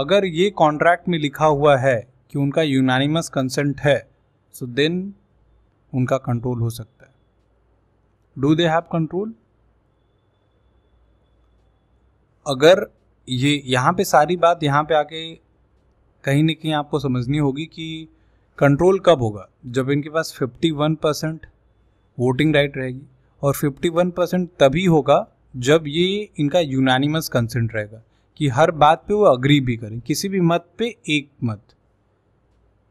अगर ये कॉन्ट्रैक्ट में लिखा हुआ है कि उनका यूनानिमस कंसेंट है सो so देन उनका कंट्रोल हो सकता है डू दे हैव कंट्रोल अगर ये यहाँ पे सारी बात यहाँ पे आके कहीं ना कहीं आपको समझनी होगी कि कंट्रोल कब होगा जब इनके पास 51 परसेंट वोटिंग राइट रहेगी और 51 परसेंट तभी होगा जब ये इनका यूनानिमस कंसेंट रहेगा कि हर बात पे वो अग्री भी करें किसी भी मत पे एक मत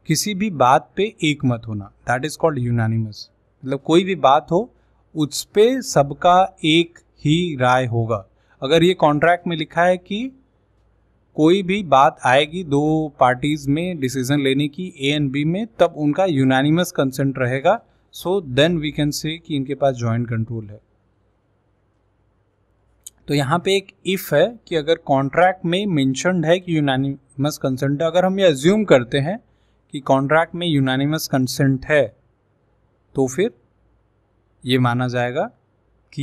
किसी भी बात पे एक मत होना दैट इज़ कॉल्ड यूनानिमस मतलब कोई भी बात हो उस पर सबका एक ही राय होगा अगर ये कॉन्ट्रैक्ट में लिखा है कि कोई भी बात आएगी दो पार्टीज में डिसीजन लेने की ए एंड बी में तब उनका यूनानिमस कंसेंट रहेगा so then we can say कि इनके पास जॉइंट कंट्रोल है तो यहाँ पे एक इफ है कि अगर कॉन्ट्रैक्ट में मेंशनड है कि यूनानिमस कंसेंट है अगर हम ये अज्यूम करते हैं कि कॉन्ट्रैक्ट में यूनानिमस कंसेंट है तो फिर ये माना जाएगा कि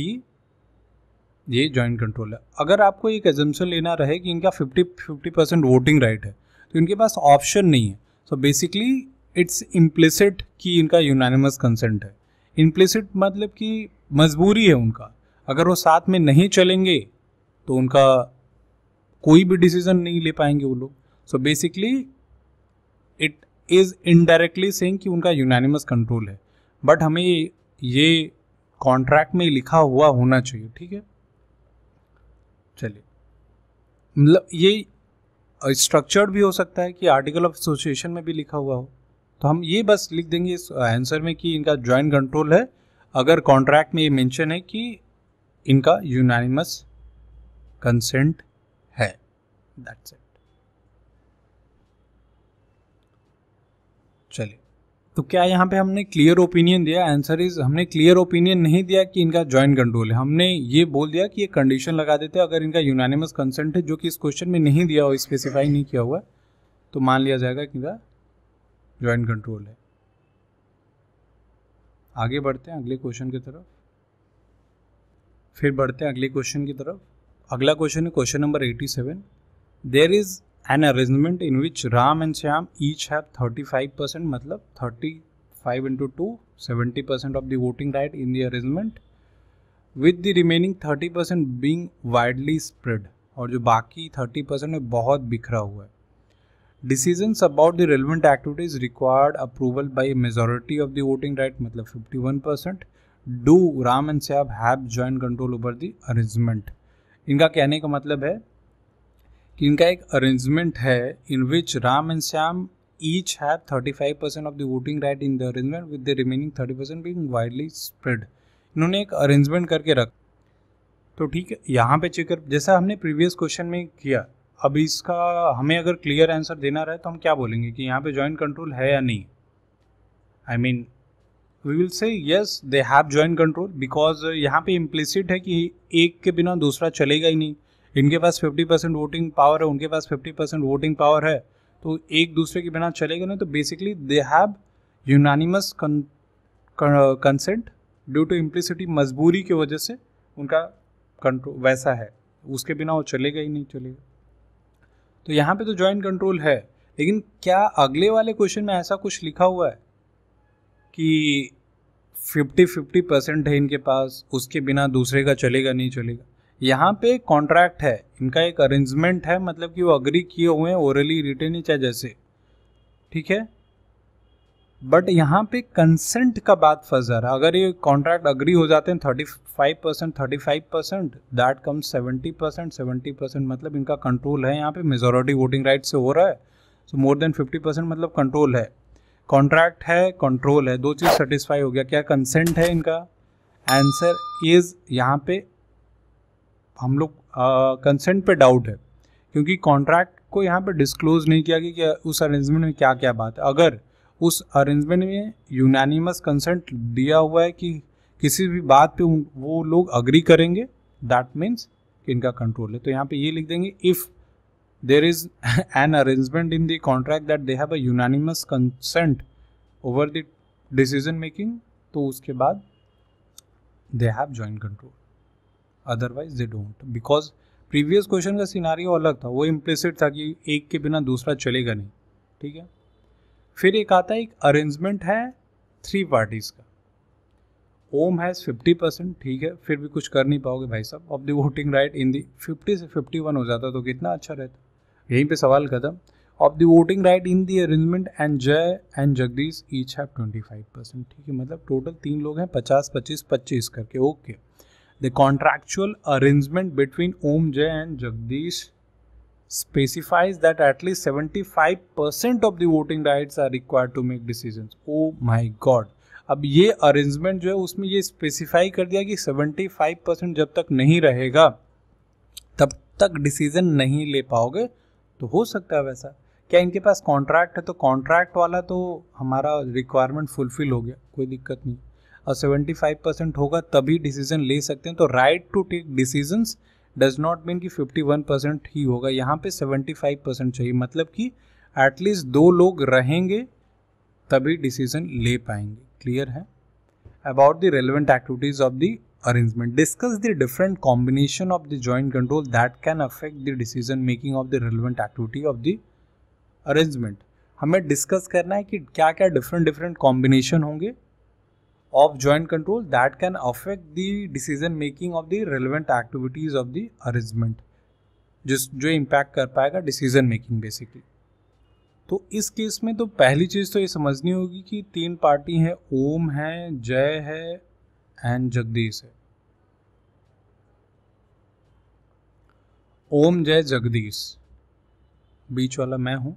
ये जॉइंट कंट्रोल है अगर आपको एक एजेंशन लेना रहे कि इनका 50 फिफ्टी परसेंट वोटिंग राइट है तो इनके पास ऑप्शन नहीं है सो बेसिकली इट्स इम्प्लिसिट कि इनका यूनानिमस कंसेंट है इम्प्लिसिट मतलब कि मजबूरी है उनका अगर वो साथ में नहीं चलेंगे तो उनका कोई भी डिसीजन नहीं ले पाएंगे वो लोग so basically it is indirectly saying कि उनका यूनानिमस कंट्रोल है बट हमें ये कॉन्ट्रैक्ट में लिखा हुआ होना चाहिए ठीक है चलिए मतलब ये स्ट्रक्चर्ड भी हो सकता है कि आर्टिकल ऑफ एसोसिएशन में भी लिखा हुआ हो तो हम ये बस लिख देंगे इस आंसर में कि इनका जॉइंट कंट्रोल है अगर कॉन्ट्रैक्ट में ये मेंशन है कि इनका यूनानिमस कंसेंट है दैट्स इट चलिए तो क्या यहाँ पे हमने क्लियर ओपिनियन दिया आंसर इज हमने क्लियर ओपिनियन नहीं दिया कि इनका ज्वाइंट कंट्रोल है हमने ये बोल दिया कि ये कंडीशन लगा देते हैं अगर इनका यूनानिमस कंसेंट है जो कि इस क्वेश्चन में नहीं दिया हुआ स्पेसिफाई नहीं किया हुआ तो मान लिया जाएगा कि इनका ज्वाइंट कंट्रोल है आगे बढ़ते हैं अगले क्वेश्चन की तरफ फिर बढ़ते हैं अगले क्वेश्चन की तरफ अगला क्वेश्चन है question number eighty seven there is an arrangement in which Ram and Shyam each have thirty five percent मतलब thirty five into two seventy percent of the voting right in the arrangement with the remaining thirty percent being widely spread और जो बाकी thirty percent है बहुत बिखरा हुआ है decisions about the relevant activities required approval by majority of the voting right मतलब fifty one percent do Ram and Shyam have join control over the arrangement इनका कहने का मतलब है कि इनका एक अरेंजमेंट है in which Ram and Shyam each have five percent of the voting right in the arrangement with the remaining thirty percent being widely spread इन्होंने एक अरेंजमेंट करके रख तो ठीक है यहाँ पे चेकअप जैसा हमने प्रीवियस क्वेश्चन में किया अब इसका हमें अगर क्लियर आंसर देना रहे तो हम क्या बोलेंगे कि यहाँ पे जॉइंट कंट्रोल है या नहीं I mean we will say yes they have joint control because यहाँ पे इम्प्लिसिट है कि एक के बिना दूसरा चलेगा ही नहीं इनके पास फिफ्टी परसेंट वोटिंग पावर है उनके पास फिफ्टी परसेंट वोटिंग पावर है तो एक दूसरे के बिना चलेगा ना तो basically they have unanimous consent due to implicitly मजबूरी की वजह से उनका कंट्रोल वैसा है उसके बिना वो चलेगा ही नहीं चलेगा तो यहाँ पे तो जॉइंट कंट्रोल है लेकिन क्या अगले वाले क्वेश्चन में ऐसा कुछ लिखा हुआ है कि फिफ्टी फिफ्टी परसेंट है इनके पास उसके बिना दूसरे का चलेगा नहीं चलेगा यहाँ पे कॉन्ट्रैक्ट है इनका एक अरेंजमेंट है मतलब कि वो अग्री किए हुए हैं ओरली रिटर्न चाहे जैसे ठीक है बट यहाँ पे कंसेंट का बात फजर है अगर ये कॉन्ट्रैक्ट अग्री हो जाते हैं thirty five percent thirty five percent that come seventy percent seventy percent मतलब इनका कंट्रोल है यहाँ पे मेजोरिटी वोटिंग राइट से हो रहा है so more than fifty percent मतलब कंट्रोल है कॉन्ट्रैक्ट है कंट्रोल है दो चीज़ सेटिस्फाई हो गया क्या कंसेंट है इनका आंसर इज यहाँ पे हम लोग कंसेंट पे डाउट है क्योंकि कॉन्ट्रैक्ट को यहाँ पे डिस्क्लोज नहीं किया कि, कि उस अरेंजमेंट में क्या क्या बात है अगर उस अरेंजमेंट में यूनानिमस कंसेंट दिया हुआ है कि किसी भी बात पे वो लोग अग्री करेंगे दैट मीन्स कि इनका कंट्रोल है तो यहाँ पे ये लिख देंगे if there is an arrangement in the contract that they have a unanimous consent over the decision making तो उसके बाद they have joint control otherwise they don't because previous question का सिनारी अलग था वो इम्प्लिसिट था कि एक के बिना दूसरा चलेगा नहीं ठीक है फिर एक आता है एक अरेंजमेंट है थ्री पार्टीज़ का ओम हैज़ फिफ्टी परसेंट ठीक है फिर भी कुछ कर नहीं पाओगे भाई साहब of the voting right in the fifty से फिफ्टी वन हो जाता तो कितना अच्छा रहता यहीं पे सवाल खत्म of the voting right in the arrangement and Jay and Jagdish each have twenty five percent ठीक है मतलब टोटल तीन लोग हैं पचास पच्चीस पच्चीस करके okay okay. the contractual arrangement between Om Jay and Jagdish specifies that at least 75% of the voting rights are required to make decisions. Oh my God! अब ये अरेंजमेंट जो है उसमें ये स्पेसिफाई कर दिया कि 75 परसेंट जब तक नहीं रहेगा तब तक डिसीजन नहीं ले पाओगे तो हो सकता है वैसा क्या इनके पास कॉन्ट्रैक्ट है तो कॉन्ट्रैक्ट वाला तो हमारा रिक्वायरमेंट फुलफिल हो गया कोई दिक्कत नहीं और 75 परसेंट होगा तभी डिसीजन ले सकते हैं तो right to take decisions does not mean कि 51 परसेंट ही होगा यहाँ पे 75 परसेंट चाहिए मतलब कि एटलीस्ट दो लोग रहेंगे तभी डिसीजन ले पाएंगे क्लियर है about the relevant activities of the arrangement discuss the different combination of the joint control that can affect the decision making of the relevant activity of the arrangement हमें discuss करना है कि क्या क्या different different combination होंगे of joint control that can affect the decision making of the relevant activities of the arrangement जिस जो impact कर पाएगा डिसीजन मेकिंग बेसिकली तो इस केस में तो पहली चीज़ तो ये समझनी होगी कि तीन पार्टी हैं ओम है जय है एंड जगदीश है ओम जय जगदीश बीच वाला मैं हूँ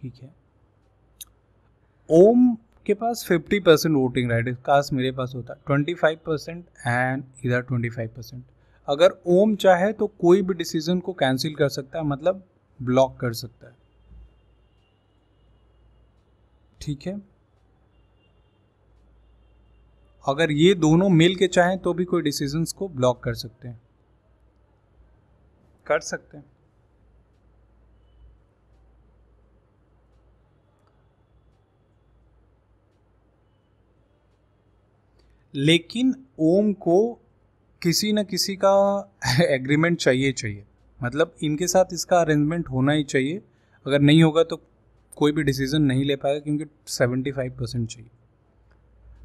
ठीक है ओम के पास 50 परसेंट वोटिंग राइट कास्ट मेरे पास होता 25 परसेंट एंड इधर 25 परसेंट अगर ओम चाहे तो कोई भी डिसीजन को कैंसिल कर सकता है मतलब ब्लॉक कर सकता है ठीक है अगर ये दोनों मिल के चाहें तो भी कोई डिसीजंस को ब्लॉक कर सकते हैं कर सकते हैं लेकिन ओम को किसी न किसी का एग्रीमेंट चाहिए चाहिए मतलब इनके साथ इसका अरेंजमेंट होना ही चाहिए अगर नहीं होगा तो कोई भी डिसीजन नहीं ले पाएगा क्योंकि सेवेंटी फाइव परसेंट चाहिए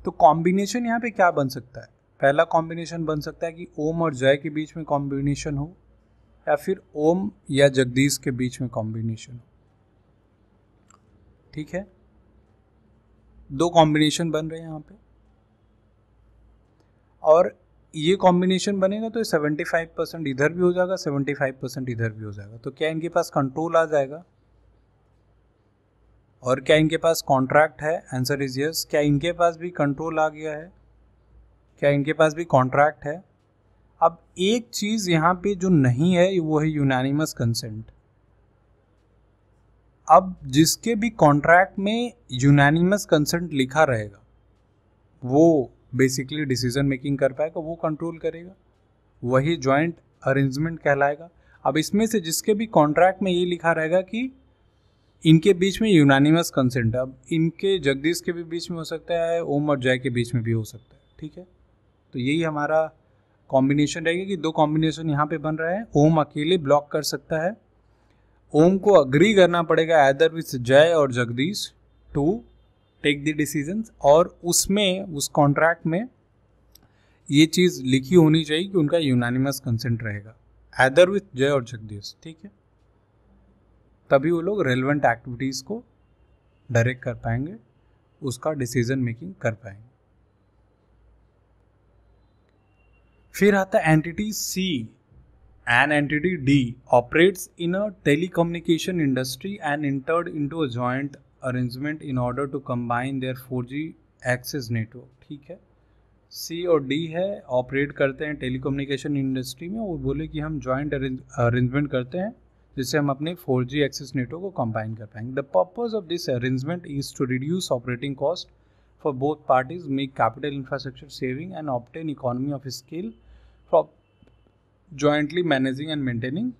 तो कॉम्बिनेशन यहाँ पे क्या बन सकता है पहला कॉम्बिनेशन बन सकता है कि ओम और जय के बीच में कॉम्बिनेशन हो या फिर ओम या जगदीश के बीच में कॉम्बिनेशन हो ठीक है दो कॉम्बिनेशन बन रहे हैं यहाँ पे और ये कॉम्बिनेशन बनेगा तो सेवेंटी फाइव परसेंट इधर भी हो जाएगा सेवेंटी फाइव परसेंट इधर भी हो जाएगा तो क्या इनके पास कंट्रोल आ जाएगा और क्या इनके पास कॉन्ट्रैक्ट है आंसर इज यस क्या इनके पास भी कंट्रोल आ गया है क्या इनके पास भी कॉन्ट्रैक्ट है अब एक चीज़ यहाँ पे जो नहीं है वो है यूनानिमस कंसेंट अब जिसके भी कॉन्ट्रैक्ट में यूनानिमस कंसेंट लिखा रहेगा वो बेसिकली डिसीजन मेकिंग कर पाएगा वो कंट्रोल करेगा वही ज्वाइंट अरेंजमेंट कहलाएगा अब इसमें से जिसके भी कॉन्ट्रैक्ट में ये लिखा रहेगा कि इनके बीच में यूनानिमस कंसेंट अब इनके जगदीश के भी बीच में हो सकता है ओम और जय के बीच में भी हो सकता है ठीक है तो यही हमारा कॉम्बिनेशन रहेगा कि दो कॉम्बिनेशन यहाँ पे बन रहा है ओम अकेले ब्लॉक कर सकता है ओम को अग्री करना पड़ेगा एदर विथ जय और Jagdish to take the decision और उसमें उस कॉन्ट्रैक्ट में ये चीज़ लिखी होनी चाहिए कि उनका यूनानिमस कंसेंट रहेगा एदर विथ जय और जगदीश ठीक है तभी वो लोग रेलिवेंट एक्टिविटीज़ को डायरेक्ट कर पाएंगे उसका डिसीजन मेकिंग कर पाएंगे फिर आता है entity C an entity D operates in a telecommunication industry and entered into a joint arrangement in order to combine their four G access network ठीक है सी और डी है ऑपरेट करते हैं टेलीकम्युनिकेशन इंडस्ट्री में और बोले कि हम जॉइंट अरेंजमेंट करते हैं जिससे हम अपने फोर जी एक्सेस नेटवर्क को कंबाइन कर पाएंगे the purpose of this arrangement is to reduce operating cost for both parties make capital infrastructure saving and obtain economy of scale for jointly managing and maintaining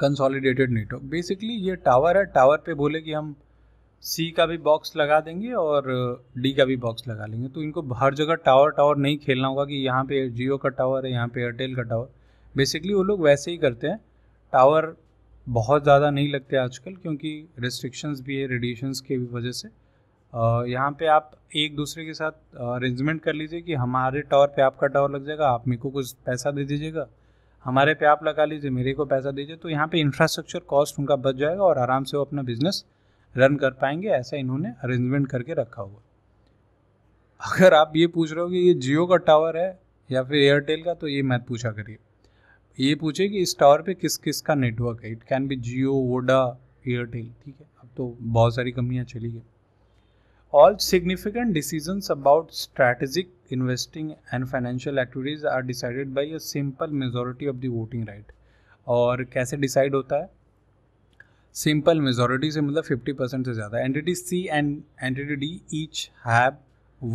consolidated network basically ये tower है tower पे बोले कि हम सी का भी box लगा देंगे और डी का भी बॉक्स लगा लेंगे तो इनको हर जगह टावर टावर नहीं खेलना होगा कि यहाँ पे जियो का टावर है यहाँ पे एयरटेल का टावर बेसिकली वो लोग वैसे ही करते हैं टावर बहुत ज़्यादा नहीं लगते आजकल क्योंकि रेस्ट्रिक्शंस भी है रेडिएशंस के भी वजह से यहाँ पे आप एक दूसरे के साथ अरेंजमेंट कर लीजिए कि हमारे टावर पे आपका टावर लग जाएगा आप मेरे को कुछ पैसा दे दीजिएगा हमारे पे आप लगा लीजिए मेरे को पैसा दीजिए तो यहाँ पे इंफ्रास्ट्रक्चर कॉस्ट उनका बच जाएगा और आराम से वो अपना बिज़नेस रन कर पाएंगे ऐसा इन्होंने अरेंजमेंट करके रखा हुआ अगर आप ये पूछ रहे हो कि ये जियो का टावर है या फिर एयरटेल का तो ये मत पूछा करिए ये पूछे कि इस टावर पे किस किस का नेटवर्क है it can be Jio Voda Airtel ठीक है अब तो बहुत सारी कंपनियाँ चली गई all significant decision about strategic investing and financial activities are decided by a simple majority of the voting right और कैसे डिसाइड होता है सिंपल मेजोरिटी से मतलब 50 परसेंट से ज़्यादा entity C and entity D each have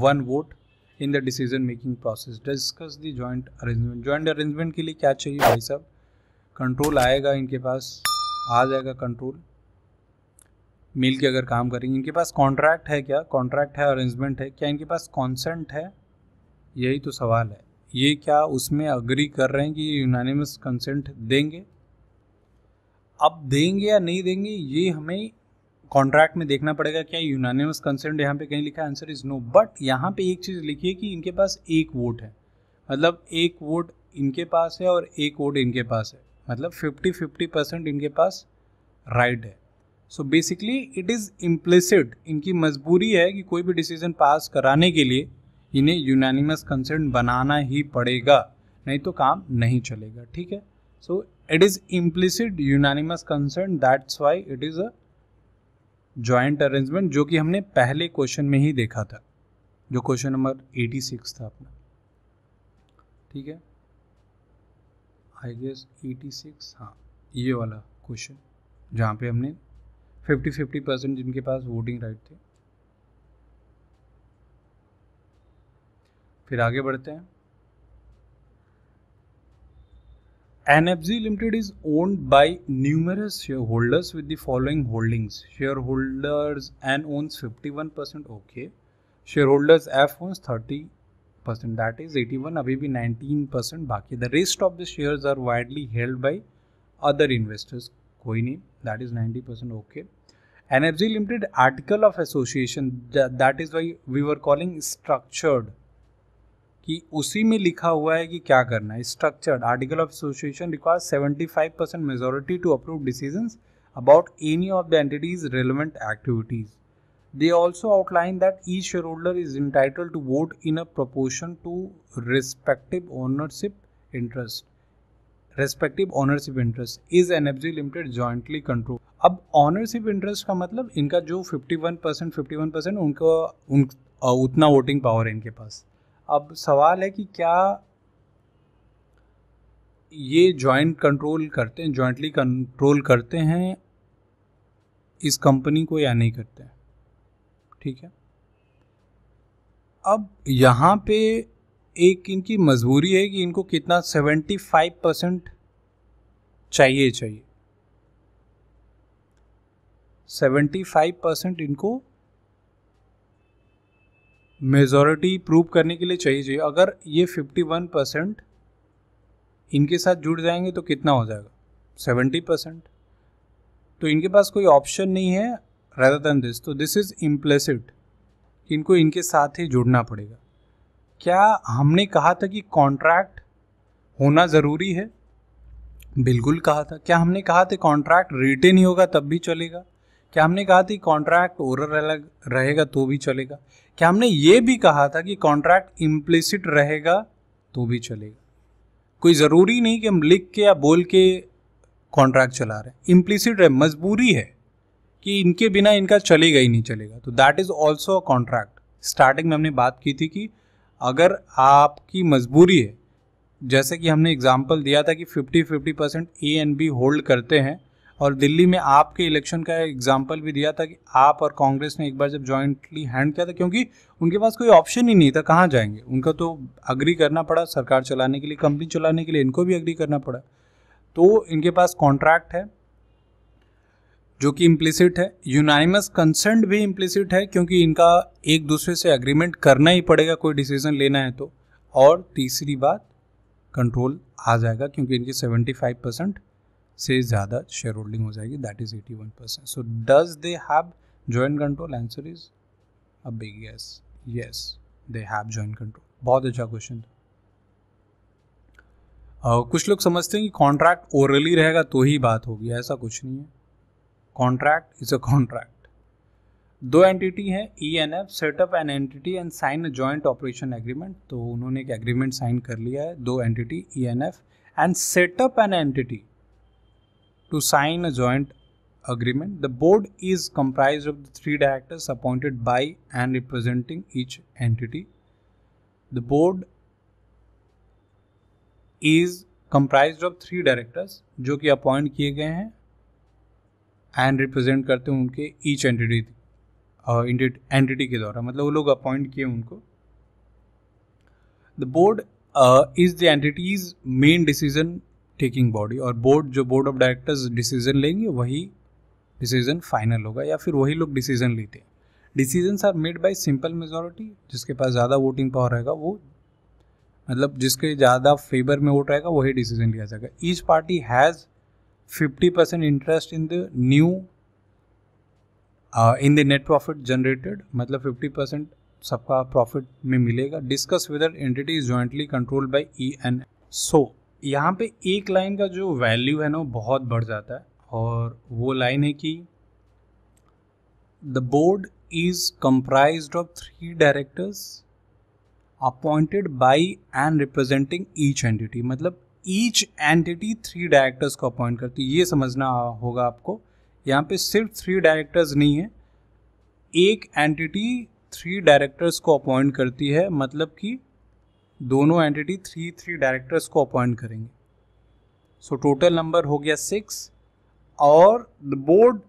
one vote in the decision making process discuss the joint arrangement joint arrangement के लिए क्या चाहिए भाई साहब कंट्रोल आएगा इनके पास आ जाएगा कंट्रोल मिल के अगर काम करेंगे इनके पास कॉन्ट्रैक्ट है क्या कॉन्ट्रैक्ट है अरेंजमेंट है क्या इनके पास कॉन्सेंट है यही तो सवाल है ये क्या उसमें अग्री कर रहे हैं कि यूनानिमस कंसेंट देंगे अब देंगे या नहीं देंगे ये हमें कॉन्ट्रैक्ट में देखना पड़ेगा क्या यूनानिमस कंसेंट यहाँ पे कहीं लिखा आंसर इज़ नो बट यहाँ पे एक चीज़ लिखी है कि इनके पास एक वोट है मतलब एक वोट इनके पास है और एक वोट इनके पास है मतलब फिफ्टी फिफ्टी परसेंट इनके पास राइट है so basically it is implicit इनकी मजबूरी है कि कोई भी डिसीजन पास कराने के लिए इन्हें यूनानिमस कंसेंट बनाना ही पड़ेगा नहीं तो काम नहीं चलेगा ठीक है so so, it is implicit unanimous concern that's why it is a joint arrangement जो कि हमने पहले क्वेश्चन में ही देखा था जो क्वेश्चन नंबर 86 था अपना ठीक है आई गेस 86 हाँ ये वाला क्वेश्चन जहाँ पे हमने 50 50 परसेंट जिनके पास वोटिंग राइट थे फिर आगे बढ़ते हैं NFG Limited is owned by numerous shareholders with the following holdings. Shareholders N owns 51%, okay. Shareholders F owns 30%, that is 81, away 19%. Baki. The rest of the shares are widely held by other investors. Koini, that is 90%, okay. NFG Limited article of association, that is why we were calling structured कि उसी में लिखा हुआ है कि क्या करना है structured article of association require 75 percent majority to approve decision any of the entities relevant activities they also outline that E share holder is entitle to vote in a proportion to respective ownership interest respective ownership interest is an F G limited jointly control अब ownership interest का मतलब इनका जो fifty one percent fifty one percent उनका उन, उतना voting power है इनके पास अब सवाल है कि क्या ये जॉइंट कंट्रोल करते हैं जॉइंटली कंट्रोल करते हैं इस कंपनी को या नहीं करते हैं ठीक है अब यहाँ पे एक इनकी मजबूरी है कि इनको कितना सेवेंटी फाइव परसेंट चाहिए चाहिए सेवेंटी फाइव परसेंट इनको मेजोरिटी प्रूव करने के लिए चाहिए चाहिए अगर ये 51 परसेंट इनके साथ जुड़ जाएंगे तो कितना हो जाएगा 70 परसेंट तो इनके पास कोई ऑप्शन नहीं है रदर देन दिस तो दिस इज़ इम्प्लेसिड इनको इनके साथ ही जुड़ना पड़ेगा क्या हमने कहा था कि कॉन्ट्रैक्ट होना ज़रूरी है बिल्कुल कहा था क्या हमने कहा था कॉन्ट्रैक्ट रिटेन ही होगा तब भी चलेगा क्या हमने कहा था कॉन्ट्रैक्ट ओरल रहेगा तो भी चलेगा क्या हमने ये भी कहा था कि कॉन्ट्रैक्ट इम्प्लिसिट रहेगा तो भी चलेगा कोई ज़रूरी नहीं कि हम लिख के या बोल के कॉन्ट्रैक्ट चला रहे इम्प्लिसिट है मजबूरी है कि इनके बिना इनका चलेगा ही नहीं चलेगा तो that is also a contract starting में हमने बात की थी कि अगर आपकी मजबूरी है जैसे कि हमने एग्जाम्पल दिया था कि 50 50 percent A and B hold करते हैं और दिल्ली में आपके इलेक्शन का एग्जाम्पल भी दिया था कि आप और कांग्रेस ने एक बार जब जॉइंटली हैंड किया था क्योंकि उनके पास कोई ऑप्शन ही नहीं था कहाँ जाएंगे उनका तो अग्री करना पड़ा सरकार चलाने के लिए कंपनी चलाने के लिए इनको भी अग्री करना पड़ा तो इनके पास कॉन्ट्रैक्ट है जो कि इम्प्लिसिट है यूनानिमस कंसेंट भी इम्प्लिसिट है क्योंकि इनका एक दूसरे से अग्रीमेंट करना ही पड़ेगा कोई डिसीजन लेना है तो और तीसरी बात कंट्रोल आ जाएगा क्योंकि इनके 75 परसेंट से ज़्यादा शेयर होल्डिंग हो जाएगी that is eighty one percent so does they have joint control answer is a big yes yes they have joint control बहुत अच्छा क्वेश्चन था Uh, कुछ लोग समझते हैं कि कॉन्ट्रैक्ट ओरली रहेगा तो ही बात होगी ऐसा कुछ नहीं है कॉन्ट्रैक्ट इज अ कॉन्ट्रैक्ट दो एंटिटी हैं E and F setup an entity and sign a joint operation agreement तो उन्होंने एक एग्रीमेंट साइन कर लिया है दो entity E and F and setup an entity to sign a joint agreement. The board is comprised of the three directors appointed by and representing each entity. The board is comprise of three directors जो कि appoint किए गए हैं and represent करते हैं उनके each entity entity के द्वारा मतलब वो लोग अपॉइंट किए उनको board uh, is the entity's main decision taking body और बोर्ड जो बोर्ड ऑफ डायरेक्टर्स डिसीजन लेंगे वही डिसीजन फाइनल होगा या फिर वही लोग डिसीजन लेते हैं decisions are made by simple majority जिसके पास ज़्यादा वोटिंग पावर रहेगा वो मतलब जिसके ज़्यादा फेवर में वोट रहेगा वही डिसीजन लिया जाएगा each party has fifty percent interest in the new in the net profit generated मतलब फिफ्टी परसेंट सबका प्रॉफिट में मिलेगा discuss whether entity is jointly controlled by E and so यहाँ पे एक लाइन का जो वैल्यू है ना वो बहुत बढ़ जाता है और वो लाइन है कि the board is comprise of three directors appointed by and representing each entity मतलब ईच एंटिटी थ्री डायरेक्टर्स को अपॉइंट करती है ये समझना होगा आपको यहाँ पे सिर्फ थ्री डायरेक्टर्स नहीं है एक एंटिटी थ्री डायरेक्टर्स को अपॉइंट करती है मतलब कि दोनों एंटिटी थ्री थ्री डायरेक्टर्स को अपॉइंट करेंगे सो टोटल नंबर हो गया सिक्स और the board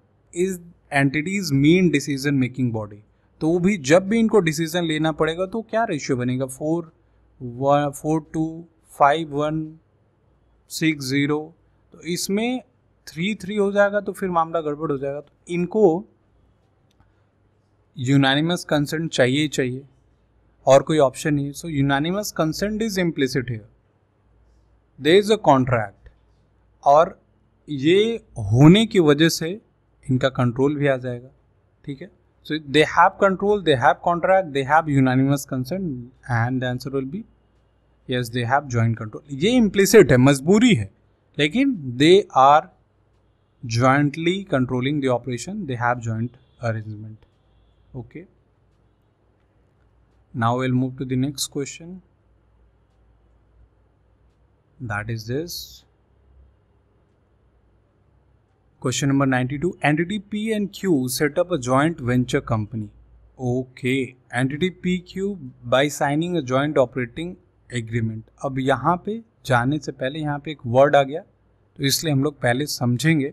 is entities main decision making body तो वो भी जब भी इनको डिसीजन लेना पड़ेगा तो क्या रेशियो बनेगा four one four two five one six zero तो इसमें थ्री थ्री हो जाएगा तो फिर मामला गड़बड़ हो जाएगा तो इनको यूनानिमस कंसर्न चाहिए ही चाहिए और कोई ऑप्शन नहीं so unanimous consent is implicit here they is a contract और ये होने की वजह से इनका कंट्रोल भी आ जाएगा ठीक है so they have control they have contract they have unanimous consent and the answer will be yes they have joint control ये इम्प्लिसिट है मजबूरी है लेकिन they are jointly controlling the operation they have joint arrangement okay now we'll move to the next question that is this question number 92 entity p and q set up a joint venture company okay entity pq by signing a joint operating agreement अब यहाँ पे जाने से पहले यहाँ पे एक word आ गया तो इसलिए हम लोग पहले समझेंगे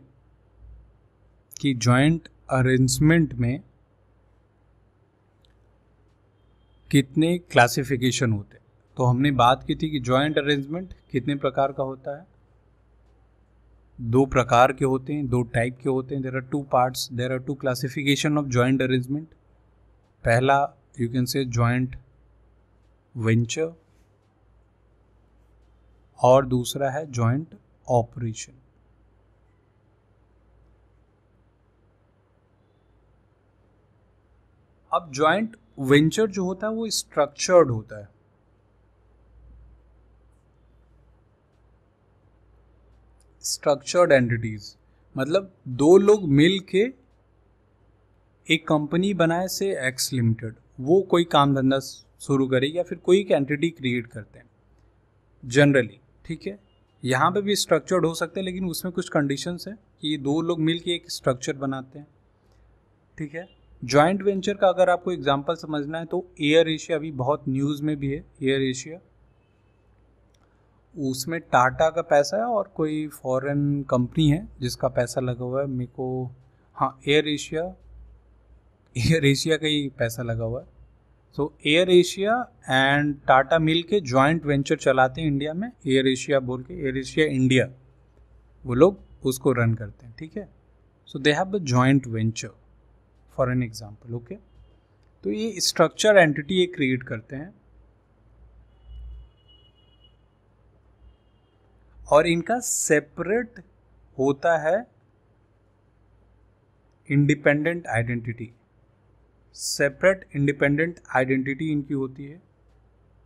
कि जॉइंट अरेंजमेंट में कितने क्लासिफिकेशन होते हैं तो हमने बात की थी कि जॉइंट अरेंजमेंट कितने प्रकार का होता है दो प्रकार के होते हैं दो टाइप के होते हैं there are two parts there are two classification of joint arrangement पहला you can say joint venture और दूसरा है जॉइंट ऑपरेशन अब जॉइंट वेंचर जो होता है वो स्ट्रक्चर्ड होता है स्ट्रक्चर्ड एंटिटीज मतलब दो लोग मिल के एक कंपनी बनाए से एक्स लिमिटेड वो कोई काम धंधा शुरू करे या फिर कोई एक एंटिटी क्रिएट करते हैं जनरली ठीक है यहाँ पे भी स्ट्रक्चर्ड हो सकते हैं लेकिन उसमें कुछ कंडीशंस हैं कि दो लोग मिल के एक स्ट्रक्चर बनाते हैं ठीक है ज्वाइंट वेंचर का अगर आपको एग्जाम्पल समझना है तो एयर एशिया अभी बहुत न्यूज़ में भी है एयर एशिया उसमें टाटा का पैसा है और कोई फॉरेन कंपनी है जिसका पैसा लगा हुआ है मेरे को हाँ एयर एशिया एयर एशिया का ही पैसा लगा हुआ है so AirAsia and Tata मिल के जॉइंट वेंचर चलाते हैं इंडिया में एयर एशिया बोल के एयर एशिया इंडिया वो लोग उसको रन करते हैं ठीक है so they have a joint venture for an example okay तो ये स्ट्रक्चर एंटिटी ये क्रिएट करते हैं और इनका सेपरेट होता है independent identity separate independent identity इनकी होती है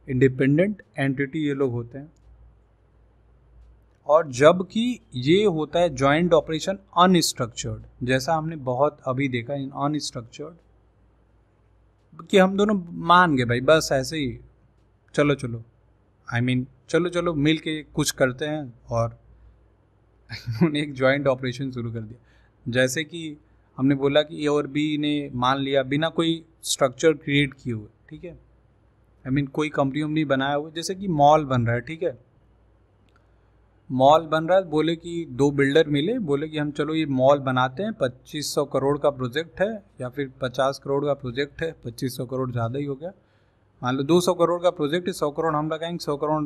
इंडिपेंडेंट एंटिटी ये लोग होते हैं और जबकि ये होता है जॉइंट ऑपरेशन अनस्ट्रक्चर्ड जैसा हमने बहुत अभी देखा इन अनस्ट्रक्चर्ड कि हम दोनों मान गए भाई बस ऐसे ही चलो चलो आई I मीन mean, चलो चलो मिल के कुछ करते हैं और उन्होंने एक जॉइंट ऑपरेशन शुरू कर दिया जैसे कि हमने बोला कि ए और बी ने मान लिया बिना कोई स्ट्रक्चर क्रिएट किए हुए ठीक है आई I मीन mean, कोई कंपनी उम्पनी बनाया हुआ जैसे कि मॉल बन रहा है ठीक है मॉल बन रहा है बोले कि दो बिल्डर मिले बोले कि हम चलो ये मॉल बनाते हैं 2500 करोड़ का प्रोजेक्ट है या फिर 50 करोड़ का प्रोजेक्ट है 2500 करोड़ ज़्यादा ही हो गया मान लो 200 करोड़ का प्रोजेक्ट है 100 करोड़ हम लगाएंगे 100 करोड़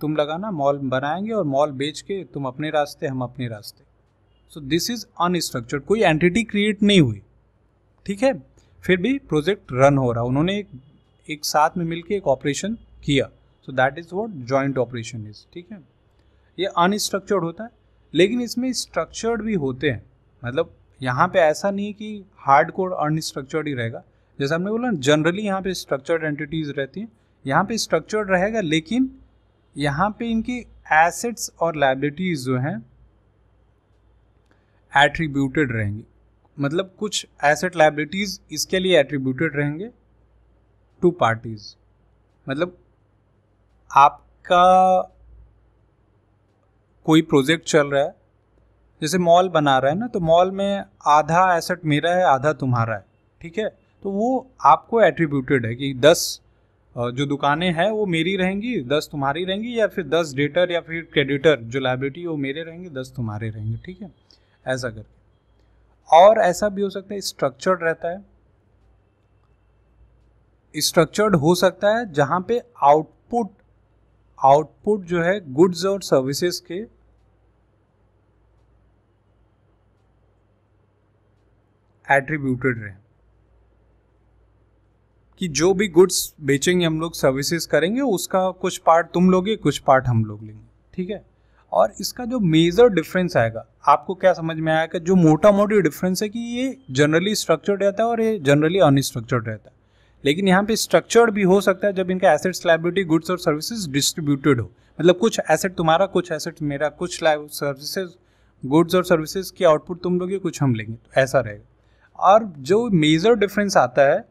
तुम लगाना मॉल बनाएंगे और मॉल बेच के तुम अपने रास्ते हम अपने रास्ते सो दिस इज़ अनस्ट्रक्चर्ड कोई एंटिटी क्रिएट नहीं हुई ठीक है फिर भी प्रोजेक्ट रन हो रहा उन्होंने एक, एक साथ में मिलकर एक ऑपरेशन किया so that is what joint operation is ठीक है ये अनस्ट्रक्चर्ड होता है लेकिन इसमें स्ट्रक्चर्ड भी होते हैं मतलब यहाँ पे ऐसा नहीं है कि हार्ड कोड अनस्ट्रक्चर्ड ही रहेगा जैसे हमने बोला जनरली यहाँ पे स्ट्रक्चर्ड एंटिटीज रहती हैं यहाँ पे स्ट्रक्चर्ड रहेगा लेकिन यहाँ पे इनकी एसेट्स और लाइबिलिटीज जो हैं एट्रीब्यूटेड रहेंगी मतलब कुछ एसेट लाइबिलिटीज इसके लिए एट्रीब्यूटेड रहेंगे टू पार्टीज मतलब आपका कोई प्रोजेक्ट चल रहा है जैसे मॉल बना रहा है ना तो मॉल में आधा एसेट मेरा है आधा तुम्हारा है ठीक है तो वो आपको एट्रीब्यूटेड है कि दस जो दुकानें हैं वो मेरी रहेंगी दस तुम्हारी रहेंगी या फिर दस डेटर या फिर क्रेडिटर जो लाइब्रेटी वो मेरे रहेंगे दस तुम्हारे रहेंगे ठीक है ऐसा करके और ऐसा भी हो सकता है स्ट्रक्चर्ड रहता है स्ट्रक्चर्ड हो सकता है जहाँ पे आउटपुट आउटपुट जो है गुड्स और सर्विसेज के एट्रीब्यूटेड रहे कि जो भी गुड्स बेचेंगे हम लोग सर्विसेज करेंगे उसका कुछ पार्ट तुम लोगे कुछ पार्ट हम लोग लेंगे ठीक है और इसका जो मेजर डिफरेंस आएगा आपको क्या समझ में आया कि जो मोटा मोटी डिफरेंस है कि ये जनरली स्ट्रक्चर्ड रहता है और ये जनरली अनस्ट्रक्चर्ड रहता है लेकिन यहाँ पे स्ट्रक्चर्ड भी हो सकता है जब इनका एसेट्स लाइबिलिटी गुड्स और सर्विसेज डिस्ट्रीब्यूटेड हो मतलब कुछ एसेट तुम्हारा कुछ एसेट मेरा कुछ सर्विसेज गुड्स और सर्विसेज की आउटपुट तुम लोगे कुछ हम लेंगे तो ऐसा रहेगा और जो मेजर डिफरेंस आता है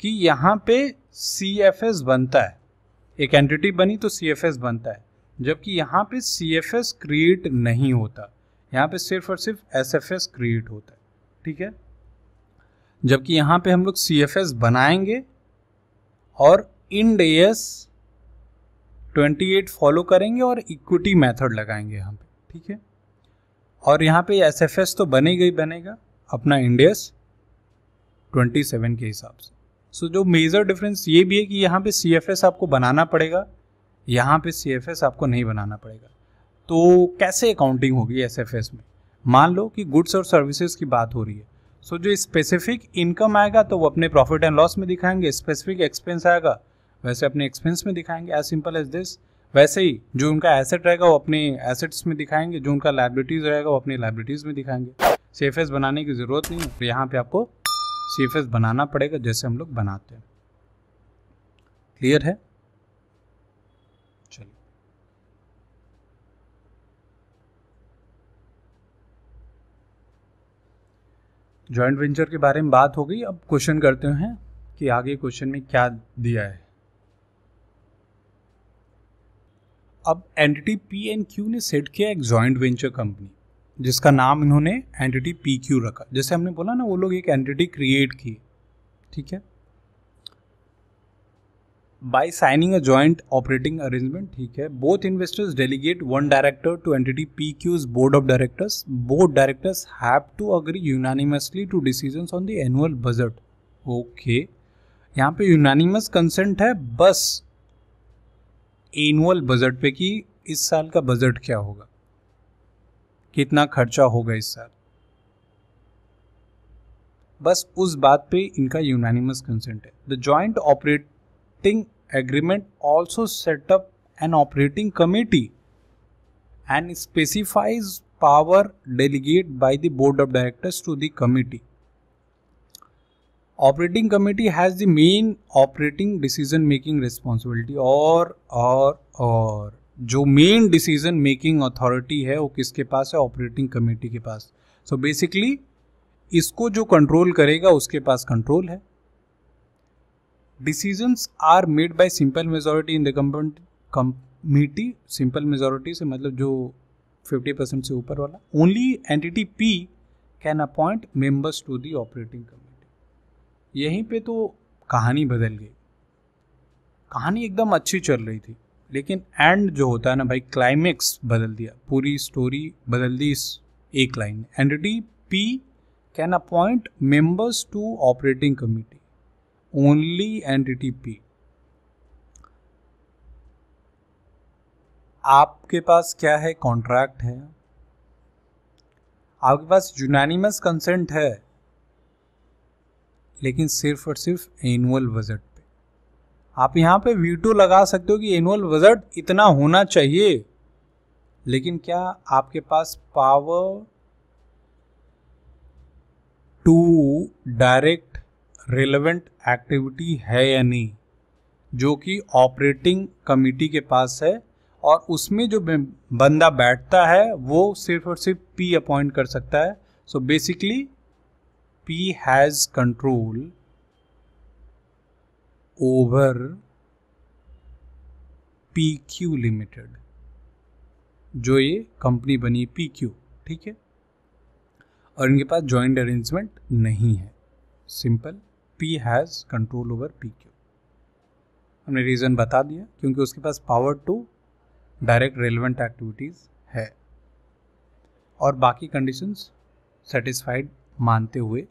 कि यहाँ पे सी एफ एस बनता है एक एंटिटी बनी तो सी एफ एस बनता है जबकि यहाँ पे सी एफ एस क्रिएट नहीं होता यहाँ पे सिर्फ और सिर्फ एस एफ एस क्रिएट होता है ठीक है जबकि यहाँ पे हम लोग सी एफ एस बनाएंगे और Ind AS twenty eight follow करेंगे और इक्विटी मेथड लगाएंगे यहाँ पे ठीक है और यहाँ पे एस एफ एस तो बनेगा ही बनेगा अपना एस ट्वेंटी सेवन के हिसाब से सो so, जो मेजर डिफरेंस ये भी है कि यहाँ पे सी एफ एस आपको बनाना पड़ेगा यहाँ पे सी एफ एस आपको नहीं बनाना पड़ेगा तो कैसे अकाउंटिंग होगी एस एफ एस में मान लो कि गुड्स और सर्विसेज की बात हो रही है सो जो स्पेसिफिक इनकम आएगा तो वो अपने प्रॉफिट एंड लॉस में दिखाएंगे स्पेसिफिक एक्सपेंस आएगा वैसे अपने एक्सपेंस में दिखाएंगे एज सिंपल एज दिस वैसे ही जो उनका एसेट रहेगा वो अपने एसेट्स में दिखाएंगे जो उनका लाइब्रिटीज रहेगा वो अपनी लाइब्रिटीज में दिखाएंगे सी बनाने की ज़रूरत नहीं है तो यहाँ पे आपको सी बनाना पड़ेगा जैसे हम लोग बनाते हैं क्लियर है जॉइंट वेंचर के बारे में बात हो गई अब क्वेश्चन करते हैं कि आगे क्वेश्चन में क्या दिया है अब एंटिटी पी एंड क्यू ने सेट किया एक जॉइंट वेंचर कंपनी जिसका नाम इन्होंने एंटिटी पी क्यू रखा जैसे हमने बोला ना वो लोग एक एंटिटी क्रिएट की ठीक है by signing a joint operating arrangement ठीक है both investors delegate one director to entity P Q's board of directors board directors have to agree unanimously to decision on the annual budget okay यहाँ पे unanimous consent है बस annual budget पे कि इस साल का बजट क्या होगा कितना खर्चा होगा इस साल बस उस बात पे इनका यूनानिमस कंसेंट है the joint operate operating agreement also set up an operating committee and specifies power delegated by the board of directors to the committee. Operating committee has the main operating decision making responsibility और और और जो main decision making authority है वो किसके पास है operating committee के पास सो so बेसिकली इसको जो कंट्रोल करेगा उसके पास कंट्रोल है decisions are made by simple majority in the committee simple majority से मतलब जो 50 परसेंट से ऊपर वाला only entity P can appoint members to the operating committee यहीं पे तो कहानी बदल गई कहानी एकदम अच्छी चल रही थी लेकिन एंड जो होता है ना भाई क्लाइमेक्स बदल दिया पूरी स्टोरी बदल दी इस एक line entity P can appoint members to operating committee only entity P. आपके पास क्या है कॉन्ट्रैक्ट है आपके पास यूनानिमस कंसेंट है लेकिन सिर्फ और सिर्फ एनुअल बजट पे आप यहां पे वीटो लगा सकते हो कि एनुअल बजट इतना होना चाहिए लेकिन क्या आपके पास power to direct relevant activity है या नहीं जो कि ऑपरेटिंग कमिटी के पास है और उसमें जो बंदा बैठता है वो सिर्फ और सिर्फ पी अपॉइंट कर सकता है so basically P has control over P Q limited जो ये कंपनी बनी पी क्यू ठीक है और इनके पास जॉइंट अरेंजमेंट नहीं है simple P has control over P Q हमने रीज़न बता दिया क्योंकि उसके पास power to direct relevant activities है और बाकी कंडीशंस सेटिस्फाइड मानते हुए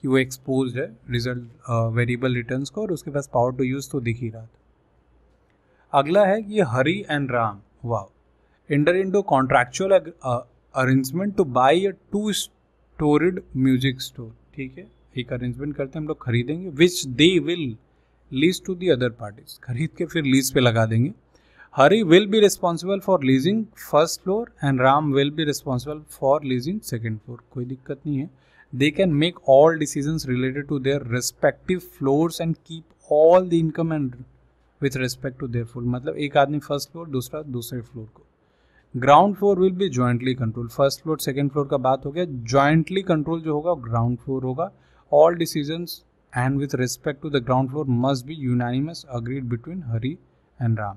कि वो एक्सपोज है रिजल्ट वेरिएबल रिटर्न को और उसके पास पावर टू यूज़ तो दिख ही रहा था अगला है कि हरी एंड राम वाह enter into contractual arrangement to buy a two storied music store ठीक है एक अरेंजमेंट करते हैं हम लोग खरीदेंगे which they will lease to the other parties खरीद के फिर लीज पे लगा देंगे Hari will be responsible for leasing first floor and Ram will be responsible for leasing second floor कोई दिक्कत नहीं है they can make all decision related to their respective floors and keep all the income and with respect to their floor मतलब एक आदमी first floor दूसरा दूसरे floor को ground floor will be jointly control first floor second floor का बात हो गया ज्वाइंटली कंट्रोल जो होगा ग्राउंड फ्लोर होगा All decisions and with respect to the ground floor must be unanimous agreed between Hari and Ram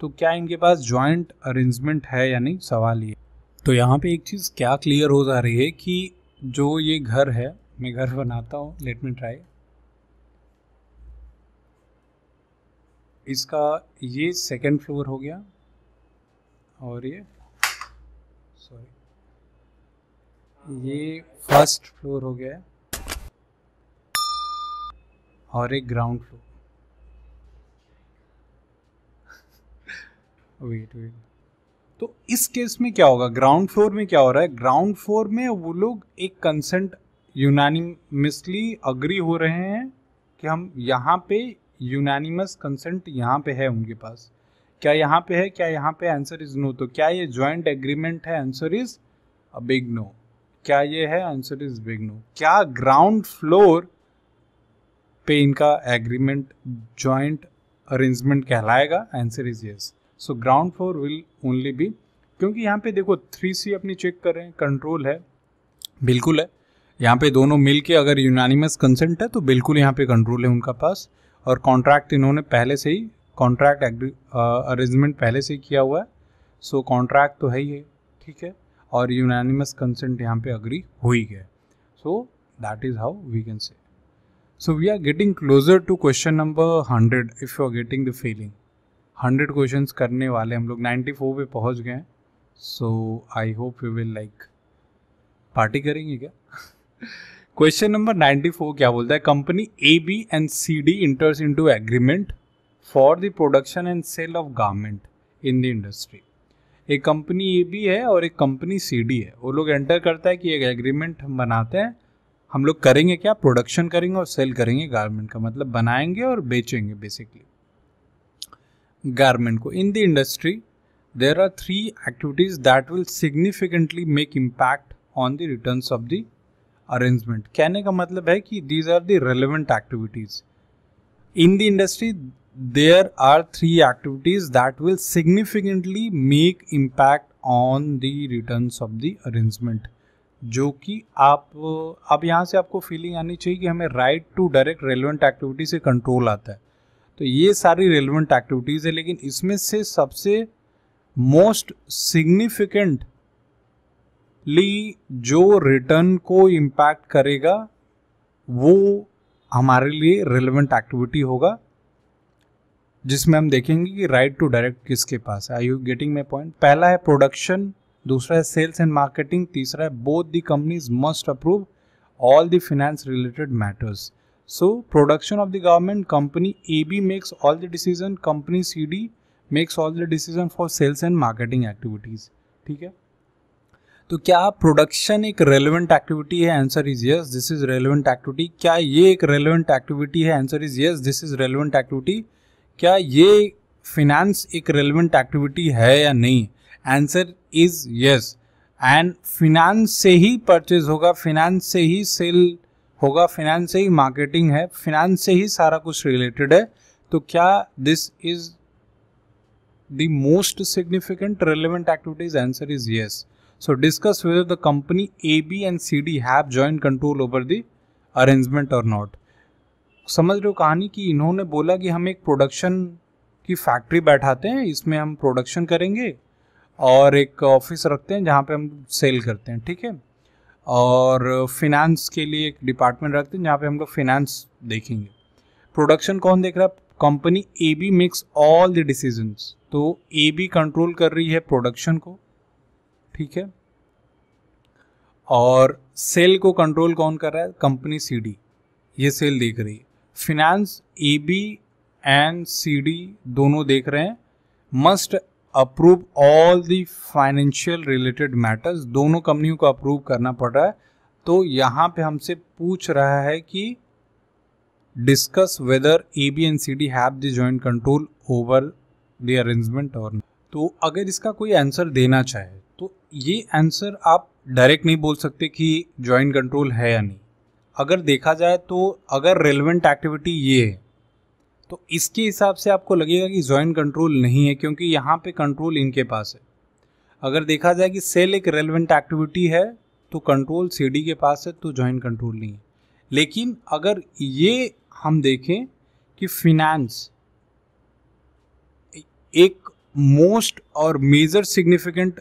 तो क्या इनके पास ज्वाइंट अरेंजमेंट है या नहीं सवाल ये तो यहाँ पे एक चीज़ क्या क्लियर हो जा रही है कि जो ये घर है मैं घर बनाता हूँ लेट मी ट्राई इसका ये सेकेंड फ्लोर हो गया और ये सॉरी ये फर्स्ट फ्लोर हो गया है और एक ग्राउंड फ्लोर वेट वेट तो इस केस में क्या होगा ग्राउंड फ्लोर में क्या हो रहा है ग्राउंड फ्लोर में वो लोग एक कंसेंट यूनानिमसली अग्री हो रहे हैं कि हम यहाँ पे यूनानिमस कंसेंट यहाँ पे है उनके पास क्या यहाँ पे है क्या यहाँ पे आंसर इज नो तो क्या ये ज्वाइंट एग्रीमेंट है आंसर इज बिग नो क्या ये है आंसर इज बिग नो क्या ग्राउंड फ्लोर पे इनका एग्रीमेंट जॉइंट अरेंजमेंट कहलाएगा answer is yes so ground floor will only be क्योंकि यहाँ पे देखो थ्री सी अपनी चेक कर रहे हैं कंट्रोल है बिल्कुल है यहाँ पे दोनों मिल के अगर यूनानिमस कंसेंट है तो बिल्कुल यहाँ पे कंट्रोल है उनका पास और कॉन्ट्रैक्ट इन्होंने पहले से ही कॉन्ट्रैक्ट अरेंजमेंट पहले से ही किया हुआ है सो so, कॉन्ट्रैक्ट तो है ही है ठीक है और यूनानिमस कंसेंट यहाँ पे अग्री हो ही गया so that is how we can say so we are getting closer to question number hundred if you are getting the feeling hundred question करने वाले हम लोग नाइन्टी फोर पे पहुँच गए हैं so I hope you will like party करेंगे क्या क्वेश्चन नंबर नाइन्टी फोर क्या बोलता है company A B and C D enters to agreement for the production and sale of garment in the industry एक कंपनी ए बी है और एक company C D है वो लोग एंटर करता है कि एक एग्रीमेंट हम बनाते हैं हम लोग करेंगे क्या प्रोडक्शन करेंगे और सेल करेंगे गारमेंट का मतलब बनाएंगे और बेचेंगे बेसिकली गारमेंट को in the industry there are three activities that will significantly make impact on the return of the arrangement कहने का मतलब है कि these are the relevant activities in the industry there are three activities that will significantly make impact on the return of the arrangement जो कि आप अब यहाँ से आपको फीलिंग आनी चाहिए कि हमें right to direct relevant activity से कंट्रोल आता है तो ये सारी रेलिवेंट एक्टिविटीज़ है लेकिन इसमें से सबसे मोस्ट सिग्निफिकेंटली जो रिटर्न को इम्पैक्ट करेगा वो हमारे लिए रेलिवेंट एक्टिविटी होगा जिसमें हम देखेंगे कि राइट टू डायरेक्ट किसके पास है I you getting my point पहला है प्रोडक्शन दूसरा है सेल्स एंड मार्केटिंग तीसरा है both the companies must approve all the finance related matters so production of the government company A B makes all the decision company C D makes all the decision for sales and marketing activities ठीक है तो क्या production एक relevant activity है answer is yes this is relevant activity क्या ये एक relevant activity है answer is yes this is relevant activity क्या ये फिनेंस एक रेलिवेंट एक्टिविटी है या नहीं answer is yes and finance से ही परचेज होगा फिनांस से ही सेल होगा फिनांस से ही मार्केटिंग है फिनांस से ही सारा कुछ रिलेटेड है तो क्या this is the most significant relevant activities answer is yes with the company A B and C D have join control over the arrangement और नॉट समझ रहे हो कहानी कि इन्होंने बोला कि हम एक प्रोडक्शन की फैक्ट्री बैठाते हैं इसमें हम प्रोडक्शन करेंगे और एक ऑफिस रखते हैं जहाँ पे हम सेल करते हैं ठीक है और फिनेंस के लिए एक डिपार्टमेंट रखते हैं जहाँ पे हम लोग फिनेंस देखेंगे प्रोडक्शन कौन देख रहा है company A B makes all the decisions तो ए बी कंट्रोल कर रही है प्रोडक्शन को ठीक है और सेल को कंट्रोल कौन कर रहा है कंपनी सी डी ये सेल देख रही है finance A B and C D दोनों देख रहे हैं must approve all the financial related matters दोनों कंपनियों को अप्रूव करना पड़ रहा है तो यहाँ पे हमसे पूछ रहा है कि discuss whether A B and C D have the joint control over the arrangement और तो अगर इसका कोई आंसर देना चाहे तो ये आंसर आप डायरेक्ट नहीं बोल सकते कि ज्वाइंट कंट्रोल है या नहीं अगर देखा जाए तो अगर रेलिवेंट एक्टिविटी ये है तो इसके हिसाब से आपको लगेगा कि ज्वाइंट कंट्रोल नहीं है क्योंकि यहाँ पे कंट्रोल इनके पास है अगर देखा जाए कि सेल एक रेलिवेंट एक्टिविटी है तो कंट्रोल सी के पास है तो ज्वाइंट कंट्रोल नहीं है लेकिन अगर ये हम देखें कि फिनेंस एक मोस्ट और मेजर सिग्निफिकेंट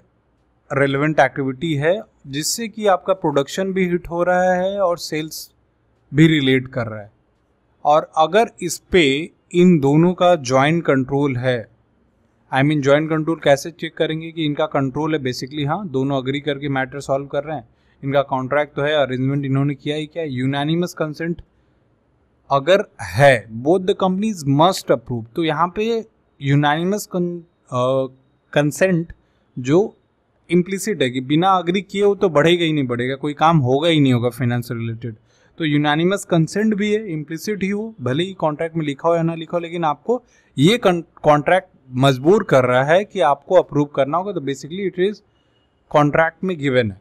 रेलिवेंट एक्टिविटी है जिससे कि आपका प्रोडक्शन भी हिट हो रहा है और सेल्स भी रिलेट कर रहा है और अगर इस पे इन दोनों का जॉइंट कंट्रोल है आई मीन जॉइंट कंट्रोल कैसे चेक करेंगे कि इनका कंट्रोल है बेसिकली हाँ दोनों अग्री करके मैटर सॉल्व कर रहे हैं इनका कॉन्ट्रैक्ट तो है अरेंजमेंट इन्होंने किया ही क्या यूनानिमस कंसेंट अगर है both the companies must approve तो यहाँ पे यूनानिमस कंसेंट जो इम्प्लिसिट है कि बिना अग्री किए हो तो बढ़ेगा ही नहीं बढ़ेगा कोई काम होगा ही नहीं होगा फाइनेंस रिलेटेड तो यूनानिमस कंसेंट भी है इम्प्लिसिट ही हो भले ही कॉन्ट्रैक्ट में लिखा हो या ना लिखा हो लेकिन आपको ये कॉन्ट्रैक्ट मजबूर कर रहा है कि आपको अप्रूव करना होगा तो बेसिकली इट इज़ कॉन्ट्रैक्ट में गिवन है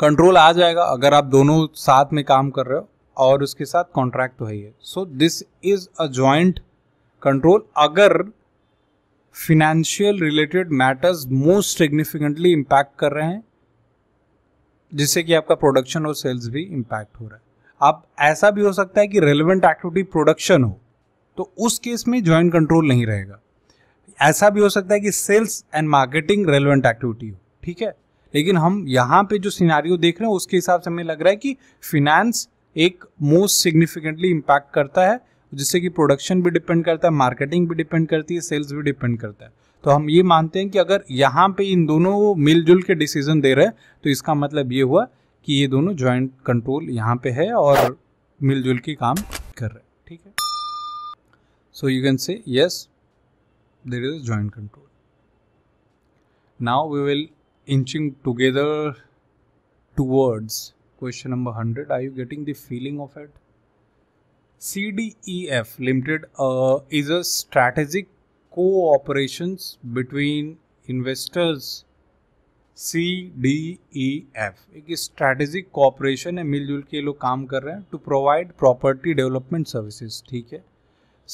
कंट्रोल आ जाएगा अगर आप दोनों साथ में काम कर रहे हो और उसके साथ कॉन्ट्रैक्ट तो है ही है so this is a joint control अगर financial related matters most significantly impact कर रहे हैं जिससे कि आपका प्रोडक्शन और सेल्स भी इम्पैक्ट हो रहा है आप ऐसा भी हो सकता है कि रेलिवेंट एक्टिविटी प्रोडक्शन हो तो उस केस में ज्वाइंट कंट्रोल नहीं रहेगा ऐसा भी हो सकता है कि sales and marketing relevant activity हो ठीक है लेकिन हम यहाँ पे जो सिनारियो देख रहे हैं उसके हिसाब से हमें लग रहा है कि फिनेंस एक मोस्ट सिग्निफिकेंटली इम्पैक्ट करता है जिससे कि प्रोडक्शन भी डिपेंड करता है मार्केटिंग भी डिपेंड करती है सेल्स भी डिपेंड करता है तो हम ये मानते हैं कि अगर यहाँ पे इन दोनों मिलजुल के डिसीजन दे रहे हैं तो इसका मतलब ये हुआ कि ये दोनों ज्वाइंट कंट्रोल यहाँ पे है और मिलजुल के काम कर रहे हैं ठीक है so you can say yes there is joint control now we will inching together number hundred I you getting the feeling of at C D E F limited is a strategic cooperations between investors C D E F एक strategic cooperation है मिलजुल के लोग काम कर रहे हैं to provide property development services ठीक है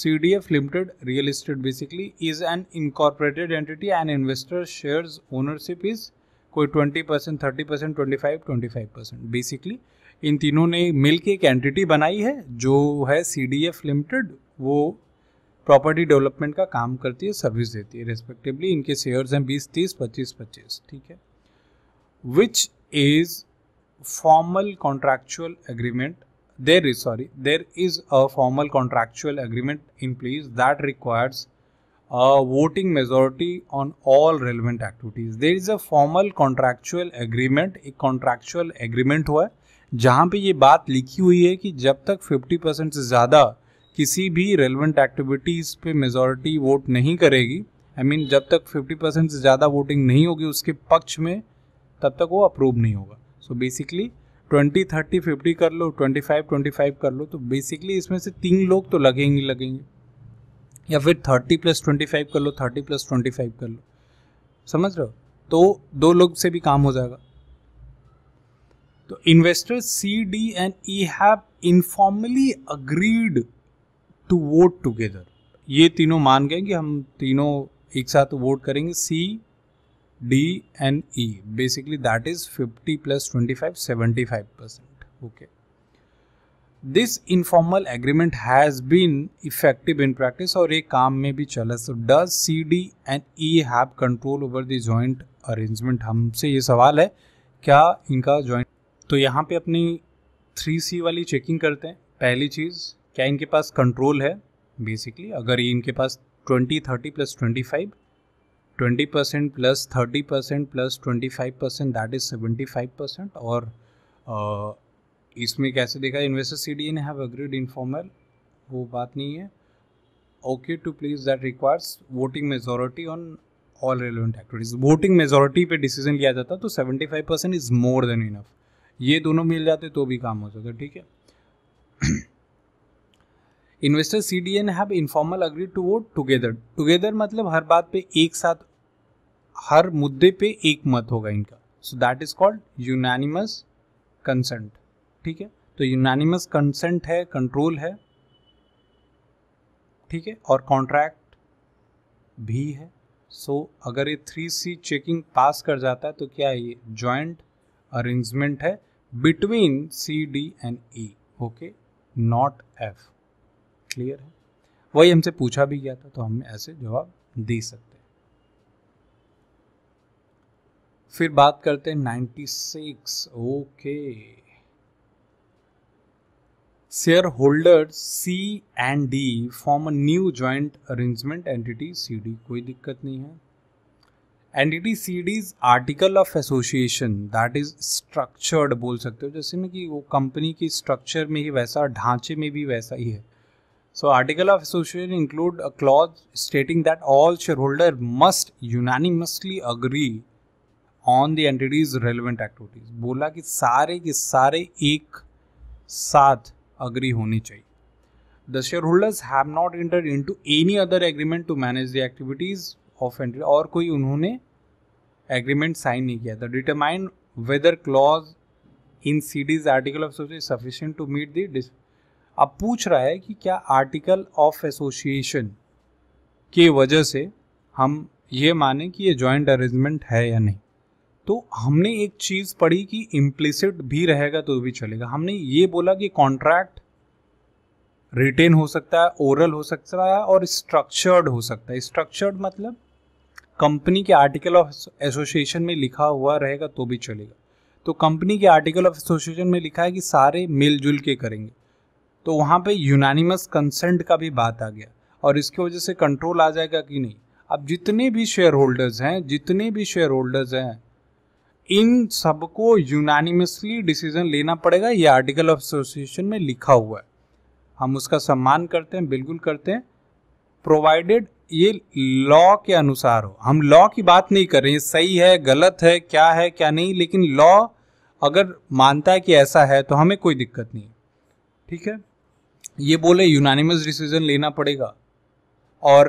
C D F limited real estate basically is an incorporated entity and investor shares ownership is कोई twenty percent thirty percent twenty five twenty five percent basically इन तीनों ने मिल के एक entity बनाई है जो है सी डी एफ लिमिटेड वो प्रॉपर्टी डेवलपमेंट का काम करती है सर्विस देती है रेस्पेक्टिवली इनके शेयर्स हैं बीस तीस पच्चीस पच्चीस ठीक है which is formal contractual agreement there is sorry there is a formal contractual agreement in place that requires voting majority on all relevant activities there is a formal contractual agreement एक contractual agreement हुआ है जहाँ पर ये बात लिखी हुई है कि जब तक फिफ्टी परसेंट से ज़्यादा किसी भी रेलिवेंट एक्टिविटीज़ पे मेजोरिटी वोट नहीं करेगी आई I मीन mean, जब तक 50 परसेंट से ज़्यादा वोटिंग नहीं होगी उसके पक्ष में तब तक वो अप्रूव नहीं होगा सो बेसिकली 20, 30, 50 कर लो 25, 25 कर लो तो बेसिकली इसमें से तीन लोग तो लगेंगे लगेंगे या फिर 30 प्लस 25 कर लो 30 प्लस 25 कर लो समझ रहे हो तो दो लोग से भी काम हो जाएगा तो investors C D and E have informally agreed to vote together ये तीनों मान गए कि हम तीनों एक साथ वोट करेंगे C D and E basically that is 50 plus 25 75 percent okay this informal agreement has been effective in practice और ये काम में भी चला so does C D and E have control over the joint arrangement हमसे ये सवाल है क्या इनका ज्वाइंट तो यहाँ पे अपनी थ्री सी वाली चेकिंग करते हैं पहली चीज़ क्या इनके पास कंट्रोल है बेसिकली अगर ये इनके पास twenty thirty plus twenty five twenty percent plus thirty percent plus twenty five percent that is seventy five percent और uh, इसमें कैसे देखा investor C D and have agreed informal वो बात नहीं है okay to please that requires voting majority on all relevant activities voting majority पे decision लिया जाता तो seventy five percent is more than enough ये दोनों मिल जाते तो भी काम हो जाता ठीक है investor C D and have agree to vote together together मतलब हर बात पे एक साथ हर मुद्दे पे एक मत होगा इनका so that is called unanimous consent ठीक है तो यूनानिमस कंसेंट है कंट्रोल है ठीक है और कॉन्ट्रैक्ट भी है सो so, अगर ये थ्री सी चेकिंग पास कर जाता है तो क्या है ये ज्वाइंट अरेंजमेंट है between C D and E okay not F clear है वही हमसे पूछा भी गया था तो हम ऐसे जवाब दे सकते हैं फिर बात करते हैं 96 okay shareholder C and D form a new joint arrangement entity C D कोई दिक्कत नहीं है entity C D is article of association that is structured बोल सकते हो जैसे ना कि वो कंपनी के स्ट्रक्चर में ही वैसा ढांचे में भी वैसा ही है So article of association include a clause stating that all shareholder must unanimously agree on the entities relevant activities बोला कि सारे के सारे एक साथ अग्री होनी चाहिए the share holders have not enter into any other agreement to manage the activities of entity और कोई उन्होंने एग्रीमेंट साइन नहीं किया the determine whether clause in C D's article of society sufficient to meet the अब पूछ रहा है कि क्या आर्टिकल ऑफ एसोसिएशन के वजह से हम ये माने कि ये जॉइंट अरेंजमेंट है या नहीं तो हमने एक चीज़ पढ़ी कि इम्प्लिसिट भी रहेगा तो भी चलेगा हमने ये बोला कि कॉन्ट्रैक्ट रिटेन हो सकता है ओरल हो सकता है और स्ट्रक्चर्ड हो सकता है स्ट्रक्चर्ड मतलब कंपनी के आर्टिकल ऑफ एसोसिएशन में लिखा हुआ रहेगा तो भी चलेगा तो कंपनी के आर्टिकल ऑफ एसोसिएशन में लिखा है कि सारे मिलजुल के करेंगे तो वहाँ पे यूनानिमस कंसेंट का भी बात आ गया और इसकी वजह से कंट्रोल आ जाएगा कि नहीं अब जितने भी शेयर होल्डर्स हैं जितने भी शेयर होल्डर्स हैं इन सबको यूनानिमसली डिसीजन लेना पड़ेगा ये आर्टिकल ऑफ एसोसिएशन में लिखा हुआ है हम उसका सम्मान करते हैं बिल्कुल करते हैं प्रोवाइडेड ये लॉ के अनुसार हो हम लॉ की बात नहीं कर रहे हैं सही है गलत है क्या है क्या नहीं लेकिन लॉ अगर मानता है कि ऐसा है तो हमें कोई दिक्कत नहीं ठीक है ये बोले यूनानिमस डिसीजन लेना पड़ेगा और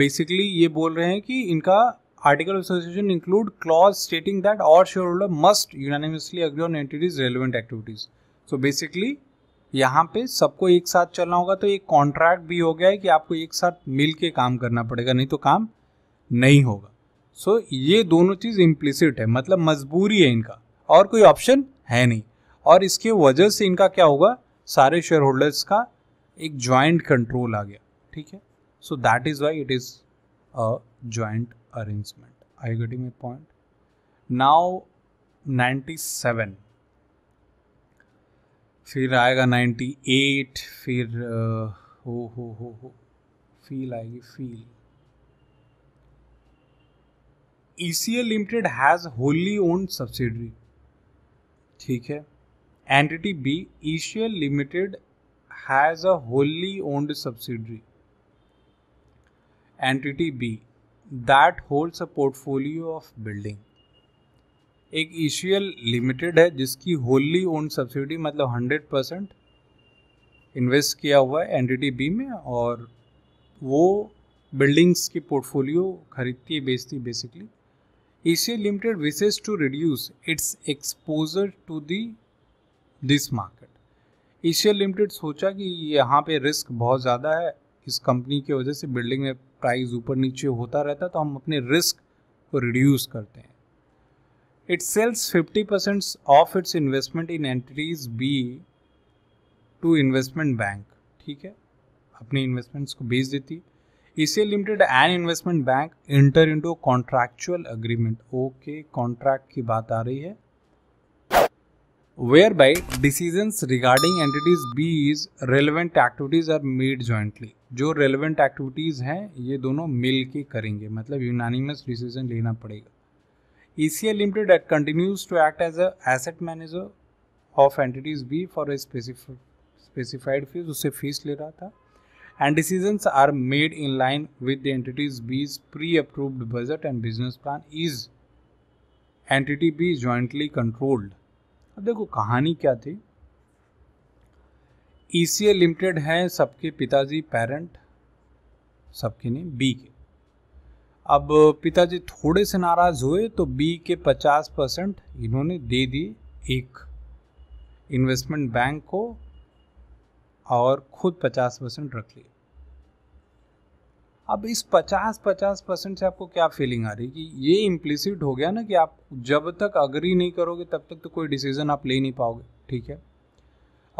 बेसिकली ये बोल रहे हैं कि इनका article association include clause stating that all shareholder must unanimously agree on entities relevant activities so basically यहाँ पे सबको एक साथ चलना होगा तो एक कॉन्ट्रैक्ट भी हो गया है कि आपको एक साथ मिल के काम करना पड़ेगा नहीं तो काम नहीं होगा सो so, ये दोनों चीज़ इम्प्लिसिट है मतलब मजबूरी है इनका और कोई ऑप्शन है नहीं और इसके वजह से इनका क्या होगा सारे शेयर होल्डर्स का एक ज्वाइंट कंट्रोल आ गया ठीक है so that is why it is a joint arrangement I getting a point now seven फिर आएगा एट फिर uh, हो हो हो हो फील आएगी feel E C L limited has wholly own subsidiary ठीक है entity B E C L limited has a wholly owned subsidiary entity B that holds a portfolio of building एक ईशियल e limited है जिसकी Holi own subsidy मतलब 100 percent invest किया हुआ है NDT B में और वो बिल्डिंग्स की पोर्टफोलियो खरीदती है बेचती है basically ECL limited wishes to reduce its exposure to the this market ECL e limited सोचा कि यहाँ पे रिस्क बहुत ज़्यादा है इस कंपनी की वजह से बिल्डिंग में प्राइस ऊपर नीचे होता रहता तो हम अपने रिस्क को रिड्यूस करते हैं it sells fifty percent of its investment in entities B to investment bank ठीक है अपने इन्वेस्टमेंट्स को बेच देती इसे limited an investment bank enter into contractual agreement okay contract की बात आ रही है where by decisions regarding entities B is relevant activities are made jointly जो रेलिवेंट एक्टिविटीज़ हैं ये दोनों मिल के करेंगे मतलब यूनानिमस डिसीजन लेना पड़ेगा E C L limited continues to act as asset manager of entities B for a specified fees उससे फीस ले रहा था and decision are made in line with the entities B's pre approved budget and business plan is entity B jointly controlled अब देखो कहानी क्या थी ई सी limited है सबके पिताजी पेरेंट सबके ने बी के अब पिताजी थोड़े से नाराज हुए तो बी के पचास परसेंट इन्होंने दे दिए एक इन्वेस्टमेंट बैंक को और खुद पचास परसेंट रख लिए अब इस 50 50 परसेंट से आपको क्या फीलिंग आ रही है कि ये इम्प्लिसिट हो गया ना कि आप जब तक अग्री नहीं करोगे तब तक तो कोई डिसीज़न आप ले नहीं पाओगे ठीक है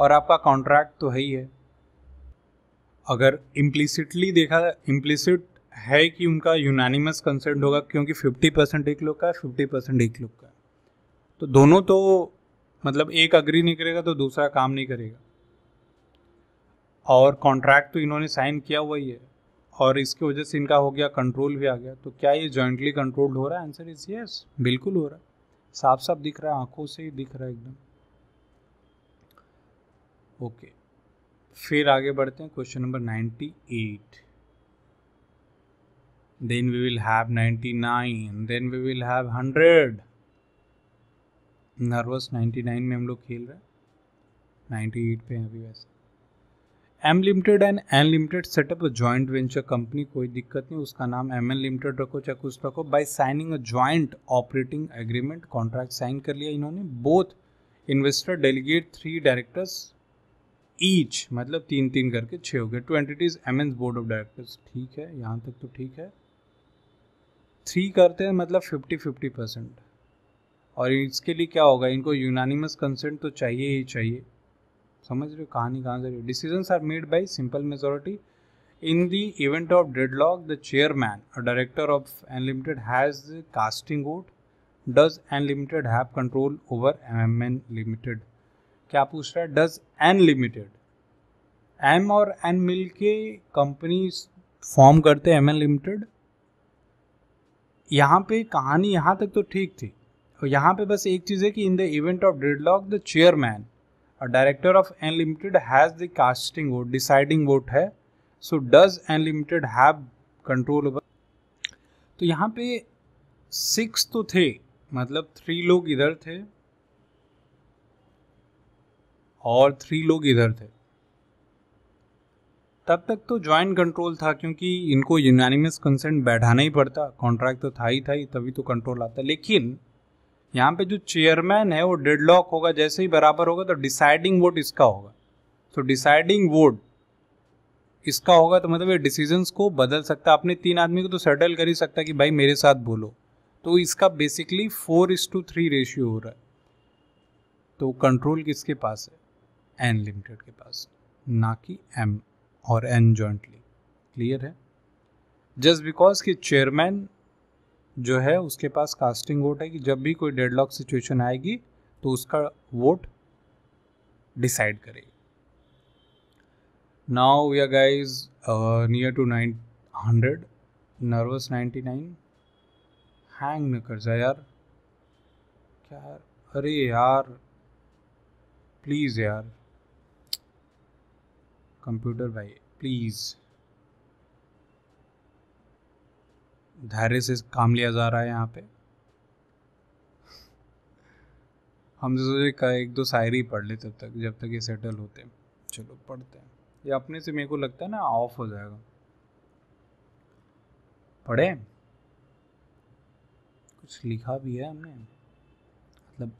और आपका कॉन्ट्रैक्ट तो है ही है अगर इम्प्लिसिटली देखा इम्प्लिसिट है कि उनका यूनानिमस कंसेंट होगा क्योंकि 50 परसेंट एक लोग का है फिफ्टी परसेंट एक लोग का है तो दोनों तो मतलब एक अग्री नहीं करेगा तो दूसरा काम नहीं करेगा और कॉन्ट्रैक्ट तो इन्होंने साइन किया हुआ ही है और इसकी वजह से इनका हो गया कंट्रोल भी आ गया तो क्या ये जॉइंटली कंट्रोल्ड हो रहा है आंसर इज यस बिल्कुल हो रहा है साफ साफ दिख रहा है आंखों से ही दिख रहा है एकदम ओके फिर आगे बढ़ते हैं question number ninety eight then we will have ninety nine then we will have hundred nervous ninety nine में हम लोग खेल रहे हैं नाइन्टी एट पे हैं अभी वैसे M limited and N limited set up a venture company कोई दिक्कत नहीं उसका नाम एम एन लिमिटेड रखो चाहे कुछ रखो by signing a joint operating agreement contract sign कर लिया इन्होंने both investor delegate three directors each मतलब तीन तीन करके छः हो गए to entities M N board of directors ठीक है यहाँ तक तो ठीक है थ्री करते हैं मतलब फिफ्टी फिफ्टी परसेंट और इसके लिए क्या होगा इनको यूनानिमस कंसेंट तो चाहिए ही चाहिए समझ रहे हो कहानी कहाँ से decisions are made by simple majority in the event of deadlock, the chairman, director of unlimited has casting vote does unlimited have control over M M N limited क्या पूछ रहा है डज एन लिमिटेड एम और N मिल के company form करते M N limited यहाँ पे कहानी यहाँ तक तो ठीक थी और यहाँ पे बस एक चीज़ है कि in the event of deadlock the chairman director of unlimited has the casting vote deciding vote है so does unlimited have control over तो यहाँ पे सिक्स तो थे मतलब थ्री लोग इधर थे और थ्री लोग इधर थे तब तक तो ज्वाइंट कंट्रोल था क्योंकि इनको यूनानिमस कंसेंट बैठाना ही पड़ता कॉन्ट्रैक्ट तो था ही था ही तभी तो कंट्रोल आता लेकिन यहाँ पे जो चेयरमैन है वो डेडलॉक होगा जैसे ही बराबर होगा तो डिसाइडिंग वोट इसका होगा तो डिसाइडिंग वोट इसका होगा तो मतलब ये डिसीजंस को बदल सकता है अपने तीन आदमी को तो सेटल कर ही सकता है कि भाई मेरे साथ बोलो तो इसका basically four is to three ratio हो रहा है तो कंट्रोल किसके पास है एन लिमिटेड के पास ना कि एम और एन जॉइंटली क्लियर है जस्ट बिकॉज कि चेयरमैन जो है उसके पास कास्टिंग वोट है कि जब भी कोई डेडलॉक सिचुएशन आएगी तो उसका वोट डिसाइड करेगी now we are guys near to nine hundred nervous ninety nine hang न कर जाए यार क्या यार अरे यार प्लीज़ यार कंप्यूटर भाई प्लीज़ धैर्य से काम लिया जा रहा है यहाँ पे हम तो सोचे का एक दो शायरी पढ़ ले तब तक जब तक ये सेटल होते हैं चलो पढ़ते हैं ये अपने से मेरे को लगता है ना ऑफ हो जाएगा पढ़े कुछ लिखा भी है हमने मतलब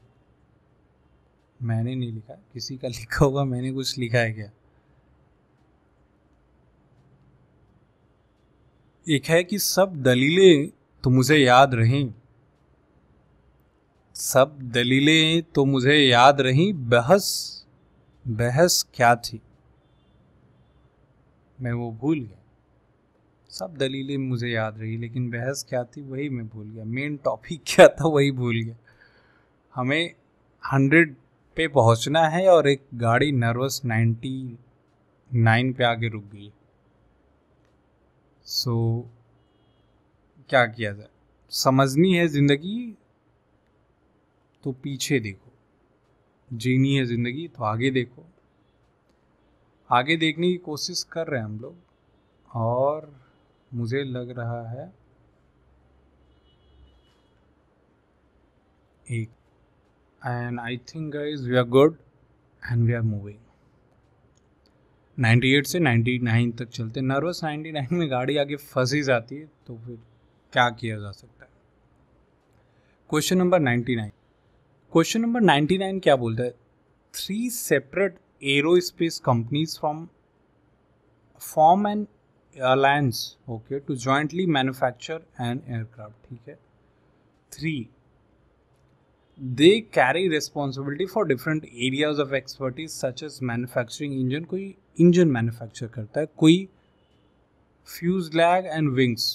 मैंने नहीं लिखा किसी का लिखा होगा मैंने कुछ लिखा है क्या एक है कि सब दलीलें तो मुझे याद रहीं सब दलीलें तो मुझे याद रहीं बहस बहस क्या थी मैं वो भूल गया सब दलीलें मुझे याद रही लेकिन बहस क्या थी वही मैं भूल गया मेन टॉपिक क्या था वही भूल गया हमें हंड्रेड पे पहुंचना है और एक गाड़ी नर्वस नाइन्टी नाइन पे आगे रुक गई है सो so, क्या किया जाए समझनी है ज़िंदगी तो पीछे देखो जीनी है ज़िंदगी तो आगे देखो आगे देखने की कोशिश कर रहे हैं हम लोग और मुझे लग रहा है एक and I think guys we are good and we are moving 98 से 99 तक चलते नर्वस 99 में गाड़ी आगे फंस ही जाती है तो फिर क्या किया जा सकता है क्वेश्चन नंबर 99 क्वेश्चन नंबर 99 क्या बोलता है three separate aerospace companies from form and alliance okay to jointly manufacture and aircraft ठीक है three they carry responsibility for different areas of expertise such as manufacturing engine कोई engine manufacture करता है कोई fuse lag and wings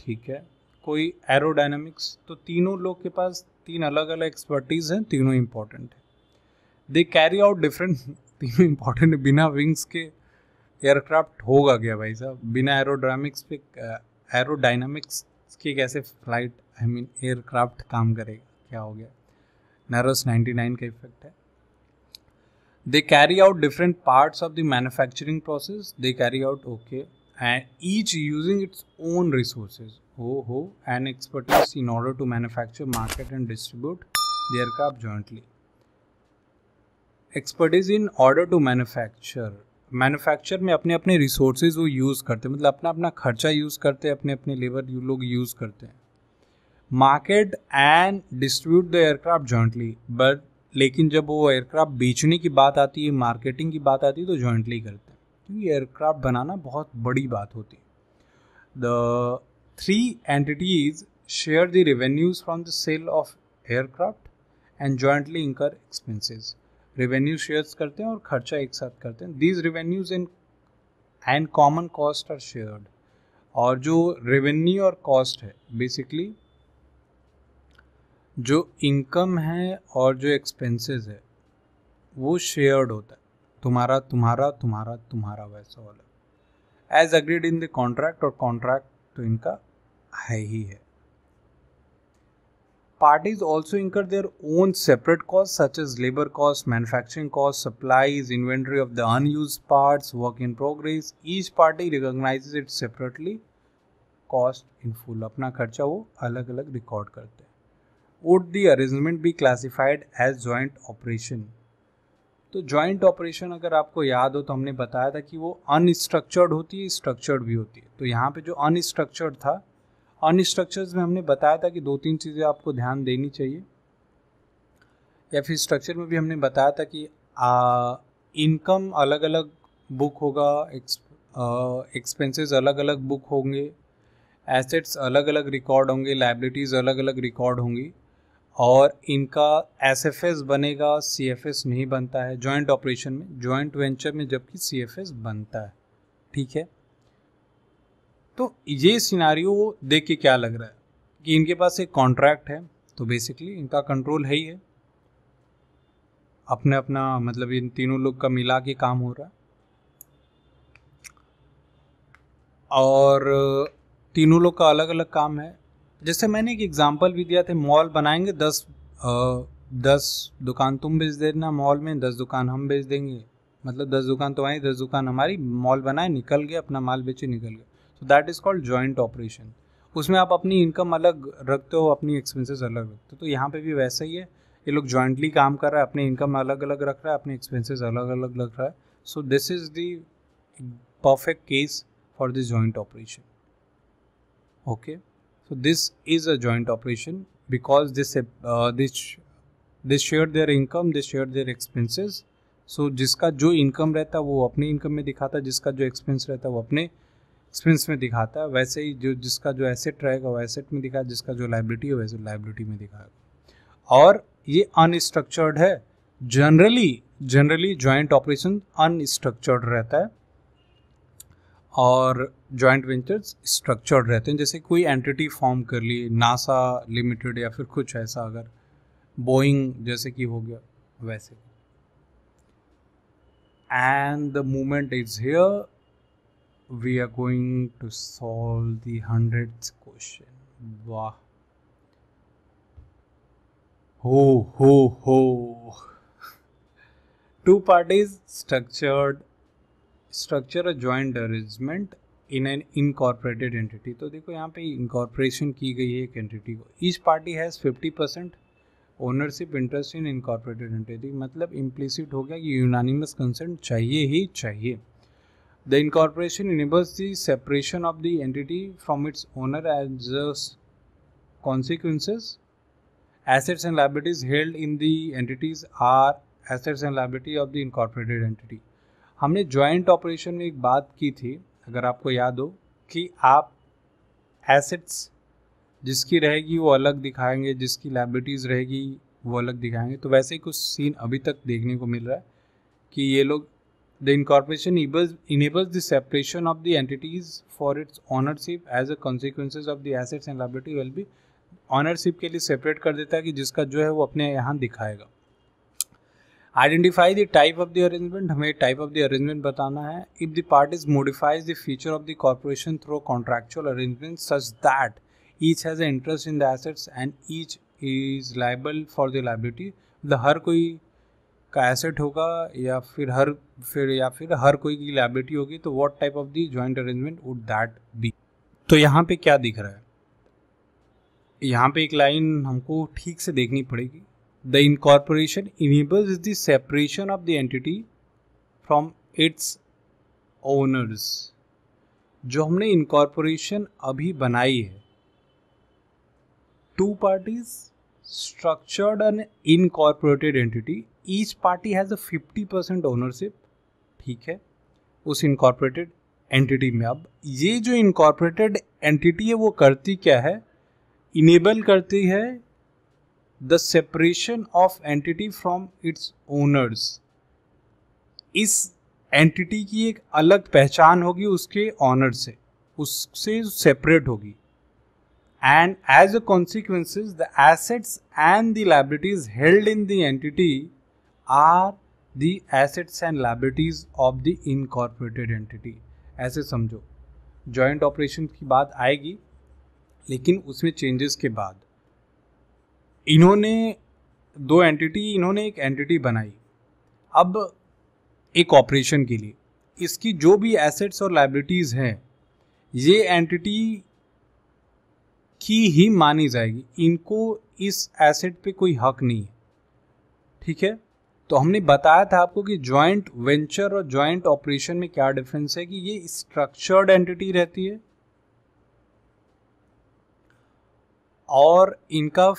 ठीक है कोई aerodynamics तो तीनों लोग के पास तीन अलग अलग एक्सपर्टीज़ हैं तीनों इम्पॉर्टेंट है दे कैरी आउट डिफरेंट तीनों इम्पॉर्टेंट बिना विंग्स के एयरक्राफ्ट होगा क्या भाई साहब बिना एरोड्रामिक्स पे एरोडाइनमिक्स के कैसे फ्लाइट आई मीन एयरक्राफ्ट काम करेगा क्या हो गया नैरोस नाइन का इफेक्ट है They carry out different parts of the manufacturing process. They carry out okay, and each using its own resources, ho ho, and expertise in order to manufacture, market, and distribute the aircraft jointly. Expertise in order to manufacture manufacture में अपने अपने resources वो use करते हैं मतलब अपना अपना खर्चा यूज़ करते हैं अपने अपने लेबर लोग यूज़ करते हैं market and distribute the aircraft jointly, but लेकिन जब वो एयरक्राफ्ट बेचने की बात आती है मार्केटिंग की बात आती है तो जॉइंटली करते हैं क्योंकि एयरक्राफ्ट बनाना बहुत बड़ी बात होती है the three entities share the revenues from the sale of aircraft and jointly incur expenses revenue share करते हैं और खर्चा एक साथ करते हैं these revenues in and common cost are shared और जो रेवेन्यू और कॉस्ट है बेसिकली जो इनकम है और जो एक्सपेंसेस है वो शेयर्ड होता है तुम्हारा तुम्हारा तुम्हारा तुम्हारा वैसा वाला as agreed in the contract और कॉन्ट्रैक्ट तो इनका है ही है parties also incur their own separate cost such as labour cost manufacturing cost supplies inventory of the unused part work in progress each party recognise it separately cost in full अपना खर्चा वो अलग अलग रिकॉर्ड करते हैं would the arrangement be classified as joint operation तो joint operation अगर आपको याद हो तो हमने बताया था कि वो अनस्ट्रक्चर्ड होती है स्ट्रक्चर्ड भी होती है तो यहाँ पे जो अनस्ट्रक्चर्ड था अनस्ट्रक्चर्ड में हमने बताया था कि दो तीन चीज़ें आपको ध्यान देनी चाहिए या फिर स्ट्रक्चर में भी हमने बताया था कि इनकम अलग अलग बुक होगा एक्सपेंसेस अलग अलग बुक होंगे एसेट्स अलग अलग रिकॉर्ड होंगे लाइबिलिटीज़ अलग अलग रिकॉर्ड होंगी और इनका एस एफ एस बनेगा सी एफ एस नहीं बनता है जॉइंट ऑपरेशन में जॉइंट वेंचर में जबकि सी एफ एस बनता है ठीक है तो ये सिनारियो देख के क्या लग रहा है कि इनके पास एक कॉन्ट्रैक्ट है तो बेसिकली इनका कंट्रोल है ही है अपने अपना मतलब इन तीनों लोग का मिला के काम हो रहा है और तीनों लोग का अलग अलग काम है जैसे मैंने एक एग्जाम्पल भी दिया था मॉल बनाएंगे दस आ, दस दुकान तुम बेच देना मॉल में दस दुकान हम बेच देंगे मतलब दस दुकान तो आई दस दुकान हमारी मॉल बनाए निकल गए अपना माल बेचे निकल गए so that is called joint operation उसमें आप अपनी इनकम अलग रखते हो अपनी एक्सपेंसेस अलग रखते हो तो यहाँ पे भी वैसा ही है ये लोग जॉइंटली काम कर रहा है अपने इनकम अलग अलग रख रहा है अपने एक्सपेंसेस अलग अलग रख रहा है so this is the perfect case for this joint operation okay So this is a joint operation because this uh, this they share their income, they share their expenses. So so, जिसका जो income रहता है वो अपने income में दिखाता है जिसका जो एक्सपेंस रहता है वो अपने एक्सपेंस में दिखाता है वैसे ही जो जिसका जो एसेट रहेगा वो एसेट में दिखाएगा जिसका जो लाइबिलिटी है वैसे लाइबिलिटी में दिखाएगा और ये अनस्ट्रक्चर्ड है generally generally joint operation unstructured रहता है और जॉइंट वेंचर्स स्ट्रक्चर्ड रहते हैं जैसे कोई एंटिटी फॉर्म कर ली नासा लिमिटेड या फिर कुछ ऐसा अगर बोइंग जैसे कि हो गया वैसे and the moment is here we are going to solve the hundred question वाह हो हो हो two parties structured structure a joint arrangement in an incorporated entity तो देखो यहाँ पे इनकॉर्पोरेशन की गई है एक एंटिटी को each party has fifty percent ownership interest in incorporated entity मतलब इम्प्लिसिट हो गया कि यूनानिमस कंसेंट चाहिए ही चाहिए the incorporation enables the separation of the entity from its owner as consequences assets and liabilities held in the entities are assets and liability of the incorporated entity हमने joint operation में एक बात की थी अगर आपको याद हो कि आप एसेट्स जिसकी रहेगी वो अलग दिखाएंगे जिसकी लाइब्रिटीज रहेगी वो अलग दिखाएंगे तो वैसे ही कुछ सीन अभी तक देखने को मिल रहा है कि ये लोग the incorporation enables the separation of the entities for its ownership as a consequences of the assets and liability will be ownership के लिए सेपरेट कर देता है कि जिसका जो है वो अपने यहाँ दिखाएगा identify the type of the arrangement हमें टाइप ऑफ द अरेंजमेंट बताना है if the parties modifies the feature of the corporation through contractual arrangement such that each has a interest in the assets and each is liable for the liability the हर कोई का asset होगा या फिर हर फिर या फिर हर कोई की लाइबिलिटी होगी तो what type of the joint arrangement would that be तो यहाँ पे क्या दिख रहा है यहाँ पे एक लाइन हमको ठीक से देखनी पड़ेगी The incorporation enables the separation of the entity from its owners जो हमने इनकॉर्पोरेशन अभी बनाई है two parties structured and incorporated entity each party has a fifty percent ownership ठीक है उस इनकॉर्पोरेटेड एंटिटी में अब ये जो इनकॉर्पोरेटेड एंटिटी है वो करती क्या है इनेबल करती है the separation of entity from its owners इस एंटिटी की एक अलग पहचान होगी उसके ऑनर से उससे सेपरेट होगी and as a consequences the assets and the liabilities held in the entity are the assets and liabilities of the incorporated entity ऐसे समझो जॉइंट ऑपरेशन की बात आएगी लेकिन उसमें चेंजेस के बाद इन्होंने दो एंटिटी इन्होंने एक एंटिटी बनाई अब एक ऑपरेशन के लिए इसकी जो भी एसेट्स और लाइबिलिटीज़ हैं ये एंटिटी की ही मानी जाएगी इनको इस एसेट पे कोई हक नहीं है ठीक है तो हमने बताया था आपको कि जॉइंट वेंचर और जॉइंट ऑपरेशन में क्या डिफरेंस है कि ये स्ट्रक्चर्ड एंटिटी रहती है और इनका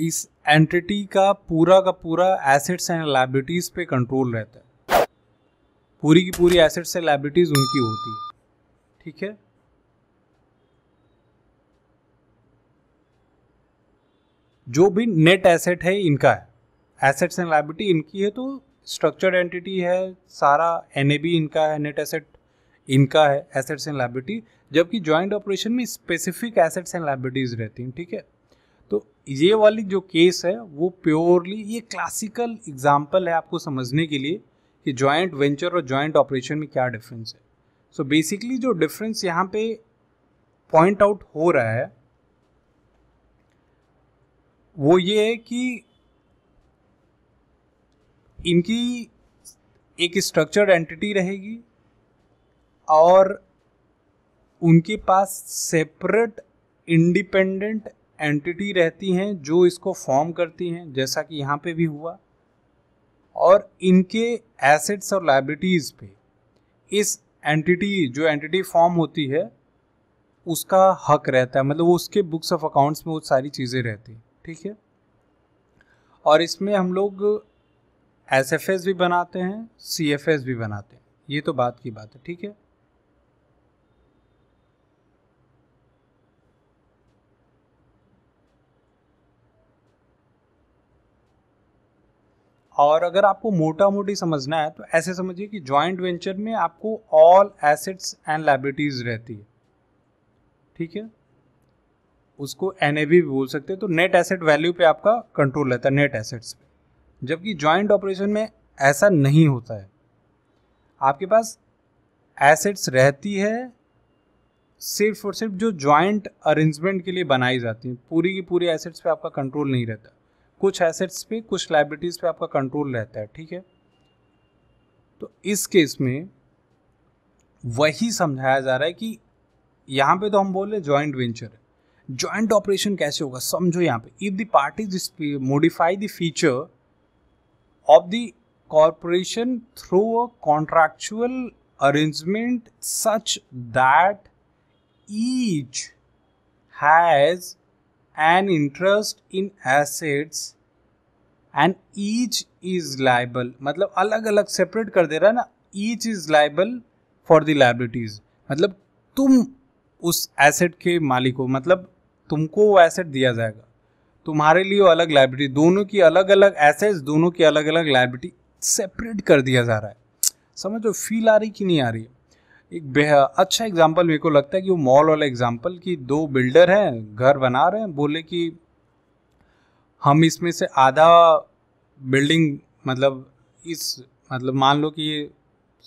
इस एंटिटी का पूरा का पूरा एसेट्स एंड लाइबिलिटीज पे कंट्रोल रहता है पूरी की पूरी एसेट्स एंड लाइबिलिटीज उनकी होती है ठीक है जो भी नेट एसेट है इनका है एसेट्स एंड लाइबिलिटी इनकी है तो स्ट्रक्चर्ड एंटिटी है सारा एन इनका है नेट एसेट इनका है एसेट्स एंड लाइबिलिटी जबकि ज्वाइंट ऑपरेशन में स्पेसिफिक एसेट्स एंड लाइबिलिटीज रहती हैं ठीक है तो ये वाली जो केस है वो प्योरली ये क्लासिकल एग्जाम्पल है आपको समझने के लिए कि जॉइंट वेंचर और जॉइंट ऑपरेशन में क्या डिफरेंस है सो so बेसिकली जो डिफरेंस यहाँ पे पॉइंट आउट हो रहा है वो ये है कि इनकी एक स्ट्रक्चर्ड एंटिटी रहेगी और उनके पास सेपरेट इंडिपेंडेंट एंटिटी रहती हैं जो इसको फॉर्म करती हैं जैसा कि यहाँ पे भी हुआ और इनके एसेट्स और लाइबिलिटीज़ पे इस एंटिटी जो एंटिटी फॉर्म होती है उसका हक रहता है मतलब उसके बुक्स ऑफ अकाउंट्स में वो सारी चीज़ें रहती हैं ठीक है और इसमें हम लोग एस एफ एस भी बनाते हैं सी एफ एस भी बनाते हैं ये तो बात की बात है ठीक है और अगर आपको मोटा मोटी समझना है तो ऐसे समझिए कि जॉइंट वेंचर में आपको ऑल एसेट्स एंड लाइबिलिटीज रहती है ठीक है उसको एन भी बोल सकते हैं तो नेट एसेट वैल्यू पे आपका कंट्रोल रहता है नेट एसेट्स पे जबकि जॉइंट ऑपरेशन में ऐसा नहीं होता है आपके पास एसेट्स रहती है सिर्फ और सिर्फ जो जॉइंट अरेंजमेंट के लिए बनाई जाती है पूरी की पूरी एसेट्स पे आपका कंट्रोल नहीं रहता कुछ एसेट्स पे कुछ लाइब्रेटीज़ पे आपका कंट्रोल रहता है ठीक है तो इस केस में वही समझाया जा रहा है कि यहाँ पे तो हम बोल रहे ज्वाइंट वेंचर ज्वाइंट ऑपरेशन कैसे होगा समझो यहाँ पे if the parties modify the feature of the corporation through a contractual arrangement such that each has an interest in assets and each is liable मतलब अलग अलग सेपरेट कर दे रहा है ना each is liable for the liabilities मतलब तुम उस एसेट के मालिक हो मतलब तुमको वो एसेट दिया जाएगा तुम्हारे लिए वो अलग लाइबिलिटी दोनों की अलग अलग एसेट्स दोनों की अलग अलग लाइबिलिटी सेपरेट कर दिया जा रहा है समझो फील आ रही कि नहीं आ रही है एक अच्छा एग्जाम्पल मेरे को लगता है कि वो मॉल वाला एग्जाम्पल कि दो बिल्डर हैं घर बना रहे हैं बोले कि हम इसमें से आधा बिल्डिंग मतलब इस मतलब मान लो कि ये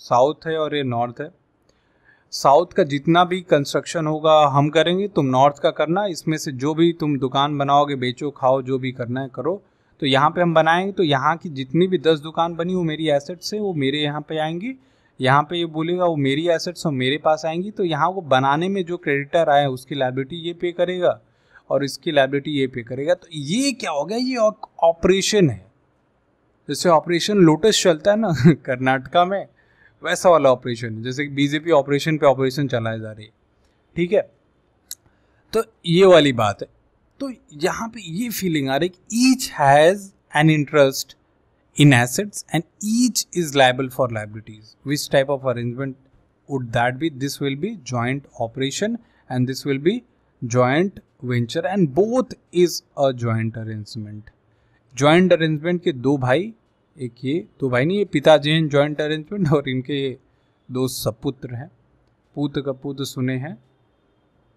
साउथ है और ये नॉर्थ है साउथ का जितना भी कंस्ट्रक्शन होगा हम करेंगे तुम नॉर्थ का करना इसमें से जो भी तुम दुकान बनाओगे बेचो खाओ जो भी करना है करो तो यहाँ पे हम बनाएंगे तो यहाँ की जितनी भी दस दुकान बनी वो मेरी एसेट्स है वो मेरे यहाँ पे आएंगी यहाँ पे ये बोलेगा वो मेरी एसेट्स और मेरे पास आएंगी तो यहाँ को बनाने में जो क्रेडिटर आए उसकी लाइबिलिटी ये पे करेगा और इसकी लाइबिलिटी ये पे करेगा तो ये क्या हो गया ये ऑपरेशन है जैसे ऑपरेशन लोटस चलता है ना कर्नाटका में वैसा वाला ऑपरेशन जैसे बीजेपी ऑपरेशन पे ऑपरेशन चलाए जा रही है ठीक है तो ये वाली बात है तो यहाँ पे ये फीलिंग आ रही है कि each has an interest in assets and each is liable for liabilities. Which type of arrangement would that be? This will be joint operation and this will be joint venture and both is a joint arrangement. Joint arrangement ke do bhai ek ye to bhai nahi ये पिताजी हैं joint arrangement aur inke do saputra हैं पुत्र का पुत्र सुने हैं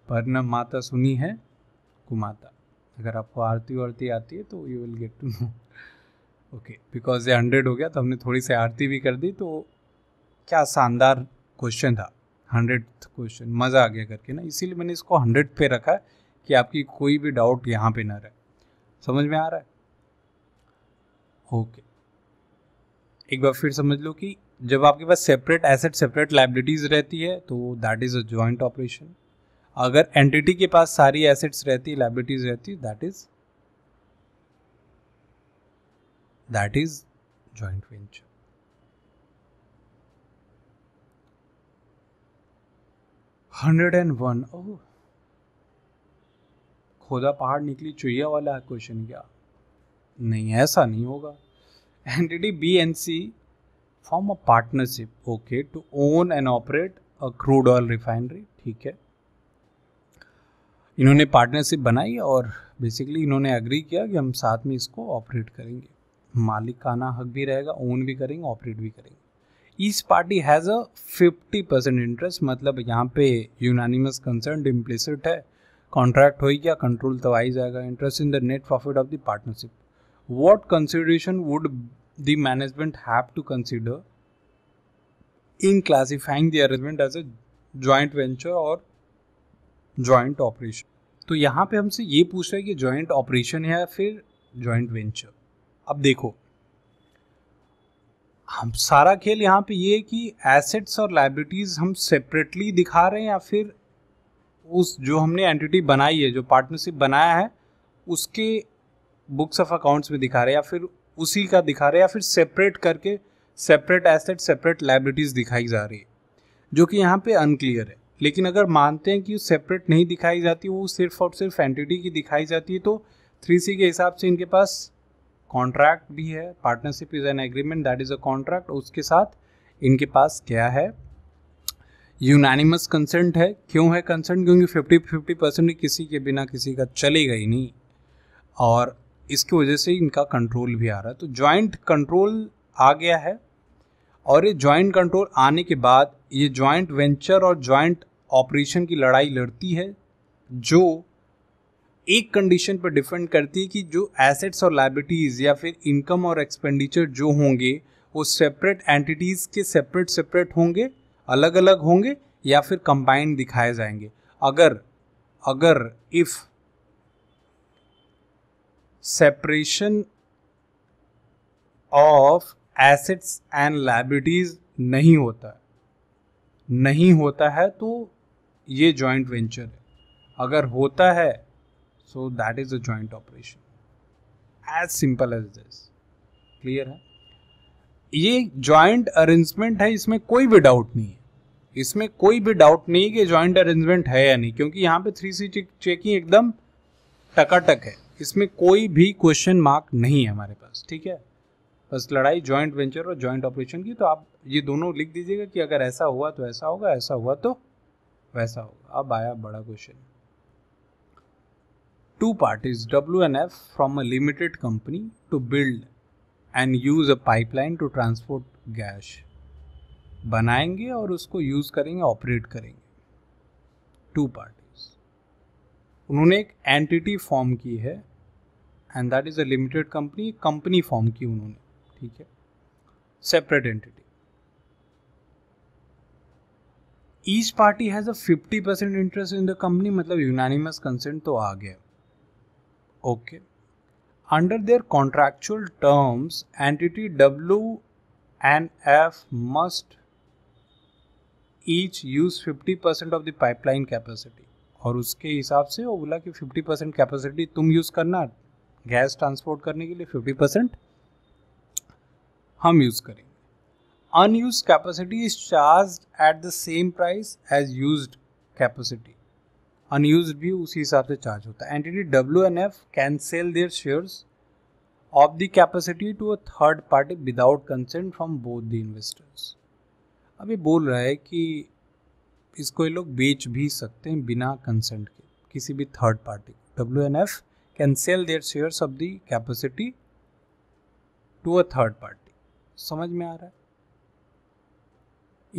पर न माता सुनी है कुमाता अगर आपको आरती वारती आती है तो you will get to know okay because ये हंड्रेड हो गया तो हमने थोड़ी सी आरती भी कर दी तो क्या शानदार क्वेश्चन था हंड्रेड क्वेश्चन मज़ा आ गया करके ना इसीलिए मैंने इसको हंड्रेड पे रखा है कि आपकी कोई भी डाउट यहाँ पे ना रहे समझ में आ रहा है ओके एक बार फिर समझ लो कि जब आपके पास सेपरेट एसेट सेपरेट लाइबिलिटीज़ रहती है तो that is a joint operation अगर एंटिटी के पास सारी एसेट्स रहती है लाइबिलिटीज़ रहती है that is that is joint venture. Hundred and one ओह खोदा पहाड़ निकली चुहिया वाला क्वेश्चन क्या नहीं ऐसा नहीं होगा entity B and C form a partnership okay to own and operate a crude oil refinery ठीक है इन्होंने पार्टनरशिप बनाई और बेसिकली इन्होंने एग्री किया कि हम साथ में इसको ऑपरेट करेंगे मालिकाना हक भी रहेगा ओन भी करेंगे ऑपरेट भी करेंगे each party has a fifty percent interest मतलब यहाँ पे यूनानिमस कंसर्न इम्प्लिसिट है कॉन्ट्रैक्ट हो गया कंट्रोल तो आ ही जाएगा interest in the net profit of the partnership what consideration would the management have to consider in classifying the arrangement as a joint venture और ज्वाइंट ऑपरेशन तो यहाँ पे हमसे ये पूछ रहे हैं कि ज्वाइंट ऑपरेशन है या फिर ज्वाइंट वेंचर अब देखो हम सारा खेल यहाँ पे ये कि एसेट्स और लाइब्रिटीज हम सेपरेटली दिखा रहे हैं या फिर उस जो हमने एंटिटी बनाई है जो पार्टनरशिप बनाया है उसके बुक्स ऑफ अकाउंट्स में दिखा रहे हैं या फिर उसी का दिखा रहे हैं या फिर सेपरेट करके सेपरेट एसेट सेपरेट लाइब्रिटीज दिखाई जा रही है जो कि यहाँ पे अनक्लियर है लेकिन अगर मानते हैं कि सेपरेट नहीं दिखाई जाती वो सिर्फ और सिर्फ एंटिटी की दिखाई जाती है तो थ्री के हिसाब से इनके पास कॉन्ट्रैक्ट भी है partnership is an agreement that is a contract उसके साथ इनके पास क्या है यूनानिमस कंसेंट है क्यों है कंसेंट क्योंकि फिफ्टी फिफ्टी परसेंट किसी के बिना किसी का चले गई नहीं और इसकी वजह से इनका कंट्रोल भी आ रहा है तो जॉइंट कंट्रोल आ गया है और ये जॉइंट कंट्रोल आने के बाद ये जॉइंट वेंचर और जॉइंट ऑपरेशन की लड़ाई लड़ती है जो एक कंडीशन पर डिपेंड करती है कि जो एसेट्स और लाइबिलिटीज़ या फिर इनकम और एक्सपेंडिचर जो होंगे वो सेपरेट एंटिटीज़ के सेपरेट सेपरेट होंगे अलग अलग होंगे या फिर कंबाइंड दिखाए जाएंगे अगर अगर if separation of assets and liabilities नहीं होता नहीं होता है तो ये जॉइंट वेंचर है अगर होता है so that is a joint operation as simple as this clear है ये जॉइंट अरेंजमेंट है इसमें कोई भी डाउट नहीं है इसमें कोई भी डाउट नहीं कि जॉइंट अरेंजमेंट है या नहीं क्योंकि यहाँ पे थ्री सी चेकिंग एकदम टकाटक है इसमें कोई भी क्वेश्चन मार्क नहीं है हमारे पास ठीक है बस लड़ाई जॉइंट वेंचर और जॉइंट ऑपरेशन की तो आप ये दोनों लिख दीजिएगा कि अगर ऐसा हुआ तो ऐसा होगा ऐसा हुआ तो वैसा होगा अब आया बड़ा question two parties, W and F, from a limited company to build and use a pipeline to transport gas. बनाएंगे और उसको यूज़ करेंगे ऑपरेट करेंगे टू पार्टीज उन्होंने एक एंटिटी फॉर्म की है and that is a limited company company form की उन्होंने ठीक है separate entity each party has a fifty percent interest in the company मतलब यूनानिमस कंसेंट तो आ गया okay under their contractual terms entity W and F must each use fifty percent of the pipeline capacity और उसके हिसाब से वो बोला कि फिफ्टी परसेंट कैपेसिटी तुम यूज़ करना गैस ट्रांसपोर्ट करने के लिए फिफ्टी परसेंट हम यूज़ करेंगे unused capacity is charge at the same price as use capacity unused भी उसी हिसाब से चार्ज होता है entity W and F can sell their shares of the capacity to a third party without consent from both the investors अभी बोल रहा है कि इसको ये लोग बेच भी सकते हैं बिना कंसेंट के किसी भी थर्ड पार्टी को W and F can sell their shares of the capacity to a third party समझ में आ रहा है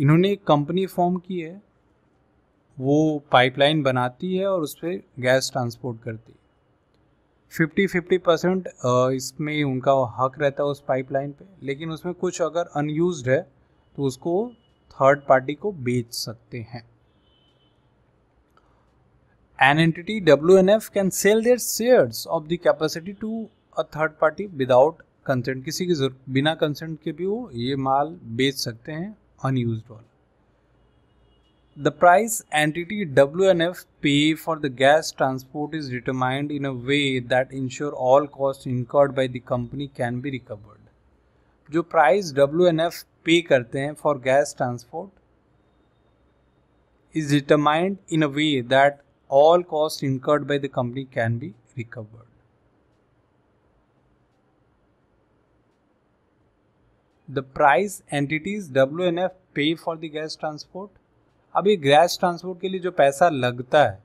इन्होंने एक कंपनी फॉर्म की है वो पाइपलाइन बनाती है और उस पर गैस ट्रांसपोर्ट करती है फिफ्टी फिफ्टी परसेंट इसमें उनका हक रहता है उस पाइपलाइन पे लेकिन उसमें कुछ अगर अनयूज है तो उसको थर्ड पार्टी को बेच सकते हैं an entity W and F can sell their shares of the capacity to a third party without consent किसी के बिना कंसेंट के भी वो ये माल बेच सकते हैं अनयूज वाला The price entity WNF pay for the gas transport is determined in a way that ensure all costs incurred by the company can be recovered. जो price WNF pay करते हैं for gas transport is determined in a way that all costs incurred by the company can be recovered. The price entities WNF pay for the gas transport अभी gas transport के लिए जो पैसा लगता है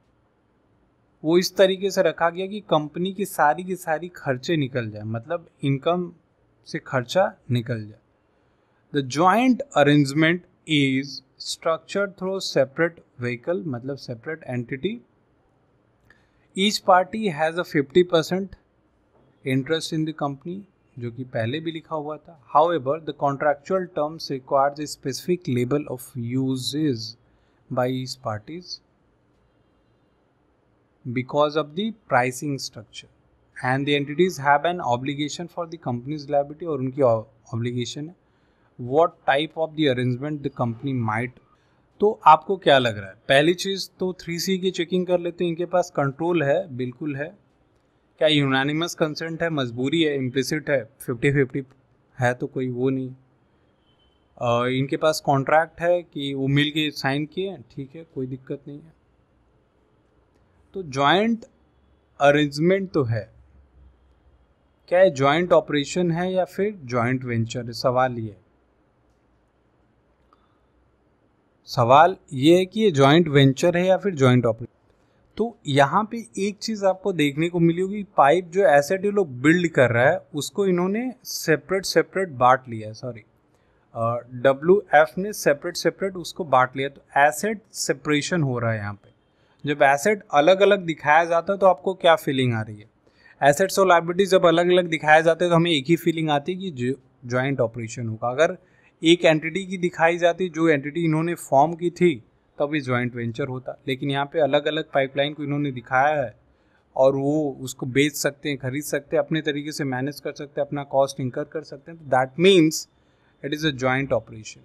वो इस तरीके से रखा गया कि कंपनी की सारी की सारी खर्चे निकल जाए मतलब इनकम से खर्चा निकल जाए the joint arrangement is structured through separate vehicle मतलब separate entity each party has a fifty percent interest in the company जो कि पहले भी लिखा हुआ था however the contractual terms requires specific level of usage by his parties because of the pricing structure and the entities have an obligation for the company's liability or unki obligation है what type of the arrangement the company might तो आपको क्या लग रहा है पहली चीज़ तो three C की चेकिंग कर लेते हैं इनके पास कंट्रोल है बिल्कुल है क्या यूनानिमस कंसेंट है मजबूरी है इम्प्लिसिट है फिफ्टी फिफ्टी है तो कोई वो नहीं इनके पास कॉन्ट्रैक्ट है कि वो मिल के साइन किए ठीक है कोई दिक्कत नहीं है तो जॉइंट अरेंजमेंट तो है क्या ये जॉइंट ऑपरेशन है या फिर जॉइंट वेंचर है सवाल ये सवाल ये है कि ये जॉइंट वेंचर है या फिर जॉइंट ऑपरेशन तो यहाँ पे एक चीज़ आपको देखने को मिली होगी पाइप जो एसेट ये लोग बिल्ड कर रहा है उसको इन्होंने सेपरेट सेपरेट बांट लिया है सॉरी डब्ल्यू एफ ने सेपरेट सेपरेट उसको बांट लिया तो एसेट सेपरेशन हो रहा है यहाँ पे जब एसेट अलग अलग दिखाया जाता है तो आपको क्या फीलिंग आ रही है एसेट्स और लाइब्रिटीज जब अलग अलग दिखाए जाते हैं तो हमें एक ही फीलिंग आती है कि ज्वाइंट ऑपरेशन होगा अगर एक एंटिटी की दिखाई जाती जो एंटिटी इन्होंने फॉर्म की थी तब ये ज्वाइंट वेंचर होता लेकिन यहाँ पे अलग अलग पाइपलाइन को इन्होंने दिखाया है और वो उसको बेच सकते हैं खरीद सकते हैं अपने तरीके से मैनेज कर सकते हैं अपना कॉस्ट इंकर कर सकते हैं तो that means it is a joint operation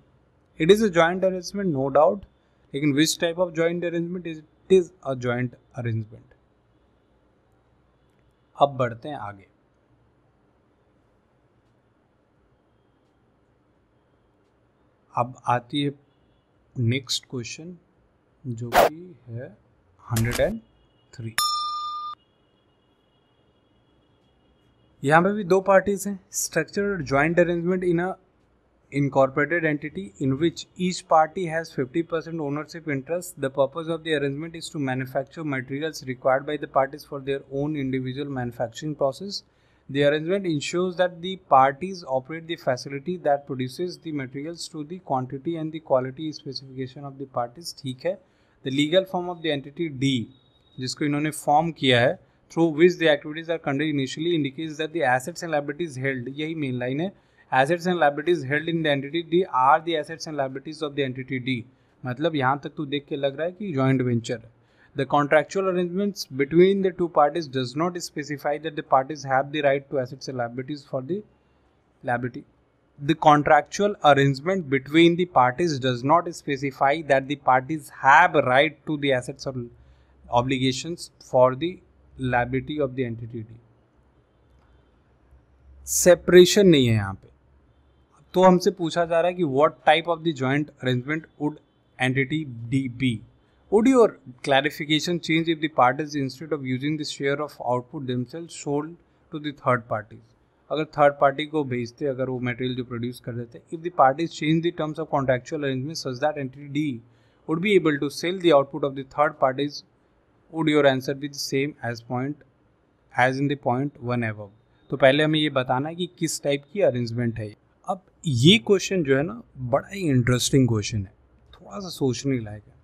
it is a joint arrangement no doubt लेकिन which type of joint arrangement is it is a joint arrangement अब बढ़ते हैं आगे अब आती है नेक्स्ट क्वेश्चन जो कि है हंड्रेड एंड थ्री यहां पर भी दो पार्टीज हैं structure joint arrangement in a incorporated entity in which each party has 50% ownership interest. The purpose of the arrangement is to manufacture materials required by the parties for their own individual manufacturing process. The arrangement ensures that the parties operate the facility that produces the materials to the quantity and the quality specification of the parties. ठीक है the legal form of the entity D जिसको इन्होंने form किया है through which the activities are conduct initially indicates that the assets and liabilities held यही main line है assets and liabilities held in the entity D are the assets and liabilities of the entity D. मतलब यहाँ तक तू देख के लग रहा है कि joint venture The contractual arrangements between the two parties does not specify that the parties have the right to assets and liabilities for the liability. The contractual arrangement between the parties does not specify that the parties have right to the assets or obligations for the liability of the entity. Separation नहीं है यहाँ पे तो हमसे पूछा जा रहा है कि what type of the joint arrangement would entity D be would your clarification change if दार्टीज parties of using the share of output them sell should to third third अगर थर्ड पार्टी को भेजते अगर वो मटेरियल जो produce कर देते if the parties change the terms of contractual arrangement such that entity D would be able to sell the output of the third parties would your answer be the same as point as in the point one एव तो पहले हमें ये बताना है कि किस type की अरेंजमेंट है ये क्वेश्चन जो है ना बड़ा ही इंटरेस्टिंग क्वेश्चन है थोड़ा सा सोचने लायक है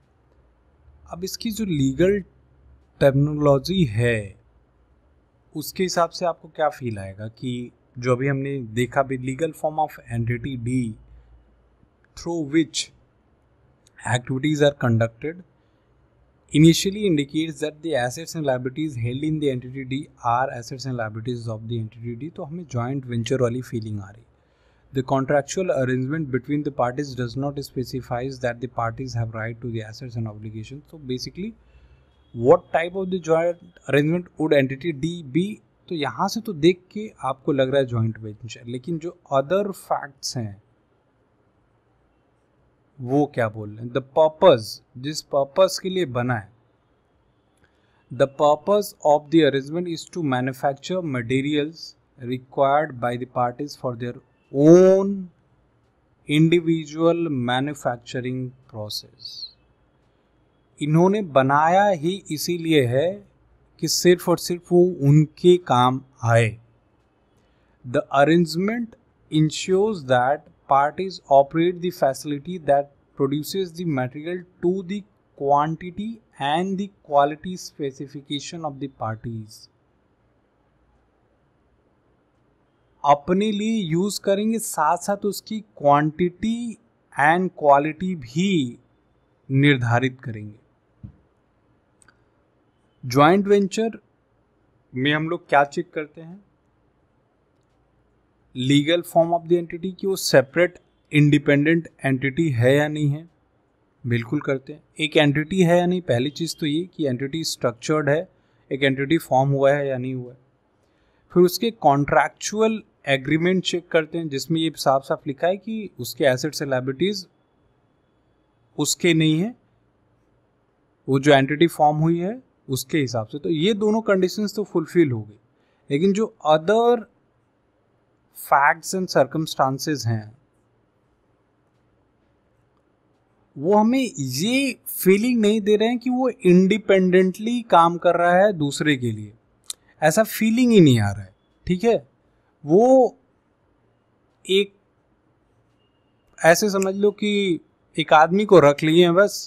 अब इसकी जो लीगल टेक्नोलॉजी है उसके हिसाब से आपको क्या फील आएगा कि जो अभी हमने देखा भी legal form of entity D through which activities are conducted initially indicates that the assets and liabilities held in the entity D are assets and liabilities of the entity D तो हमें joint venture वाली feeling आ रही है The contractual arrangement between the parties does not specifies that the parties have right to the assets and obligations. So basically, what type of the joint arrangement would entity d be तो यहाँ से तो देख के आपको लग रहा है जॉइंट वेंचर लेकिन जो अदर फैक्ट्स हैं वो क्या बोल रहे हैं द पर्पज जिस पर्पज के लिए बना है the purpose of the arrangement is to manufacture materials required by the parties for their own individual manufacturing process इन्होंने बनाया ही इसीलिए है कि सिर्फ और सिर्फ वो उनके काम आए the arrangement ensures that parties operate the facility that produces the material to the quantity and the quality specification of the parties अपने लिए यूज़ करेंगे साथ साथ उसकी क्वांटिटी एंड क्वालिटी भी निर्धारित करेंगे ज्वाइंट वेंचर में हम लोग क्या चेक करते हैं legal form of the entity कि वो सेपरेट इंडिपेंडेंट एंटिटी है या नहीं है बिल्कुल करते हैं एक एंटिटी है या नहीं पहली चीज़ तो ये कि एंटिटी स्ट्रक्चर्ड है एक एंटिटी फॉर्म हुआ है या नहीं हुआ है फिर उसके कॉन्ट्रैक्चुअल एग्रीमेंट चेक करते हैं जिसमें ये साफ साफ लिखा है कि उसके एसेट्स एंड लाइबिलिटीज उसके नहीं है वो जो एंटिटी फॉर्म हुई है उसके हिसाब से तो ये दोनों कंडीशंस तो फुलफिल हो गई लेकिन जो अदर फैक्ट्स एंड सर्कमस्टांसेस हैं वो हमें ये फीलिंग नहीं दे रहे हैं कि वो इंडिपेंडेंटली काम कर रहा है दूसरे के लिए ऐसा फीलिंग ही नहीं आ रहा है ठीक है वो एक ऐसे समझ लो कि एक आदमी को रख लिए हैं बस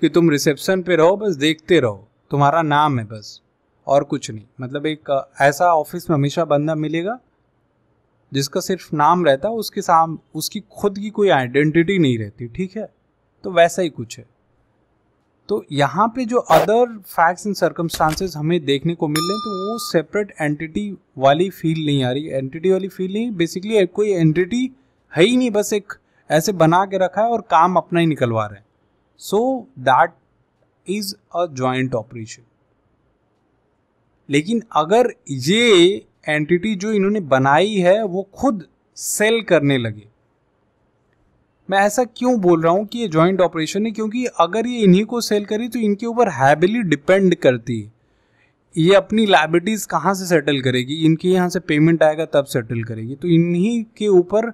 कि तुम रिसेप्शन पे रहो बस देखते रहो तुम्हारा नाम है बस और कुछ नहीं मतलब एक ऐसा ऑफिस में हमेशा बंदा मिलेगा जिसका सिर्फ नाम रहता है उसके साम उसकी खुद की कोई आइडेंटिटी नहीं रहती ठीक है तो वैसा ही कुछ है तो यहाँ पे जो अदर फैक्ट्स एंड सर्कमस्टांसेस हमें देखने को मिल रहे हैं तो वो सेपरेट एंटिटी वाली फील नहीं आ रही एंटिटी वाली फील नहीं बेसिकली कोई एंटिटी है ही नहीं बस एक ऐसे बना के रखा है और काम अपना ही निकलवा रहे हैं so that is a joint operation लेकिन अगर ये एंटिटी जो इन्होंने बनाई है वो खुद सेल करने लगे मैं ऐसा क्यों बोल रहा हूँ कि ये जॉइंट ऑपरेशन है क्योंकि अगर ये इन्हीं को सेल करी तो इनके ऊपर हैबिली डिपेंड करती है ये अपनी लाइबिलिटीज कहाँ से सेटल करेगी इनके यहाँ से पेमेंट आएगा तब सेटल करेगी तो इन्हीं के ऊपर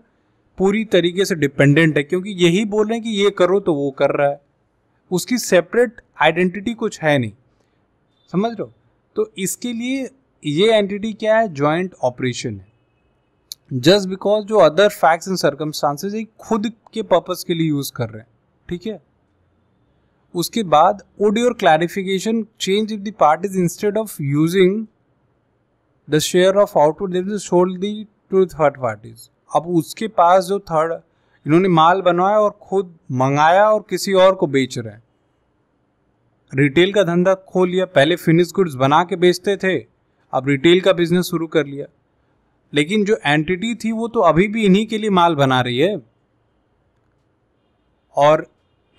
पूरी तरीके से डिपेंडेंट है क्योंकि यही बोल रहे हैं कि ये करो तो वो कर रहा है उसकी सेपरेट आइडेंटिटी कुछ है नहीं समझ लो तो इसके लिए ये एंटिटी क्या है ज्वाइंट ऑपरेशन है जस्ट बिकॉज जो अदर फैक्ट्स एंड सर्कमस्टांसेस खुद के पर्पज के लिए यूज कर रहे हैं ठीक है उसके बाद would your clarification change if the is instead of using the share of output should the to third parties अब उसके पास जो थर्ड इन्होंने माल बनवाया और खुद मंगाया और किसी और को बेच रहे हैं रिटेल का धंधा खोल लिया पहले फिनिश गुड्स बना के बेचते थे अब रिटेल का बिजनेस शुरू कर लिया लेकिन जो एंटिटी थी वो तो अभी भी इन्हीं के लिए माल बना रही है और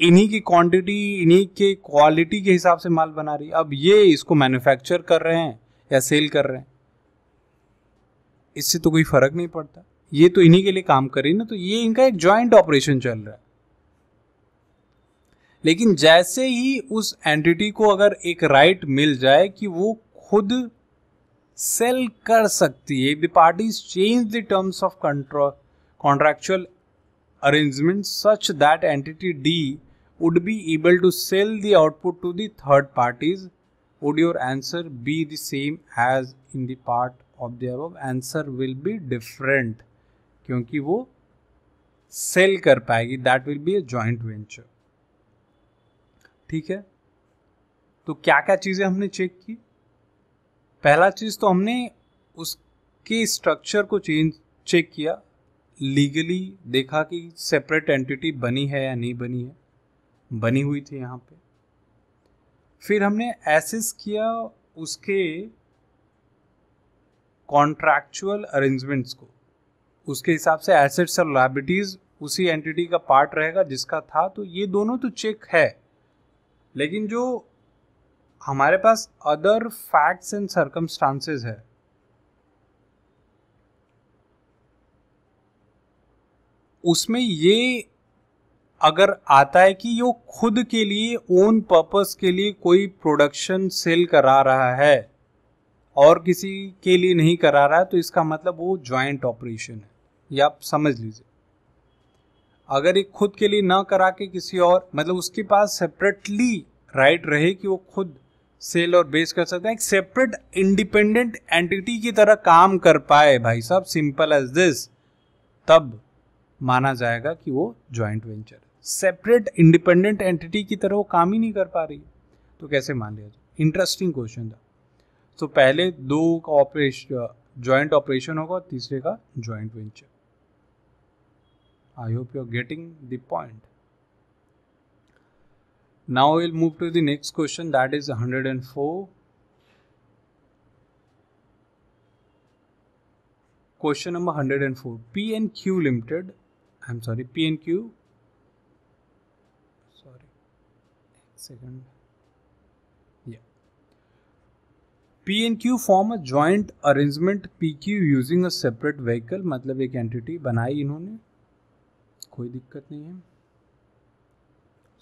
इन्हीं की क्वांटिटी इन्हीं के क्वालिटी के हिसाब से माल बना रही है अब ये इसको मैन्युफैक्चर कर रहे हैं या सेल कर रहे हैं इससे तो कोई फर्क नहीं पड़ता ये तो इन्हीं के लिए काम कर रही ना तो ये इनका एक ज्वाइंट ऑपरेशन चल रहा है लेकिन जैसे ही उस एंटिटी को अगर एक राइट मिल जाए कि वो खुद सेल कर सकती है if the parties change the terms of contractual arrangement such that entity D would be able to sell the output to the third parties, would your answer be the same as in the part of the above? Answer will be different क्योंकि वो sell कर पाएगी that will be a joint venture ठीक है तो क्या क्या चीज़ें हमने चेक की पहला चीज़ तो हमने उसके स्ट्रक्चर को चेंज चेक किया लीगली देखा कि सेपरेट एंटिटी बनी है या नहीं बनी है बनी हुई थी यहाँ पे फिर हमने एसेस किया उसके कॉन्ट्रैक्चुअल अरेंजमेंट्स को उसके हिसाब से एसेट्स और लाइबिलिटीज उसी एंटिटी का पार्ट रहेगा जिसका था तो ये दोनों तो चेक है लेकिन जो हमारे पास अदर फैक्ट्स एंड सर्कमस्टांसेस है उसमें ये अगर आता है कि वो खुद के लिए ओन पर्पस के लिए कोई प्रोडक्शन सेल करा रहा है और किसी के लिए नहीं करा रहा है तो इसका मतलब वो ज्वाइंट ऑपरेशन है या आप समझ लीजिए अगर ये खुद के लिए ना करा के किसी और मतलब उसके पास सेपरेटली राइट रहे कि वो खुद सेल और बेस कर सकते हैं एक सेपरेट इंडिपेंडेंट एंटिटी की तरह काम कर पाए भाई साहब सिंपल एज दिस तब माना जाएगा कि वो joint venture separate independent entity की तरह वो काम ही नहीं कर पा रही तो कैसे मान लिया जाए इंटरेस्टिंग क्वेश्चन था तो पहले दो का ऑपरेशन ज्वाइंट ऑपरेशन होगा तीसरे का joint venture I hope you are getting the point Now we'll move to the next question that is 104. Question number 104 P and Q Limited. I'm sorry, P and Q. Sorry, second. Yeah. P and Q form a joint arrangement PQ using a separate vehicle मतलब एक entity बनाई इन्होंने कोई दिक्कत नहीं है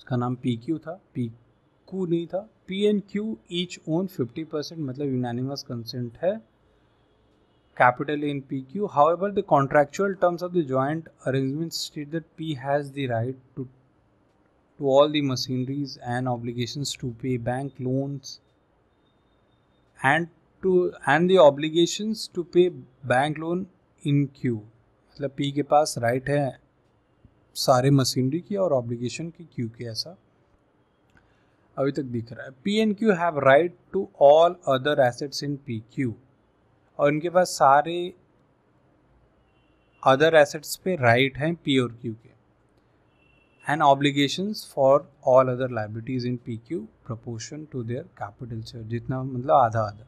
उसका नाम पी क्यू था पी क्यू नहीं था P and Q each own 50 percent मतलब यूनानिमस कंसेंट है capital in PQ. However, the contractual terms of the joint arrangement state that P has the right to to all the machineries and obligations to pay bank loans and to and the obligations to pay bank loan in Q. मतलब P के पास right है सारे machinery की और obligation की Q के ऐसा अभी तक दिख रहा है P and Q have right to all other assets in P Q और इनके पास सारे अदर एसेट्स पे राइट हैं पी और क्यू के and obligations for all other liabilities in P Q proportion to their capital share जितना मतलब आधा आधा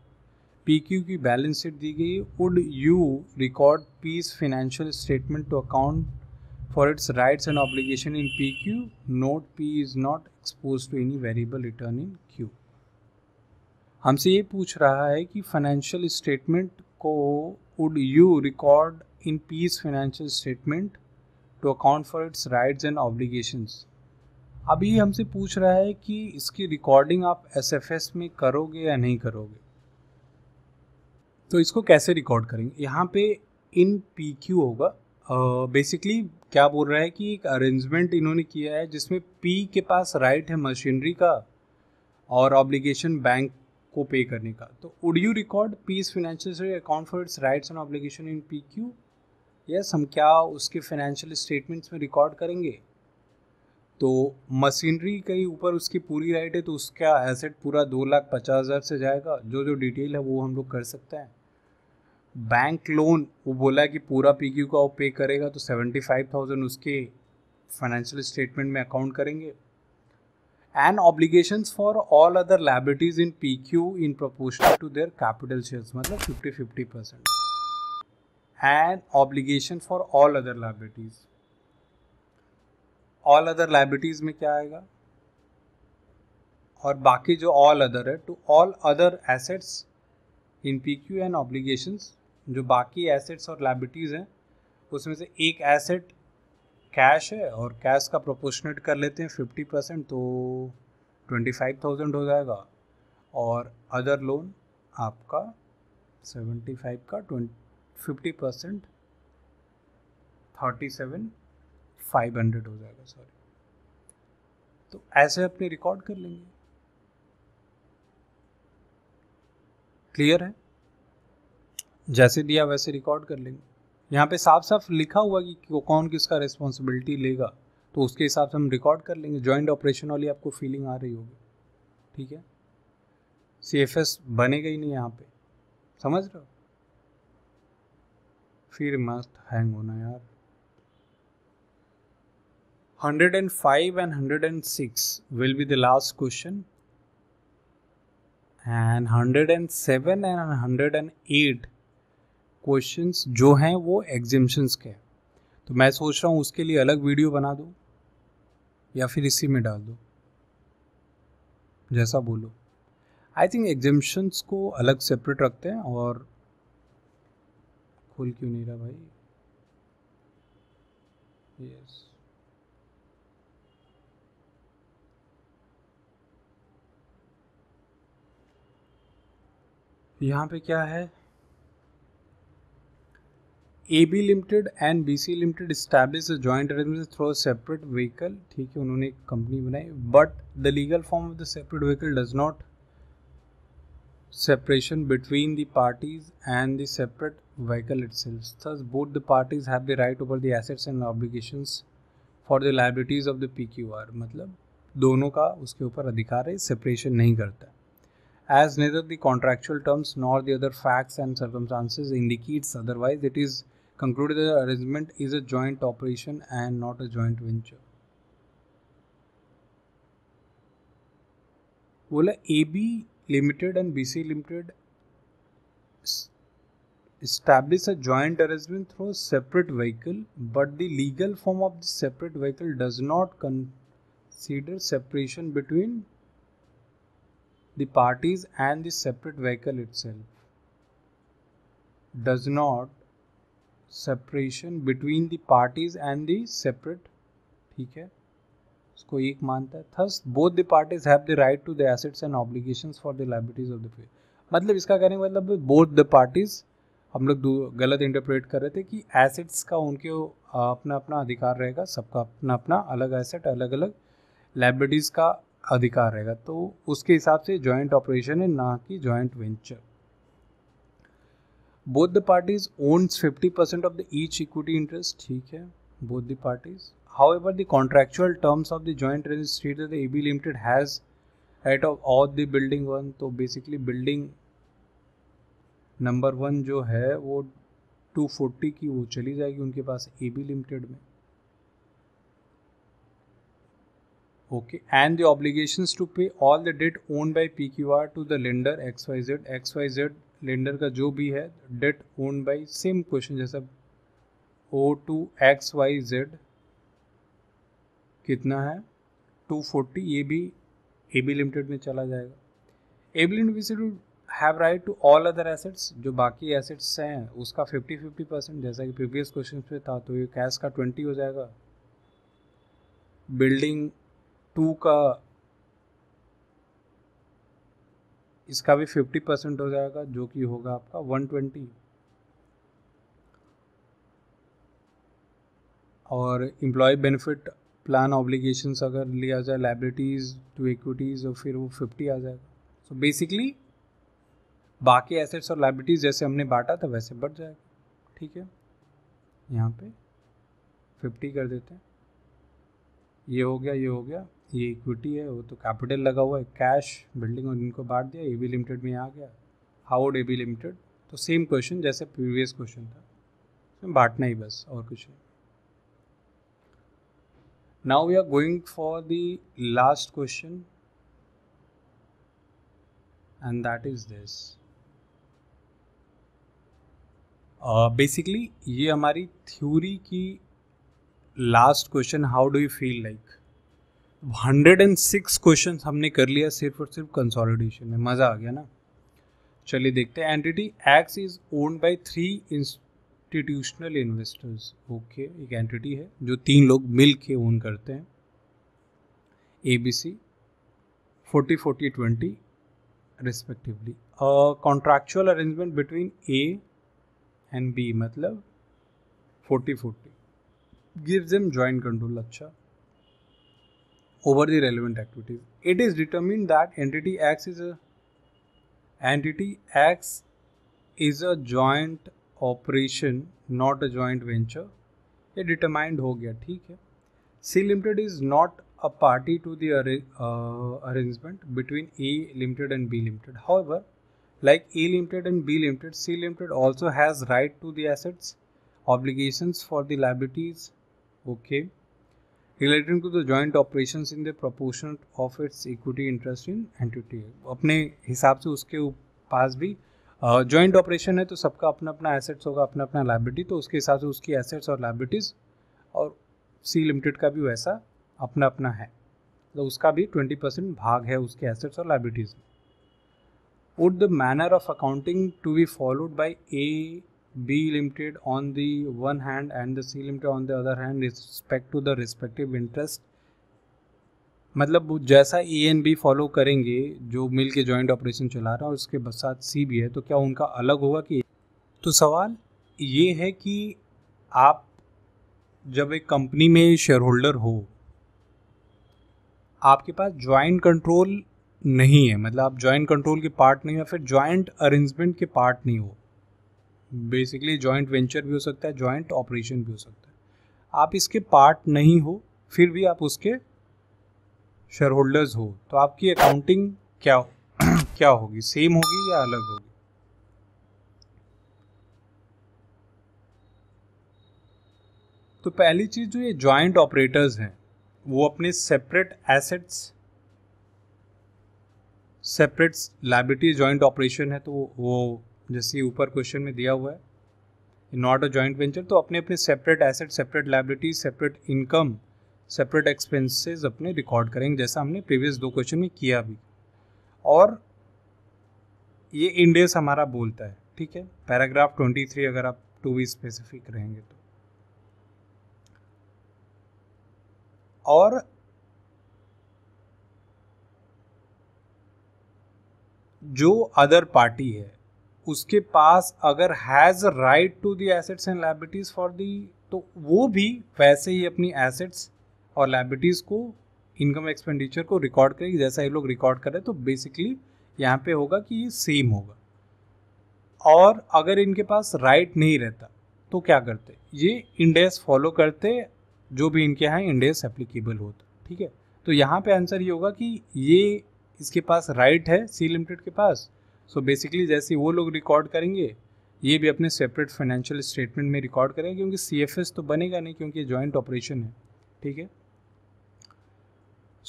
पी क्यू की बैलेंस शीट दी गई would you record P's financial statement to account for its rights and obligation in PQ, note P is not exposed to any variable return in Q. हमसे ये पूछ रहा है कि फाइनेंशियल स्टेटमेंट को would you record in P's financial statement to account for its rights and obligations अभी हमसे पूछ रहा है कि इसकी रिकॉर्डिंग आप एस में करोगे या नहीं करोगे तो इसको कैसे रिकॉर्ड करेंगे यहाँ पे इन पी क्यू होगा बेसिकली क्या बोल रहा है कि एक अरेंजमेंट इन्होंने किया है जिसमें पी के पास राइट है मशीनरी का और ऑब्लिगेशन बैंक को पे करने का तो would you record P's financial account for its rights and obligation in P Q yes हम क्या उसके फाइनेंशियल स्टेटमेंट्स में रिकॉर्ड करेंगे तो मशीनरी कहीं ऊपर उसकी पूरी राइट है तो उसका एसेट पूरा दो लाख पचास हज़ार से जाएगा जो जो डिटेल है वो हम लोग कर सकते हैं बैंक लोन वो बोला कि पूरा पी क्यू का वो पे करेगा तो सेवेंटी फाइव थाउजेंड उसके फाइनेंशियल स्टेटमेंट में अकाउंट करेंगे and obligation for all other liabilities in P Q in proportion to their capital shares मतलब fifty fifty percent and obligation for all other liabilities all other liabilities में क्या आएगा और बाकी जो ऑल अदर है to all other assets in P Q and obligation जो बाकी एसेट्स और लाइबिलिटीज़ हैं उसमें से एक एसेट कैश है और कैश का प्रोपोर्शनेट कर लेते हैं फिफ्टी परसेंट तो ट्वेंटी फाइव थाउजेंड हो जाएगा और अदर लोन आपका सेवेंटी फाइव का twenty fifty percent thirty seven five hundred हो जाएगा सॉरी तो ऐसे अपने रिकॉर्ड कर लेंगे क्लियर है जैसे दिया वैसे रिकॉर्ड कर लेंगे यहाँ पे साफ साफ लिखा हुआ कि कौन किसका रिस्पॉन्सिबिलिटी लेगा तो उसके हिसाब से हम रिकॉर्ड कर लेंगे जॉइंट ऑपरेशन वाली आपको फीलिंग आ रही होगी ठीक है सी एफ एस बनेगा ही नहीं यहाँ पे समझ रहे हो फिर मस्त हैंग होना यार 105 and 106 will be the last question and 107 and 108 questions जो हैं वो एग्जिमशंस के हैं तो मैं सोच रहा हूँ उसके लिए अलग वीडियो बना दूँ या फिर इसी में डाल दो जैसा बोलो आई थिंक एग्जिमशंस को अलग सेपरेट रखते हैं और खोल क्यों नहीं रहा भाई यस यहाँ पे क्या है A B limited and B C limited establish joint arrangement through separate vehicle ठीक है उन्होंने एक कंपनी बनाई but the legal form of the separate vehicle does not parties and the separate vehicle it separate thus both the parties have the right over the assets and assets for the for of the P Q are मतलब दोनों का उसके ऊपर अधिकार है separation नहीं करता as neither the contractual terms nor the other facts and circumstances indicates otherwise it is concluded the arrangement is a joint operation and not a joint venture. बोला A B Limited and B C Limited establish a joint arrangement through a separate vehicle but the legal form of the separate vehicle does not consider separation between the parties and the separate vehicle itself does not separation between the parties and the separate ठीक है इसको एक मानता है thus both the parties have the right to the assets and obligation for the liabilities of the पे मतलब इसका कहने का मतलब बोथ द पार्टीज हम लोग गलत इंटरप्रेट कर रहे थे कि एसेट्स का उनके अपना अपना अधिकार रहेगा सबका अपना अपना अलग एसेट अलग अलग लाइब्रेटीज का अधिकार रहेगा तो उसके हिसाब से जॉइंट ऑपरेशन है ना कि joint venture both the parties owns fifty percent of the each equity interest ठीक है both the parties however the contractual terms of the joint registered the A B limited has at of all the building one तो basically building number one जो है वो to forty की वो चली जाएगी उनके पास ए बी लिमिटेड में okay and the okay and the obligations to pay all the to the lender X Y Z X Y Z lender का जो भी है debt own by same question जैसा owe to X Y Z कितना है to forty ये भी ए B limited में चला जाएगा A B limited have right to all other assets जो बाकी एसेट्स हैं उसका फिफ्टी फिफ्टी परसेंट जैसा कि प्रीवियस क्वेश्चन पे था तो ये कैश का ट्वेंटी हो जाएगा बिल्डिंग टू का इसका भी फिफ्टी परसेंट हो जाएगा जो कि होगा आपका वन ट्वेंटी और इम्प्लॉय बेनिफिट प्लान ऑब्लिगेशंस अगर लिया जाए लाइबिलिटीज़ टू इक्विटीज़ और फिर वो फिफ्टी आ जाएगा सो so बेसिकली बाकी एसेट्स और लाइबिलिटीज़ जैसे हमने बांटा था वैसे बढ़ जाएगा ठीक है यहाँ पे फिफ्टी कर देते हैं ये हो गया ये हो गया ये इक्विटी है वो तो कैपिटल लगा हुआ है कैश बिल्डिंग और इनको बांट दिया ए बी लिमिटेड में आ गया हाउ ए बी लिमिटेड तो सेम क्वेश्चन जैसे प्रीवियस क्वेश्चन था उसमें बांटना ही बस और कुछ नहीं now we are going for the last question and that is this basically ये हमारी थ्योरी की last question how do you feel like hundred and six question हमने कर लिया सिर्फ और सिर्फ कंसोलिडेशन में मज़ा आ गया ना चलिए देखते हैं entity X is owned by three institutional investors okay एक एंटिटी है जो तीन लोग मिल के ओन करते हैं A B C forty forty twenty respectively contractual arrangement between A and B मतलब forty forty gives them joint control अच्छा over the relevant activities. It is determined that entity X is a joint operation, not a joint venture. It determined हो गया ठीक है C Limited is not a party to the uh, arrangement between A Limited and B Limited. However, like A Limited and B Limited, C Limited also has right to the assets, obligations for the liabilities. Okay. Related to the operation in the the of its equity interest in in entity अपने हिसाब से उसके पास भी joint uh, operation है तो सबका अपना अपना एसेट्स होगा अपना अपना लाइबिलिटी तो उसके हिसाब से उसकी एसेट्स और लाइबिलिटीज़ और सी लिमिटेड का भी वैसा अपना अपना है तो उसका भी ट्वेंटी परसेंट भाग है उसके एसेट्स और लाइबिलिटीज़ में would the manner of accounting to be followed by A B limited on the one hand and the C limited on the other hand respect to the respective interest मतलब जैसा A N B follow करेंगे जो मिल के joint operation चला रहा है उसके साथ सी भी है तो क्या उनका अलग होगा कि तो सवाल ये है कि आप जब एक कंपनी में शेयर होल्डर हो आपके पास जॉइंट कंट्रोल नहीं है मतलब आप जॉइंट कंट्रोल के पार्ट नहीं हो फिर जॉइंट अरेंजमेंट के पार्ट नहीं हो बेसिकली जॉइंट वेंचर भी हो सकता है जॉइंट ऑपरेशन भी हो सकता है आप इसके पार्ट नहीं हो फिर भी आप उसके शेयर होल्डर्स हो तो आपकी अकाउंटिंग क्या क्या होगी सेम होगी या अलग होगी तो पहली चीज जो ये जॉइंट ऑपरेटर्स हैं वो अपने separate assets separate liability joint operation है तो वो जैसे ऊपर क्वेश्चन में दिया हुआ है नॉट अ जॉइंट वेंचर तो अपने अपने separate asset separate liability separate income separate expenses अपने रिकॉर्ड करेंगे जैसा हमने प्रीवियस दो क्वेश्चन में किया भी और ये इंडेस हमारा बोलता है ठीक है पैराग्राफ 23 अगर आप टू वी स्पेसिफिक रहेंगे तो और जो अदर पार्टी है उसके पास अगर has right to the assets and liabilities for the तो वो भी वैसे ही अपनी एसेट्स और लाइबिलिटीज़ को इनकम एक्सपेंडिचर को रिकॉर्ड करेगी जैसा ये लोग रिकॉर्ड करें तो बेसिकली यहाँ पे होगा कि ये सेम होगा और अगर इनके पास राइट नहीं रहता तो क्या करते ये इंडेस फॉलो करते जो भी इनके यहाँ इंडेस एप्लीकेबल होता ठीक है तो यहाँ पे आंसर ये होगा कि ये इसके पास राइट है सी लिमिटेड के पास सो बेसिकली जैसे वो लोग रिकॉर्ड करेंगे ये भी अपने सेपरेट फाइनेंशियल स्टेटमेंट में रिकॉर्ड करेंगे क्योंकि सी तो बनेगा नहीं क्योंकि ज्वाइंट ऑपरेशन है ठीक है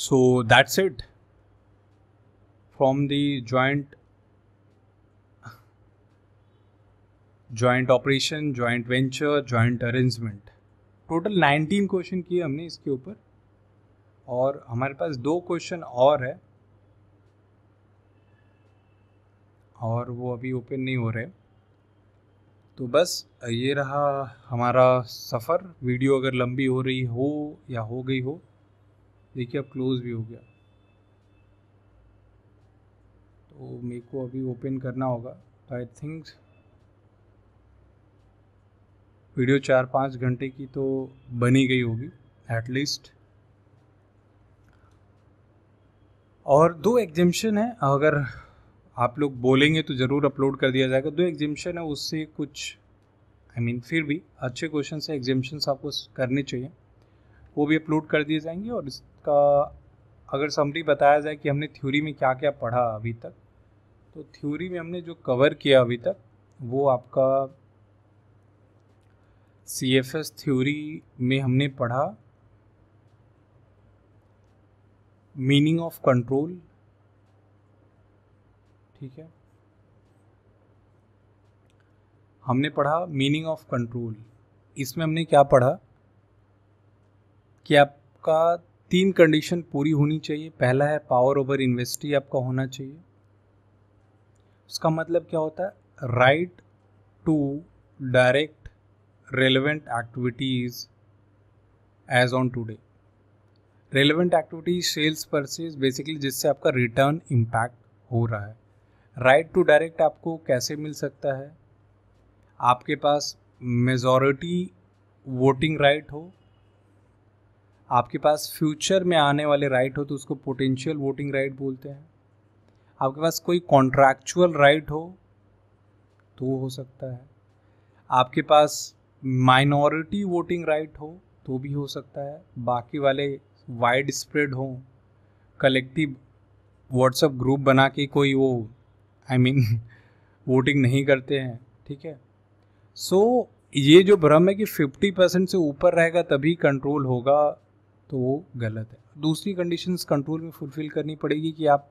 so that's it from the joint joint operation joint venture joint arrangement total 19 question किए हमने इसके ऊपर और हमारे पास दो क्वेश्चन और है और वो अभी ओपन नहीं हो रहे तो बस ये रहा हमारा सफ़र वीडियो अगर लंबी हो रही हो या हो गई हो देखिए अब क्लोज़ भी हो गया तो मेरे को अभी ओपन करना होगा आई थिंक वीडियो चार पाँच घंटे की तो बनी गई होगी एटलीस्ट और दो एग्जिमशन है अगर आप लोग बोलेंगे तो ज़रूर अपलोड कर दिया जाएगा दो एग्जिबिशन है उससे कुछ आई I मीन mean, फिर भी अच्छे क्वेश्चन से एग्जिबिशंस आपको करने चाहिए वो भी अपलोड कर दिए जाएंगे और इसका अगर समरी बताया जाए कि हमने थ्योरी में क्या क्या पढ़ा अभी तक तो थ्योरी में हमने जो कवर किया अभी तक वो आपका सी एफ एस थ्योरी में हमने पढ़ा मीनिंग ऑफ कंट्रोल ठीक है हमने पढ़ा मीनिंग ऑफ कंट्रोल इसमें हमने क्या पढ़ा कि आपका तीन कंडीशन पूरी होनी चाहिए पहला है पावर ओवर इन्वेस्टी आपका होना चाहिए उसका मतलब क्या होता है right to direct relevant activities as on today relevant activities sales purchase basically जिससे आपका रिटर्न इम्पैक्ट हो रहा है राइट टू डायरेक्ट आपको कैसे मिल सकता है आपके पास मेजोरिटी वोटिंग राइट हो आपके पास फ्यूचर में आने वाले राइट हो तो उसको पोटेंशियल वोटिंग राइट बोलते हैं आपके पास कोई कॉन्ट्रैक्चुअल राइट हो तो हो सकता है आपके पास माइनॉरिटी वोटिंग राइट हो तो भी हो सकता है बाकी वाले वाइड स्प्रेड हों कलेक्टिव व्हाट्सएप ग्रुप बना के कोई वो आई मीन वोटिंग नहीं करते हैं ठीक है सो so, ये जो भ्रम है कि 50 परसेंट से ऊपर रहेगा तभी कंट्रोल होगा तो वो गलत है दूसरी कंडीशंस कंट्रोल में फुलफिल करनी पड़ेगी कि आप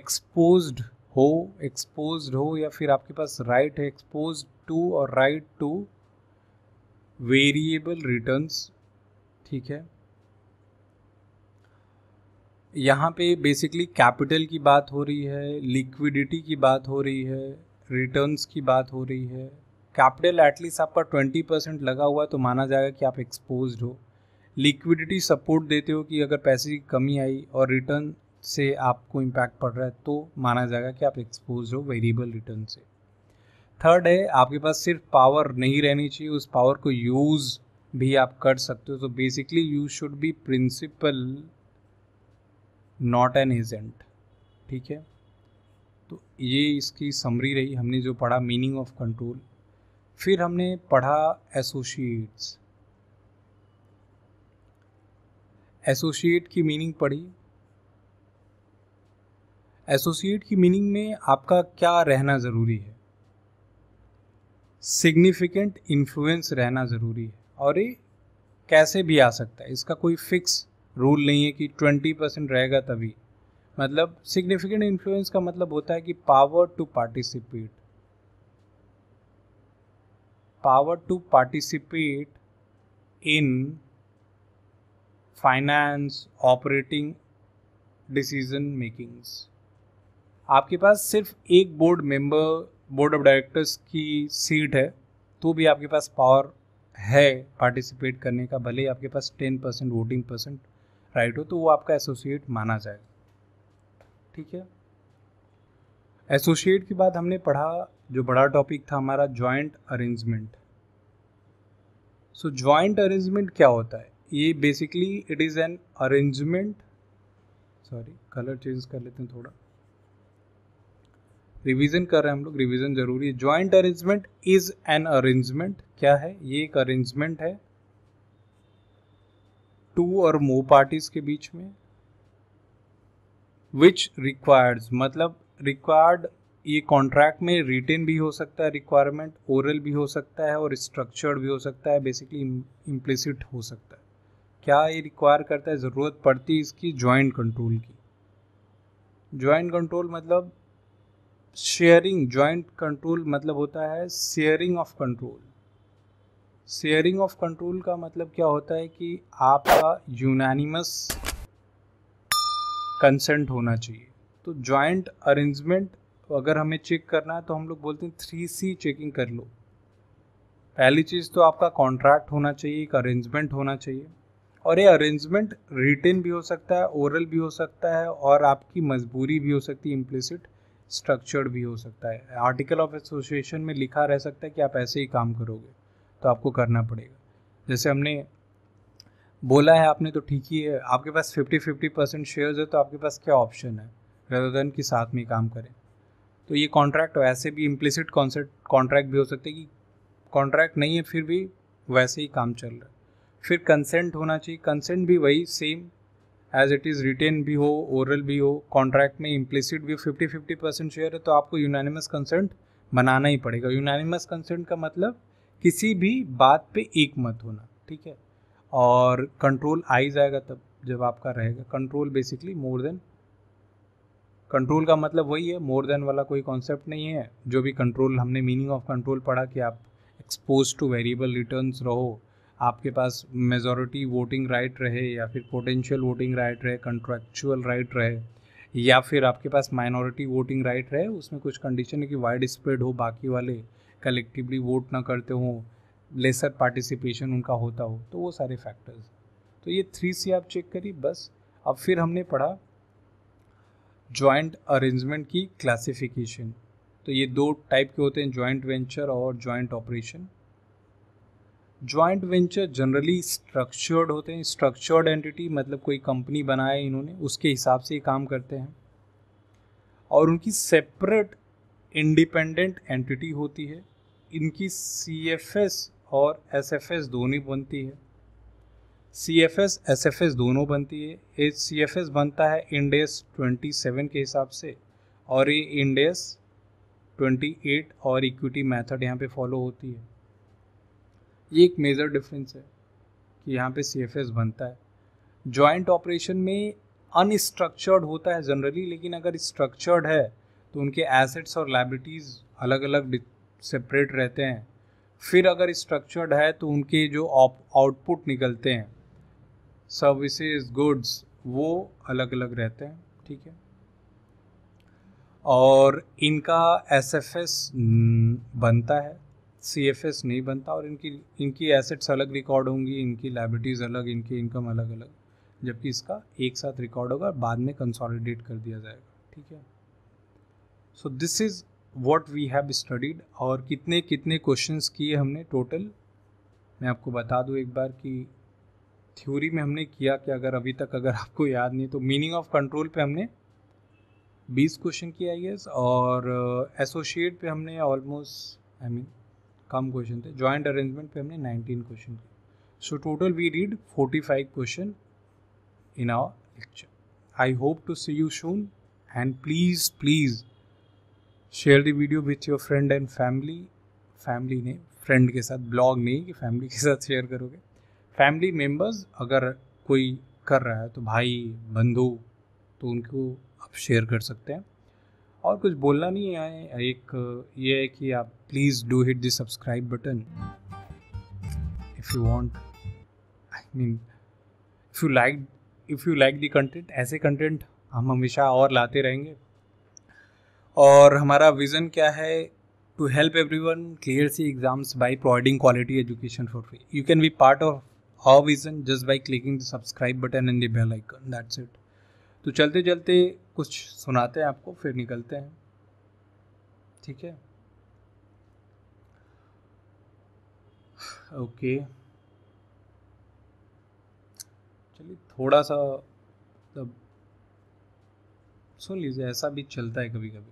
एक्सपोज्ड हो एक्सपोज हो या फिर आपके पास राइट है एक्सपोज टू और राइट टू वेरिएबल रिटर्न्स ठीक है यहाँ पे बेसिकली कैपिटल की बात हो रही है लिक्विडिटी की बात हो रही है रिटर्न्स की बात हो रही है कैपिटल एटलीस्ट आपका ट्वेंटी परसेंट लगा हुआ है तो माना जाएगा कि आप एक्सपोज हो लिक्विडिटी सपोर्ट देते हो कि अगर पैसे की कमी आई और रिटर्न से आपको इम्पैक्ट पड़ रहा है तो माना जाएगा कि आप एक्सपोज हो वेरिएबल रिटर्न से थर्ड है आपके पास सिर्फ पावर नहीं रहनी चाहिए उस पावर को यूज़ भी आप कर सकते हो तो basically you should be principal not an agent ठीक है तो ये इसकी समरी रही हमने जो पढ़ा मीनिंग ऑफ कंट्रोल फिर हमने पढ़ा एसोशिएट्स एसोसिएट की मीनिंग पढ़ी एसोसिएट की मीनिंग में आपका क्या रहना ज़रूरी है सिग्निफिकेंट इन्फ्लुएंस रहना ज़रूरी है और ये कैसे भी आ सकता है इसका कोई फिक्स रूल नहीं है कि ट्वेंटी परसेंट रहेगा तभी मतलब सिग्निफिकेंट इन्फ्लुएंस का मतलब होता है कि power to participate power to participate in finance operating decision makings आपके पास सिर्फ एक board member board of directors की सीट है तो भी आपके पास पावर है पार्टिसिपेट करने का भले ही आपके पास ten percent voting percent right हो तो वो आपका एसोसिएट माना जाएगा ठीक है एसोसिएट के बाद हमने पढ़ा जो बड़ा टॉपिक था हमारा joint arrangement so joint arrangement क्या होता है ये basically it is an arrangement sorry colour change कर लेते हैं थोड़ा रिवीजन कर रहे हैं हम लोग रिवीजन जरूरी है joint arrangement is an arrangement क्या है ये एक अरेंजमेंट है टू और मोर पार्टीज के बीच में विच रिक्वायर्ड मतलब रिक्वायर्ड ये कॉन्ट्रैक्ट में रिटेन भी हो सकता है रिक्वायरमेंट ओरल भी हो सकता है और स्ट्रक्चर्ड भी हो सकता है बेसिकली इम्प्लिसिट हो सकता है क्या ये रिक्वायर करता है ज़रूरत पड़ती है इसकी जॉइंट कंट्रोल की जॉइंट कंट्रोल मतलब शेयरिंग जॉइंट कंट्रोल मतलब होता है sharing of control sharing of control का मतलब क्या होता है कि आपका यूनानिमस कंसेंट होना चाहिए तो जॉइंट अरेंजमेंट अगर हमें चेक करना है तो हम लोग बोलते हैं थ्री सी चेकिंग कर लो पहली चीज़ तो आपका कॉन्ट्रैक्ट होना चाहिए एक अरेंजमेंट होना चाहिए और ये अरेंजमेंट रिटेन भी हो सकता है ओरल भी हो सकता है और आपकी मजबूरी भी हो सकती है इम्प्लिसिट स्ट्रक्चर्ड भी हो सकता है आर्टिकल ऑफ एसोसिएशन में लिखा रह सकता है कि आप ऐसे ही काम करोगे तो आपको करना पड़ेगा जैसे हमने बोला है आपने तो ठीक ही है आपके पास फिफ्टी फिफ्टी परसेंट शेयर्स है तो आपके पास क्या ऑप्शन है रदन के साथ में काम करें तो ये कॉन्ट्रैक्ट वैसे भी इम्प्लिसिट कॉन्सेप्ट कॉन्ट्रैक्ट भी हो सकते हैं कि कॉन्ट्रैक्ट नहीं है फिर भी वैसे ही काम चल रहा है फिर कंसेंट होना चाहिए कंसेंट भी वही same as it is written भी हो ओरल भी हो कॉन्ट्रैक्ट में इम्प्लिसिट भी फिफ्टी फिफ्टी परसेंट शेयर है तो आपको यूनानिमस कंसेंट बनाना ही पड़ेगा यूनानिमस कंसेंट का मतलब किसी भी बात पे एक मत होना ठीक है और कंट्रोल आ ही जाएगा तब जब आपका रहेगा control basically more than control का मतलब वही है मोर देन वाला कोई कॉन्सेप्ट नहीं है जो भी कंट्रोल हमने मीनिंग ऑफ कंट्रोल पढ़ा कि आप एक्सपोज टू वेरिएबल रिटर्न रहो आपके पास मेजोरिटी वोटिंग राइट रहे या फिर पोटेंशियल वोटिंग राइट रहे कंट्रैक्चुअल राइट रहे या फिर आपके पास माइनॉरिटी वोटिंग राइट रहे उसमें कुछ कंडीशन है कि वाइड स्प्रेड हो बाकी वाले कलेक्टिवली वोट ना करते हों लेसर पार्टिसिपेशन उनका होता हो तो वो सारे फैक्टर्स तो ये थ्री सी आप चेक करिए बस अब फिर हमने पढ़ा जॉइंट अरेंजमेंट की क्लासिफिकेशन तो ये दो टाइप के होते हैं जॉइंट वेंचर और joint operation joint venture generally structured होते हैं स्ट्रक्चर्ड एंटिटी मतलब कोई कंपनी बनाए इन्होंने उसके हिसाब से ये काम करते हैं और उनकी सेपरेट इंडिपेंडेंट एंटिटी होती है इनकी सी एफ एस और एस एफ एस दोनों बनती है C F S S F S दोनों बनती है ए सी एफ एस बनता है इंडेस ट्वेंटी सेवन के हिसाब से और ये इंडेस ट्वेंटी एट और इक्विटी मेथड यहाँ पे फॉलो होती है ये एक मेजर डिफरेंस है कि यहाँ पे सी एफ एस बनता है जॉइंट ऑपरेशन में अनस्ट्रक्चर्ड होता है जनरली लेकिन अगर स्ट्रक्चर्ड है तो उनके एसेट्स और लाइबिलिटीज़ अलग अलग सेपरेट रहते हैं फिर अगर स्ट्रक्चर्ड है तो उनके जो आउटपुट निकलते हैं सर्विसेज गुड्स वो अलग अलग रहते हैं ठीक है और इनका एस एफ एस बनता है सी एफ एस नहीं बनता और इनकी इनकी एसेट्स अलग रिकॉर्ड होंगी इनकी लाइबिलिटीज़ अलग इनकी इनकम अलग अलग जबकि इसका एक साथ रिकॉर्ड होगा बाद में कंसोलिडेट कर दिया जाएगा ठीक है so this is what we have studied और कितने कितने क्वेश्चंस किए हमने टोटल मैं आपको बता दूँ एक बार कि थ्योरी में हमने किया कि अगर अभी तक अगर आपको याद नहीं तो मीनिंग ऑफ कंट्रोल पे हमने 20 क्वेश्चन किए आई एस और एसोशिएट uh, पे हमने ऑलमोस्ट आई मीन कम क्वेश्चन थे जॉइंट अरेंजमेंट पे हमने 19 क्वेश्चन किए so total we read 45 question in our lecture I hope to see you soon and please please share the video with your friend and family family ने friend के साथ blog नहीं कि family के साथ शेयर करोगे family members अगर कोई कर रहा है तो भाई बंधु तो उनको आप शेयर कर सकते हैं और कुछ बोलना नहीं है एक ये है कि आप please do hit the subscribe button if you want I mean if you like if you like the content ऐसे कंटेंट हम हमेशा और लाते रहेंगे और हमारा विज़न क्या है to help everyone clear C exams by providing quality education for free you can be part of how vision just by clicking the subscribe button and the bell icon that's it तो चलते चलते कुछ सुनाते हैं आपको फिर निकलते हैं ठीक है ओके okay. चलिए थोड़ा सा सुन लीजिए ऐसा भी चलता है कभी कभी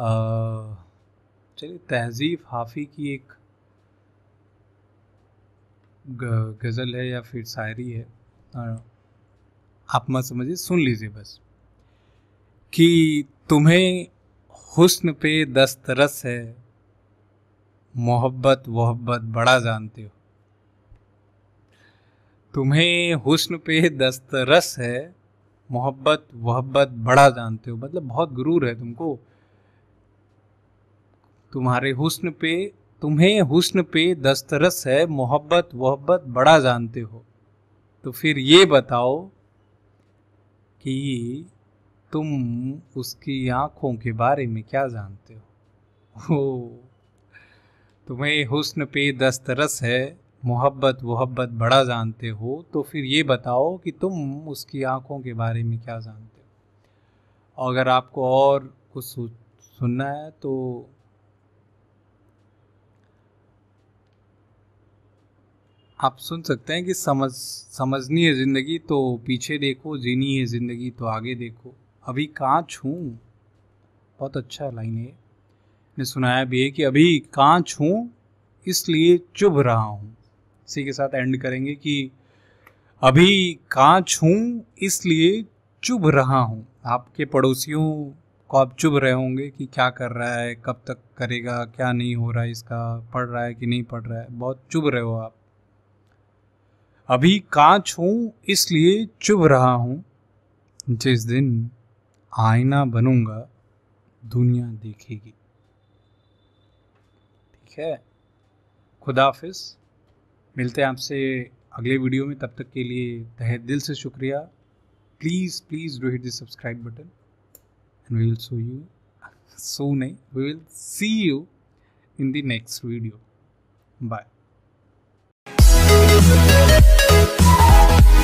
चलिए तहजीब हाफ़ी की एक गज़ल है या फिर शायरी है आप मत समझिए सुन लीजिए बस कि तुम्हें हुस्न पे दस्तरस है मोहब्बत वहब्बत बड़ा जानते हो तुम्हें हुस्न पे दस्तरस है मोहब्बत वहब्बत बड़ा जानते हो मतलब बहुत गुरूर है तुमको तुम्हारे हुस्न पे तुम्हें हुस्न पे दस्तरस है मोहब्बत वोहब्बत बड़ा जानते हो तो फिर ये बताओ कि तुम उसकी आँखों के बारे में क्या जानते हो ओ तुम्हें हुस्न पे दस्तरस है मोहब्बत वहब्बत बड़ा जानते हो तो फिर ये बताओ कि तुम उसकी आँखों के बारे में क्या जानते हो अगर आपको और कुछ सुनना है तो आप सुन सकते हैं कि समझ समझनी है ज़िंदगी तो पीछे देखो जीनी है ज़िंदगी तो आगे देखो अभी कहाँ छूँ बहुत अच्छा लाइन है ने सुनाया भी है कि अभी कहाँ छूँ इसलिए चुभ रहा हूँ इसी के साथ एंड करेंगे कि अभी कहाँ छूँ इसलिए चुभ रहा हूँ आपके पड़ोसियों को आप चुभ रहे होंगे कि क्या कर रहा है कब तक करेगा क्या नहीं हो रहा है इसका पढ़ रहा है कि नहीं पढ़ रहा है बहुत चुभ रहे हो आप अभी कांच हूँ इसलिए चुभ रहा हूँ जिस दिन आईना बनूंगा दुनिया देखेगी ठीक है खुदाफिज मिलते हैं आपसे अगले वीडियो में तब तक के लिए तहे दिल से शुक्रिया please please do hit the subscribe button and we will so you so नहीं we will see you in the next video bye